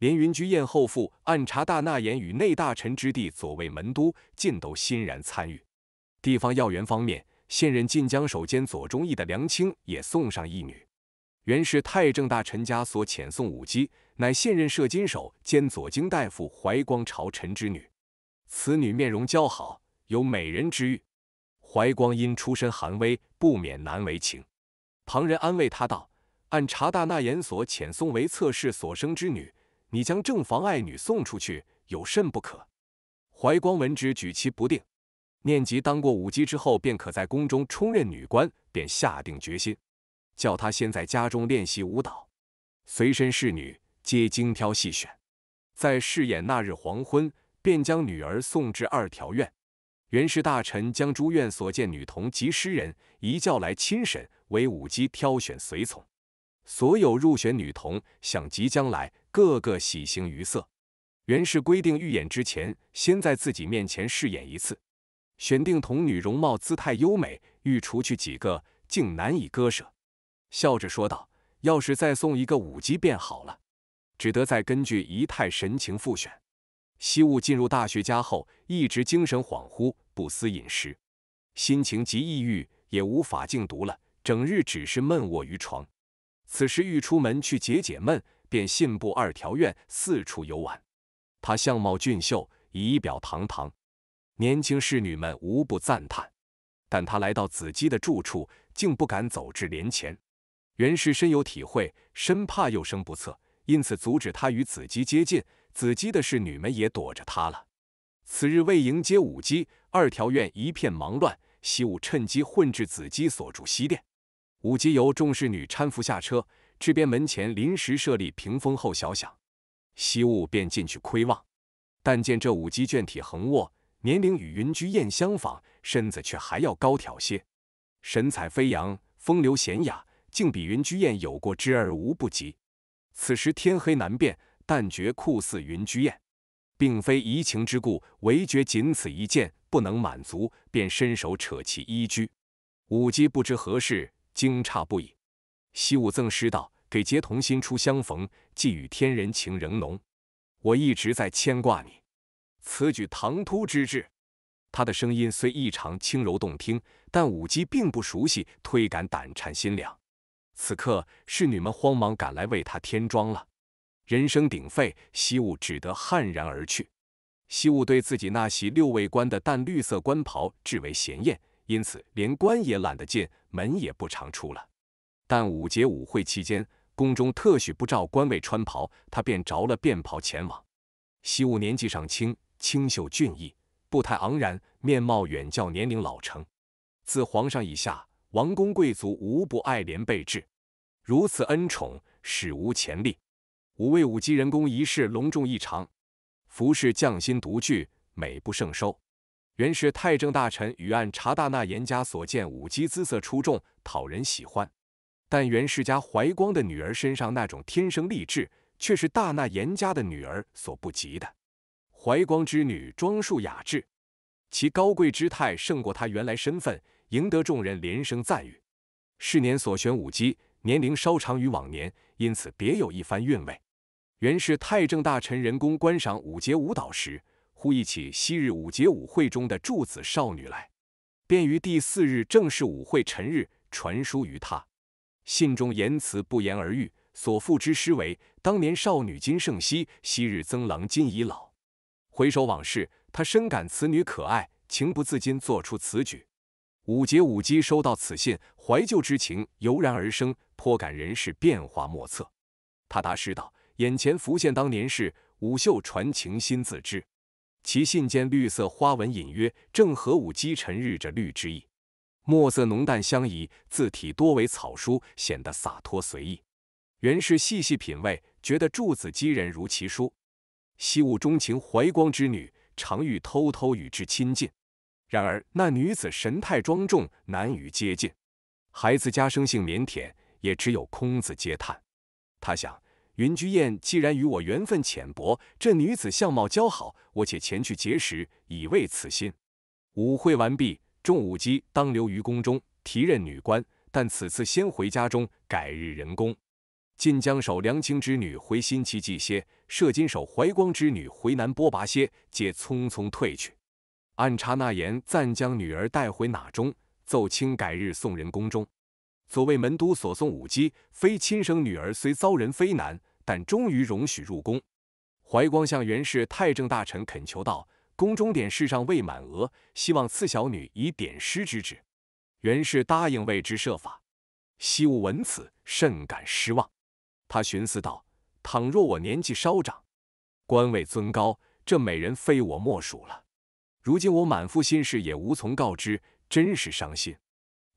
S1: 连云居宴后，赴按察大纳言与内大臣之地左卫门都，尽都欣然参与。地方要员方面，现任晋江守兼左中义的梁清也送上一女，原是太政大臣家所遣送舞姬，乃现任摄金守兼左京大夫怀光朝臣之女。此女面容姣好，有美人之誉。怀光因出身寒微，不免难为情。旁人安慰他道：“按察大纳言所遣送为侧室所生之女。”你将正房爱女送出去，有甚不可？怀光闻之，举棋不定。念及当过舞姬之后，便可在宫中充任女官，便下定决心，叫她先在家中练习舞蹈。随身侍女皆精挑细选，在试演那日黄昏，便将女儿送至二条院。元氏大臣将诸院所见女童及诗人一叫来亲审，为舞姬挑选随从。所有入选女童，想即将来。个个喜形于色。袁氏规定，预演之前先在自己面前试演一次，选定童女容貌姿态优美，欲除去几个，竟难以割舍，笑着说道：“要是再送一个舞姬便好了。”只得再根据仪态神情复选。西雾进入大学家后，一直精神恍惚，不思饮食，心情极抑郁，也无法静读了，整日只是闷卧于床。此时欲出门去解解闷。便信步二条院四处游玩，他相貌俊秀，仪表堂堂，年轻侍女们无不赞叹。但他来到子姬的住处，竟不敢走至帘前。袁氏深有体会，深怕又生不测，因此阻止他与子姬接近。子姬的侍女们也躲着他了。此日为迎接舞姬，二条院一片忙乱。西武趁机混至子姬所住西殿，舞姬由众侍女搀扶下车。这边门前临时设立屏风后小响，西雾便进去窥望，但见这舞姬卷体横卧，年龄与云居燕相仿，身子却还要高挑些，神采飞扬，风流娴雅，竟比云居燕有过之而无不及。此时天黑难辨，但觉酷似云居燕，并非移情之故，唯觉仅此一见不能满足，便伸手扯其衣裾。舞姬不知何事，惊诧不已。西武赠诗道：“给结同心初相逢，寄语天人情仍浓。”我一直在牵挂你，此举唐突之至。他的声音虽异常轻柔动听，但舞姬并不熟悉，推感胆颤心凉。此刻，侍女们慌忙赶来为他添妆了。人声鼎沸，西武只得悍然而去。西武对自己那袭六位官的淡绿色官袍至为嫌厌，因此连官也懒得进，门也不常出了。但五节舞会期间，宫中特许不照官位穿袍，他便着了便袍前往。西武年纪尚轻，清秀俊逸，步态昂然，面貌远较年龄老成。自皇上以下，王公贵族无不爱怜备至，如此恩宠史无前例。五位舞姬人工仪式隆重异常，服饰匠心独具，美不胜收。原是太政大臣与按察大纳言家所见舞姬姿色出众，讨人喜欢。但袁世家怀光的女儿身上那种天生丽质，却是大那颜家的女儿所不及的。怀光之女装束雅致，其高贵之态胜过她原来身份，赢得众人连声赞誉。是年所选舞姬年龄稍长于往年，因此别有一番韵味。袁氏太政大臣人工观赏舞节舞蹈时，忽忆起昔日舞节舞会中的柱子少女来，便于第四日正式舞会辰日，传书于他。信中言辞不言而喻，所赋之诗为：“当年少女今盛昔，昔日曾郎今已老。回首往事，他深感此女可爱，情不自禁做出此举。”五杰舞姬收到此信，怀旧之情油然而生，颇感人世变化莫测。他答诗道：“眼前浮现当年事，舞袖传情心自知。”其信间绿色花纹隐约，正合舞姬晨日着绿之意。墨色浓淡相宜，字体多为草书，显得洒脱随意。袁氏细细品味，觉得柱子机人如其书。昔吾钟情怀光之女，常欲偷偷与之亲近，然而那女子神态庄重，难于接近。孩子家生性腼腆，也只有空子嗟叹。他想，云居雁既然与我缘分浅薄，这女子相貌姣好，我且前去结识，以慰此心。舞会完毕。众舞姬当留于宫中，提任女官，但此次先回家中，改日人宫。晋江守梁清之女回新齐祭些，摄金守怀光之女回南波拔些，皆匆匆退去。按察那言暂将女儿带回哪中，奏请改日送人宫中。所谓门都所送舞姬，非亲生女儿，虽遭人非难，但终于容许入宫。怀光向元氏太政大臣恳求道。宫中点事尚未满额，希望赐小女以点诗之职。袁氏答应为之设法。西武闻此，甚感失望。他寻思道：倘若我年纪稍长，官位尊高，这美人非我莫属了。如今我满腹心事也无从告知，真是伤心。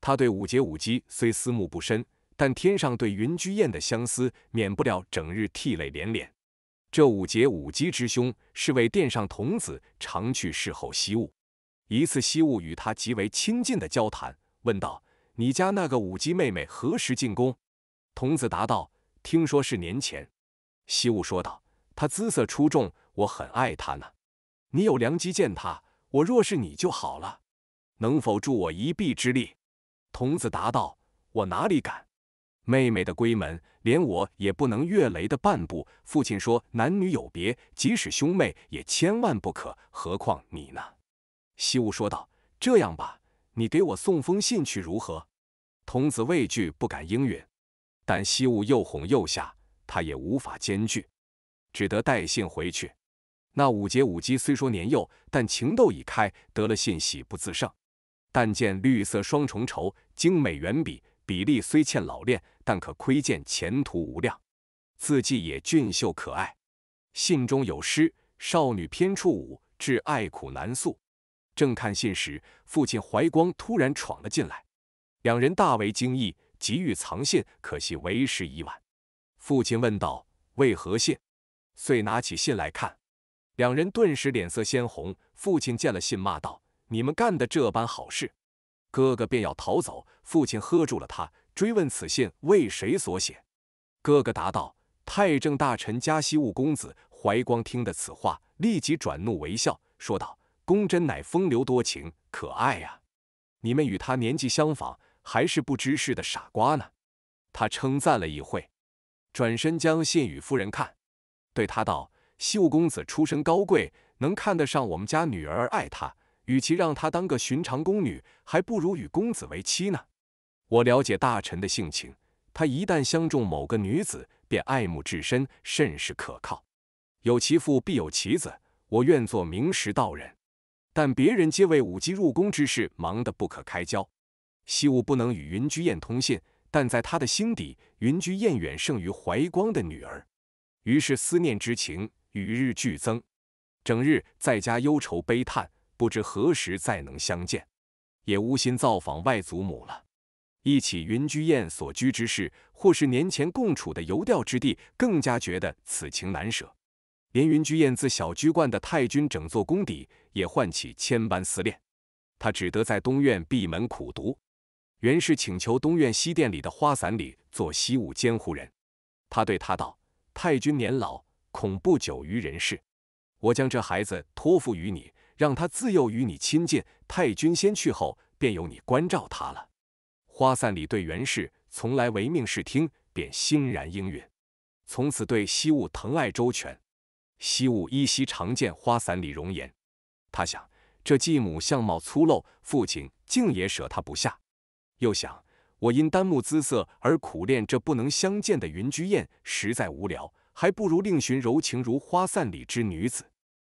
S1: 他对五节舞姬虽思慕不深，但天上对云居雁的相思，免不了整日涕泪连连。这五节舞姬之兄是位殿上童子，常去侍候西雾。一次西雾与他极为亲近的交谈，问道：“你家那个舞姬妹妹何时进宫？”童子答道：“听说是年前。”西雾说道：“她姿色出众，我很爱她呢。你有良机见她，我若是你就好了。能否助我一臂之力？”童子答道：“我哪里敢。”妹妹的闺门，连我也不能越雷的半步。父亲说，男女有别，即使兄妹也千万不可，何况你呢？西雾说道：“这样吧，你给我送封信去，如何？”童子畏惧，不敢应允。但西雾又哄又吓，他也无法兼拒，只得带信回去。那五节舞姬虽说年幼，但情窦已开，得了信喜不自胜。但见绿色双重绸，精美圆笔。比例虽欠老练，但可窥见前途无量。字迹也俊秀可爱。信中有诗：“少女偏处舞，至爱苦难诉。”正看信时，父亲怀光突然闯了进来，两人大为惊异，急于藏信，可惜为时已晚。父亲问道：“为何信？”遂拿起信来看，两人顿时脸色鲜红。父亲见了信，骂道：“你们干的这般好事！”哥哥便要逃走，父亲喝住了他，追问此信为谁所写。哥哥答道：“太政大臣加西务公子怀光。”听得此话，立即转怒为笑，说道：“公真乃风流多情，可爱呀！你们与他年纪相仿，还是不知事的傻瓜呢。”他称赞了一会，转身将信与夫人看，对他道：“秀公子出身高贵，能看得上我们家女儿，爱他。”与其让她当个寻常宫女，还不如与公子为妻呢。我了解大臣的性情，他一旦相中某个女子，便爱慕至深，甚是可靠。有其父必有其子，我愿做明石道人。但别人皆为舞姬入宫之事忙得不可开交，西武不能与云居雁通信，但在他的心底，云居雁远胜于怀光的女儿。于是思念之情与日俱增，整日在家忧愁悲叹。不知何时再能相见，也无心造访外祖母了。一起云居宴所居之事，或是年前共处的游钓之地，更加觉得此情难舍。连云居宴自小居惯的太君整座宫邸，也唤起千般思恋。他只得在东院闭门苦读。原是请求东院西殿里的花伞里做习武监护人。他对他道：“太君年老，恐不久于人世，我将这孩子托付于你。”让他自幼与你亲近，太君先去后，便由你关照他了。花散里对袁氏从来唯命是听，便欣然应允。从此对西雾疼爱周全。西雾依稀常见花散里容颜，他想这继母相貌粗陋，父亲竟也舍他不下。又想我因单目姿色而苦恋这不能相见的云居宴，实在无聊，还不如另寻柔情如花散里之女子。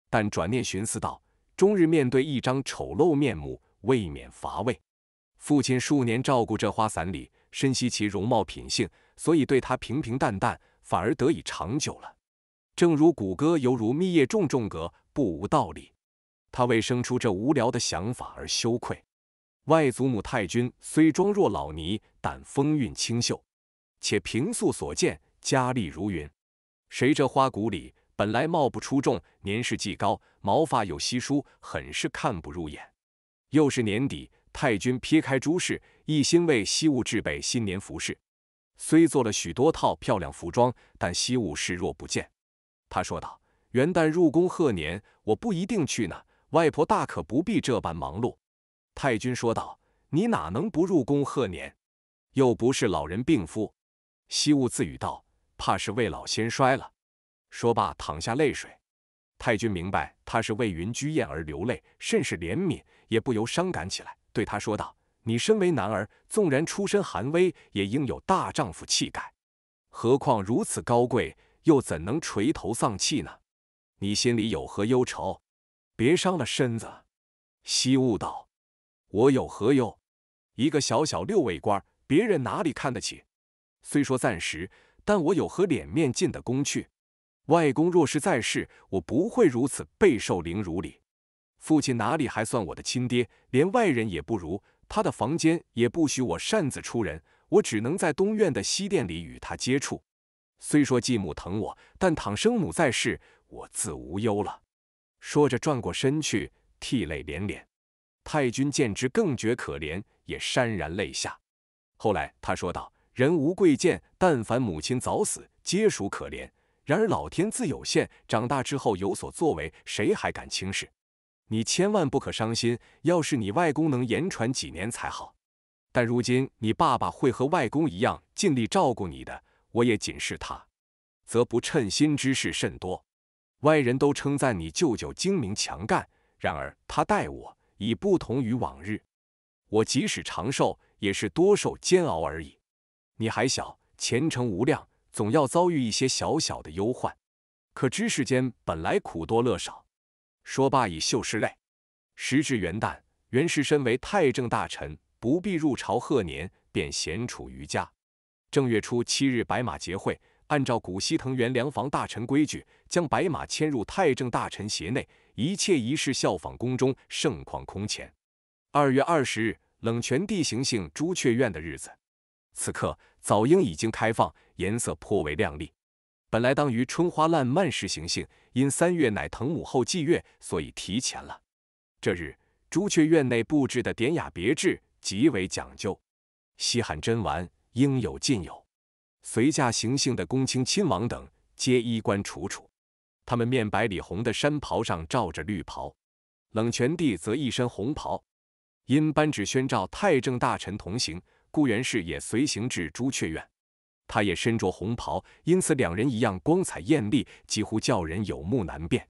S1: 但转念寻思道。终日面对一张丑陋面目，未免乏味。父亲数年照顾这花伞里，深悉其容貌品性，所以对他平平淡淡，反而得以长久了。正如谷歌犹如蜜叶重重格，不无道理。他为生出这无聊的想法而羞愧。外祖母太君虽装若老尼，但风韵清秀，且平素所见佳丽如云，谁这花谷里？本来貌不出众，年事既高，毛发又稀疏，很是看不入眼。又是年底，太君撇开诸事，一心为西务制备新年服饰。虽做了许多套漂亮服装，但西务视若不见。他说道：“元旦入宫贺年，我不一定去呢。外婆大可不必这般忙碌。”太君说道：“你哪能不入宫贺年？又不是老人病夫。”西务自语道：“怕是未老先衰了。”说罢，淌下泪水。太君明白他是为云居雁而流泪，甚是怜悯，也不由伤感起来，对他说道：“你身为男儿，纵然出身寒微，也应有大丈夫气概。何况如此高贵，又怎能垂头丧气呢？你心里有何忧愁？别伤了身子。”西雾道：“我有何忧？一个小小六位官，别人哪里看得起？虽说暂时，但我有何脸面进得宫去？”外公若是在世，我不会如此备受凌辱礼。父亲哪里还算我的亲爹，连外人也不如。他的房间也不许我擅自出人，我只能在东院的西殿里与他接触。虽说继母疼我，但倘生母在世，我自无忧了。说着转过身去，涕泪连连。太君见之更觉可怜，也潸然泪下。后来他说道：“人无贵贱，但凡母亲早死，皆属可怜。”然而老天自有限，长大之后有所作为，谁还敢轻视？你千万不可伤心。要是你外公能言传几年才好。但如今你爸爸会和外公一样尽力照顾你的，我也仅是他，则不称心之事甚多。外人都称赞你舅舅精明强干，然而他待我已不同于往日。我即使长寿，也是多受煎熬而已。你还小，前程无量。总要遭遇一些小小的忧患，可知世间本来苦多乐少。说罢，以袖拭泪。时至元旦，袁氏身为太政大臣，不必入朝贺年，便闲处于家。正月初七日，白马节会，按照古稀藤原良房大臣规矩，将白马迁入太政大臣席内，一切仪式效仿宫中，盛况空前。二月二十日，冷泉帝行幸朱雀院的日子。此刻早樱已经开放，颜色颇为亮丽。本来当于春花烂漫时行幸，因三月乃腾母后祭月，所以提前了。这日，朱雀院内布置的典雅别致，极为讲究，稀罕珍玩应有尽有。随驾行幸的恭卿亲王等皆衣冠楚楚，他们面白里红的衫袍上罩着绿袍，冷泉帝则一身红袍。因颁旨宣召太政大臣同行。顾元氏也随行至朱雀院，他也身着红袍，因此两人一样光彩艳丽，几乎叫人有目难辨。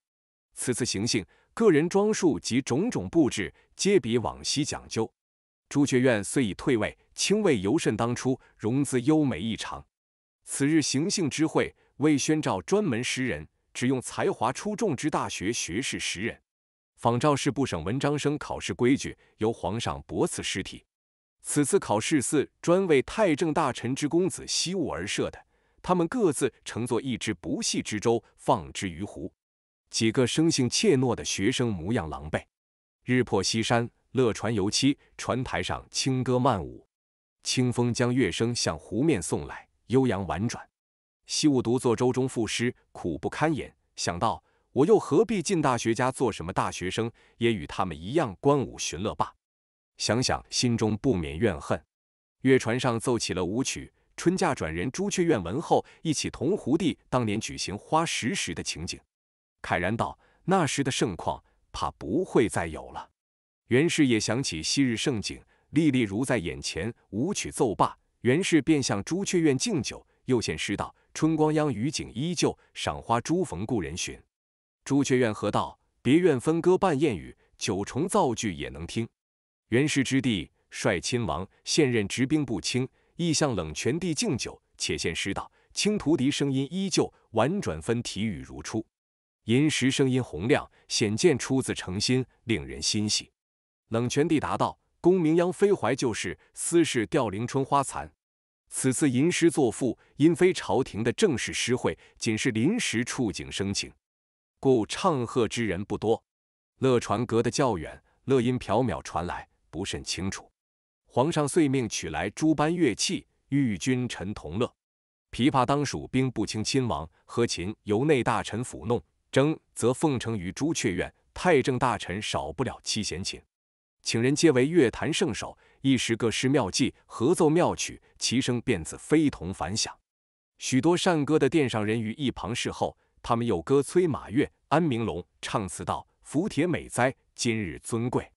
S1: 此次行幸，个人装束及种种布置皆比往昔讲究。朱雀院虽已退位，清位尤甚当初，容姿优美异常。此日行幸之会，为宣召专门诗人，只用才华出众之大学学士十人，仿照是部省文章生考试规矩，由皇上驳赐尸题。此次考试似专为太政大臣之公子西务而设的。他们各自乘坐一只不系之舟，放之于湖。几个生性怯懦的学生模样狼狈。日破西山，乐船游漆，船台上轻歌曼舞，清风将乐声向湖面送来，悠扬婉转。西务独坐舟中赋诗，苦不堪言。想到我又何必进大学家做什么大学生，也与他们一样观舞寻乐罢。想想，心中不免怨恨。月船上奏起了舞曲，《春嫁转人》。朱雀院闻后，一起同胡弟当年举行花时时的情景，慨然道：“那时的盛况，怕不会再有了。”袁氏也想起昔日盛景，历历如在眼前。舞曲奏罢，袁氏便向朱雀院敬酒，又献诗道：“春光央雨景依旧，赏花朱逢故人寻。”朱雀院和道：“别院分割半宴雨，九重造句也能听。”元氏之弟，率亲王，现任执兵不轻，意向冷泉帝敬酒，且献诗道：“清徒笛声音依旧，婉转分体语如初。吟石声音洪亮，显见出自诚心，令人欣喜。”冷泉帝答道：“公明央妃怀旧事；私事凋零春花残。此次吟诗作赋，因非朝廷的正式诗会，仅是临时触景生情，故唱和之人不多。乐传隔得较远，乐音缥缈传来。”不甚清楚，皇上遂命取来诸般乐器，与君臣同乐。琵琶当属兵部卿亲王，和琴由内大臣抚弄；筝则奉承于朱雀院太政大臣，少不了七弦琴。请人皆为乐坛圣手，一时各施妙计，合奏妙曲，其声便自非同凡响。许多善歌的殿上人于一旁侍候，他们又歌催马乐，安明龙唱词道：“福铁美哉，今日尊贵。”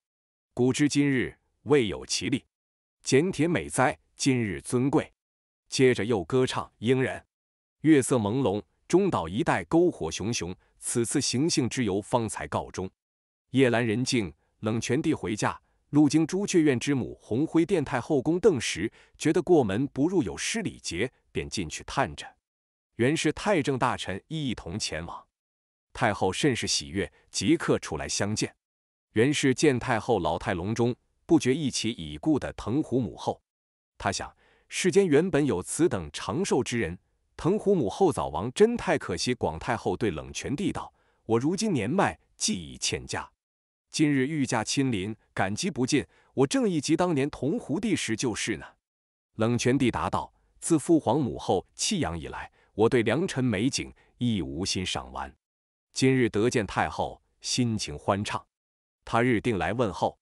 S1: 古之今日未有其力，简帖美哉！今日尊贵。接着又歌唱应人。月色朦胧，中岛一带篝火熊熊。此次行幸之游方才告终。夜阑人静，冷泉帝回家，路经朱雀院之母红辉殿太后宫，邓时觉得过门不入有失礼节，便进去探着。原是太政大臣一同前往，太后甚是喜悦，即刻出来相见。原是见太后老态龙钟，不觉忆起已故的藤壶母后。他想，世间原本有此等长寿之人，藤壶母后早亡，真太可惜。广太后对冷泉帝道：“我如今年迈，记忆欠佳，今日御驾亲临，感激不尽。我正忆及当年同湖帝时旧事呢。”冷泉帝答道：“自父皇母后弃养以来，我对良辰美景亦无心赏玩。今日得见太后，心情欢畅。”他日定来问候，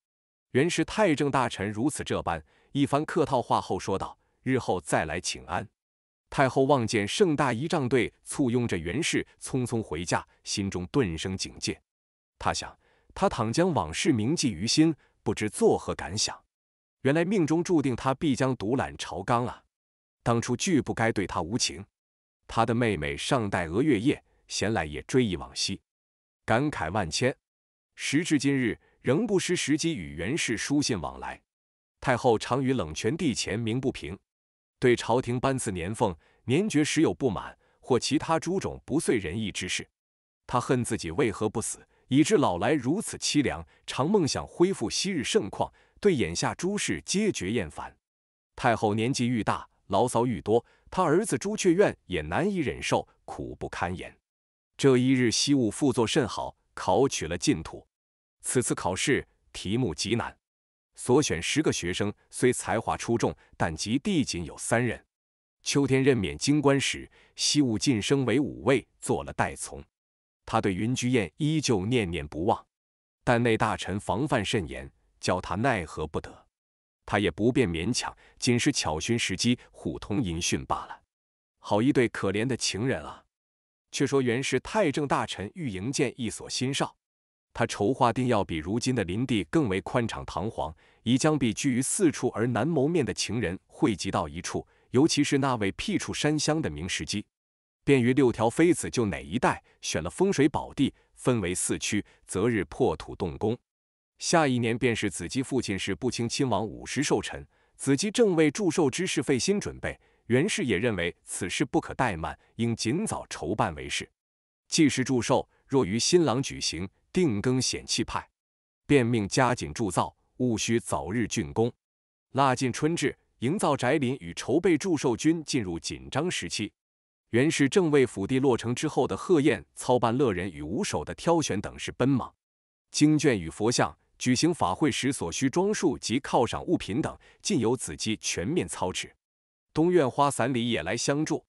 S1: 袁氏太政大臣如此这般一番客套话后说道：“日后再来请安。”太后望见盛大仪仗队簇拥着袁氏匆匆回家，心中顿生警戒。他想，他倘将往事铭记于心，不知作何感想。原来命中注定他必将独揽朝纲啊！当初拒不该对他无情。他的妹妹尚待俄月夜闲来也追忆往昔，感慨万千。时至今日，仍不失时机与袁氏书信往来。太后常与冷泉帝前鸣不平，对朝廷班赐年俸、年爵时有不满，或其他诸种不遂人意之事。他恨自己为何不死，以致老来如此凄凉。常梦想恢复昔日盛况，对眼下诸事皆觉厌烦。太后年纪愈大，牢骚愈多，他儿子朱雀院也难以忍受，苦不堪言。这一日，西务副作甚好。考取了进土。此次考试题目极难，所选十个学生虽才华出众，但及第仅有三人。秋天任免京官时，西务晋升为五位，做了代从。他对云居宴依旧念念不忘，但内大臣防范甚严，教他奈何不得。他也不便勉强，仅是巧寻时机，互通音讯罢了。好一对可怜的情人啊！却说原是太政大臣欲营建一所新少，他筹划定要比如今的林地更为宽敞堂皇，以将彼居于四处而难谋面的情人汇集到一处，尤其是那位僻处山乡的明时基，便于六条妃子就哪一带选了风水宝地，分为四区，择日破土动工。下一年便是子基父亲是步清亲王五十寿辰，子基正为祝寿之事费心准备。袁氏也认为此事不可怠慢，应尽早筹办为是。既是祝寿，若于新郎举行，定更显气派，便命加紧铸造，务需早日竣工。腊尽春至，营造宅林与筹备祝寿军进入紧张时期。袁氏正为府第落成之后的贺宴操办乐人与五首的挑选等事奔忙。经卷与佛像，举行法会时所需装束及犒赏物品等，尽由子姬全面操持。东院花伞里也来相助，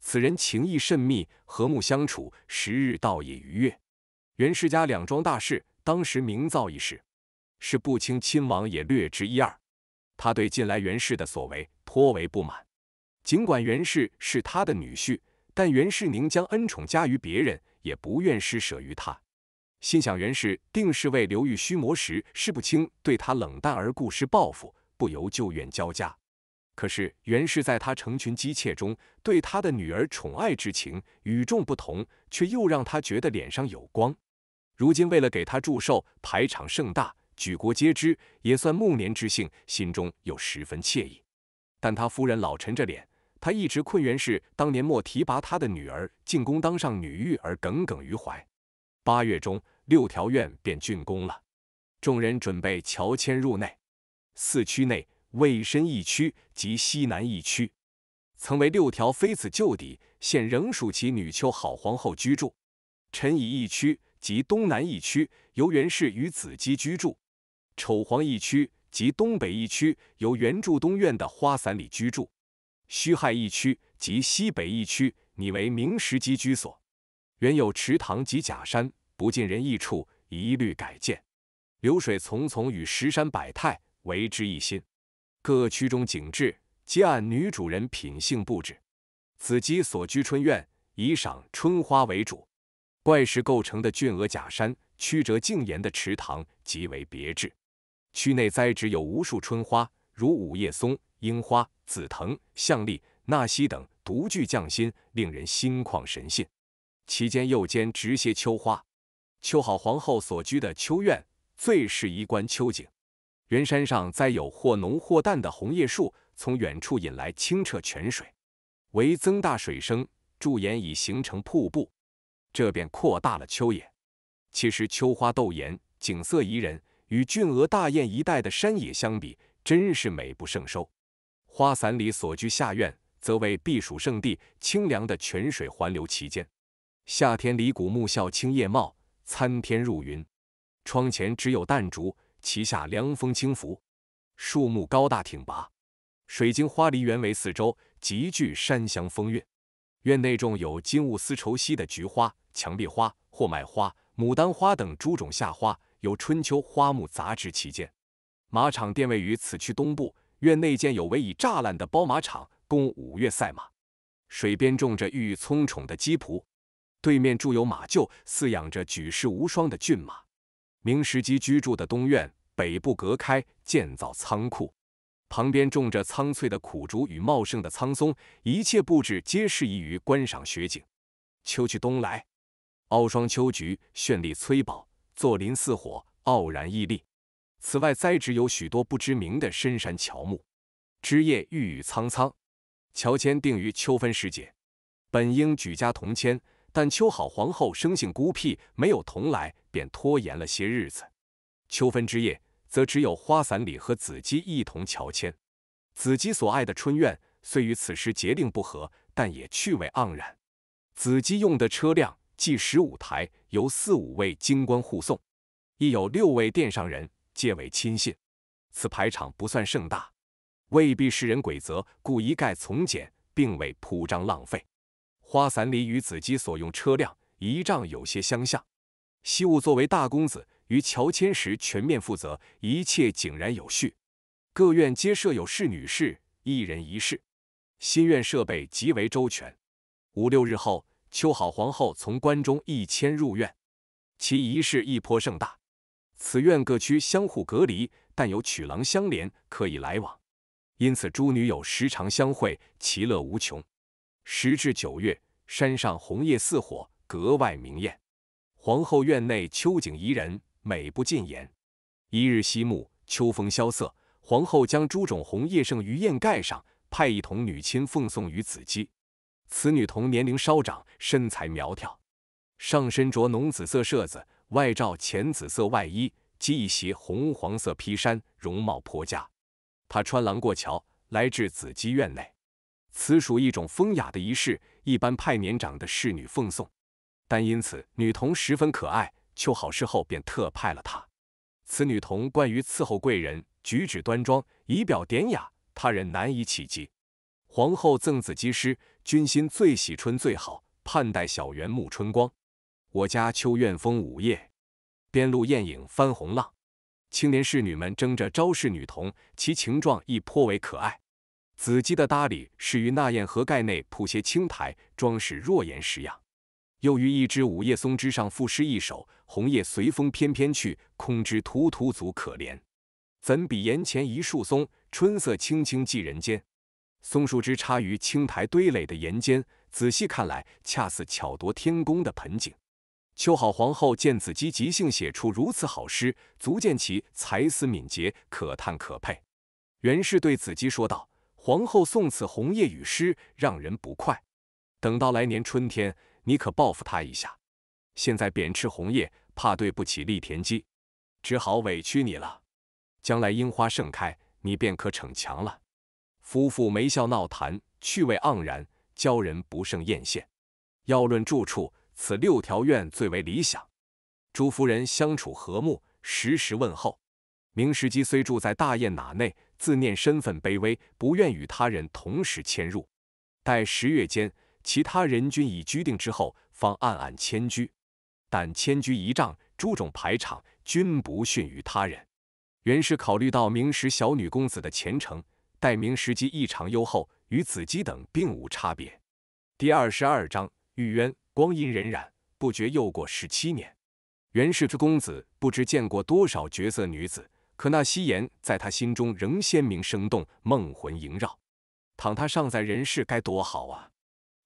S1: 此人情意甚密，和睦相处，时日倒也愉悦。袁氏家两桩大事，当时名噪一时，是不清亲王也略知一二。他对近来袁氏的所为颇为不满，尽管袁氏是他的女婿，但袁世宁将恩宠加于别人，也不愿施舍于他。心想袁氏定是为刘裕虚魔时，是不清对他冷淡而故施报复，不由旧怨交加。可是袁氏在他成群姬妾中，对他的女儿宠爱之情与众不同，却又让他觉得脸上有光。如今为了给他祝寿，排场盛大，举国皆知，也算暮年之幸，心中又十分惬意。但他夫人老沉着脸，他一直困袁氏当年末提拔他的女儿进宫当上女御而耿耿于怀。八月中，六条院便竣工了，众人准备乔迁入内。四区内。未申一区及西南一区，曾为六条妃子旧邸，现仍属其女秋好皇后居住。陈以一区及东南一区由袁氏与子姬居住。丑皇一区及东北一区由原住东院的花伞里居住。戌亥一区及西北一区拟为明石姬居所，原有池塘及假山不尽人意处一律改建，流水淙淙与石山百态为之一新。各区中景致皆按女主人品性布置。此姬所居春院以赏春花为主，怪石构成的俊峨假山，曲折静妍的池塘极为别致。区内栽植有无数春花，如五叶松、樱花、紫藤、向丽、纳西等，独具匠心，令人心旷神怡。其间又兼植些秋花。秋好皇后所居的秋院最适宜观秋景。原山上栽有或浓或淡的红叶树，从远处引来清澈泉水，为增大水声，驻岩以形成瀑布，这便扩大了秋野。其实秋花斗岩，景色宜人，与俊峨大雁一带的山野相比，真是美不胜收。花伞里所居下院，则为避暑圣地，清凉的泉水环流其间。夏天里古木笑青叶茂，参天入云。窗前只有淡竹。旗下凉风轻拂，树木高大挺拔，水晶花梨园为四周，极具山乡风韵。院内种有金雾丝绸溪的菊花、墙壁花、或麦花、牡丹花等诸种夏花，有春秋花木杂植其间。马场店位于此区东部，院内建有围以栅栏的包马场，供五月赛马。水边种着郁郁葱葱的鸡蒲，对面筑有马厩，饲养着举世无双的骏马。明时基居住的东院北部隔开建造仓库，旁边种着苍翠的苦竹与茂盛的苍松，一切布置皆适宜于观赏雪景。秋去冬来，傲霜秋菊绚丽崔宝坐林似火，傲然屹立。此外栽植有许多不知名的深山乔木，枝叶郁郁苍苍。乔迁定于秋分时节，本应举家同迁，但秋好皇后生性孤僻，没有同来。便拖延了些日子，秋分之夜，则只有花伞里和子姬一同乔迁。子姬所爱的春苑，虽与此时节令不合，但也趣味盎然。子姬用的车辆计十五台，由四五位京官护送，亦有六位殿上人，皆为亲信。此排场不算盛大，未必是人鬼则，故一概从简，并未铺张浪费。花伞里与子姬所用车辆仪仗有些相像。西务作为大公子，于乔迁时全面负责，一切井然有序。各院皆设有侍女侍，一人一室。新院设备极为周全。五六日后，秋好皇后从关中一迁入院，其仪式亦颇盛大。此院各区相互隔离，但有曲廊相连，可以来往。因此，诸女友时常相会，其乐无穷。时至九月，山上红叶似火，格外明艳。皇后院内秋景宜人，美不尽言。一日夕暮，秋风萧瑟，皇后将朱种红叶盛于砚盖上，派一童女亲奉送于子姬。此女童年龄稍长，身材苗条，上身着浓紫色设子，外罩浅紫色外衣，系一袭红黄色披衫，容貌颇佳。她穿廊过桥，来至子姬院内。此属一种风雅的仪式，一般派年长的侍女奉送。但因此，女童十分可爱。秋好事后便特派了她。此女童惯于伺候贵人，举止端庄，仪表典雅，他人难以企及。皇后赠子姬诗：“君心最喜春最好，盼待小园沐春光。”我家秋院风午夜，边路艳影翻红浪。青年侍女们争着招侍女童，其情状亦颇为可爱。子姬的搭理是于纳宴盒盖内铺些青苔，装饰若岩石样。又于一只五叶松之上赋诗一首：“红叶随风翩翩去，空枝徒徒足可怜。怎比檐前一树松，春色青青寄人间。”松树枝插于青苔堆垒的檐间，仔细看来，恰似巧夺天工的盆景。秋好皇后见子姬即兴写出如此好诗，足见其才思敏捷，可叹可佩。袁氏对子姬说道：“皇后送此红叶与诗，让人不快。等到来年春天。”你可报复他一下。现在贬斥红叶，怕对不起立田姬，只好委屈你了。将来樱花盛开，你便可逞强了。夫妇眉笑闹谈，趣味盎然，教人不胜艳羡。要论住处，此六条院最为理想。朱夫人相处和睦，时时问候。明时姬虽住在大雁哪内，自念身份卑微，不愿与他人同时迁入。待十月间。其他人均已居定之后，方暗暗迁居。但迁居仪仗、诸种排场，均不逊于他人。袁氏考虑到明时小女公子的前程，待明时机异常优厚，与子姬等并无差别。第二十二章玉渊。光阴荏苒，不觉又过十七年。袁氏之公子不知见过多少绝色女子，可那夕颜在他心中仍鲜明生动，梦魂萦绕。倘他尚在人世，该多好啊！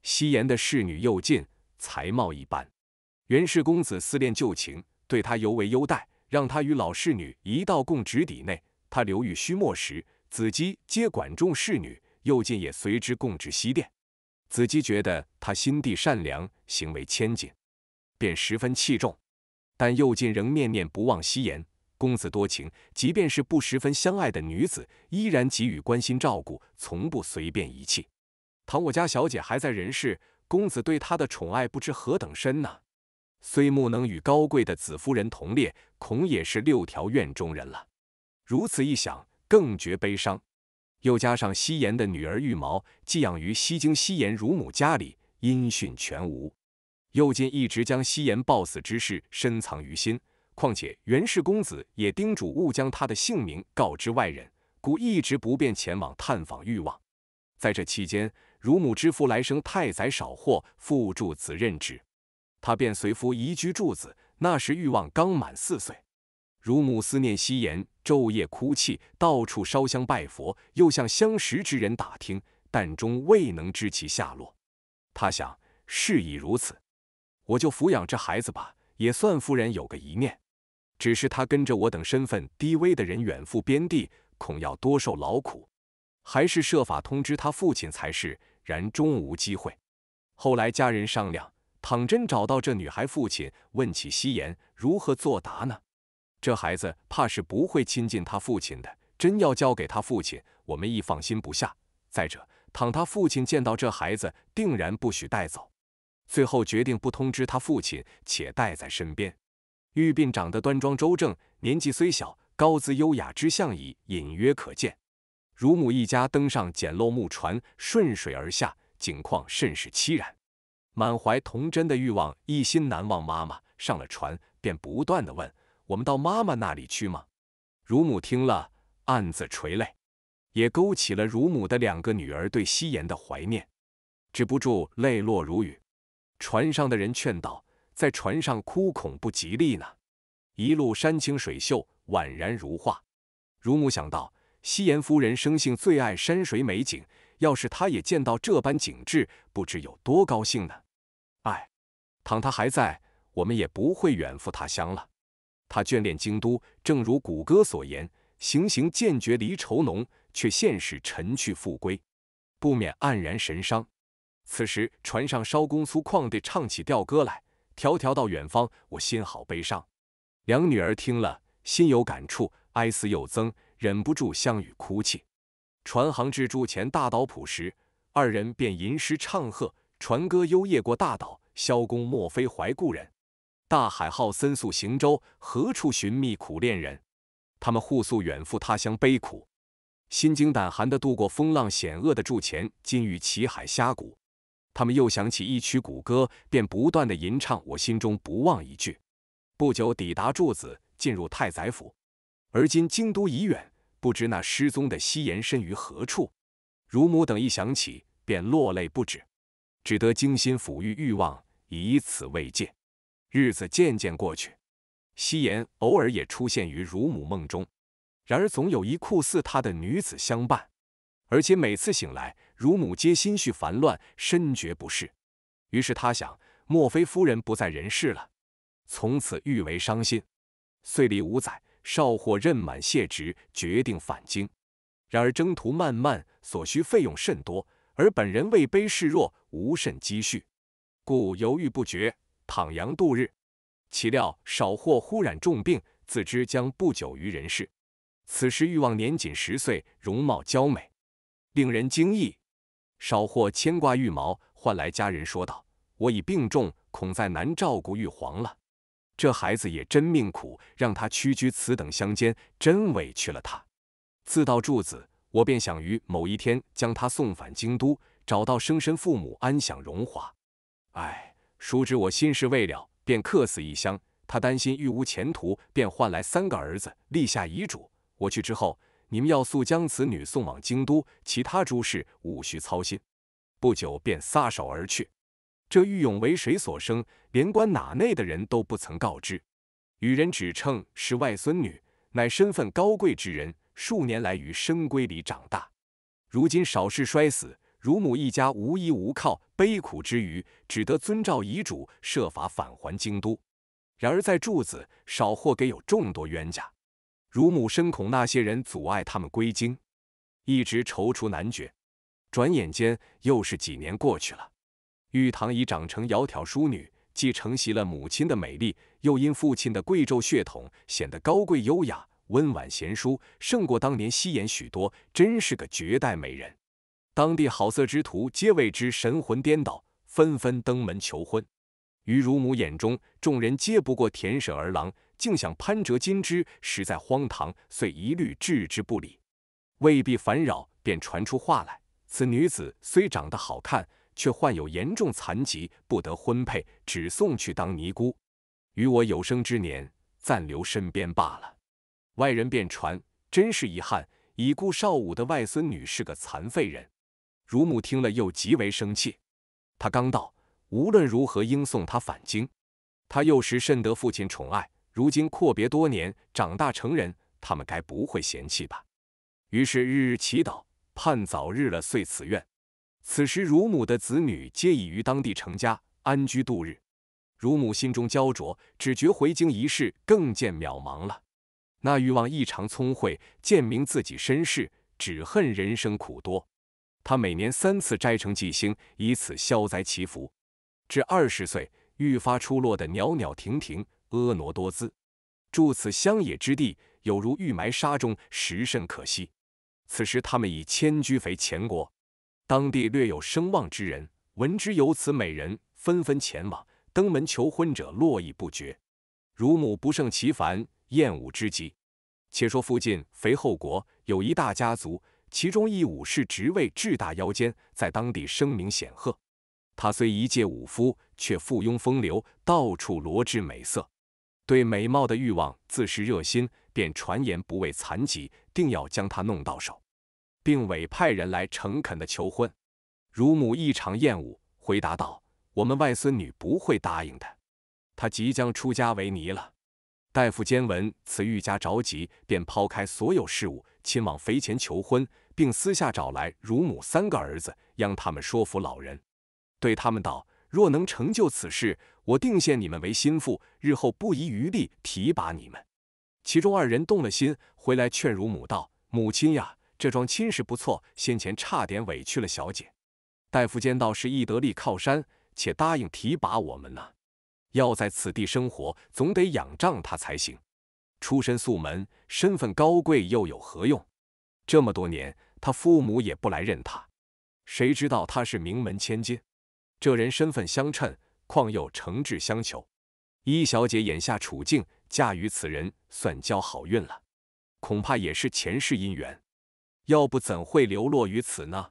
S1: 西颜的侍女又近，才貌一般。袁氏公子思恋旧情，对她尤为优待，让她与老侍女一道供职邸内。他留于虚末时，子姬接管众侍女，又近也随之供职西殿。子姬觉得她心地善良，行为谦谨，便十分器重。但又近仍念念不忘西颜，公子多情，即便是不十分相爱的女子，依然给予关心照顾，从不随便遗弃。倘我家小姐还在人世，公子对她的宠爱不知何等深呢。虽不能与高贵的紫夫人同列，恐也是六条院中人了。如此一想，更觉悲伤。又加上西颜的女儿玉毛寄养于西京西颜乳母家里，音讯全无。又见一直将西颜暴死之事深藏于心，况且袁氏公子也叮嘱勿将他的姓名告知外人，故一直不便前往探访欲望。在这期间。乳母之夫来生太宰少祸，复助子任职，他便随夫移居住子。那时欲望刚满四岁，乳母思念夕颜，昼夜哭泣，到处烧香拜佛，又向相识之人打听，但终未能知其下落。他想，事已如此，我就抚养这孩子吧，也算夫人有个一念。只是他跟着我等身份低微的人远赴边地，恐要多受劳苦，还是设法通知他父亲才是。然终无机会。后来家人商量，倘真找到这女孩，父亲问起夕颜，如何作答呢？这孩子怕是不会亲近他父亲的。真要交给他父亲，我们亦放心不下。再者，倘他父亲见到这孩子，定然不许带走。最后决定不通知他父亲，且带在身边。玉鬓长得端庄周正，年纪虽小，高姿优雅之相已隐约可见。乳母一家登上简陋木船，顺水而下，景况甚是凄然。满怀童真的欲望，一心难忘妈妈。上了船，便不断的问：“我们到妈妈那里去吗？”乳母听了，暗自垂泪，也勾起了乳母的两个女儿对夕颜的怀念，止不住泪落如雨。船上的人劝道：“在船上哭恐不吉利呢。”一路山清水秀，宛然如画。乳母想到。西颜夫人生性最爱山水美景，要是她也见到这般景致，不知有多高兴呢。哎，倘她还在，我们也不会远赴他乡了。她眷恋京都，正如古歌所言：“行行渐觉离愁浓，却现使尘去复归”，不免黯然神伤。此时，船上艄公粗犷地唱起调歌来：“迢迢到远方，我心好悲伤。”两女儿听了，心有感触，哀思又增。忍不住相与哭泣。船行至柱前大岛浦时，二人便吟诗唱和。船歌幽夜过大岛，萧公莫非怀故人？大海号森宿行舟，何处寻觅苦恋人？他们互诉远赴他乡悲苦，心惊胆寒地渡过风浪险恶的筑前，今入齐海峡谷。他们又想起一曲古歌，便不断地吟唱。我心中不忘一句。不久抵达柱子，进入太宰府。而今京都已远，不知那失踪的夕颜身于何处。乳母等一想起，便落泪不止，只得精心抚育欲望，以此慰藉。日子渐渐过去，夕颜偶尔也出现于乳母梦中，然而总有一酷似她的女子相伴。而且每次醒来，乳母皆心绪烦乱，深觉不适。于是她想，莫非夫人不在人世了？从此愈为伤心。岁历五载。少获任满谢职，决定返京。然而征途漫漫，所需费用甚多，而本人位卑势弱，无甚积蓄，故犹豫不决，躺羊度日。岂料少获忽染重病，自知将不久于人世。此时欲望年仅十岁，容貌娇美，令人惊异。少获牵挂玉毛，唤来家人说道：“我已病重，恐再难照顾玉皇了。”这孩子也真命苦，让他屈居此等乡间，真委屈了他。自到柱子，我便想于某一天将他送返京都，找到生身父母，安享荣华。唉，殊知我心事未了，便客死异乡。他担心玉无前途，便换来三个儿子，立下遗嘱。我去之后，你们要速将此女送往京都，其他诸事无需操心。不久便撒手而去。这玉勇为谁所生，连关哪内的人都不曾告知。与人只称是外孙女，乃身份高贵之人，数年来于深闺里长大。如今少事摔死，乳母一家无依无靠，悲苦之余，只得遵照遗嘱，设法返还京都。然而在柱子少或给有众多冤家，乳母深恐那些人阻碍他们归京，一直踌躇难决。转眼间又是几年过去了。玉堂已长成窈窕淑女，既承袭了母亲的美丽，又因父亲的贵胄血统，显得高贵优雅、温婉贤淑，胜过当年西颜许多，真是个绝代美人。当地好色之徒皆为之神魂颠倒，纷纷登门求婚。于乳母眼中，众人皆不过田舍儿郎，竟想攀折金枝，实在荒唐，遂一律置之不理，未必烦扰，便传出话来：此女子虽长得好看。却患有严重残疾，不得婚配，只送去当尼姑，于我有生之年暂留身边罢了。外人便传，真是遗憾。已故少武的外孙女是个残废人，乳母听了又极为生气。她刚到，无论如何应送她返京。她幼时甚得父亲宠爱，如今阔别多年，长大成人，他们该不会嫌弃吧？于是日日祈祷，盼早日了遂此愿。此时，乳母的子女皆已于当地成家，安居度日。乳母心中焦灼，只觉回京一事更见渺茫了。那欲望异常聪慧，见明自己身世，只恨人生苦多。他每年三次斋乘祭星，以此消灾祈福。至二十岁，愈发出落的袅袅婷婷，婀娜多姿。住此乡野之地，有如欲埋沙中，实甚可惜。此时，他们已迁居肥前国。当地略有声望之人闻之有此美人，纷纷前往，登门求婚者络绎不绝。乳母不胜其烦，厌恶之极。且说附近肥厚国有一大家族，其中一武士职位至大腰间，在当地声名显赫。他虽一介武夫，却附庸风流，到处罗织美色，对美貌的欲望自是热心，便传言不畏残疾，定要将她弄到手。并委派人来诚恳的求婚，乳母异常厌恶，回答道：“我们外孙女不会答应的，她即将出家为尼了。”大夫见闻此愈加着急，便抛开所有事物，亲往肥前求婚，并私下找来乳母三个儿子，央他们说服老人。对他们道：“若能成就此事，我定献你们为心腹，日后不遗余力提拔你们。”其中二人动了心，回来劝乳母道：“母亲呀！”这桩亲事不错，先前差点委屈了小姐。戴夫坚倒是易得力靠山，且答应提拔我们呢。要在此地生活，总得仰仗他才行。出身素门，身份高贵又有何用？这么多年，他父母也不来认他，谁知道他是名门千金？这人身份相称，况又诚挚相求。一小姐眼下处境，嫁于此人算交好运了，恐怕也是前世姻缘。要不怎会流落于此呢？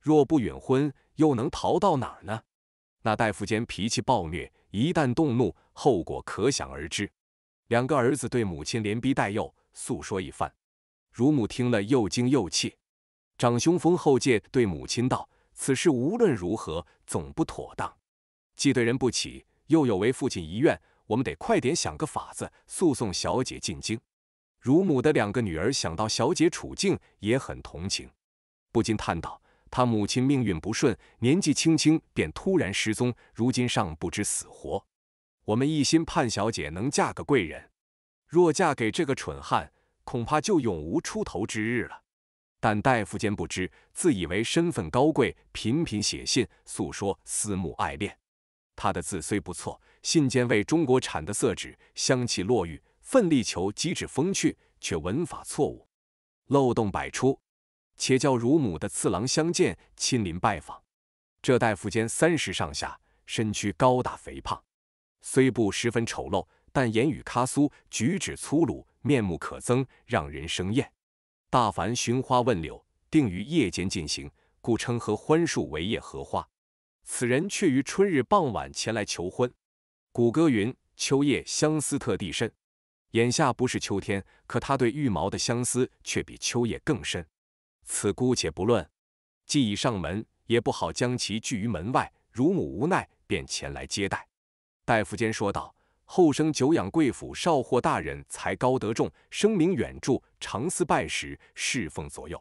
S1: 若不允婚，又能逃到哪儿呢？那戴富坚脾气暴虐，一旦动怒，后果可想而知。两个儿子对母亲连逼带诱，诉说一番。乳母听了，又惊又气。长兄封后介对母亲道：“此事无论如何总不妥当，既对人不起，又有违父亲遗愿，我们得快点想个法子，诉讼小姐进京。”乳母的两个女儿想到小姐处境，也很同情，不禁叹道：“她母亲命运不顺，年纪轻轻便突然失踪，如今尚不知死活。我们一心盼小姐能嫁个贵人，若嫁给这个蠢汉，恐怕就永无出头之日了。”但大夫间不知，自以为身份高贵，频频写信诉说思慕爱恋。他的字虽不错，信笺为中国产的色纸，香气落玉。奋力求机智风趣，却文法错误，漏洞百出，且叫乳母的次郎相见，亲临拜访。这大夫间三十上下，身躯高大肥胖，虽不十分丑陋，但言语咔苏，举止粗鲁，面目可憎，让人生厌。大凡寻花问柳，定于夜间进行，故称和欢树为夜荷花。此人却于春日傍晚前来求婚。古歌云：“秋夜相思特地甚。”眼下不是秋天，可他对玉毛的相思却比秋叶更深。此姑且不论，既已上门，也不好将其拒于门外。乳母无奈，便前来接待。大夫间说道：“后生久仰贵府少或大人，才高德重，声名远著，常思拜时侍奉左右。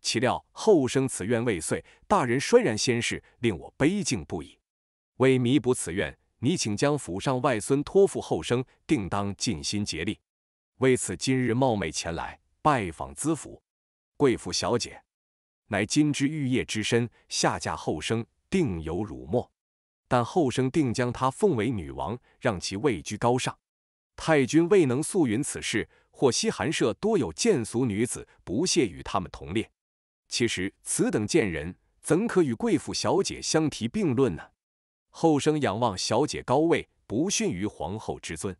S1: 岂料后生此愿未遂，大人衰然先逝，令我悲敬不已。为弥补此愿。”你请将府上外孙托付后生，定当尽心竭力。为此，今日冒昧前来拜访资府。贵府小姐乃金枝玉叶之身，下嫁后生定有辱没，但后生定将她奉为女王，让其位居高尚。太君未能素允此事，或西寒社多有贱俗女子，不屑与他们同列。其实，此等贱人怎可与贵府小姐相提并论呢？后生仰望小姐高位，不逊于皇后之尊。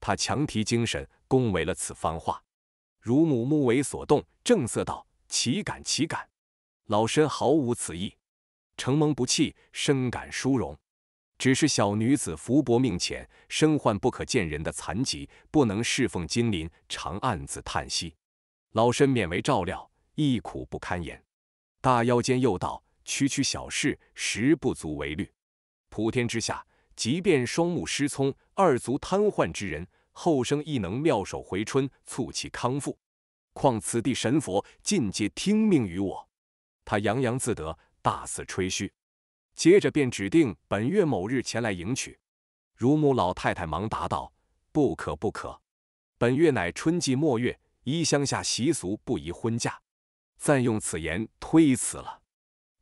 S1: 他强提精神，恭维了此番话。乳母目为所动，正色道：“岂敢岂敢，老身毫无此意。承蒙不弃，深感殊荣。只是小女子福薄命浅，身患不可见人的残疾，不能侍奉金陵，常暗自叹息。老身勉为照料，亦苦不堪言。”大腰间又道：“区区小事，实不足为虑。”普天之下，即便双目失聪、二足瘫痪之人，后生亦能妙手回春，促其康复。况此地神佛尽皆听命于我，他洋洋自得，大肆吹嘘。接着便指定本月某日前来迎娶。乳母老太太忙答道：“不可，不可！本月乃春季末月，依乡下习俗，不宜婚嫁，暂用此言推辞了。”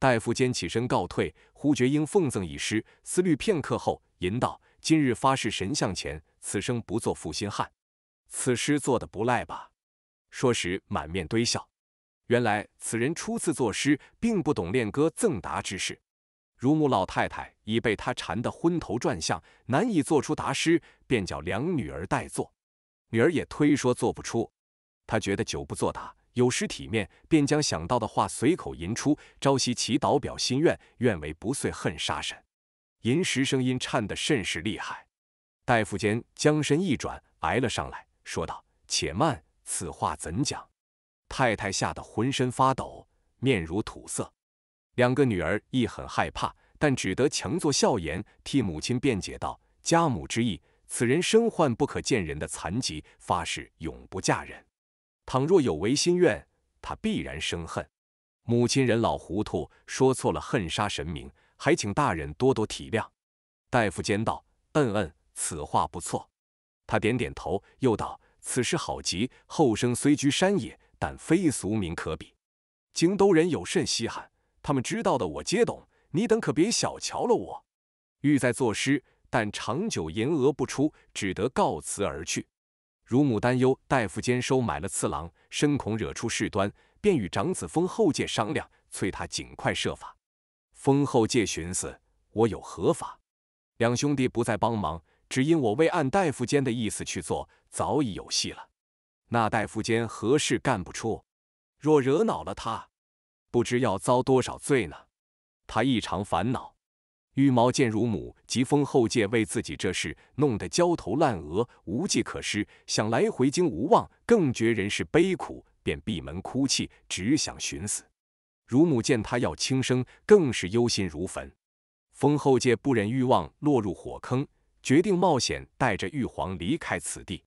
S1: 大夫间起身告退，胡觉应奉赠一诗，思虑片刻后吟道：“今日发誓神像前，此生不做负心汉。”此诗做的不赖吧？说时满面堆笑。原来此人初次作诗，并不懂练歌赠答之事。乳母老太太已被他缠得昏头转向，难以做出答诗，便叫两女儿代作。女儿也推说做不出，他觉得久不作答。有失体面，便将想到的话随口吟出。朝夕祈祷表心愿，愿为不遂恨杀神。吟时声音颤得甚是厉害。大夫间将身一转，挨了上来说道：“且慢，此话怎讲？”太太吓得浑身发抖，面如土色。两个女儿亦很害怕，但只得强作笑颜，替母亲辩解道：“家母之意，此人身患不可见人的残疾，发誓永不嫁人。”倘若有违心愿，他必然生恨。母亲人老糊涂，说错了恨杀神明，还请大人多多体谅。大夫间道：“嗯嗯，此话不错。”他点点头，又道：“此事好极。后生虽居山野，但非俗民可比。京都人有甚稀罕？他们知道的，我皆懂。你等可别小瞧了我。”欲在作诗，但长久吟额不出，只得告辞而去。乳母担忧，大夫监收买了次郎，深恐惹出事端，便与长子封后介商量，催他尽快设法。封后介寻思：我有何法？两兄弟不再帮忙，只因我未按大夫监的意思去做，早已有戏了。那大夫监何事干不出？若惹恼了他，不知要遭多少罪呢？他异常烦恼。玉毛见乳母及封后界为自己这事弄得焦头烂额，无计可施，想来回京无望，更觉人世悲苦，便闭门哭泣，只想寻死。乳母见他要轻生，更是忧心如焚。封后界不忍欲望落入火坑，决定冒险带着玉皇离开此地。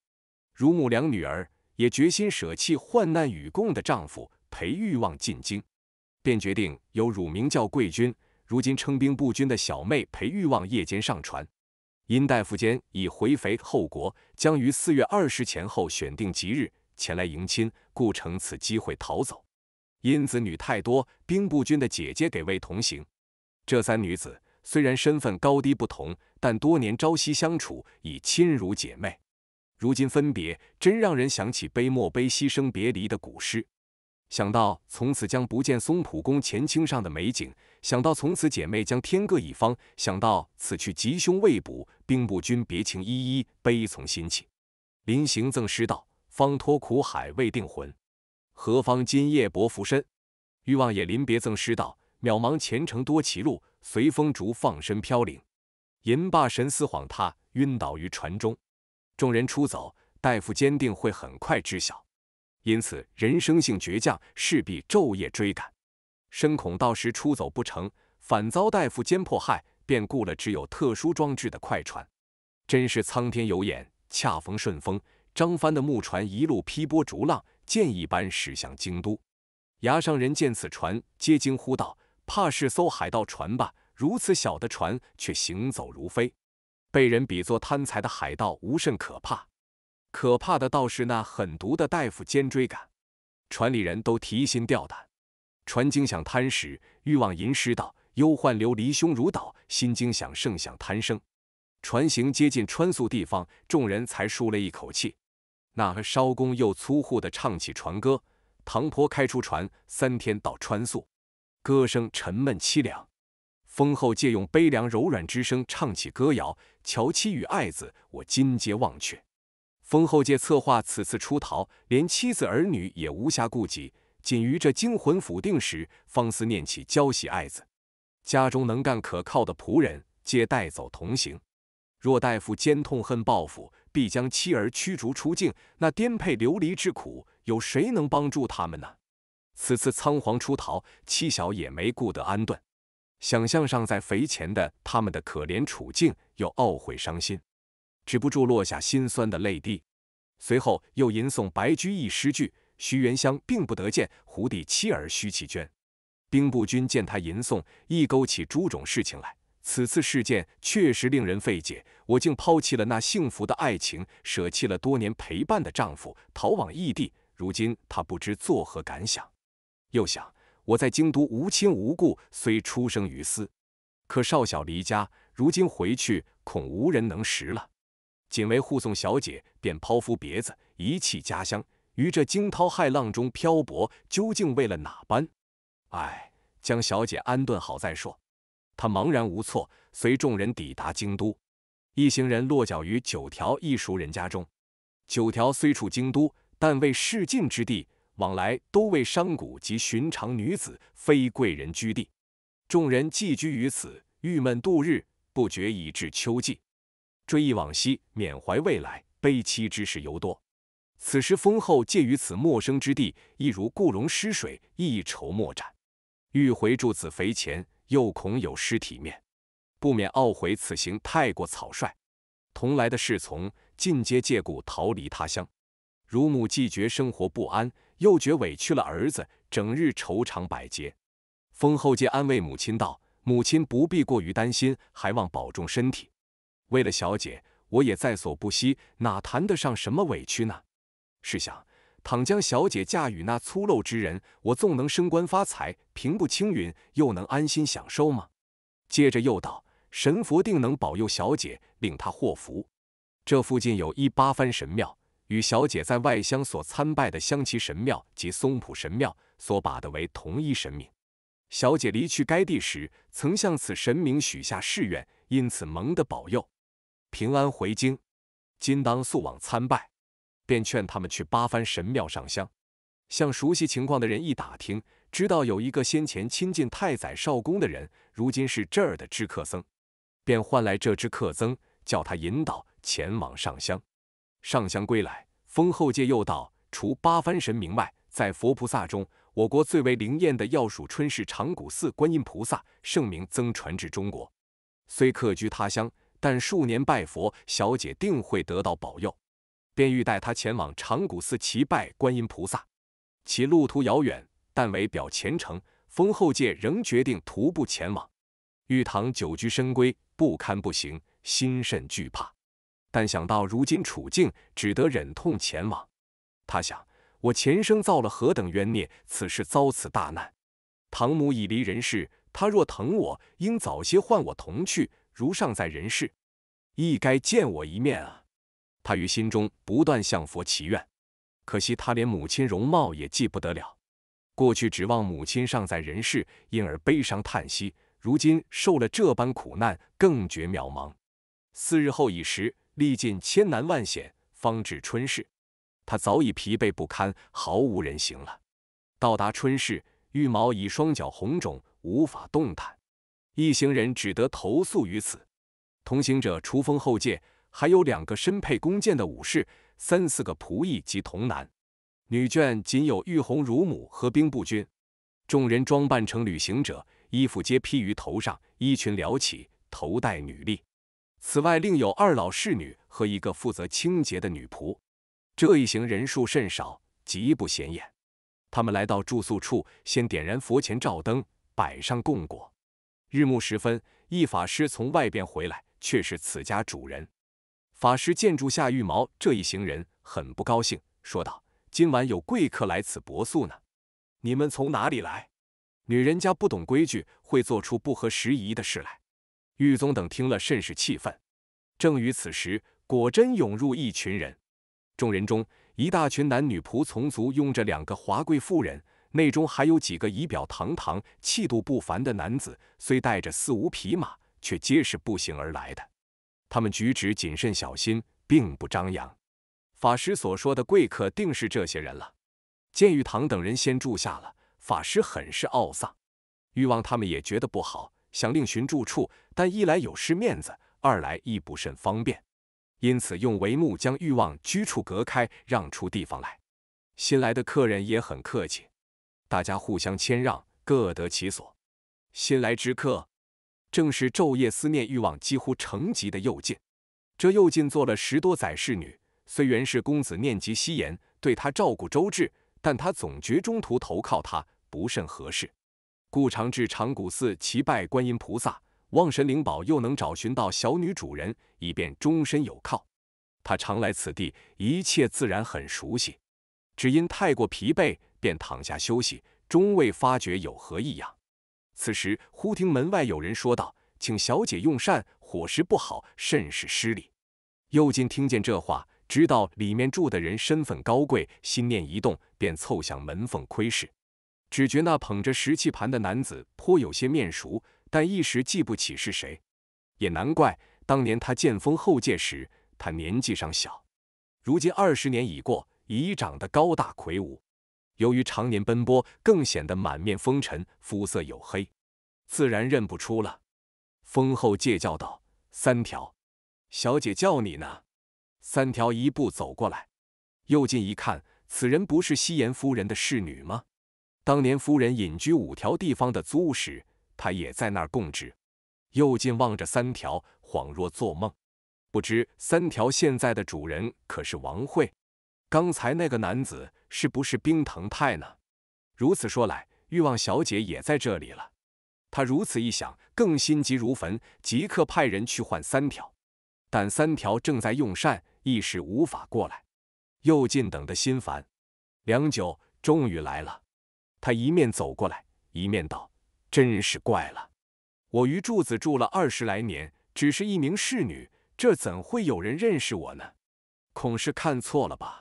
S1: 乳母两女儿也决心舍弃患难与共的丈夫，陪欲望进京，便决定由乳名叫贵君。如今称兵部军的小妹陪玉望夜间上船，殷大夫间已回肥后国，将于四月二十前后选定吉日前来迎亲，故乘此机会逃走。因子女太多，兵部军的姐姐给位同行。这三女子虽然身份高低不同，但多年朝夕相处，已亲如姐妹。如今分别，真让人想起“悲莫悲兮生别离”的古诗。想到从此将不见松浦宫前清上的美景，想到从此姐妹将天各一方，想到此去吉凶未卜，兵部君别情依依，悲从心起。临行赠诗道：方脱苦海未定魂，何方今夜薄浮身。欲望也临别赠诗道：渺茫前程多歧路，随风逐放身飘零。吟罢神思恍惚，晕倒于船中。众人出走，大夫坚定会很快知晓。因此，人生性倔强，势必昼夜追赶，深恐到时出走不成，反遭大夫监迫害，便雇了只有特殊装置的快船。真是苍天有眼，恰逢顺风，张帆的木船一路劈波逐浪，箭一般驶向京都。崖上人见此船，皆惊呼道：“怕是艘海盗船吧？如此小的船，却行走如飞，被人比作贪财的海盗，无甚可怕。”可怕的倒是那狠毒的大夫肩椎感，船里人都提心吊胆。船惊响贪时，欲望吟诗道：“忧患流离胸如岛，心惊响胜想贪生。”船行接近川宿地方，众人才舒了一口气。那和艄公又粗呼的唱起船歌：“唐坡开出船，三天到川宿。”歌声沉闷凄凉。风后借用悲凉柔软之声唱起歌谣：“乔妻与爱子，我今皆忘却。”封后借策划此次出逃，连妻子儿女也无暇顾及，仅于这惊魂甫定时，方思念起娇喜爱子。家中能干可靠的仆人皆带走同行。若大夫兼痛恨报复，必将妻儿驱逐出境，那颠沛流离之苦，有谁能帮助他们呢？此次仓皇出逃，妻小也没顾得安顿。想象上在肥前的他们的可怜处境，又懊悔伤心。止不住落下心酸的泪滴，随后又吟诵白居易诗句：“徐元香并不得见，胡弟妻儿须弃捐。”兵部军见他吟诵，亦勾起诸种事情来。此次事件确实令人费解。我竟抛弃了那幸福的爱情，舍弃了多年陪伴的丈夫，逃往异地。如今他不知作何感想。又想我在京都无亲无故，虽出生于斯，可少小离家，如今回去恐无人能识了。仅为护送小姐，便抛夫别子，遗弃家乡，于这惊涛骇浪中漂泊，究竟为了哪般？唉，将小姐安顿好再说。他茫然无措，随众人抵达京都。一行人落脚于九条一熟人家中。九条虽处京都，但为市近之地，往来都为商贾及寻常女子，非贵人居地。众人寄居于此，郁闷度日，不觉已至秋季。追忆往昔，缅怀未来，悲戚之事尤多。此时封后借于此陌生之地，亦如故龙失水，一筹莫展。欲回柱子肥前，又恐有失体面，不免懊悔此行太过草率。同来的侍从，尽皆借故逃离他乡。乳母既觉生活不安，又觉委屈了儿子，整日愁肠百结。封后借安慰母亲道：“母亲不必过于担心，还望保重身体。”为了小姐，我也在所不惜，哪谈得上什么委屈呢？试想，倘将小姐嫁与那粗陋之人，我纵能升官发财、平步青云，又能安心享受吗？接着又道：“神佛定能保佑小姐，令她祸福。这附近有一八幡神庙，与小姐在外乡所参拜的香崎神庙及松浦神庙所把的为同一神明。小姐离去该地时，曾向此神明许下誓愿，因此蒙的保佑。”平安回京，今当速往参拜，便劝他们去八幡神庙上香。向熟悉情况的人一打听，知道有一个先前亲近太宰少恭的人，如今是这儿的知客僧，便唤来这知客僧，叫他引导前往上香。上香归来，封后界又道：除八幡神明外，在佛菩萨中，我国最为灵验的要数春市长谷寺观音菩萨，圣名曾传至中国，虽客居他乡。但数年拜佛，小姐定会得到保佑，便欲带她前往长谷寺祈拜观音菩萨。其路途遥远，但为表虔诚，封后界仍决定徒步前往。玉堂久居深闺，不堪不行，心甚惧怕。但想到如今处境，只得忍痛前往。他想，我前生造了何等冤孽，此事遭此大难。堂母已离人世，他若疼我，应早些唤我同去。如尚在人世，亦该见我一面啊！他于心中不断向佛祈愿。可惜他连母亲容貌也记不得了。过去指望母亲尚在人世，因而悲伤叹息；如今受了这般苦难，更觉渺茫。四日后已时，历尽千难万险，方至春市。他早已疲惫不堪，毫无人形了。到达春市，玉毛已双脚红肿，无法动弹。一行人只得投宿于此。同行者除封后介，还有两个身佩弓箭的武士，三四个仆役及童男、女眷，仅有玉红乳母和兵部军。众人装扮成旅行者，衣服皆披于头上，衣裙撩起，头戴女笠。此外，另有二老侍女和一个负责清洁的女仆。这一行人数甚少，极不显眼。他们来到住宿处，先点燃佛前照灯，摆上供果。日暮时分，一法师从外边回来，却是此家主人。法师见住夏玉毛这一行人，很不高兴，说道：“今晚有贵客来此泊宿呢，你们从哪里来？女人家不懂规矩，会做出不合时宜的事来。”玉宗等听了甚是气愤。正于此时，果真涌入一群人。众人中，一大群男女仆从，族拥着两个华贵妇人。内中还有几个仪表堂堂、气度不凡的男子，虽带着四五匹马，却皆是步行而来的。他们举止谨慎小心，并不张扬。法师所说的贵客，定是这些人了。见玉堂等人先住下了，法师很是懊丧。欲望他们也觉得不好，想另寻住处，但一来有失面子，二来亦不甚方便，因此用帷幕将欲望居处隔开，让出地方来。新来的客人也很客气。大家互相谦让，各得其所。新来之客，正是昼夜思念、欲望几乎成疾的右近。这右近做了十多载侍女，虽原是公子念及夕颜，对她照顾周至，但她总觉中途投靠他不甚合适。故常至长谷寺祈拜观音菩萨，望神灵宝又能找寻到小女主人，以便终身有靠。他常来此地，一切自然很熟悉。只因太过疲惫。便躺下休息，终未发觉有何异样。此时忽听门外有人说道：“请小姐用膳，伙食不好，甚是失礼。”右近听见这话，知道里面住的人身份高贵，心念一动，便凑向门缝窥视，只觉那捧着石器盘的男子颇有些面熟，但一时记不起是谁。也难怪，当年他见风后界时，他年纪尚小，如今二十年已过，已长得高大魁梧。由于常年奔波，更显得满面风尘，肤色黝黑，自然认不出了。封后戒叫道：“三条，小姐叫你呢。”三条一步走过来，又近一看，此人不是西岩夫人的侍女吗？当年夫人隐居五条地方的租屋时，她也在那儿供职。又近望着三条，恍若做梦，不知三条现在的主人可是王慧。刚才那个男子是不是冰藤太呢？如此说来，欲望小姐也在这里了。他如此一想，更心急如焚，即刻派人去换三条。但三条正在用膳，一时无法过来。又近等的心烦，良久，终于来了。他一面走过来，一面道：“真是怪了，我于柱子住了二十来年，只是一名侍女，这怎会有人认识我呢？恐是看错了吧。”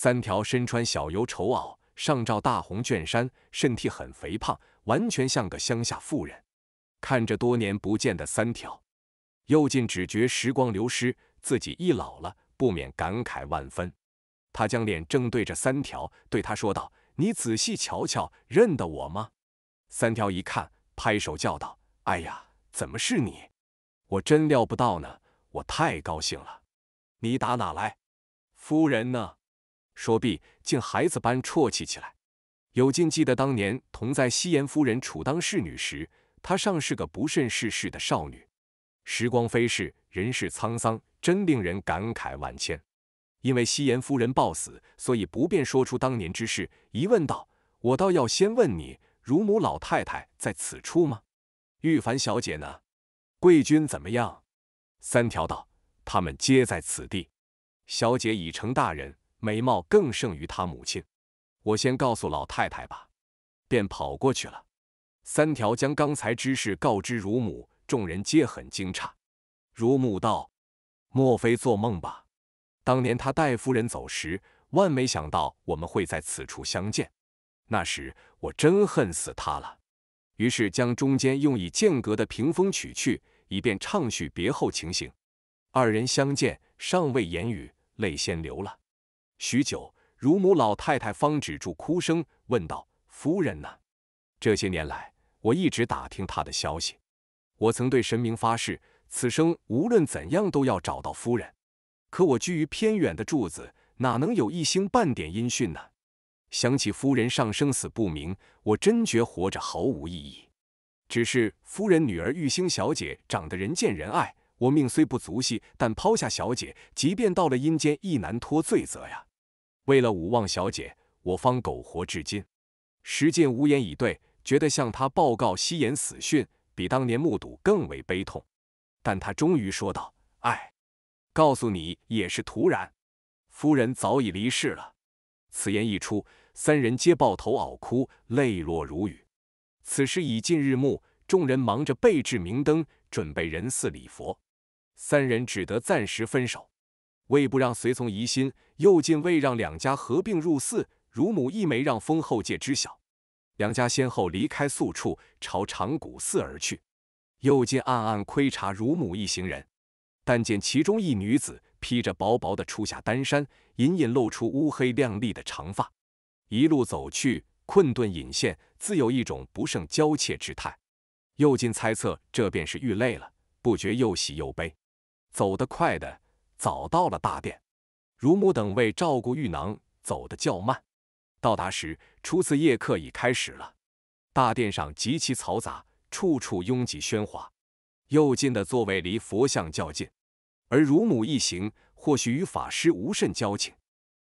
S1: 三条身穿小油绸袄，上罩大红绢衫，身体很肥胖，完全像个乡下妇人。看着多年不见的三条，又近只觉时光流失，自己一老了，不免感慨万分。他将脸正对着三条，对他说道：“你仔细瞧瞧，认得我吗？”三条一看，拍手叫道：“哎呀，怎么是你？我真料不到呢！我太高兴了。你打哪来？夫人呢？”说毕，竟孩子般啜泣起来。有进记得当年同在西颜夫人处当侍女时，她尚是个不逝世事的少女。时光飞逝，人世沧桑，真令人感慨万千。因为西颜夫人暴死，所以不便说出当年之事。一问道：“我倒要先问你，乳母老太太在此处吗？玉凡小姐呢？贵君怎么样？”三条道：“他们皆在此地。小姐已成大人。”美貌更胜于他母亲，我先告诉老太太吧，便跑过去了。三条将刚才之事告知乳母，众人皆很惊诧。乳母道：“莫非做梦吧？当年他戴夫人走时，万没想到我们会在此处相见。那时我真恨死他了。”于是将中间用以间隔的屏风取去，以便畅叙别后情形。二人相见，尚未言语，泪先流了。许久，乳母老太太方止住哭声，问道：“夫人呢？这些年来，我一直打听她的消息。我曾对神明发誓，此生无论怎样都要找到夫人。可我居于偏远的柱子，哪能有一星半点音讯呢？想起夫人上生死不明，我真觉活着毫无意义。只是夫人女儿玉星小姐长得人见人爱，我命虽不足惜，但抛下小姐，即便到了阴间亦难脱罪责呀。”为了武望小姐，我方苟活至今。石进无言以对，觉得向他报告夕颜死讯，比当年目睹更为悲痛。但他终于说道：“哎，告诉你也是突然，夫人早已离世了。”此言一出，三人皆抱头嗷哭，泪落如雨。此时已近日暮，众人忙着备置明灯，准备人祀礼佛。三人只得暂时分手。魏不让随从疑心，又进魏让两家合并入寺，乳母亦没让封后界知晓。两家先后离开宿处，朝长谷寺而去。又进暗暗窥察乳母一行人，但见其中一女子披着薄薄的初夏单衫，隐隐露出乌黑亮丽的长发，一路走去，困顿隐现，自有一种不胜娇怯之态。又进猜测这便是玉泪了，不觉又喜又悲。走得快的。早到了大殿，乳母等为照顾玉囊，走得较慢。到达时，初次夜课已开始了。大殿上极其嘈杂，处处拥挤喧哗。右近的座位离佛像较近，而乳母一行或许与法师无甚交情，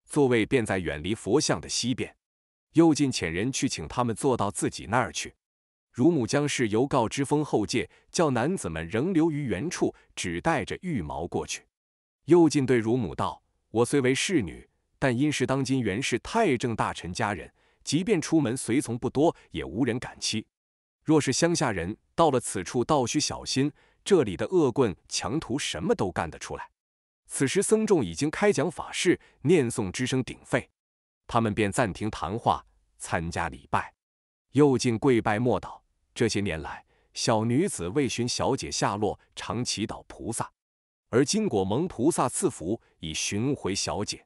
S1: 座位便在远离佛像的西边。右近遣人去请他们坐到自己那儿去。乳母将是由告知封后界，叫男子们仍留于原处，只带着玉毛过去。右近对乳母道：“我虽为侍女，但因是当今元氏太政大臣家人，即便出门随从不多，也无人敢欺。若是乡下人到了此处，倒需小心。这里的恶棍强徒，什么都干得出来。”此时僧众已经开讲法事，念诵之声鼎沸，他们便暂停谈话，参加礼拜。右近跪拜，默道：“这些年来，小女子为寻小姐下落，常祈祷菩萨。”而今果蒙菩萨赐福，已寻回小姐。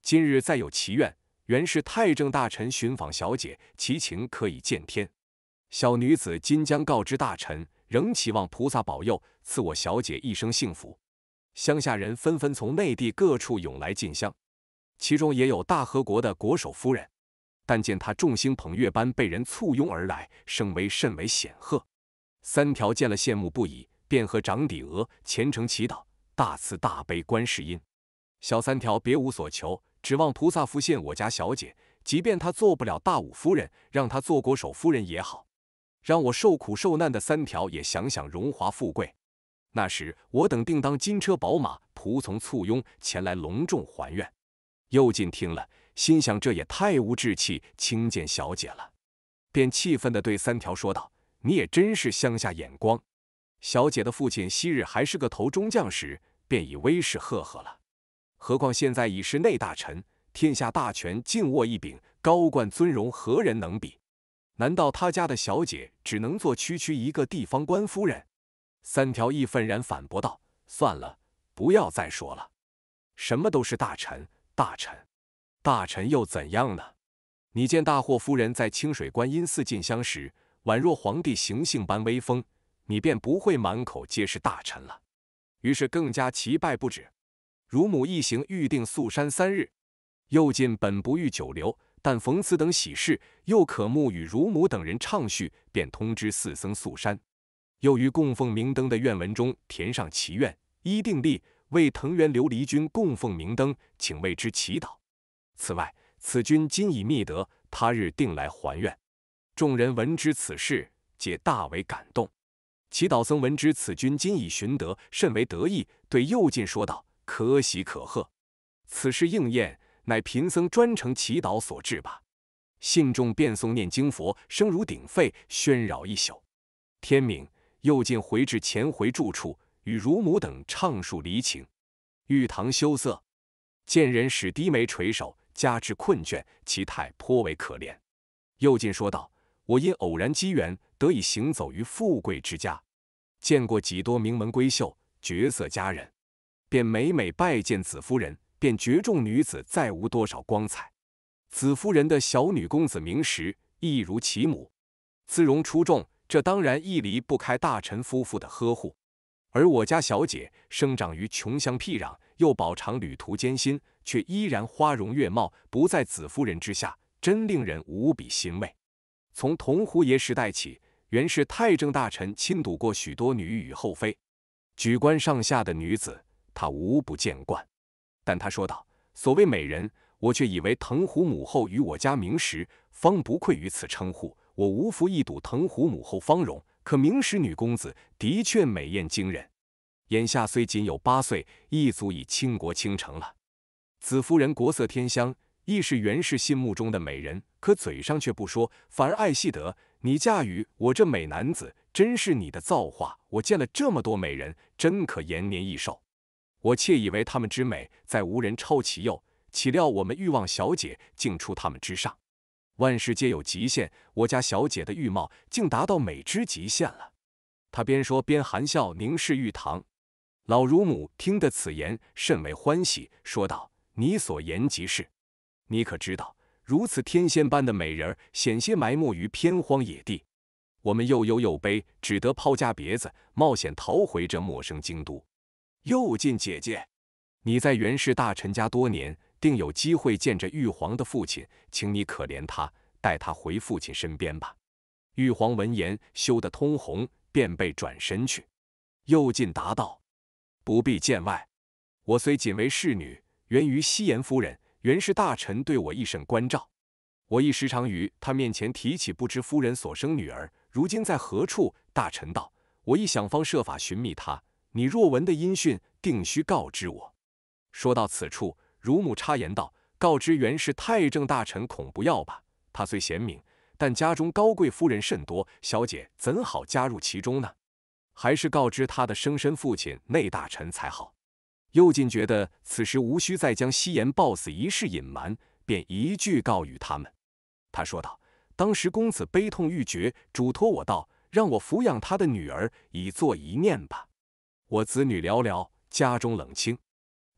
S1: 今日再有祈愿，原是太政大臣寻访小姐，其情可以见天。小女子今将告知大臣，仍祈望菩萨保佑，赐我小姐一生幸福。乡下人纷纷从内地各处涌来进香，其中也有大和国的国守夫人。但见她众星捧月般被人簇拥而来，声威甚为显赫。三条见了羡慕不已，便和长底鹅虔诚祈祷。大慈大悲观世音，小三条别无所求，指望菩萨复现我家小姐，即便她做不了大武夫人，让她做国守夫人也好，让我受苦受难的三条也享享荣华富贵，那时我等定当金车宝马，仆从簇拥前来隆重还愿。右近听了，心想这也太无志气，轻贱小姐了，便气愤地对三条说道：“你也真是乡下眼光，小姐的父亲昔日还是个头中将时。”便已威势赫赫了，何况现在已是内大臣，天下大权尽握一柄，高冠尊荣何人能比？难道他家的小姐只能做区区一个地方官夫人？三条义愤然反驳道：“算了，不要再说了，什么都是大臣，大臣，大臣又怎样呢？你见大霍夫人在清水观音寺进香时，宛若皇帝行幸般威风，你便不会满口皆是大臣了。”于是更加奇败不止。乳母一行预定宿山三日，又进本不欲久留，但逢此等喜事，又可慕与乳母等人畅叙，便通知四僧宿山。又于供奉明灯的愿文中填上祈愿，依定力为藤原琉璃君供奉明灯，请为之祈祷。此外，此君今已觅得，他日定来还愿。众人闻之此事，皆大为感动。祈祷僧闻知此君今已寻得，甚为得意。对右近说道：“可喜可贺，此事应验，乃贫僧专程祈祷所致吧。”信众便诵念经佛声如鼎沸，喧扰一宿。天明，右近回至前回住处，与乳母等畅述离情。玉堂羞涩，见人使低眉垂首，加之困倦，其态颇为可怜。右近说道。我因偶然机缘得以行走于富贵之家，见过几多名门闺秀、绝色佳人，便每每拜见子夫人，便觉众女子再无多少光彩。子夫人的小女公子名时，亦如其母，姿容出众。这当然亦离不开大臣夫妇的呵护。而我家小姐生长于穷乡僻壤，又饱尝旅途艰辛，却依然花容月貌，不在子夫人之下，真令人无比欣慰。从藤狐爷时代起，原是太政大臣亲睹过许多女与后妃，举官上下的女子，他无不见惯。但他说道：“所谓美人，我却以为藤壶母后与我家明时方不愧于此称呼。我无福一睹藤壶母后芳容，可明时女公子的确美艳惊人。眼下虽仅有八岁，亦足以倾国倾城了。子夫人国色天香，亦是源氏心目中的美人。”可嘴上却不说，反而爱惜得你嫁与我这美男子，真是你的造化。我见了这么多美人，真可延年益寿。我窃以为他们之美，在无人超其右，岂料我们欲望小姐竟出他们之上。万事皆有极限，我家小姐的玉貌竟达到美之极限了。他边说边含笑凝视玉堂。老乳母听得此言，甚为欢喜，说道：“你所言极是。你可知道？”如此天仙般的美人儿，险些埋没于偏荒野地。我们又忧又悲，只得抛家别子，冒险逃回这陌生京都。又进姐姐，你在元氏大臣家多年，定有机会见着玉皇的父亲，请你可怜他，带他回父亲身边吧。玉皇闻言，羞得通红，便被转身去。又进答道：“不必见外，我虽仅为侍女，源于西颜夫人。”原是大臣对我一审关照，我亦时常于他面前提起，不知夫人所生女儿如今在何处。大臣道：“我亦想方设法寻觅她。你若闻的音讯，定须告知我。”说到此处，乳母插言道：“告知原是太政大臣，恐不要吧？他虽贤明，但家中高贵夫人甚多，小姐怎好加入其中呢？还是告知他的生身父亲内大臣才好。”右近觉得此时无需再将夕颜暴死一事隐瞒，便一句告与他们。他说道：“当时公子悲痛欲绝，嘱托我道，让我抚养他的女儿，以作一念吧。我子女寥寥，家中冷清，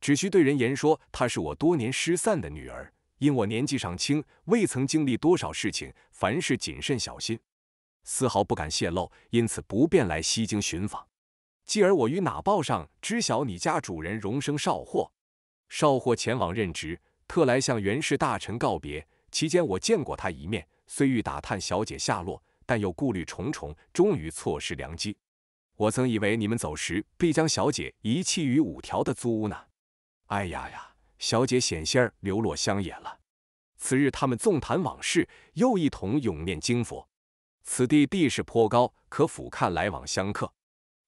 S1: 只需对人言说，她是我多年失散的女儿。因我年纪尚轻，未曾经历多少事情，凡事谨慎小心，丝毫不敢泄露，因此不便来西京寻访。”继而，我于哪报上知晓你家主人荣升少货，少货前往任职，特来向袁氏大臣告别。期间，我见过他一面，虽欲打探小姐下落，但又顾虑重重，终于错失良机。我曾以为你们走时必将小姐遗弃于五条的租屋呢。哎呀呀，小姐险些儿流落乡野了。此日，他们纵谈往事，又一同咏念经佛。此地地势颇高，可俯瞰来往香客。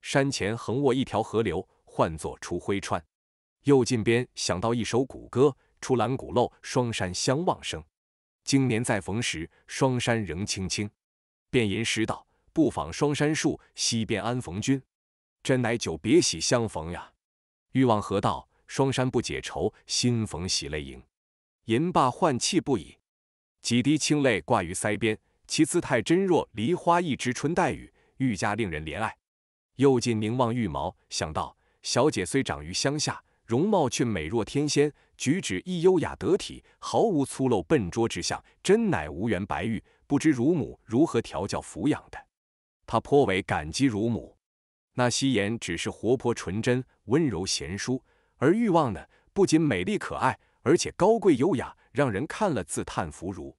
S1: 山前横卧一条河流，唤作出辉川。又近边想到一首古歌：出栏谷漏，双山相望声。今年再逢时，双山仍青青。便吟诗道：“不访双山树，西边安逢君？真乃久别喜相逢呀！”欲望何道？双山不解愁，心逢喜泪盈。吟罢换气不已，几滴清泪挂于腮边，其姿态真若梨花一枝春带雨，愈加令人怜爱。又见凝望玉毛，想到小姐虽长于乡下，容貌却美若天仙，举止亦优雅得体，毫无粗陋笨拙之相，真乃无缘白玉。不知乳母如何调教抚养的？他颇为感激乳母。那夕颜只是活泼纯真、温柔贤淑，而玉望呢，不仅美丽可爱，而且高贵优雅，让人看了自叹弗如。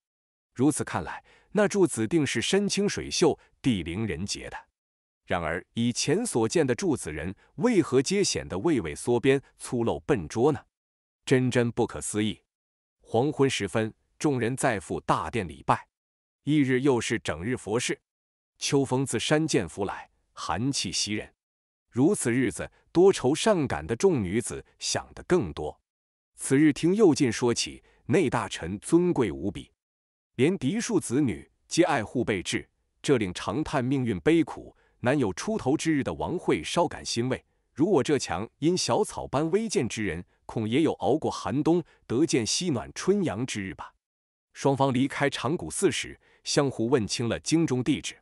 S1: 如此看来，那柱子定是山清水秀、地灵人杰的。然而以前所见的柱子人，为何皆显得畏畏缩边、粗陋笨拙呢？真真不可思议。黄昏时分，众人再赴大殿礼拜。翌日又是整日佛事。秋风自山涧拂来，寒气袭人。如此日子，多愁善感的众女子想得更多。此日听右近说起内大臣尊贵无比，连嫡庶子女皆爱护备至，这令长叹命运悲苦。难有出头之日的王慧稍感欣慰，如我这强因小草般微贱之人，恐也有熬过寒冬，得见西暖春阳之日吧。双方离开长谷寺时，相互问清了京中地址。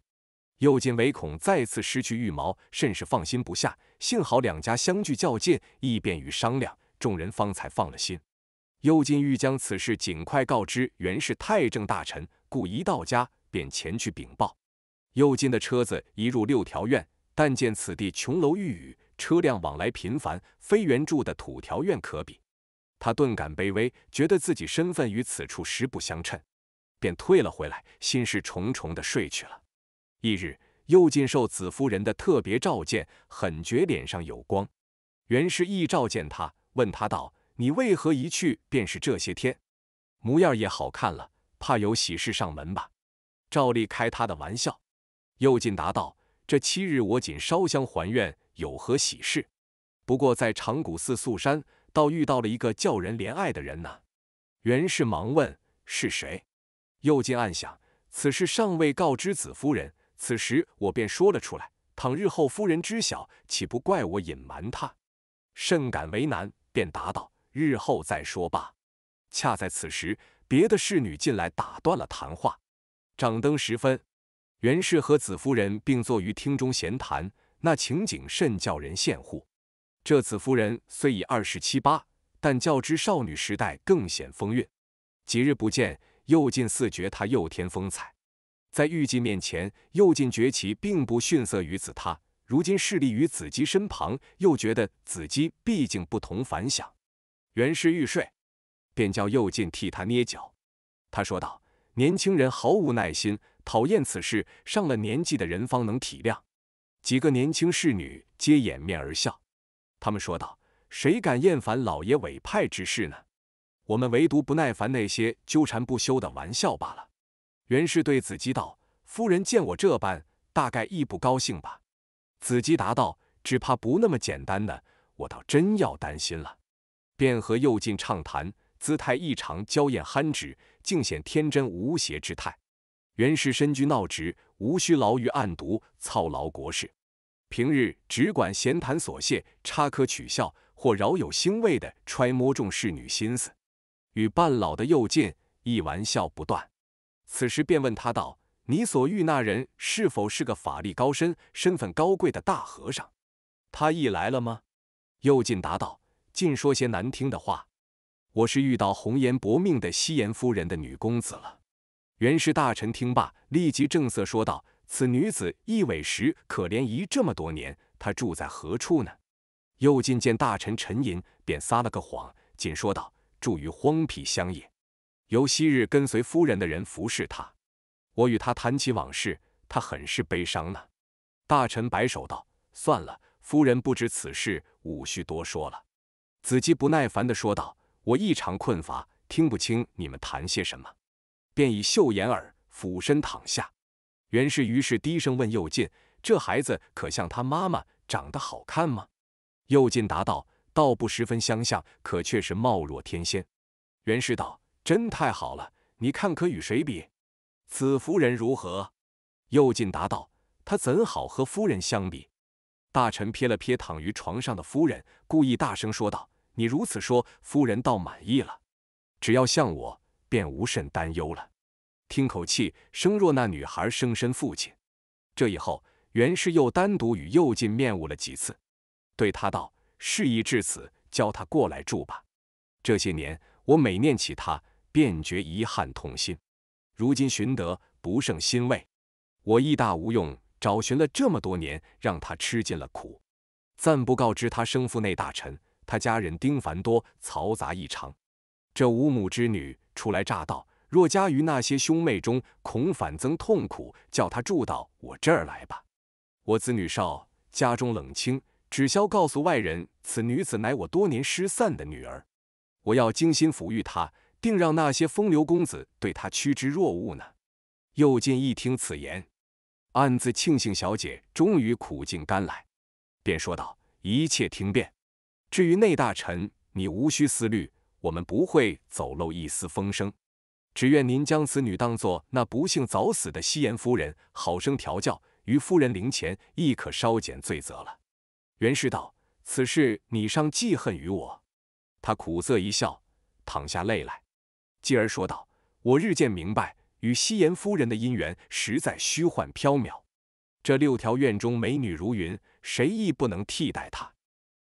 S1: 右近唯恐再次失去玉毛，甚是放心不下。幸好两家相距较近，亦便于商量，众人方才放了心。右近欲将此事尽快告知原是太政大臣，故一到家便前去禀报。右近的车子一入六条院，但见此地琼楼玉宇，车辆往来频繁，非原住的土条院可比。他顿感卑微，觉得自己身份与此处实不相称，便退了回来，心事重重的睡去了。翌日，右近受紫夫人的特别召见，很觉脸上有光。袁氏一召见他，问他道：“你为何一去便是这些天？模样也好看了，怕有喜事上门吧？”照例开他的玩笑。又进答道：“这七日我仅烧香还愿，有何喜事？不过在长谷寺宿山，倒遇到了一个叫人怜爱的人呢。”袁氏忙问：“是谁？”右进暗想：“此事尚未告知子夫人，此时我便说了出来，倘日后夫人知晓，岂不怪我隐瞒她？”甚感为难，便答道：‘日后再说罢。’”恰在此时，别的侍女进来打断了谈话。掌灯时分。袁氏和子夫人并坐于厅中闲谈，那情景甚叫人羡慕。这子夫人虽已二十七八，但较之少女时代更显风韵。几日不见，又近似觉她又添风采。在玉姬面前，又近觉其并不逊色于子他。如今侍立于子姬身旁，又觉得子姬毕竟不同凡响。袁氏欲睡，便叫又近替他捏脚。他说道：“年轻人毫无耐心。”讨厌此事，上了年纪的人方能体谅。几个年轻侍女皆掩面而笑。他们说道：“谁敢厌烦老爷委派之事呢？我们唯独不耐烦那些纠缠不休的玩笑罢了。”袁氏对子姬道：“夫人见我这般，大概亦不高兴吧？”子姬答道：“只怕不那么简单呢，我倒真要担心了。”便和右近畅谈，姿态异常娇艳憨直，尽显天真无邪之态。袁氏身居闹职，无需劳于案牍，操劳国事。平日只管闲谈琐屑，插科取笑，或饶有兴味地揣摩众侍女心思，与半老的右近亦玩笑不断。此时便问他道：“你所遇那人是否是个法力高深、身份高贵的大和尚？他亦来了吗？”右近答道：“尽说些难听的话。我是遇到红颜薄命的西颜夫人的女公子了。”原氏大臣听罢，立即正色说道：“此女子一委时可怜，遗这么多年，她住在何处呢？”又见见大臣沉吟，便撒了个谎，仅说道：“住于荒僻乡野，由昔日跟随夫人的人服侍她。我与她谈起往事，她很是悲伤呢。”大臣摆手道：“算了，夫人不知此事，无需多说了。”子姬不耐烦地说道：“我异常困乏，听不清你们谈些什么。”便以袖掩耳，俯身躺下。袁氏于是低声问右近：“这孩子可像他妈妈，长得好看吗？”右近答道：“倒不十分相像，可却是貌若天仙。”袁氏道：“真太好了，你看可与谁比？此夫人如何？”右近答道：“她怎好和夫人相比？”大臣瞥了瞥躺于床上的夫人，故意大声说道：“你如此说，夫人倒满意了。只要像我。”便无甚担忧了。听口气，生若那女孩生身父亲。这以后，袁氏又单独与幼近面晤了几次，对他道：“事已至此，叫他过来住吧。这些年，我每念起他，便觉遗憾痛心。如今寻得，不胜欣慰。我意大无用，找寻了这么多年，让他吃尽了苦。暂不告知他生父那大臣，他家人丁繁多，嘈杂异常。这无母之女。”初来乍到，若加于那些兄妹中，恐反增痛苦。叫他住到我这儿来吧。我子女少，家中冷清，只消告诉外人，此女子乃我多年失散的女儿。我要精心抚育她，定让那些风流公子对她趋之若鹜呢。又近一听此言，暗自庆幸小姐终于苦尽甘来，便说道：“一切听便。至于内大臣，你无需思虑。”我们不会走漏一丝风声，只愿您将此女当作那不幸早死的西颜夫人，好生调教，于夫人灵前亦可稍减罪责了。袁氏道：“此事你尚记恨于我。”他苦涩一笑，淌下泪来，继而说道：“我日渐明白，与西颜夫人的姻缘实在虚幻缥缈。这六条院中美女如云，谁亦不能替代她。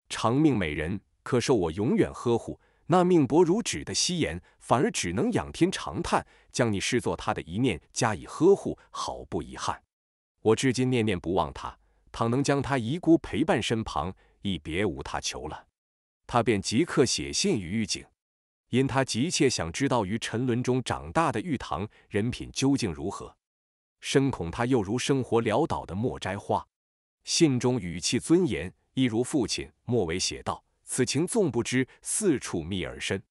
S1: 长命美人可受我永远呵护。”那命薄如纸的夕颜，反而只能仰天长叹，将你视作他的一念加以呵护，毫不遗憾。我至今念念不忘他，倘能将他遗孤陪伴身旁，亦别无他求了。他便即刻写信与玉景，因他急切想知道于沉沦中长大的玉堂人品究竟如何，深恐他又如生活潦倒的莫摘花。信中语气尊严，一如父亲。末尾写道。此情纵不知，四处觅而深。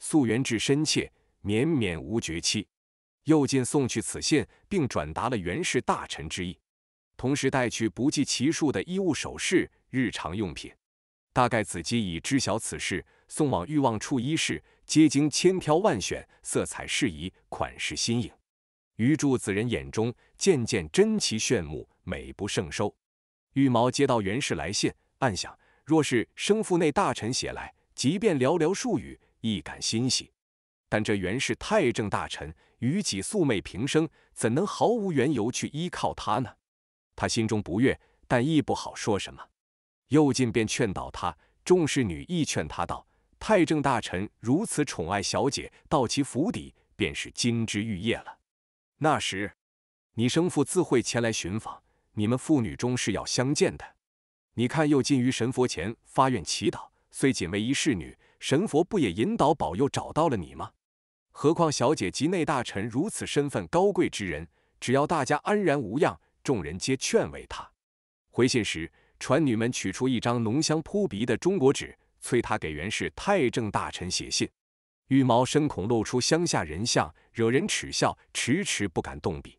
S1: 素元志深切，绵绵无绝期。又进送去此信，并转达了袁氏大臣之意，同时带去不计其数的衣物首饰、日常用品。大概子姬已知晓此事，送往欲望处衣饰，皆经千挑万选，色彩适宜，款式新颖。于柱子人眼中，渐渐珍奇炫目，美不胜收。玉毛接到袁氏来信，暗想。若是生父内大臣写来，即便寥寥数语，亦感欣喜。但这原是太政大臣，与己素昧平生，怎能毫无缘由去依靠他呢？他心中不悦，但亦不好说什么。右近便劝导他，众侍女亦劝他道：“太政大臣如此宠爱小姐，到其府邸便是金枝玉叶了。那时，你生父自会前来寻访，你们父女终是要相见的。”你看，又近于神佛前发愿祈祷，虽仅为一侍女，神佛不也引导保佑找到了你吗？何况小姐及内大臣如此身份高贵之人，只要大家安然无恙，众人皆劝慰她。回信时，传女们取出一张浓香扑鼻的中国纸，催她给袁氏太政大臣写信。玉毛深恐露出乡下人相，惹人耻笑，迟迟不敢动笔。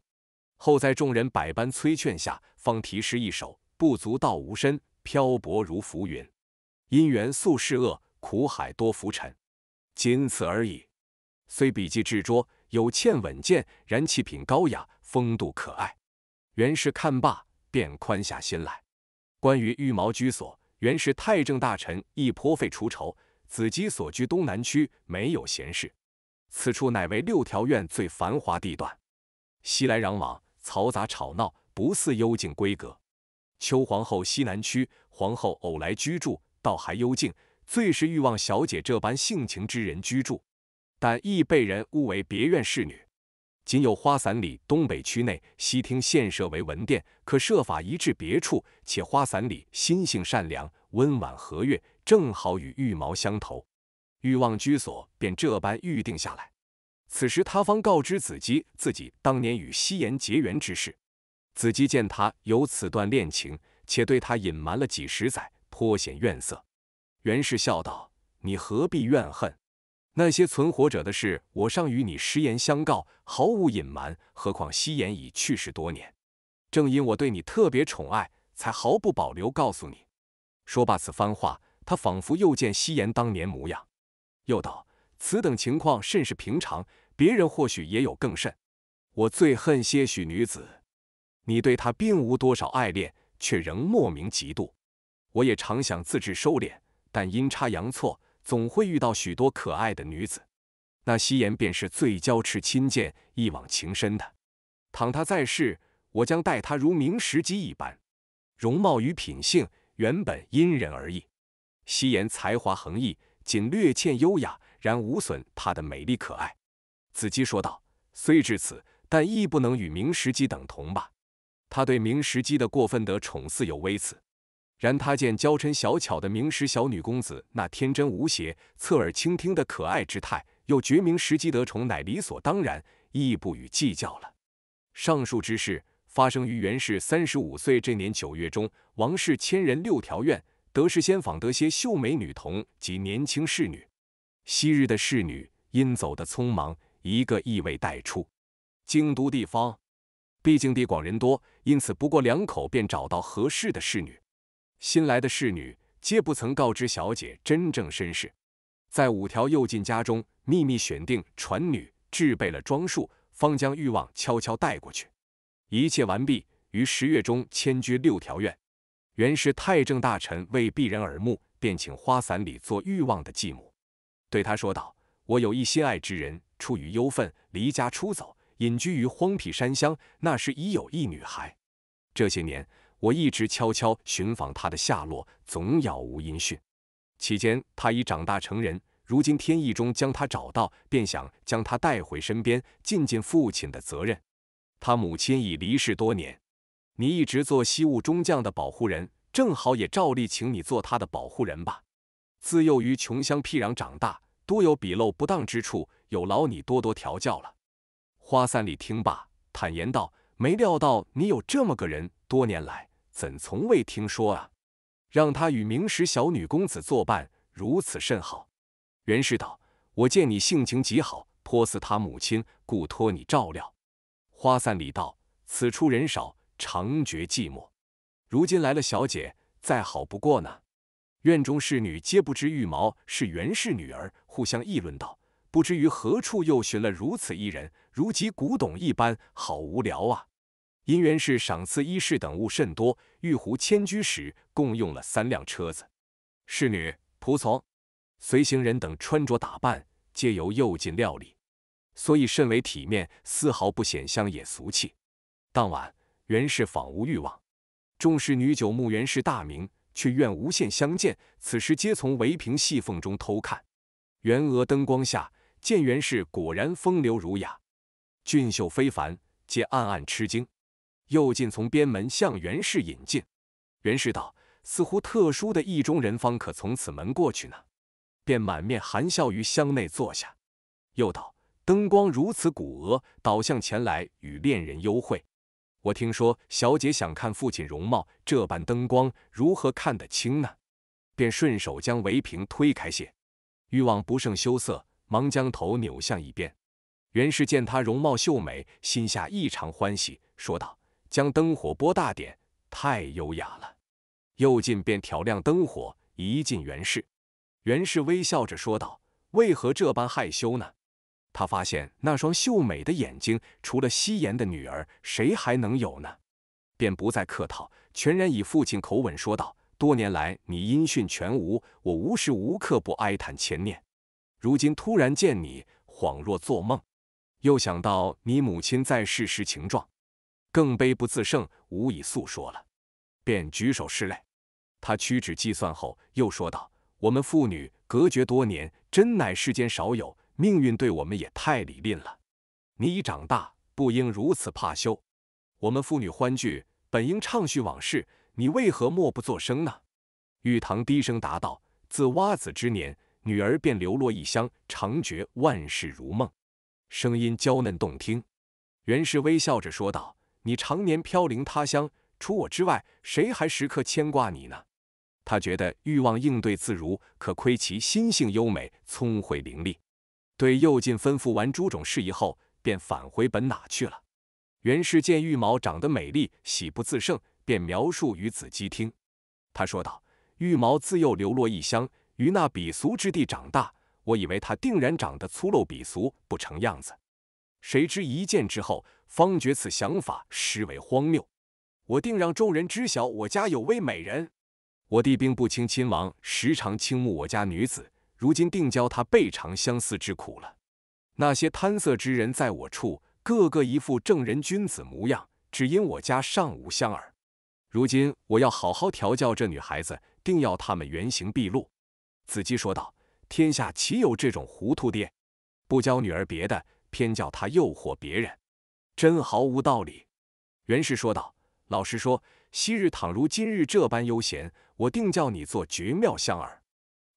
S1: 后在众人百般催劝下，方题诗一首，不足道无身。漂泊如浮云，因缘素世恶，苦海多浮沉，仅此而已。虽笔记稚拙，有欠稳健，然气品高雅，风度可爱。袁氏看罢，便宽下心来。关于御毛居所，袁氏太政大臣亦颇费除愁。子姬所居东南区，没有闲事。此处乃为六条院最繁华地段，熙来攘往，嘈杂吵闹，不似幽静闺阁。秋皇后西南区，皇后偶来居住，倒还幽静。最是欲望小姐这般性情之人居住，但亦被人误为别院侍女。仅有花伞里东北区内西厅现设为文殿，可设法移至别处。且花伞里心性善良，温婉和悦，正好与玉毛相投。欲望居所便这般预定下来。此时他方告知子姬自己当年与西颜结缘之事。子姬见他有此段恋情，且对他隐瞒了几十载，颇显怨色。袁氏笑道：“你何必怨恨？那些存活者的事，我尚与你实言相告，毫无隐瞒。何况夕颜已去世多年，正因我对你特别宠爱，才毫不保留告诉你。”说罢此番话，他仿佛又见夕颜当年模样，又道：“此等情况甚是平常，别人或许也有更甚。我最恨些许女子。”你对他并无多少爱恋，却仍莫名嫉妒。我也常想自制收敛，但阴差阳错，总会遇到许多可爱的女子。那夕颜便是最娇痴、亲贱、一往情深的。倘她在世，我将待她如明石姬一般。容貌与品性原本因人而异，夕颜才华横溢，仅略欠优雅，然无损她的美丽可爱。子姬说道：“虽至此，但亦不能与明石姬等同吧。”他对明时姬的过分得宠似有微词，然他见娇嗔小巧的明时小女公子那天真无邪、侧耳倾听的可爱之态，又觉明时姬得宠乃理所当然，亦不与计较了。上述之事发生于元氏三十五岁这年九月中，王氏千人六条院得势先访得些秀美女童及年轻侍女，昔日的侍女因走得匆忙，一个亦未带出。京都地方，毕竟地广人多。因此，不过两口便找到合适的侍女。新来的侍女皆不曾告知小姐真正身世，在五条右近家中秘密选定传女，制备了装束，方将欲望悄悄带过去。一切完毕，于十月中迁居六条院。原是太政大臣为避人耳目，便请花伞里做欲望的继母，对他说道：“我有一心爱之人，出于忧愤，离家出走。”隐居于荒僻山乡，那时已有一女孩。这些年，我一直悄悄寻访她的下落，总杳无音讯。期间，她已长大成人。如今天意中将她找到，便想将她带回身边，尽尽父亲的责任。她母亲已离世多年。你一直做西务中将的保护人，正好也照例请你做他的保护人吧。自幼于穷乡僻壤长大，多有鄙漏不当之处，有劳你多多调教了。花三里听罢，坦言道：“没料到你有这么个人，多年来怎从未听说啊？让他与明石小女公子作伴，如此甚好。”袁氏道：“我见你性情极好，颇似他母亲，故托你照料。”花三里道：“此处人少，常觉寂寞，如今来了小姐，再好不过呢。”院中侍女皆不知玉毛是袁氏女儿，互相议论道：“不知于何处又寻了如此一人。”如集古董一般，好无聊啊！因缘氏赏赐衣饰等物甚多，玉壶迁居时共用了三辆车子，侍女、仆从、随行人等穿着打扮皆由右近料理，所以甚为体面，丝毫不显乡野俗气。当晚，袁氏仿无欲望，众侍女久慕袁氏大名，却愿无限相见。此时皆从围屏细缝中偷看，圆额灯光下见袁氏果然风流儒雅。俊秀非凡，皆暗暗吃惊。又进从边门向袁氏引进。袁氏道：“似乎特殊的意中人方可从此门过去呢。”便满面含笑于箱内坐下，又道：“灯光如此古额，倒向前来与恋人幽会。我听说小姐想看父亲容貌，这般灯光如何看得清呢？”便顺手将围屏推开些，欲望不胜羞涩，忙将头扭向一边。袁氏见她容貌秀美，心下异常欢喜，说道：“将灯火拨大点，太优雅了。”又进便挑亮灯火，一进袁氏，袁氏微笑着说道：“为何这般害羞呢？”他发现那双秀美的眼睛，除了夕颜的女儿，谁还能有呢？便不再客套，全然以父亲口吻说道：“多年来你音讯全无，我无时无刻不哀叹千念，如今突然见你，恍若做梦。”又想到你母亲在世时情状，更悲不自胜，无以诉说了，便举手拭泪。他屈指计算后，又说道：“我们父女隔绝多年，真乃世间少有，命运对我们也太礼吝了。你已长大，不应如此怕羞。我们父女欢聚，本应畅叙往事，你为何默不作声呢？”玉堂低声答道：“自挖子之年，女儿便流落异乡，常觉万事如梦。”声音娇嫩动听，袁氏微笑着说道：“你常年飘零他乡，除我之外，谁还时刻牵挂你呢？”他觉得欲望应对自如，可亏其心性优美，聪慧伶俐。对右近吩咐完诸种事宜后，便返回本哪去了。袁氏见玉毛长得美丽，喜不自胜，便描述于子姬听。他说道：“玉毛自幼流落异乡，于那鄙俗之地长大。”我以为他定然长得粗陋鄙俗不成样子，谁知一见之后，方觉此想法实为荒谬。我定让众人知晓我家有位美人。我弟兵不卿亲王时常倾慕我家女子，如今定教他倍尝相思之苦了。那些贪色之人在我处，个个一副正人君子模样，只因我家尚无香儿。如今我要好好调教这女孩子，定要他们原形毕露。”子姬说道。天下岂有这种糊涂爹？不教女儿别的，偏叫她诱惑别人，真毫无道理。袁氏说道：“老实说，昔日倘如今日这般悠闲，我定叫你做绝妙香儿。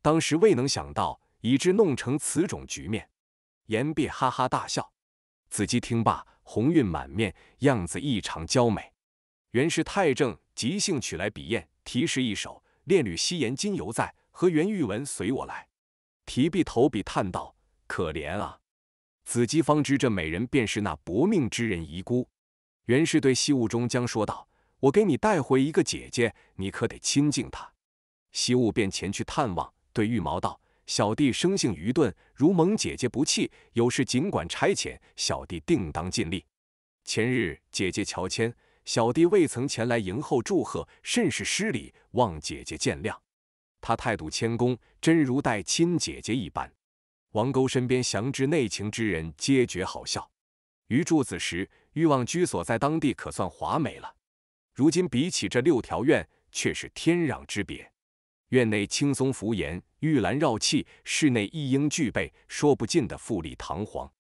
S1: 当时未能想到，以致弄成此种局面。”言毕，哈哈大笑。子姬听罢，红晕满面，样子异常娇美。袁氏太正即兴取来笔砚，题诗一首：“恋侣夕颜今犹在，和袁玉文随我来。”提笔投笔叹道：“可怜啊！”子姬方知这美人便是那薄命之人遗孤。袁氏对西雾中将说道：“我给你带回一个姐姐，你可得亲近她。”西雾便前去探望，对玉毛道：“小弟生性愚钝，如蒙姐姐不弃，有事尽管差遣，小弟定当尽力。前日姐姐乔迁，小弟未曾前来迎候祝贺，甚是失礼，望姐姐见谅。”他态度谦恭，真如待亲姐姐一般。王沟身边详知内情之人，皆觉好笑。于柱子时，欲望居所在当地可算华美了。如今比起这六条院，却是天壤之别。院内青松扶岩，玉兰绕砌，室内一应俱备，说不尽的富丽堂皇。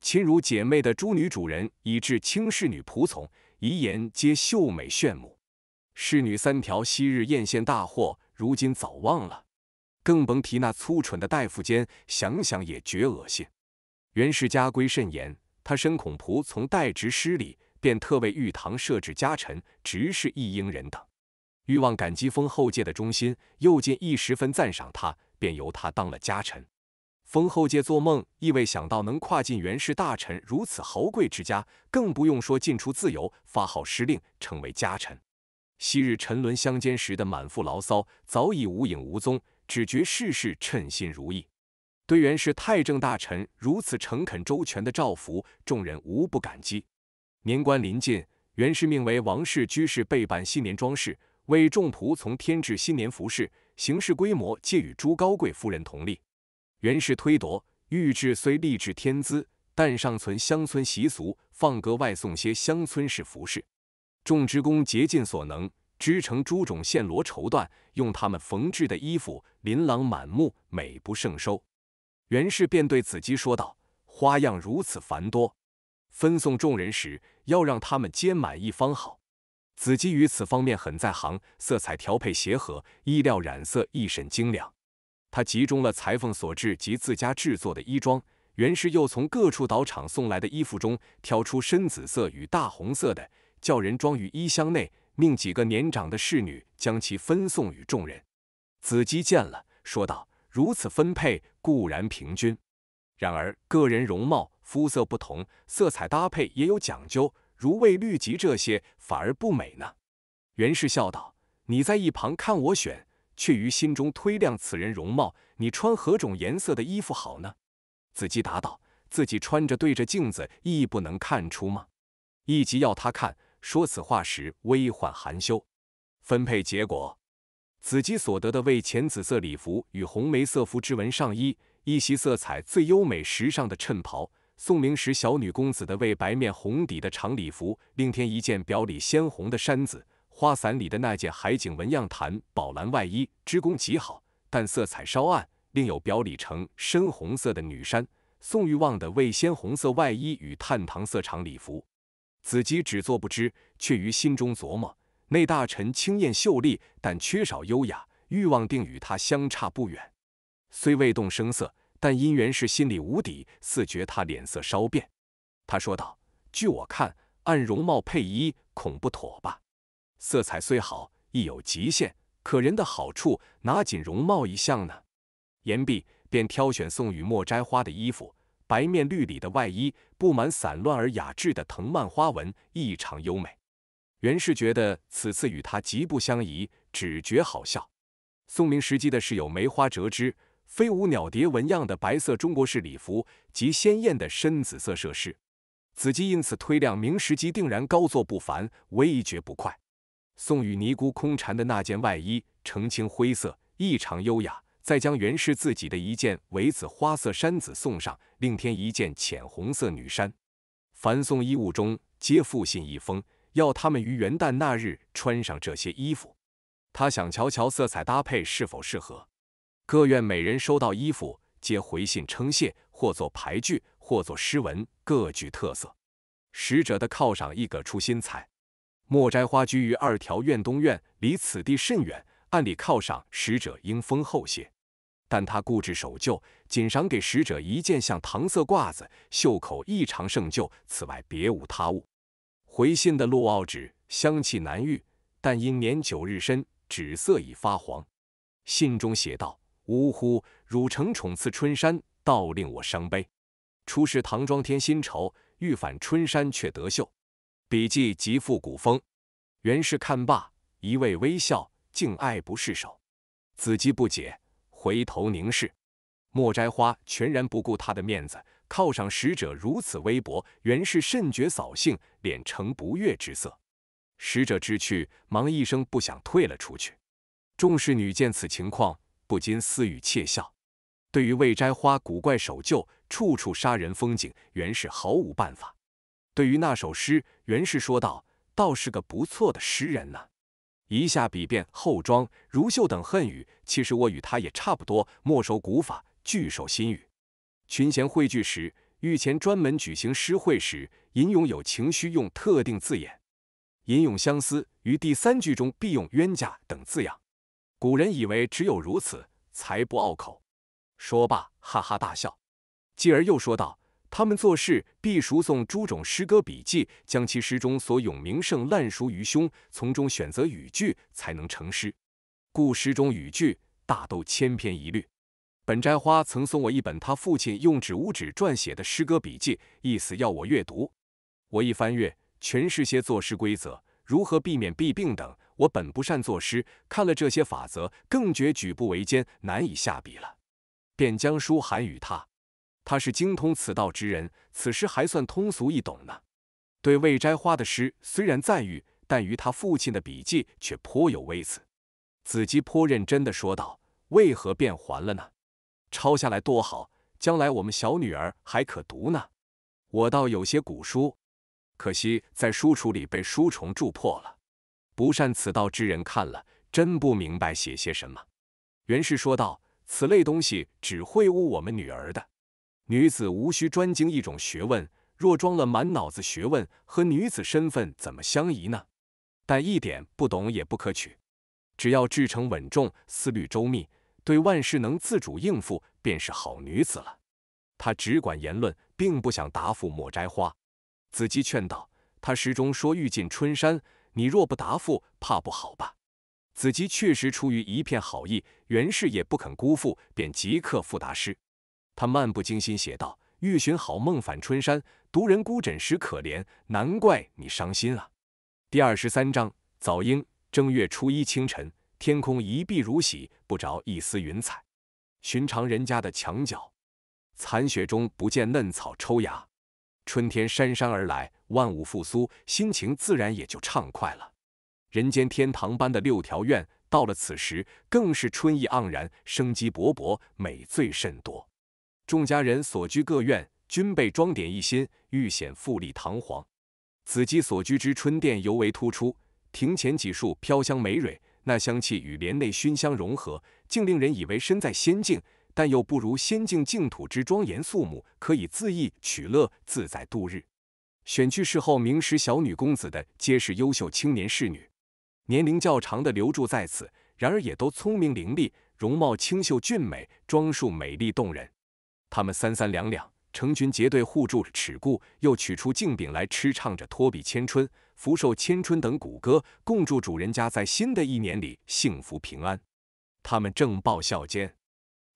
S1: 亲如姐妹的诸女主人，以至轻侍女仆从，遗言皆秀美炫目。侍女三条昔日艳羡大惑。如今早忘了，更甭提那粗蠢的大夫间，想想也觉恶心。袁氏家规甚严，他深恐仆从代职失礼，便特为玉堂设置家臣，直视一应人等。欲望感激封后界的忠心，又见一时分赞赏他，便由他当了家臣。封后界做梦亦未想到能跨进袁氏大臣如此豪贵之家，更不用说进出自由，发号施令，成为家臣。昔日沉沦乡间时的满腹牢骚早已无影无踪，只觉世事称心如意。对袁氏太政大臣如此诚恳周全的照拂，众人无不感激。年关临近，袁氏命为王氏居士备办新年装饰，为众仆从添置新年服饰，形式规模皆与朱高贵夫人同例。袁氏推夺，御制虽励志天资，但尚存乡村习俗，放格外送些乡村式服饰。众职工竭尽所能织成诸种线罗绸缎，用他们缝制的衣服琳琅满目，美不胜收。袁氏便对子姬说道：“花样如此繁多，分送众人时要让他们皆满意方好。”子姬于此方面很在行，色彩调配协和，衣料染色一审精良。他集中了裁缝所制及自家制作的衣装，袁氏又从各处导场送来的衣服中挑出深紫色与大红色的。叫人装于衣箱内，命几个年长的侍女将其分送与众人。子姬见了，说道：“如此分配固然平均，然而个人容貌肤色不同，色彩搭配也有讲究。如未绿及这些，反而不美呢。”袁氏笑道：“你在一旁看我选，却于心中推量此人容貌，你穿何种颜色的衣服好呢？”子姬答道：“自己穿着对着镜子，亦不能看出吗？”一即要他看。说此话时微缓含羞。分配结果：子姬所得的为浅紫色礼服与红梅色服织纹上衣，一袭色彩最优美时尚的衬袍；宋明时小女公子的为白面红底的长礼服，另添一件表里鲜红的衫子；花伞里的那件海景纹样团宝蓝外衣织工极好，但色彩稍暗；另有表里呈深红色的女衫；宋玉望的为鲜红色外衣与淡糖色长礼服。子姬只做不知，却于心中琢磨：那大臣清艳秀丽，但缺少优雅，欲望定与他相差不远。虽未动声色，但因缘氏心里无底，似觉他脸色稍变。他说道：“据我看，按容貌配衣，恐不妥吧？色彩虽好，亦有极限。可人的好处，哪仅容貌一项呢？”言毕，便挑选送予墨摘花的衣服。白面绿里的外衣，布满散乱而雅致的藤蔓花纹，异常优美。袁氏觉得此次与他极不相宜，只觉好笑。宋明时期的是有梅花折枝、飞舞鸟蝶纹样的白色中国式礼服及鲜艳的深紫色设饰。子姬因此推量明时机定然高坐不凡，唯一觉不快。宋与尼姑空禅的那件外衣澄清灰色，异常优雅。再将原氏自己的一件委子花色衫子送上，另添一件浅红色女衫。凡送衣物中，皆附信一封，要他们于元旦那日穿上这些衣服。他想瞧瞧色彩搭配是否适合。各院每人收到衣服，皆回信称谢，或作排句，或作诗文，各具特色。使者的犒赏亦各出新裁。莫摘花居于二条院东院，离此地甚远，按理犒赏使者应丰厚些。但他固执守旧，仅赏给使者一件像糖色褂子，袖口异常胜旧，此外别无他物。回信的陆奥纸香气难愈，但因年久日深，纸色已发黄。信中写道：“呜呼，汝城宠赐春山，倒令我伤悲。初试唐装添新愁，欲返春山却得秀。笔记极复古风。”袁氏看罢，一味微笑，竟爱不释手。子姬不解。回头凝视，莫摘花全然不顾他的面子，犒赏使者如此微薄，袁氏甚觉扫兴，脸呈不悦之色。使者知趣，忙一声不响退了出去。众侍女见此情况，不禁私语窃笑。对于魏摘花古怪守旧、处处杀人风景，袁氏毫无办法。对于那首诗，袁氏说道：“倒是个不错的诗人呢。”一下笔便后庄如秀等恨语，其实我与他也差不多，墨守古法，拒守新语。群贤汇聚时，御前专门举行诗会时，吟咏有情须用特定字眼，吟咏相思于第三句中必用冤家等字样。古人以为只有如此才不拗口。说罢，哈哈大笑，继而又说道。他们作诗必熟诵诸种诗歌笔记，将其诗中所咏名胜烂熟于胸，从中选择语句才能成诗，故诗中语句大都千篇一律。本斋花曾送我一本他父亲用纸乌纸撰写的诗歌笔记，意思要我阅读。我一翻阅，全是些作诗规则，如何避免弊病等。我本不善作诗，看了这些法则，更觉举步维艰，难以下笔了，便将书函与他。他是精通此道之人，此诗还算通俗易懂呢。对魏摘花的诗虽然赞誉，但与他父亲的笔迹却颇有微词。子姬颇认真地说道：“为何变还了呢？抄下来多好，将来我们小女儿还可读呢。我倒有些古书，可惜在书橱里被书虫蛀破了。不善此道之人看了，真不明白写些什么。”袁氏说道：“此类东西只会误我们女儿的。”女子无需专精一种学问，若装了满脑子学问，和女子身份怎么相宜呢？但一点不懂也不可取，只要志诚稳重，思虑周密，对万事能自主应付，便是好女子了。他只管言论，并不想答复抹摘花。子姬劝道：“他诗中说欲进春山，你若不答复，怕不好吧？”子姬确实出于一片好意，袁氏也不肯辜负，便即刻复答诗。他漫不经心写道：“欲寻好梦返春山，独人孤枕时可怜。难怪你伤心啊。”第二十三章：早莺。正月初一清晨，天空一碧如洗，不着一丝云彩。寻常人家的墙角，残雪中不见嫩草抽芽。春天姗姗而来，万物复苏，心情自然也就畅快了。人间天堂般的六条院，到了此时更是春意盎然，生机勃勃，美醉甚多。众家人所居各院均被装点一新，愈显富丽堂皇。子姬所居之春殿尤为突出，庭前几树飘香梅蕊，那香气与帘内熏香融合，竟令人以为身在仙境，但又不如仙境净土之庄严肃穆，可以恣意取乐、自在度日。选去侍后、名时小女公子的，皆是优秀青年侍女，年龄较长的留住在此，然而也都聪明伶俐，容貌清秀俊美，装束美丽动人。他们三三两两，成群结队，互助尺固，又取出净饼来，痴唱着“托比千春，福寿千春”等古歌，共祝主人家在新的一年里幸福平安。他们正报孝间，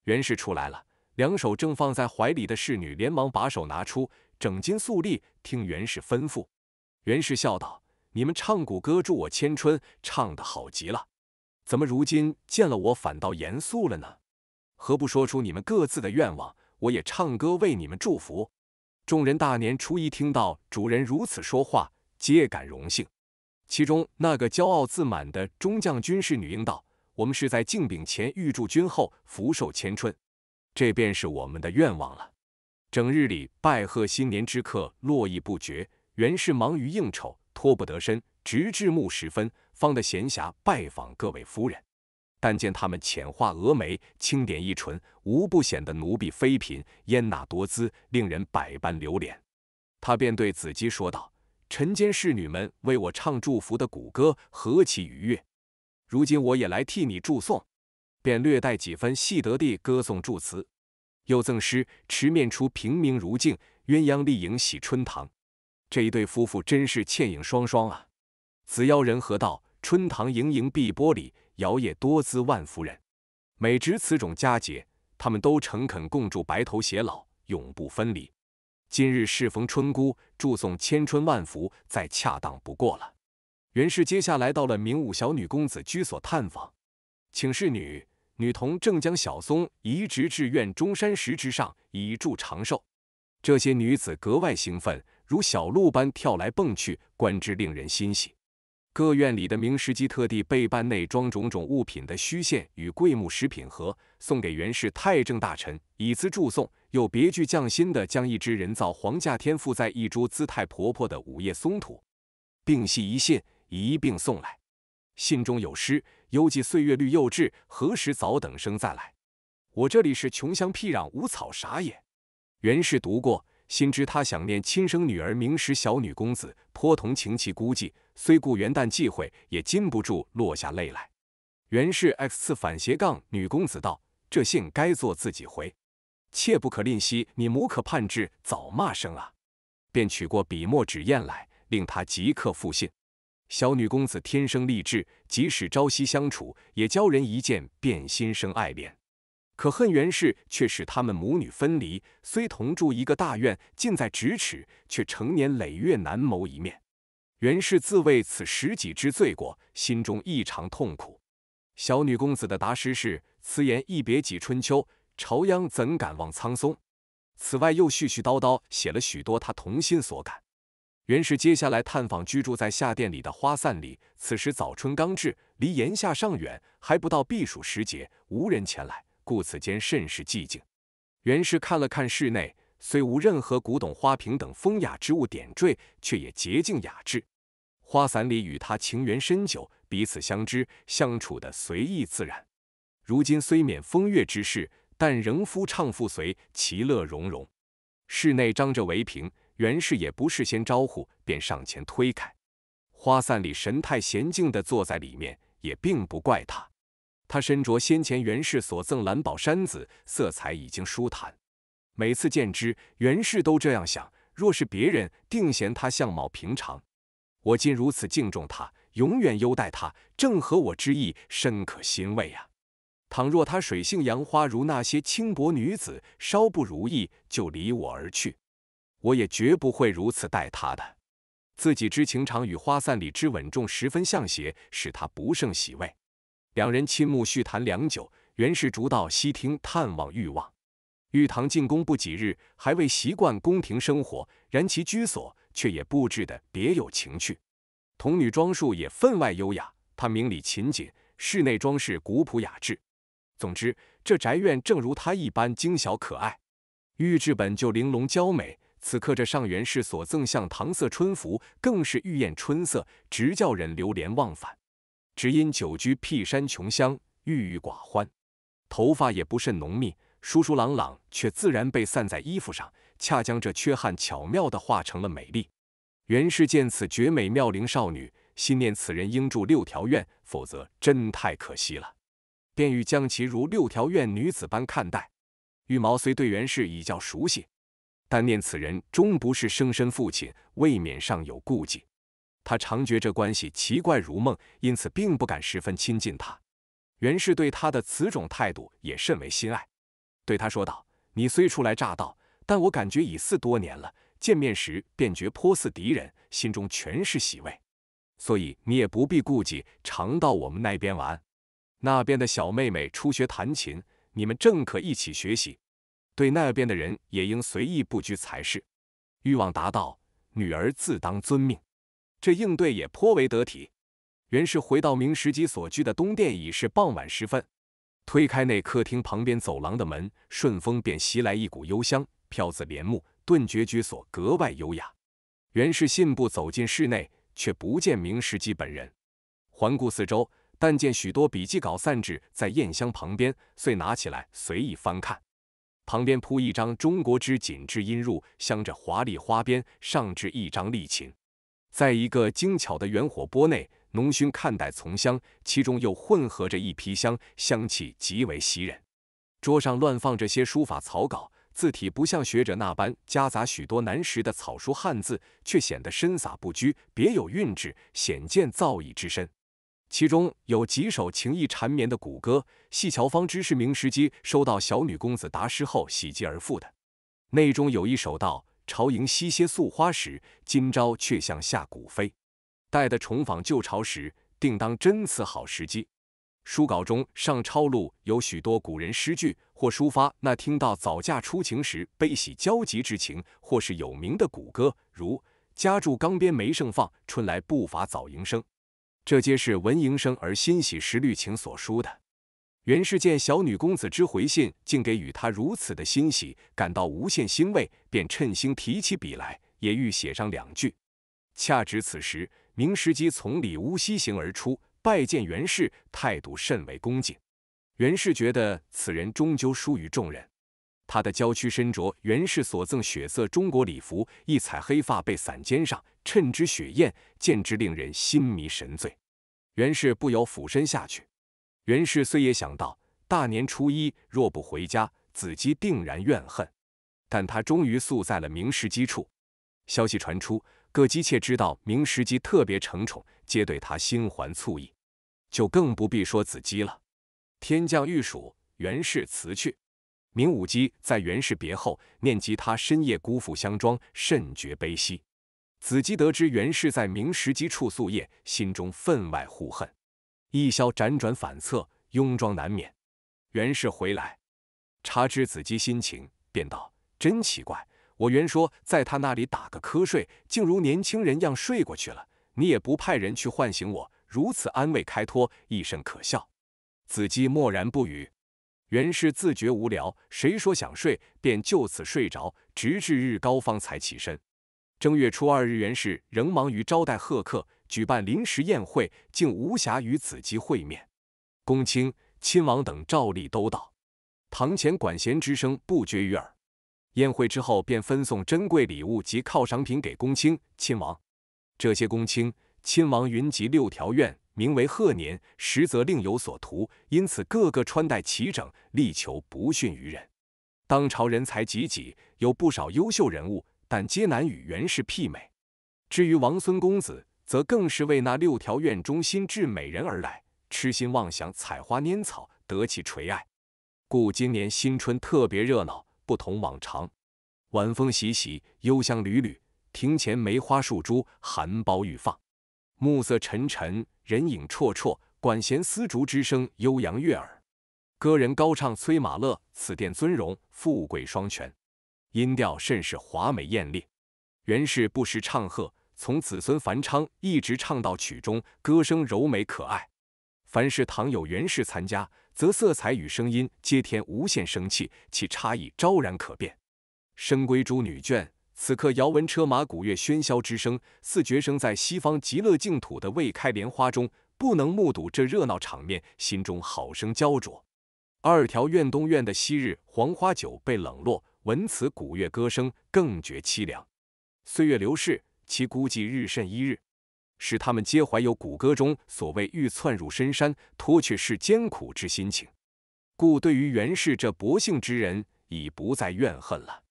S1: 袁氏出来了，两手正放在怀里的侍女连忙把手拿出，整襟肃立，听袁氏吩咐。袁氏笑道：“你们唱古歌祝我千春，唱得好极了，怎么如今见了我反倒严肃了呢？何不说出你们各自的愿望？”我也唱歌为你们祝福。众人大年初一听到主人如此说话，皆感荣幸。其中那个骄傲自满的中将军士女英道：“我们是在敬饼前预祝君后福寿千春，这便是我们的愿望了。”整日里拜贺新年之客络绎不绝，原是忙于应酬，脱不得身，直至暮时分，方得闲暇拜访各位夫人。但见他们浅画蛾眉，轻点一唇，无不显得奴婢妃嫔烟娜多姿，令人百般流连。他便对子姬说道：“晨间侍女们为我唱祝福的古歌，何其愉悦！如今我也来替你祝颂，便略带几分戏得地歌颂祝词，又赠诗：‘池面出平明如镜，鸳鸯丽影喜春堂。’这一对夫妇真是倩影双双啊！子妖人和道：‘春堂盈盈碧波里。’”摇曳多姿，万福人。每值此种佳节，他们都诚恳共祝白头偕老，永不分离。今日适逢春姑，祝送千春万福，再恰当不过了。袁氏接下来到了明武小女公子居所探访，请侍女、女童正将小松移植至院中山石之上，以祝长寿。这些女子格外兴奋，如小鹿般跳来蹦去，观之令人欣喜。各院里的明石姬特地备办内装种种物品的虚线与桂木食品盒，送给元氏太政大臣以资助送。又别具匠心地将一只人造黄家天附在一株姿态婆婆的五叶松土，并系一信一并送来。信中有诗：“犹记岁月绿幼稚，何时早等生再来？”我这里是穷乡僻壤无草啥也。元氏读过，心知他想念亲生女儿明时小女公子，颇同情其孤寂。虽顾元旦忌讳，也禁不住落下泪来。袁氏 X 次反斜杠女公子道：“这信该做自己回，切不可吝惜。你母可盼之，早骂声啊！”便取过笔墨纸砚来，令他即刻复信。小女公子天生丽质，即使朝夕相处，也教人一见便心生爱怜。可恨袁氏却使他们母女分离，虽同住一个大院，近在咫尺，却成年累月难谋一面。袁氏自为此十几之罪过，心中异常痛苦。小女公子的答诗是：“此言一别几春秋，朝阳怎敢望苍松。”此外又絮絮叨叨写了许多他同心所感。袁氏接下来探访居住在下殿里的花散里，此时早春刚至，离炎夏尚远，还不到避暑时节，无人前来，故此间甚是寂静。袁氏看了看室内，虽无任何古董花瓶等风雅之物点缀，却也洁净雅致。花伞里与他情缘深久，彼此相知相处的随意自然。如今虽免风月之事，但仍夫唱妇随，其乐融融。室内张着围屏，袁氏也不事先招呼，便上前推开。花伞里神态娴静地坐在里面，也并不怪他。他身着先前袁氏所赠蓝宝衫子，色彩已经舒坦。每次见之，袁氏都这样想：若是别人，定嫌他相貌平常。我今如此敬重她，永远优待她，正合我之意，深可欣慰啊！倘若她水性杨花，如那些轻薄女子，稍不如意就离我而去，我也绝不会如此待她的。自己之情长与花散里之稳重十分相协，使她不胜喜慰。两人亲目叙谈良久，原是逐到西厅探望玉望。玉堂进宫不几日，还未习惯宫廷生活，然其居所。却也布置的别有情趣，童女装束也分外优雅。她明理勤谨，室内装饰古朴雅致。总之，这宅院正如她一般精小可爱。玉质本就玲珑娇美，此刻这上元氏所赠向糖色春服，更是玉艳春色，直叫人流连忘返。只因久居僻山穷乡，郁郁寡欢，头发也不甚浓密，疏疏朗朗，却自然被散在衣服上。恰将这缺憾巧妙地化成了美丽。袁氏见此绝美妙龄少女，心念此人应住六条院，否则真太可惜了，便欲将其如六条院女子般看待。玉毛虽对袁氏已较熟悉，但念此人终不是生身父亲，未免尚有顾忌。他常觉这关系奇怪如梦，因此并不敢十分亲近他。袁氏对他的此种态度也甚为心爱，对他说道：“你虽初来乍到。”但我感觉已似多年了，见面时便觉颇似敌人，心中全是喜味，所以你也不必顾忌，常到我们那边玩。那边的小妹妹初学弹琴，你们正可一起学习。对那边的人也应随意不拘才是。欲望达到，女儿自当遵命。”这应对也颇为得体。原是回到明时吉所居的东殿，已是傍晚时分。推开那客厅旁边走廊的门，顺风便袭来一股幽香。飘子帘幕，顿觉居所格外优雅。袁氏信步走进室内，却不见明石基本人。环顾四周，但见许多笔记稿散置在砚箱旁边，遂拿起来随意翻看。旁边铺一张中国之锦制阴褥，镶着华丽花边，上置一张丽琴。在一个精巧的圆火钵内，浓熏看待丛香，其中又混合着一批香，香气极为袭人。桌上乱放着些书法草稿。字体不像学者那般夹杂许多难识的草书汉字，却显得深洒不拘，别有韵致，显见造诣之深。其中有几首情意缠绵的古歌，系乔方知是明时机收到小女公子答诗后喜极而复的。内中有一首道：“朝迎西歇素花时，今朝却向下谷飞。待得重访旧朝时，定当珍此好时机。”书稿中上抄录有许多古人诗句，或抒发那听到早嫁出晴时悲喜交集之情，或是有名的古歌，如“家住冈边梅盛放，春来不乏早迎生”。这皆是闻迎生而欣喜时虑情所书的。袁氏见小女公子之回信，竟给予他如此的欣喜，感到无限欣慰，便趁兴提起笔来，也欲写上两句。恰值此时，明时机从里屋西行而出。拜见袁氏，态度甚为恭敬。袁氏觉得此人终究疏于众人。他的娇躯身着袁氏所赠血色中国礼服，一彩黑发被散肩上，衬之雪艳，见之令人心迷神醉。袁氏不由俯身下去。袁氏虽也想到大年初一若不回家，子姬定然怨恨，但他终于宿在了明时基处。消息传出，各姬妾知道明时基特别承宠，皆对他心怀醋意。就更不必说子姬了。天降玉暑，袁氏辞去。明武姬在袁氏别后，念及他深夜辜负相庄，甚觉悲惜。子姬得知袁氏在明时机处宿夜，心中分外护恨。一宵辗转反侧，拥妆难免。袁氏回来，察知子姬心情，便道：“真奇怪，我原说在他那里打个瞌睡，竟如年轻人样睡过去了。你也不派人去唤醒我。”如此安慰开脱，亦甚可笑。子姬默然不语。袁氏自觉无聊，谁说想睡，便就此睡着，直至日高方才起身。正月初二日，元氏仍忙于招待贺客，举办临时宴会，竟无暇与子姬会面。公卿、亲王等照例都到，堂前管弦之声不绝于耳。宴会之后，便分送珍贵礼物及犒赏品给公卿、亲王。这些公卿。亲王云集六条院，名为贺年，实则另有所图。因此，个个穿戴齐整，力求不逊于人。当朝人才济济，有不少优秀人物，但皆难与元氏媲美。至于王孙公子，则更是为那六条院中心至美人而来，痴心妄想，采花拈草，得其垂爱。故今年新春特别热闹，不同往常。晚风习习，幽香缕缕，庭前梅花数株，含苞欲放。暮色沉沉，人影绰绰，管弦丝竹之声悠扬悦耳，歌人高唱催马乐。此殿尊荣，富贵双全，音调甚是华美艳丽。袁氏不时唱和，从子孙繁昌，一直唱到曲终，歌声柔美可爱。凡是唐有袁氏参加，则色彩与声音皆添无限生气，其差异昭然可辨。深闺诸女眷。此刻遥闻车马、鼓乐喧嚣之声，似觉生在西方极乐净土的未开莲花中，不能目睹这热闹场面，心中好生焦灼。二条院东院的昔日黄花酒被冷落，闻此鼓乐歌声，更觉凄凉。岁月流逝，其孤寂日甚一日，使他们皆怀有古歌中所谓欲窜入深山、脱去世艰苦之心情。故对于袁氏这薄幸之人，已不再怨恨了。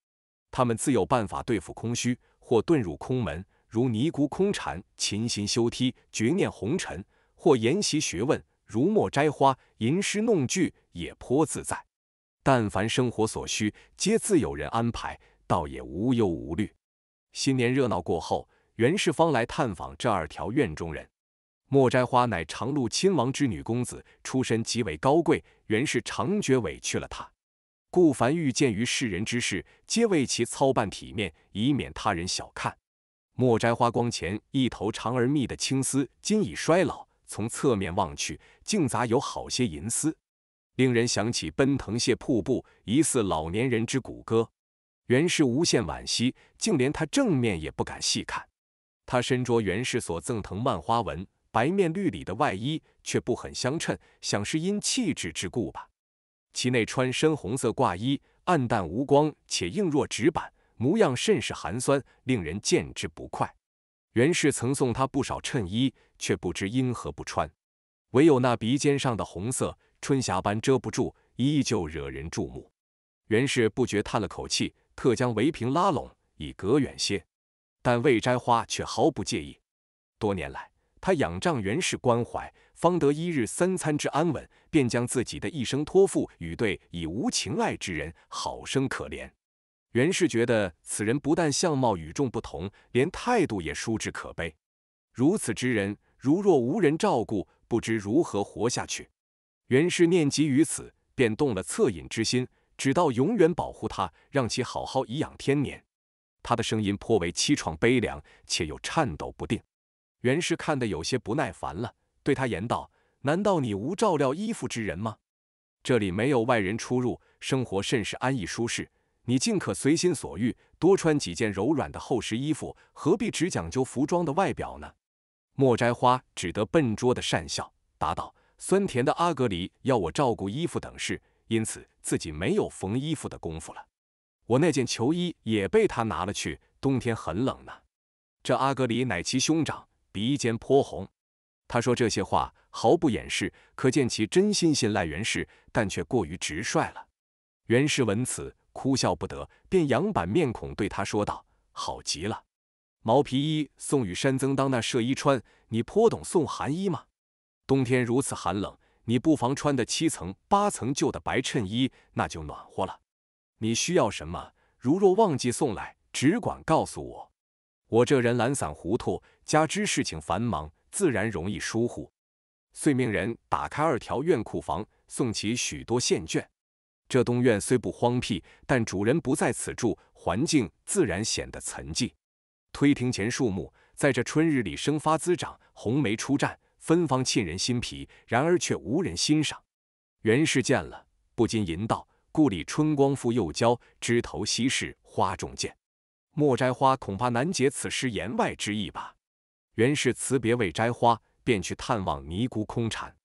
S1: 他们自有办法对付空虚，或遁入空门，如尼姑空禅，勤心修梯，绝念红尘；或研习学问，如莫摘花吟诗弄句，也颇自在。但凡生活所需，皆自有人安排，倒也无忧无虑。新年热闹过后，袁氏方来探访这二条院中人。莫摘花乃长禄亲王之女公子，出身极为高贵，袁氏常觉委屈了她。顾凡遇见于世人之事，皆为其操办体面，以免他人小看。莫摘花光前一头长而密的青丝，今已衰老，从侧面望去，竟杂有好些银丝，令人想起奔腾泻瀑布，疑似老年人之骨骼。袁氏无限惋惜，竟连他正面也不敢细看。他身着袁氏所赠藤蔓花纹白面绿里的外衣，却不很相称，想是因气质之故吧。其内穿深红色褂衣，暗淡无光且硬若纸板，模样甚是寒酸，令人见之不快。袁氏曾送他不少衬衣，却不知因何不穿。唯有那鼻尖上的红色，春霞般遮不住，依旧惹人注目。袁氏不觉叹了口气，特将围屏拉拢，以隔远些。但魏摘花却毫不介意。多年来，他仰仗袁氏关怀。方得一日三餐之安稳，便将自己的一生托付与对已无情爱之人，好生可怜。袁氏觉得此人不但相貌与众不同，连态度也殊之可悲。如此之人，如若无人照顾，不知如何活下去。袁氏念及于此，便动了恻隐之心，只道永远保护他，让其好好颐养天年。他的声音颇为凄怆悲凉，且又颤抖不定。袁氏看得有些不耐烦了。对他言道：“难道你无照料衣服之人吗？这里没有外人出入，生活甚是安逸舒适，你尽可随心所欲，多穿几件柔软的厚实衣服，何必只讲究服装的外表呢？”莫摘花只得笨拙的讪笑，答道：“酸甜的阿格里要我照顾衣服等事，因此自己没有缝衣服的功夫了。我那件球衣也被他拿了去，冬天很冷呢。”这阿格里乃其兄长，鼻尖颇红。他说这些话毫不掩饰，可见其真心信赖袁氏，但却过于直率了。袁氏闻此，哭笑不得，便仰板面孔对他说道：“好极了，毛皮衣送与山僧当那射衣穿，你颇懂送寒衣吗？冬天如此寒冷，你不妨穿的七层八层旧的白衬衣，那就暖和了。你需要什么，如若忘记送来，只管告诉我。我这人懒散糊涂，加之事情繁忙。”自然容易疏忽，遂命人打开二条院库房，送起许多线卷。这东院虽不荒僻，但主人不在此住，环境自然显得沉寂。推庭前树木，在这春日里生发滋长，红梅初绽，芬芳沁人心脾。然而却无人欣赏。袁氏见了，不禁吟道：“故里春光复又娇，枝头稀是花中见。莫摘花，恐怕难解此诗言外之意吧。”袁氏辞别未摘花，便去探望尼姑空禅。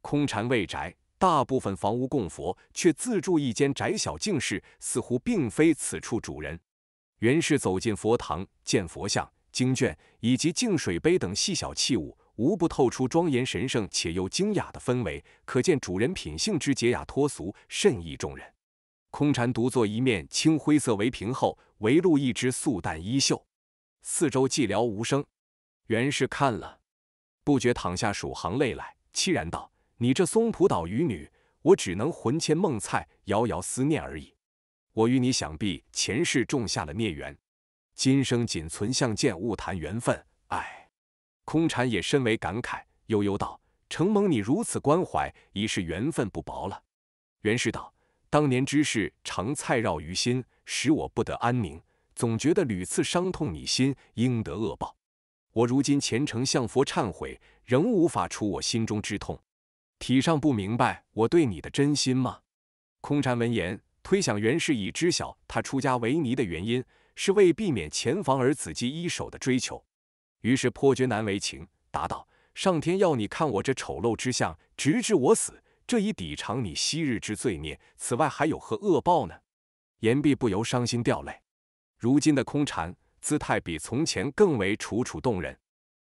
S1: 空禅未宅，大部分房屋供佛，却自住一间窄小净室，似乎并非此处主人。袁氏走进佛堂，见佛像、经卷以及净水杯等细小器物，无不透出庄严神圣且又惊雅的氛围，可见主人品性之洁雅脱俗，甚异众人。空禅独坐一面青灰色围屏后，围露一只素淡衣袖，四周寂寥无声。袁氏看了，不觉淌下数行泪来，凄然道：“你这松浦岛渔女，我只能魂牵梦菜，遥遥思念而已。我与你想必前世种下了孽缘，今生仅存相见，勿谈缘分。唉。”空禅也深为感慨，悠悠道：“承蒙你如此关怀，已是缘分不薄了。”袁氏道：“当年之事常菜绕于心，使我不得安宁，总觉得屡次伤痛你心，应得恶报。”我如今虔诚向佛忏悔，仍无法除我心中之痛。体上不明白我对你的真心吗？空禅闻言，推想原氏已知晓他出家为尼的原因是为避免前房儿子及一手的追求，于是颇觉难为情，答道：“上天要你看我这丑陋之相，直至我死，这以抵偿你昔日之罪孽。此外还有何恶报呢？”言毕，不由伤心掉泪。如今的空禅。姿态比从前更为楚楚动人。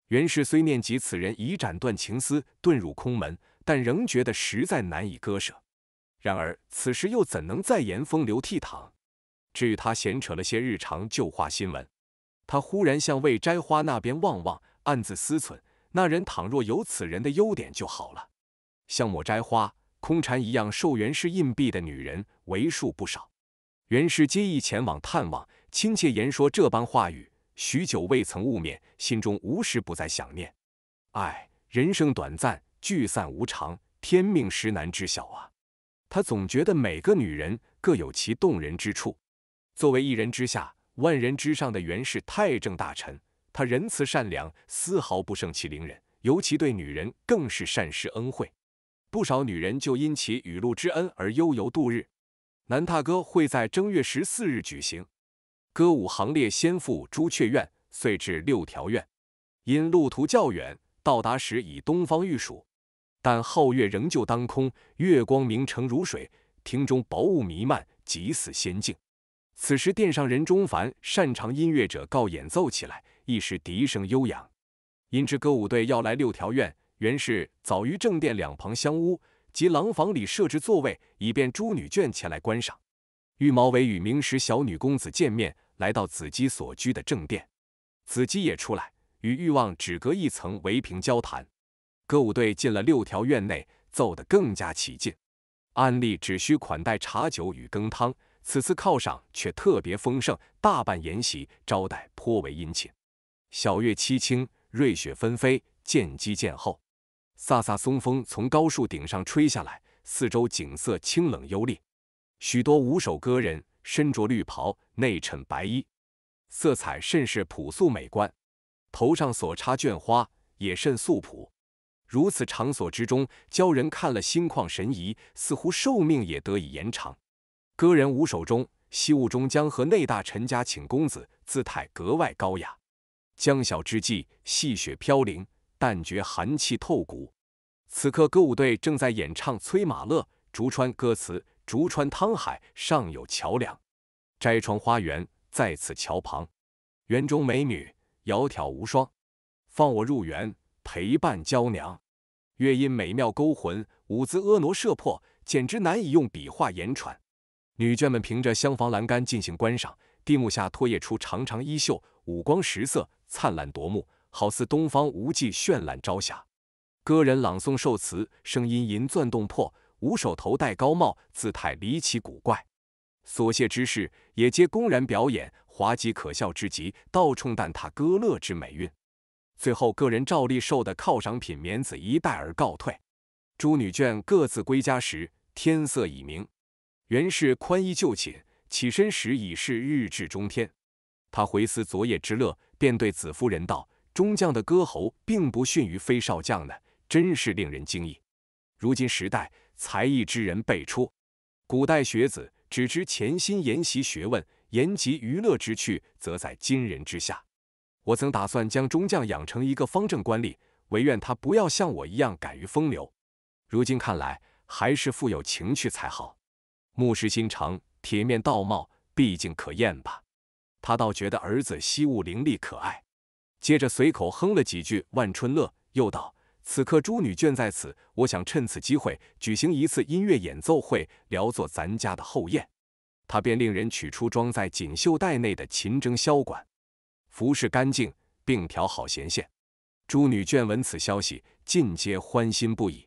S1: 袁氏虽念及此人已斩断情丝，遁入空门，但仍觉得实在难以割舍。然而此时又怎能再言风流倜傥？至于他闲扯了些日常旧话新闻。他忽然向未摘花那边望望，暗自思忖：那人倘若有此人的优点就好了。像抹摘花、空蝉一样受袁氏印逼的女人为数不少，袁氏皆意前往探望。亲切言说这般话语，许久未曾晤面，心中无时不在想念。唉，人生短暂，聚散无常，天命实难知晓啊！他总觉得每个女人各有其动人之处。作为一人之下、万人之上的袁氏太政大臣，他仁慈善良，丝毫不盛气凌人，尤其对女人更是善施恩惠，不少女人就因其雨露之恩而悠游度日。南大哥会在正月十四日举行。歌舞行列先赴朱雀院，遂至六条院。因路途较远，到达时已东方欲曙，但皓月仍旧当空，月光明澄如水，庭中薄雾弥漫，极似仙境。此时殿上人中凡擅长音乐者告演奏起来，一时笛声悠扬。因知歌舞队要来六条院，原是早于正殿两旁香屋及廊房里设置座位，以便诸女眷前来观赏。玉毛尾与名时小女公子见面。来到子姬所居的正殿，子姬也出来，与欲望只隔一层围屏交谈。歌舞队进了六条院内，奏得更加起劲。安利只需款待茶酒与羹汤，此次犒赏却特别丰盛，大办筵席，招待颇为殷勤。小月凄清，瑞雪纷飞，见机见后，飒飒松风从高树顶上吹下来，四周景色清冷幽丽。许多舞手歌人身着绿袍。内衬白衣，色彩甚是朴素美观，头上所插绢花也甚素朴。如此场所之中，鲛人看了心旷神怡，似乎寿命也得以延长。歌人舞手中，西务中江和内大臣家请公子，姿态格外高雅。江晓之际，细雪飘零，但觉寒气透骨。此刻歌舞队正在演唱《催马乐》，竹川歌词，竹川汤海上有桥梁。摘窗花园在此桥旁，园中美女窈窕无双，放我入园陪伴娇娘。乐音美妙勾魂，舞姿婀娜摄魄，简直难以用笔画言传。女眷们凭着厢房栏杆进行观赏，地幕下拖曳出长长衣袖，五光十色，灿烂夺目，好似东方无际绚烂朝霞。歌人朗诵寿词，声音银钻动魄；舞手头戴高帽，姿态离奇古怪。所谢之事也皆公然表演，滑稽可笑之极，倒冲淡他歌乐之美韵。最后，个人照例受的犒赏品棉子一袋而告退。诸女眷各自归家时，天色已明。袁氏宽衣就寝，起身时已是日至中天。他回思昨夜之乐，便对子夫人道：“中将的歌喉并不逊于飞少将呢，真是令人惊异。如今时代，才艺之人辈出，古代学子。”只知潜心研习学问，言及娱乐之趣，则在今人之下。我曾打算将中将养成一个方正官吏，唯愿他不要像我一样敢于风流。如今看来，还是富有情趣才好。牧师心肠，铁面道貌，毕竟可厌吧？他倒觉得儿子惜物伶俐可爱。接着随口哼了几句《万春乐》，又道。此刻诸女眷在此，我想趁此机会举行一次音乐演奏会，聊作咱家的后宴。他便令人取出装在锦绣袋内的琴筝箫管，服饰干净，并调好弦线。诸女眷闻此消息，尽皆欢欣不已。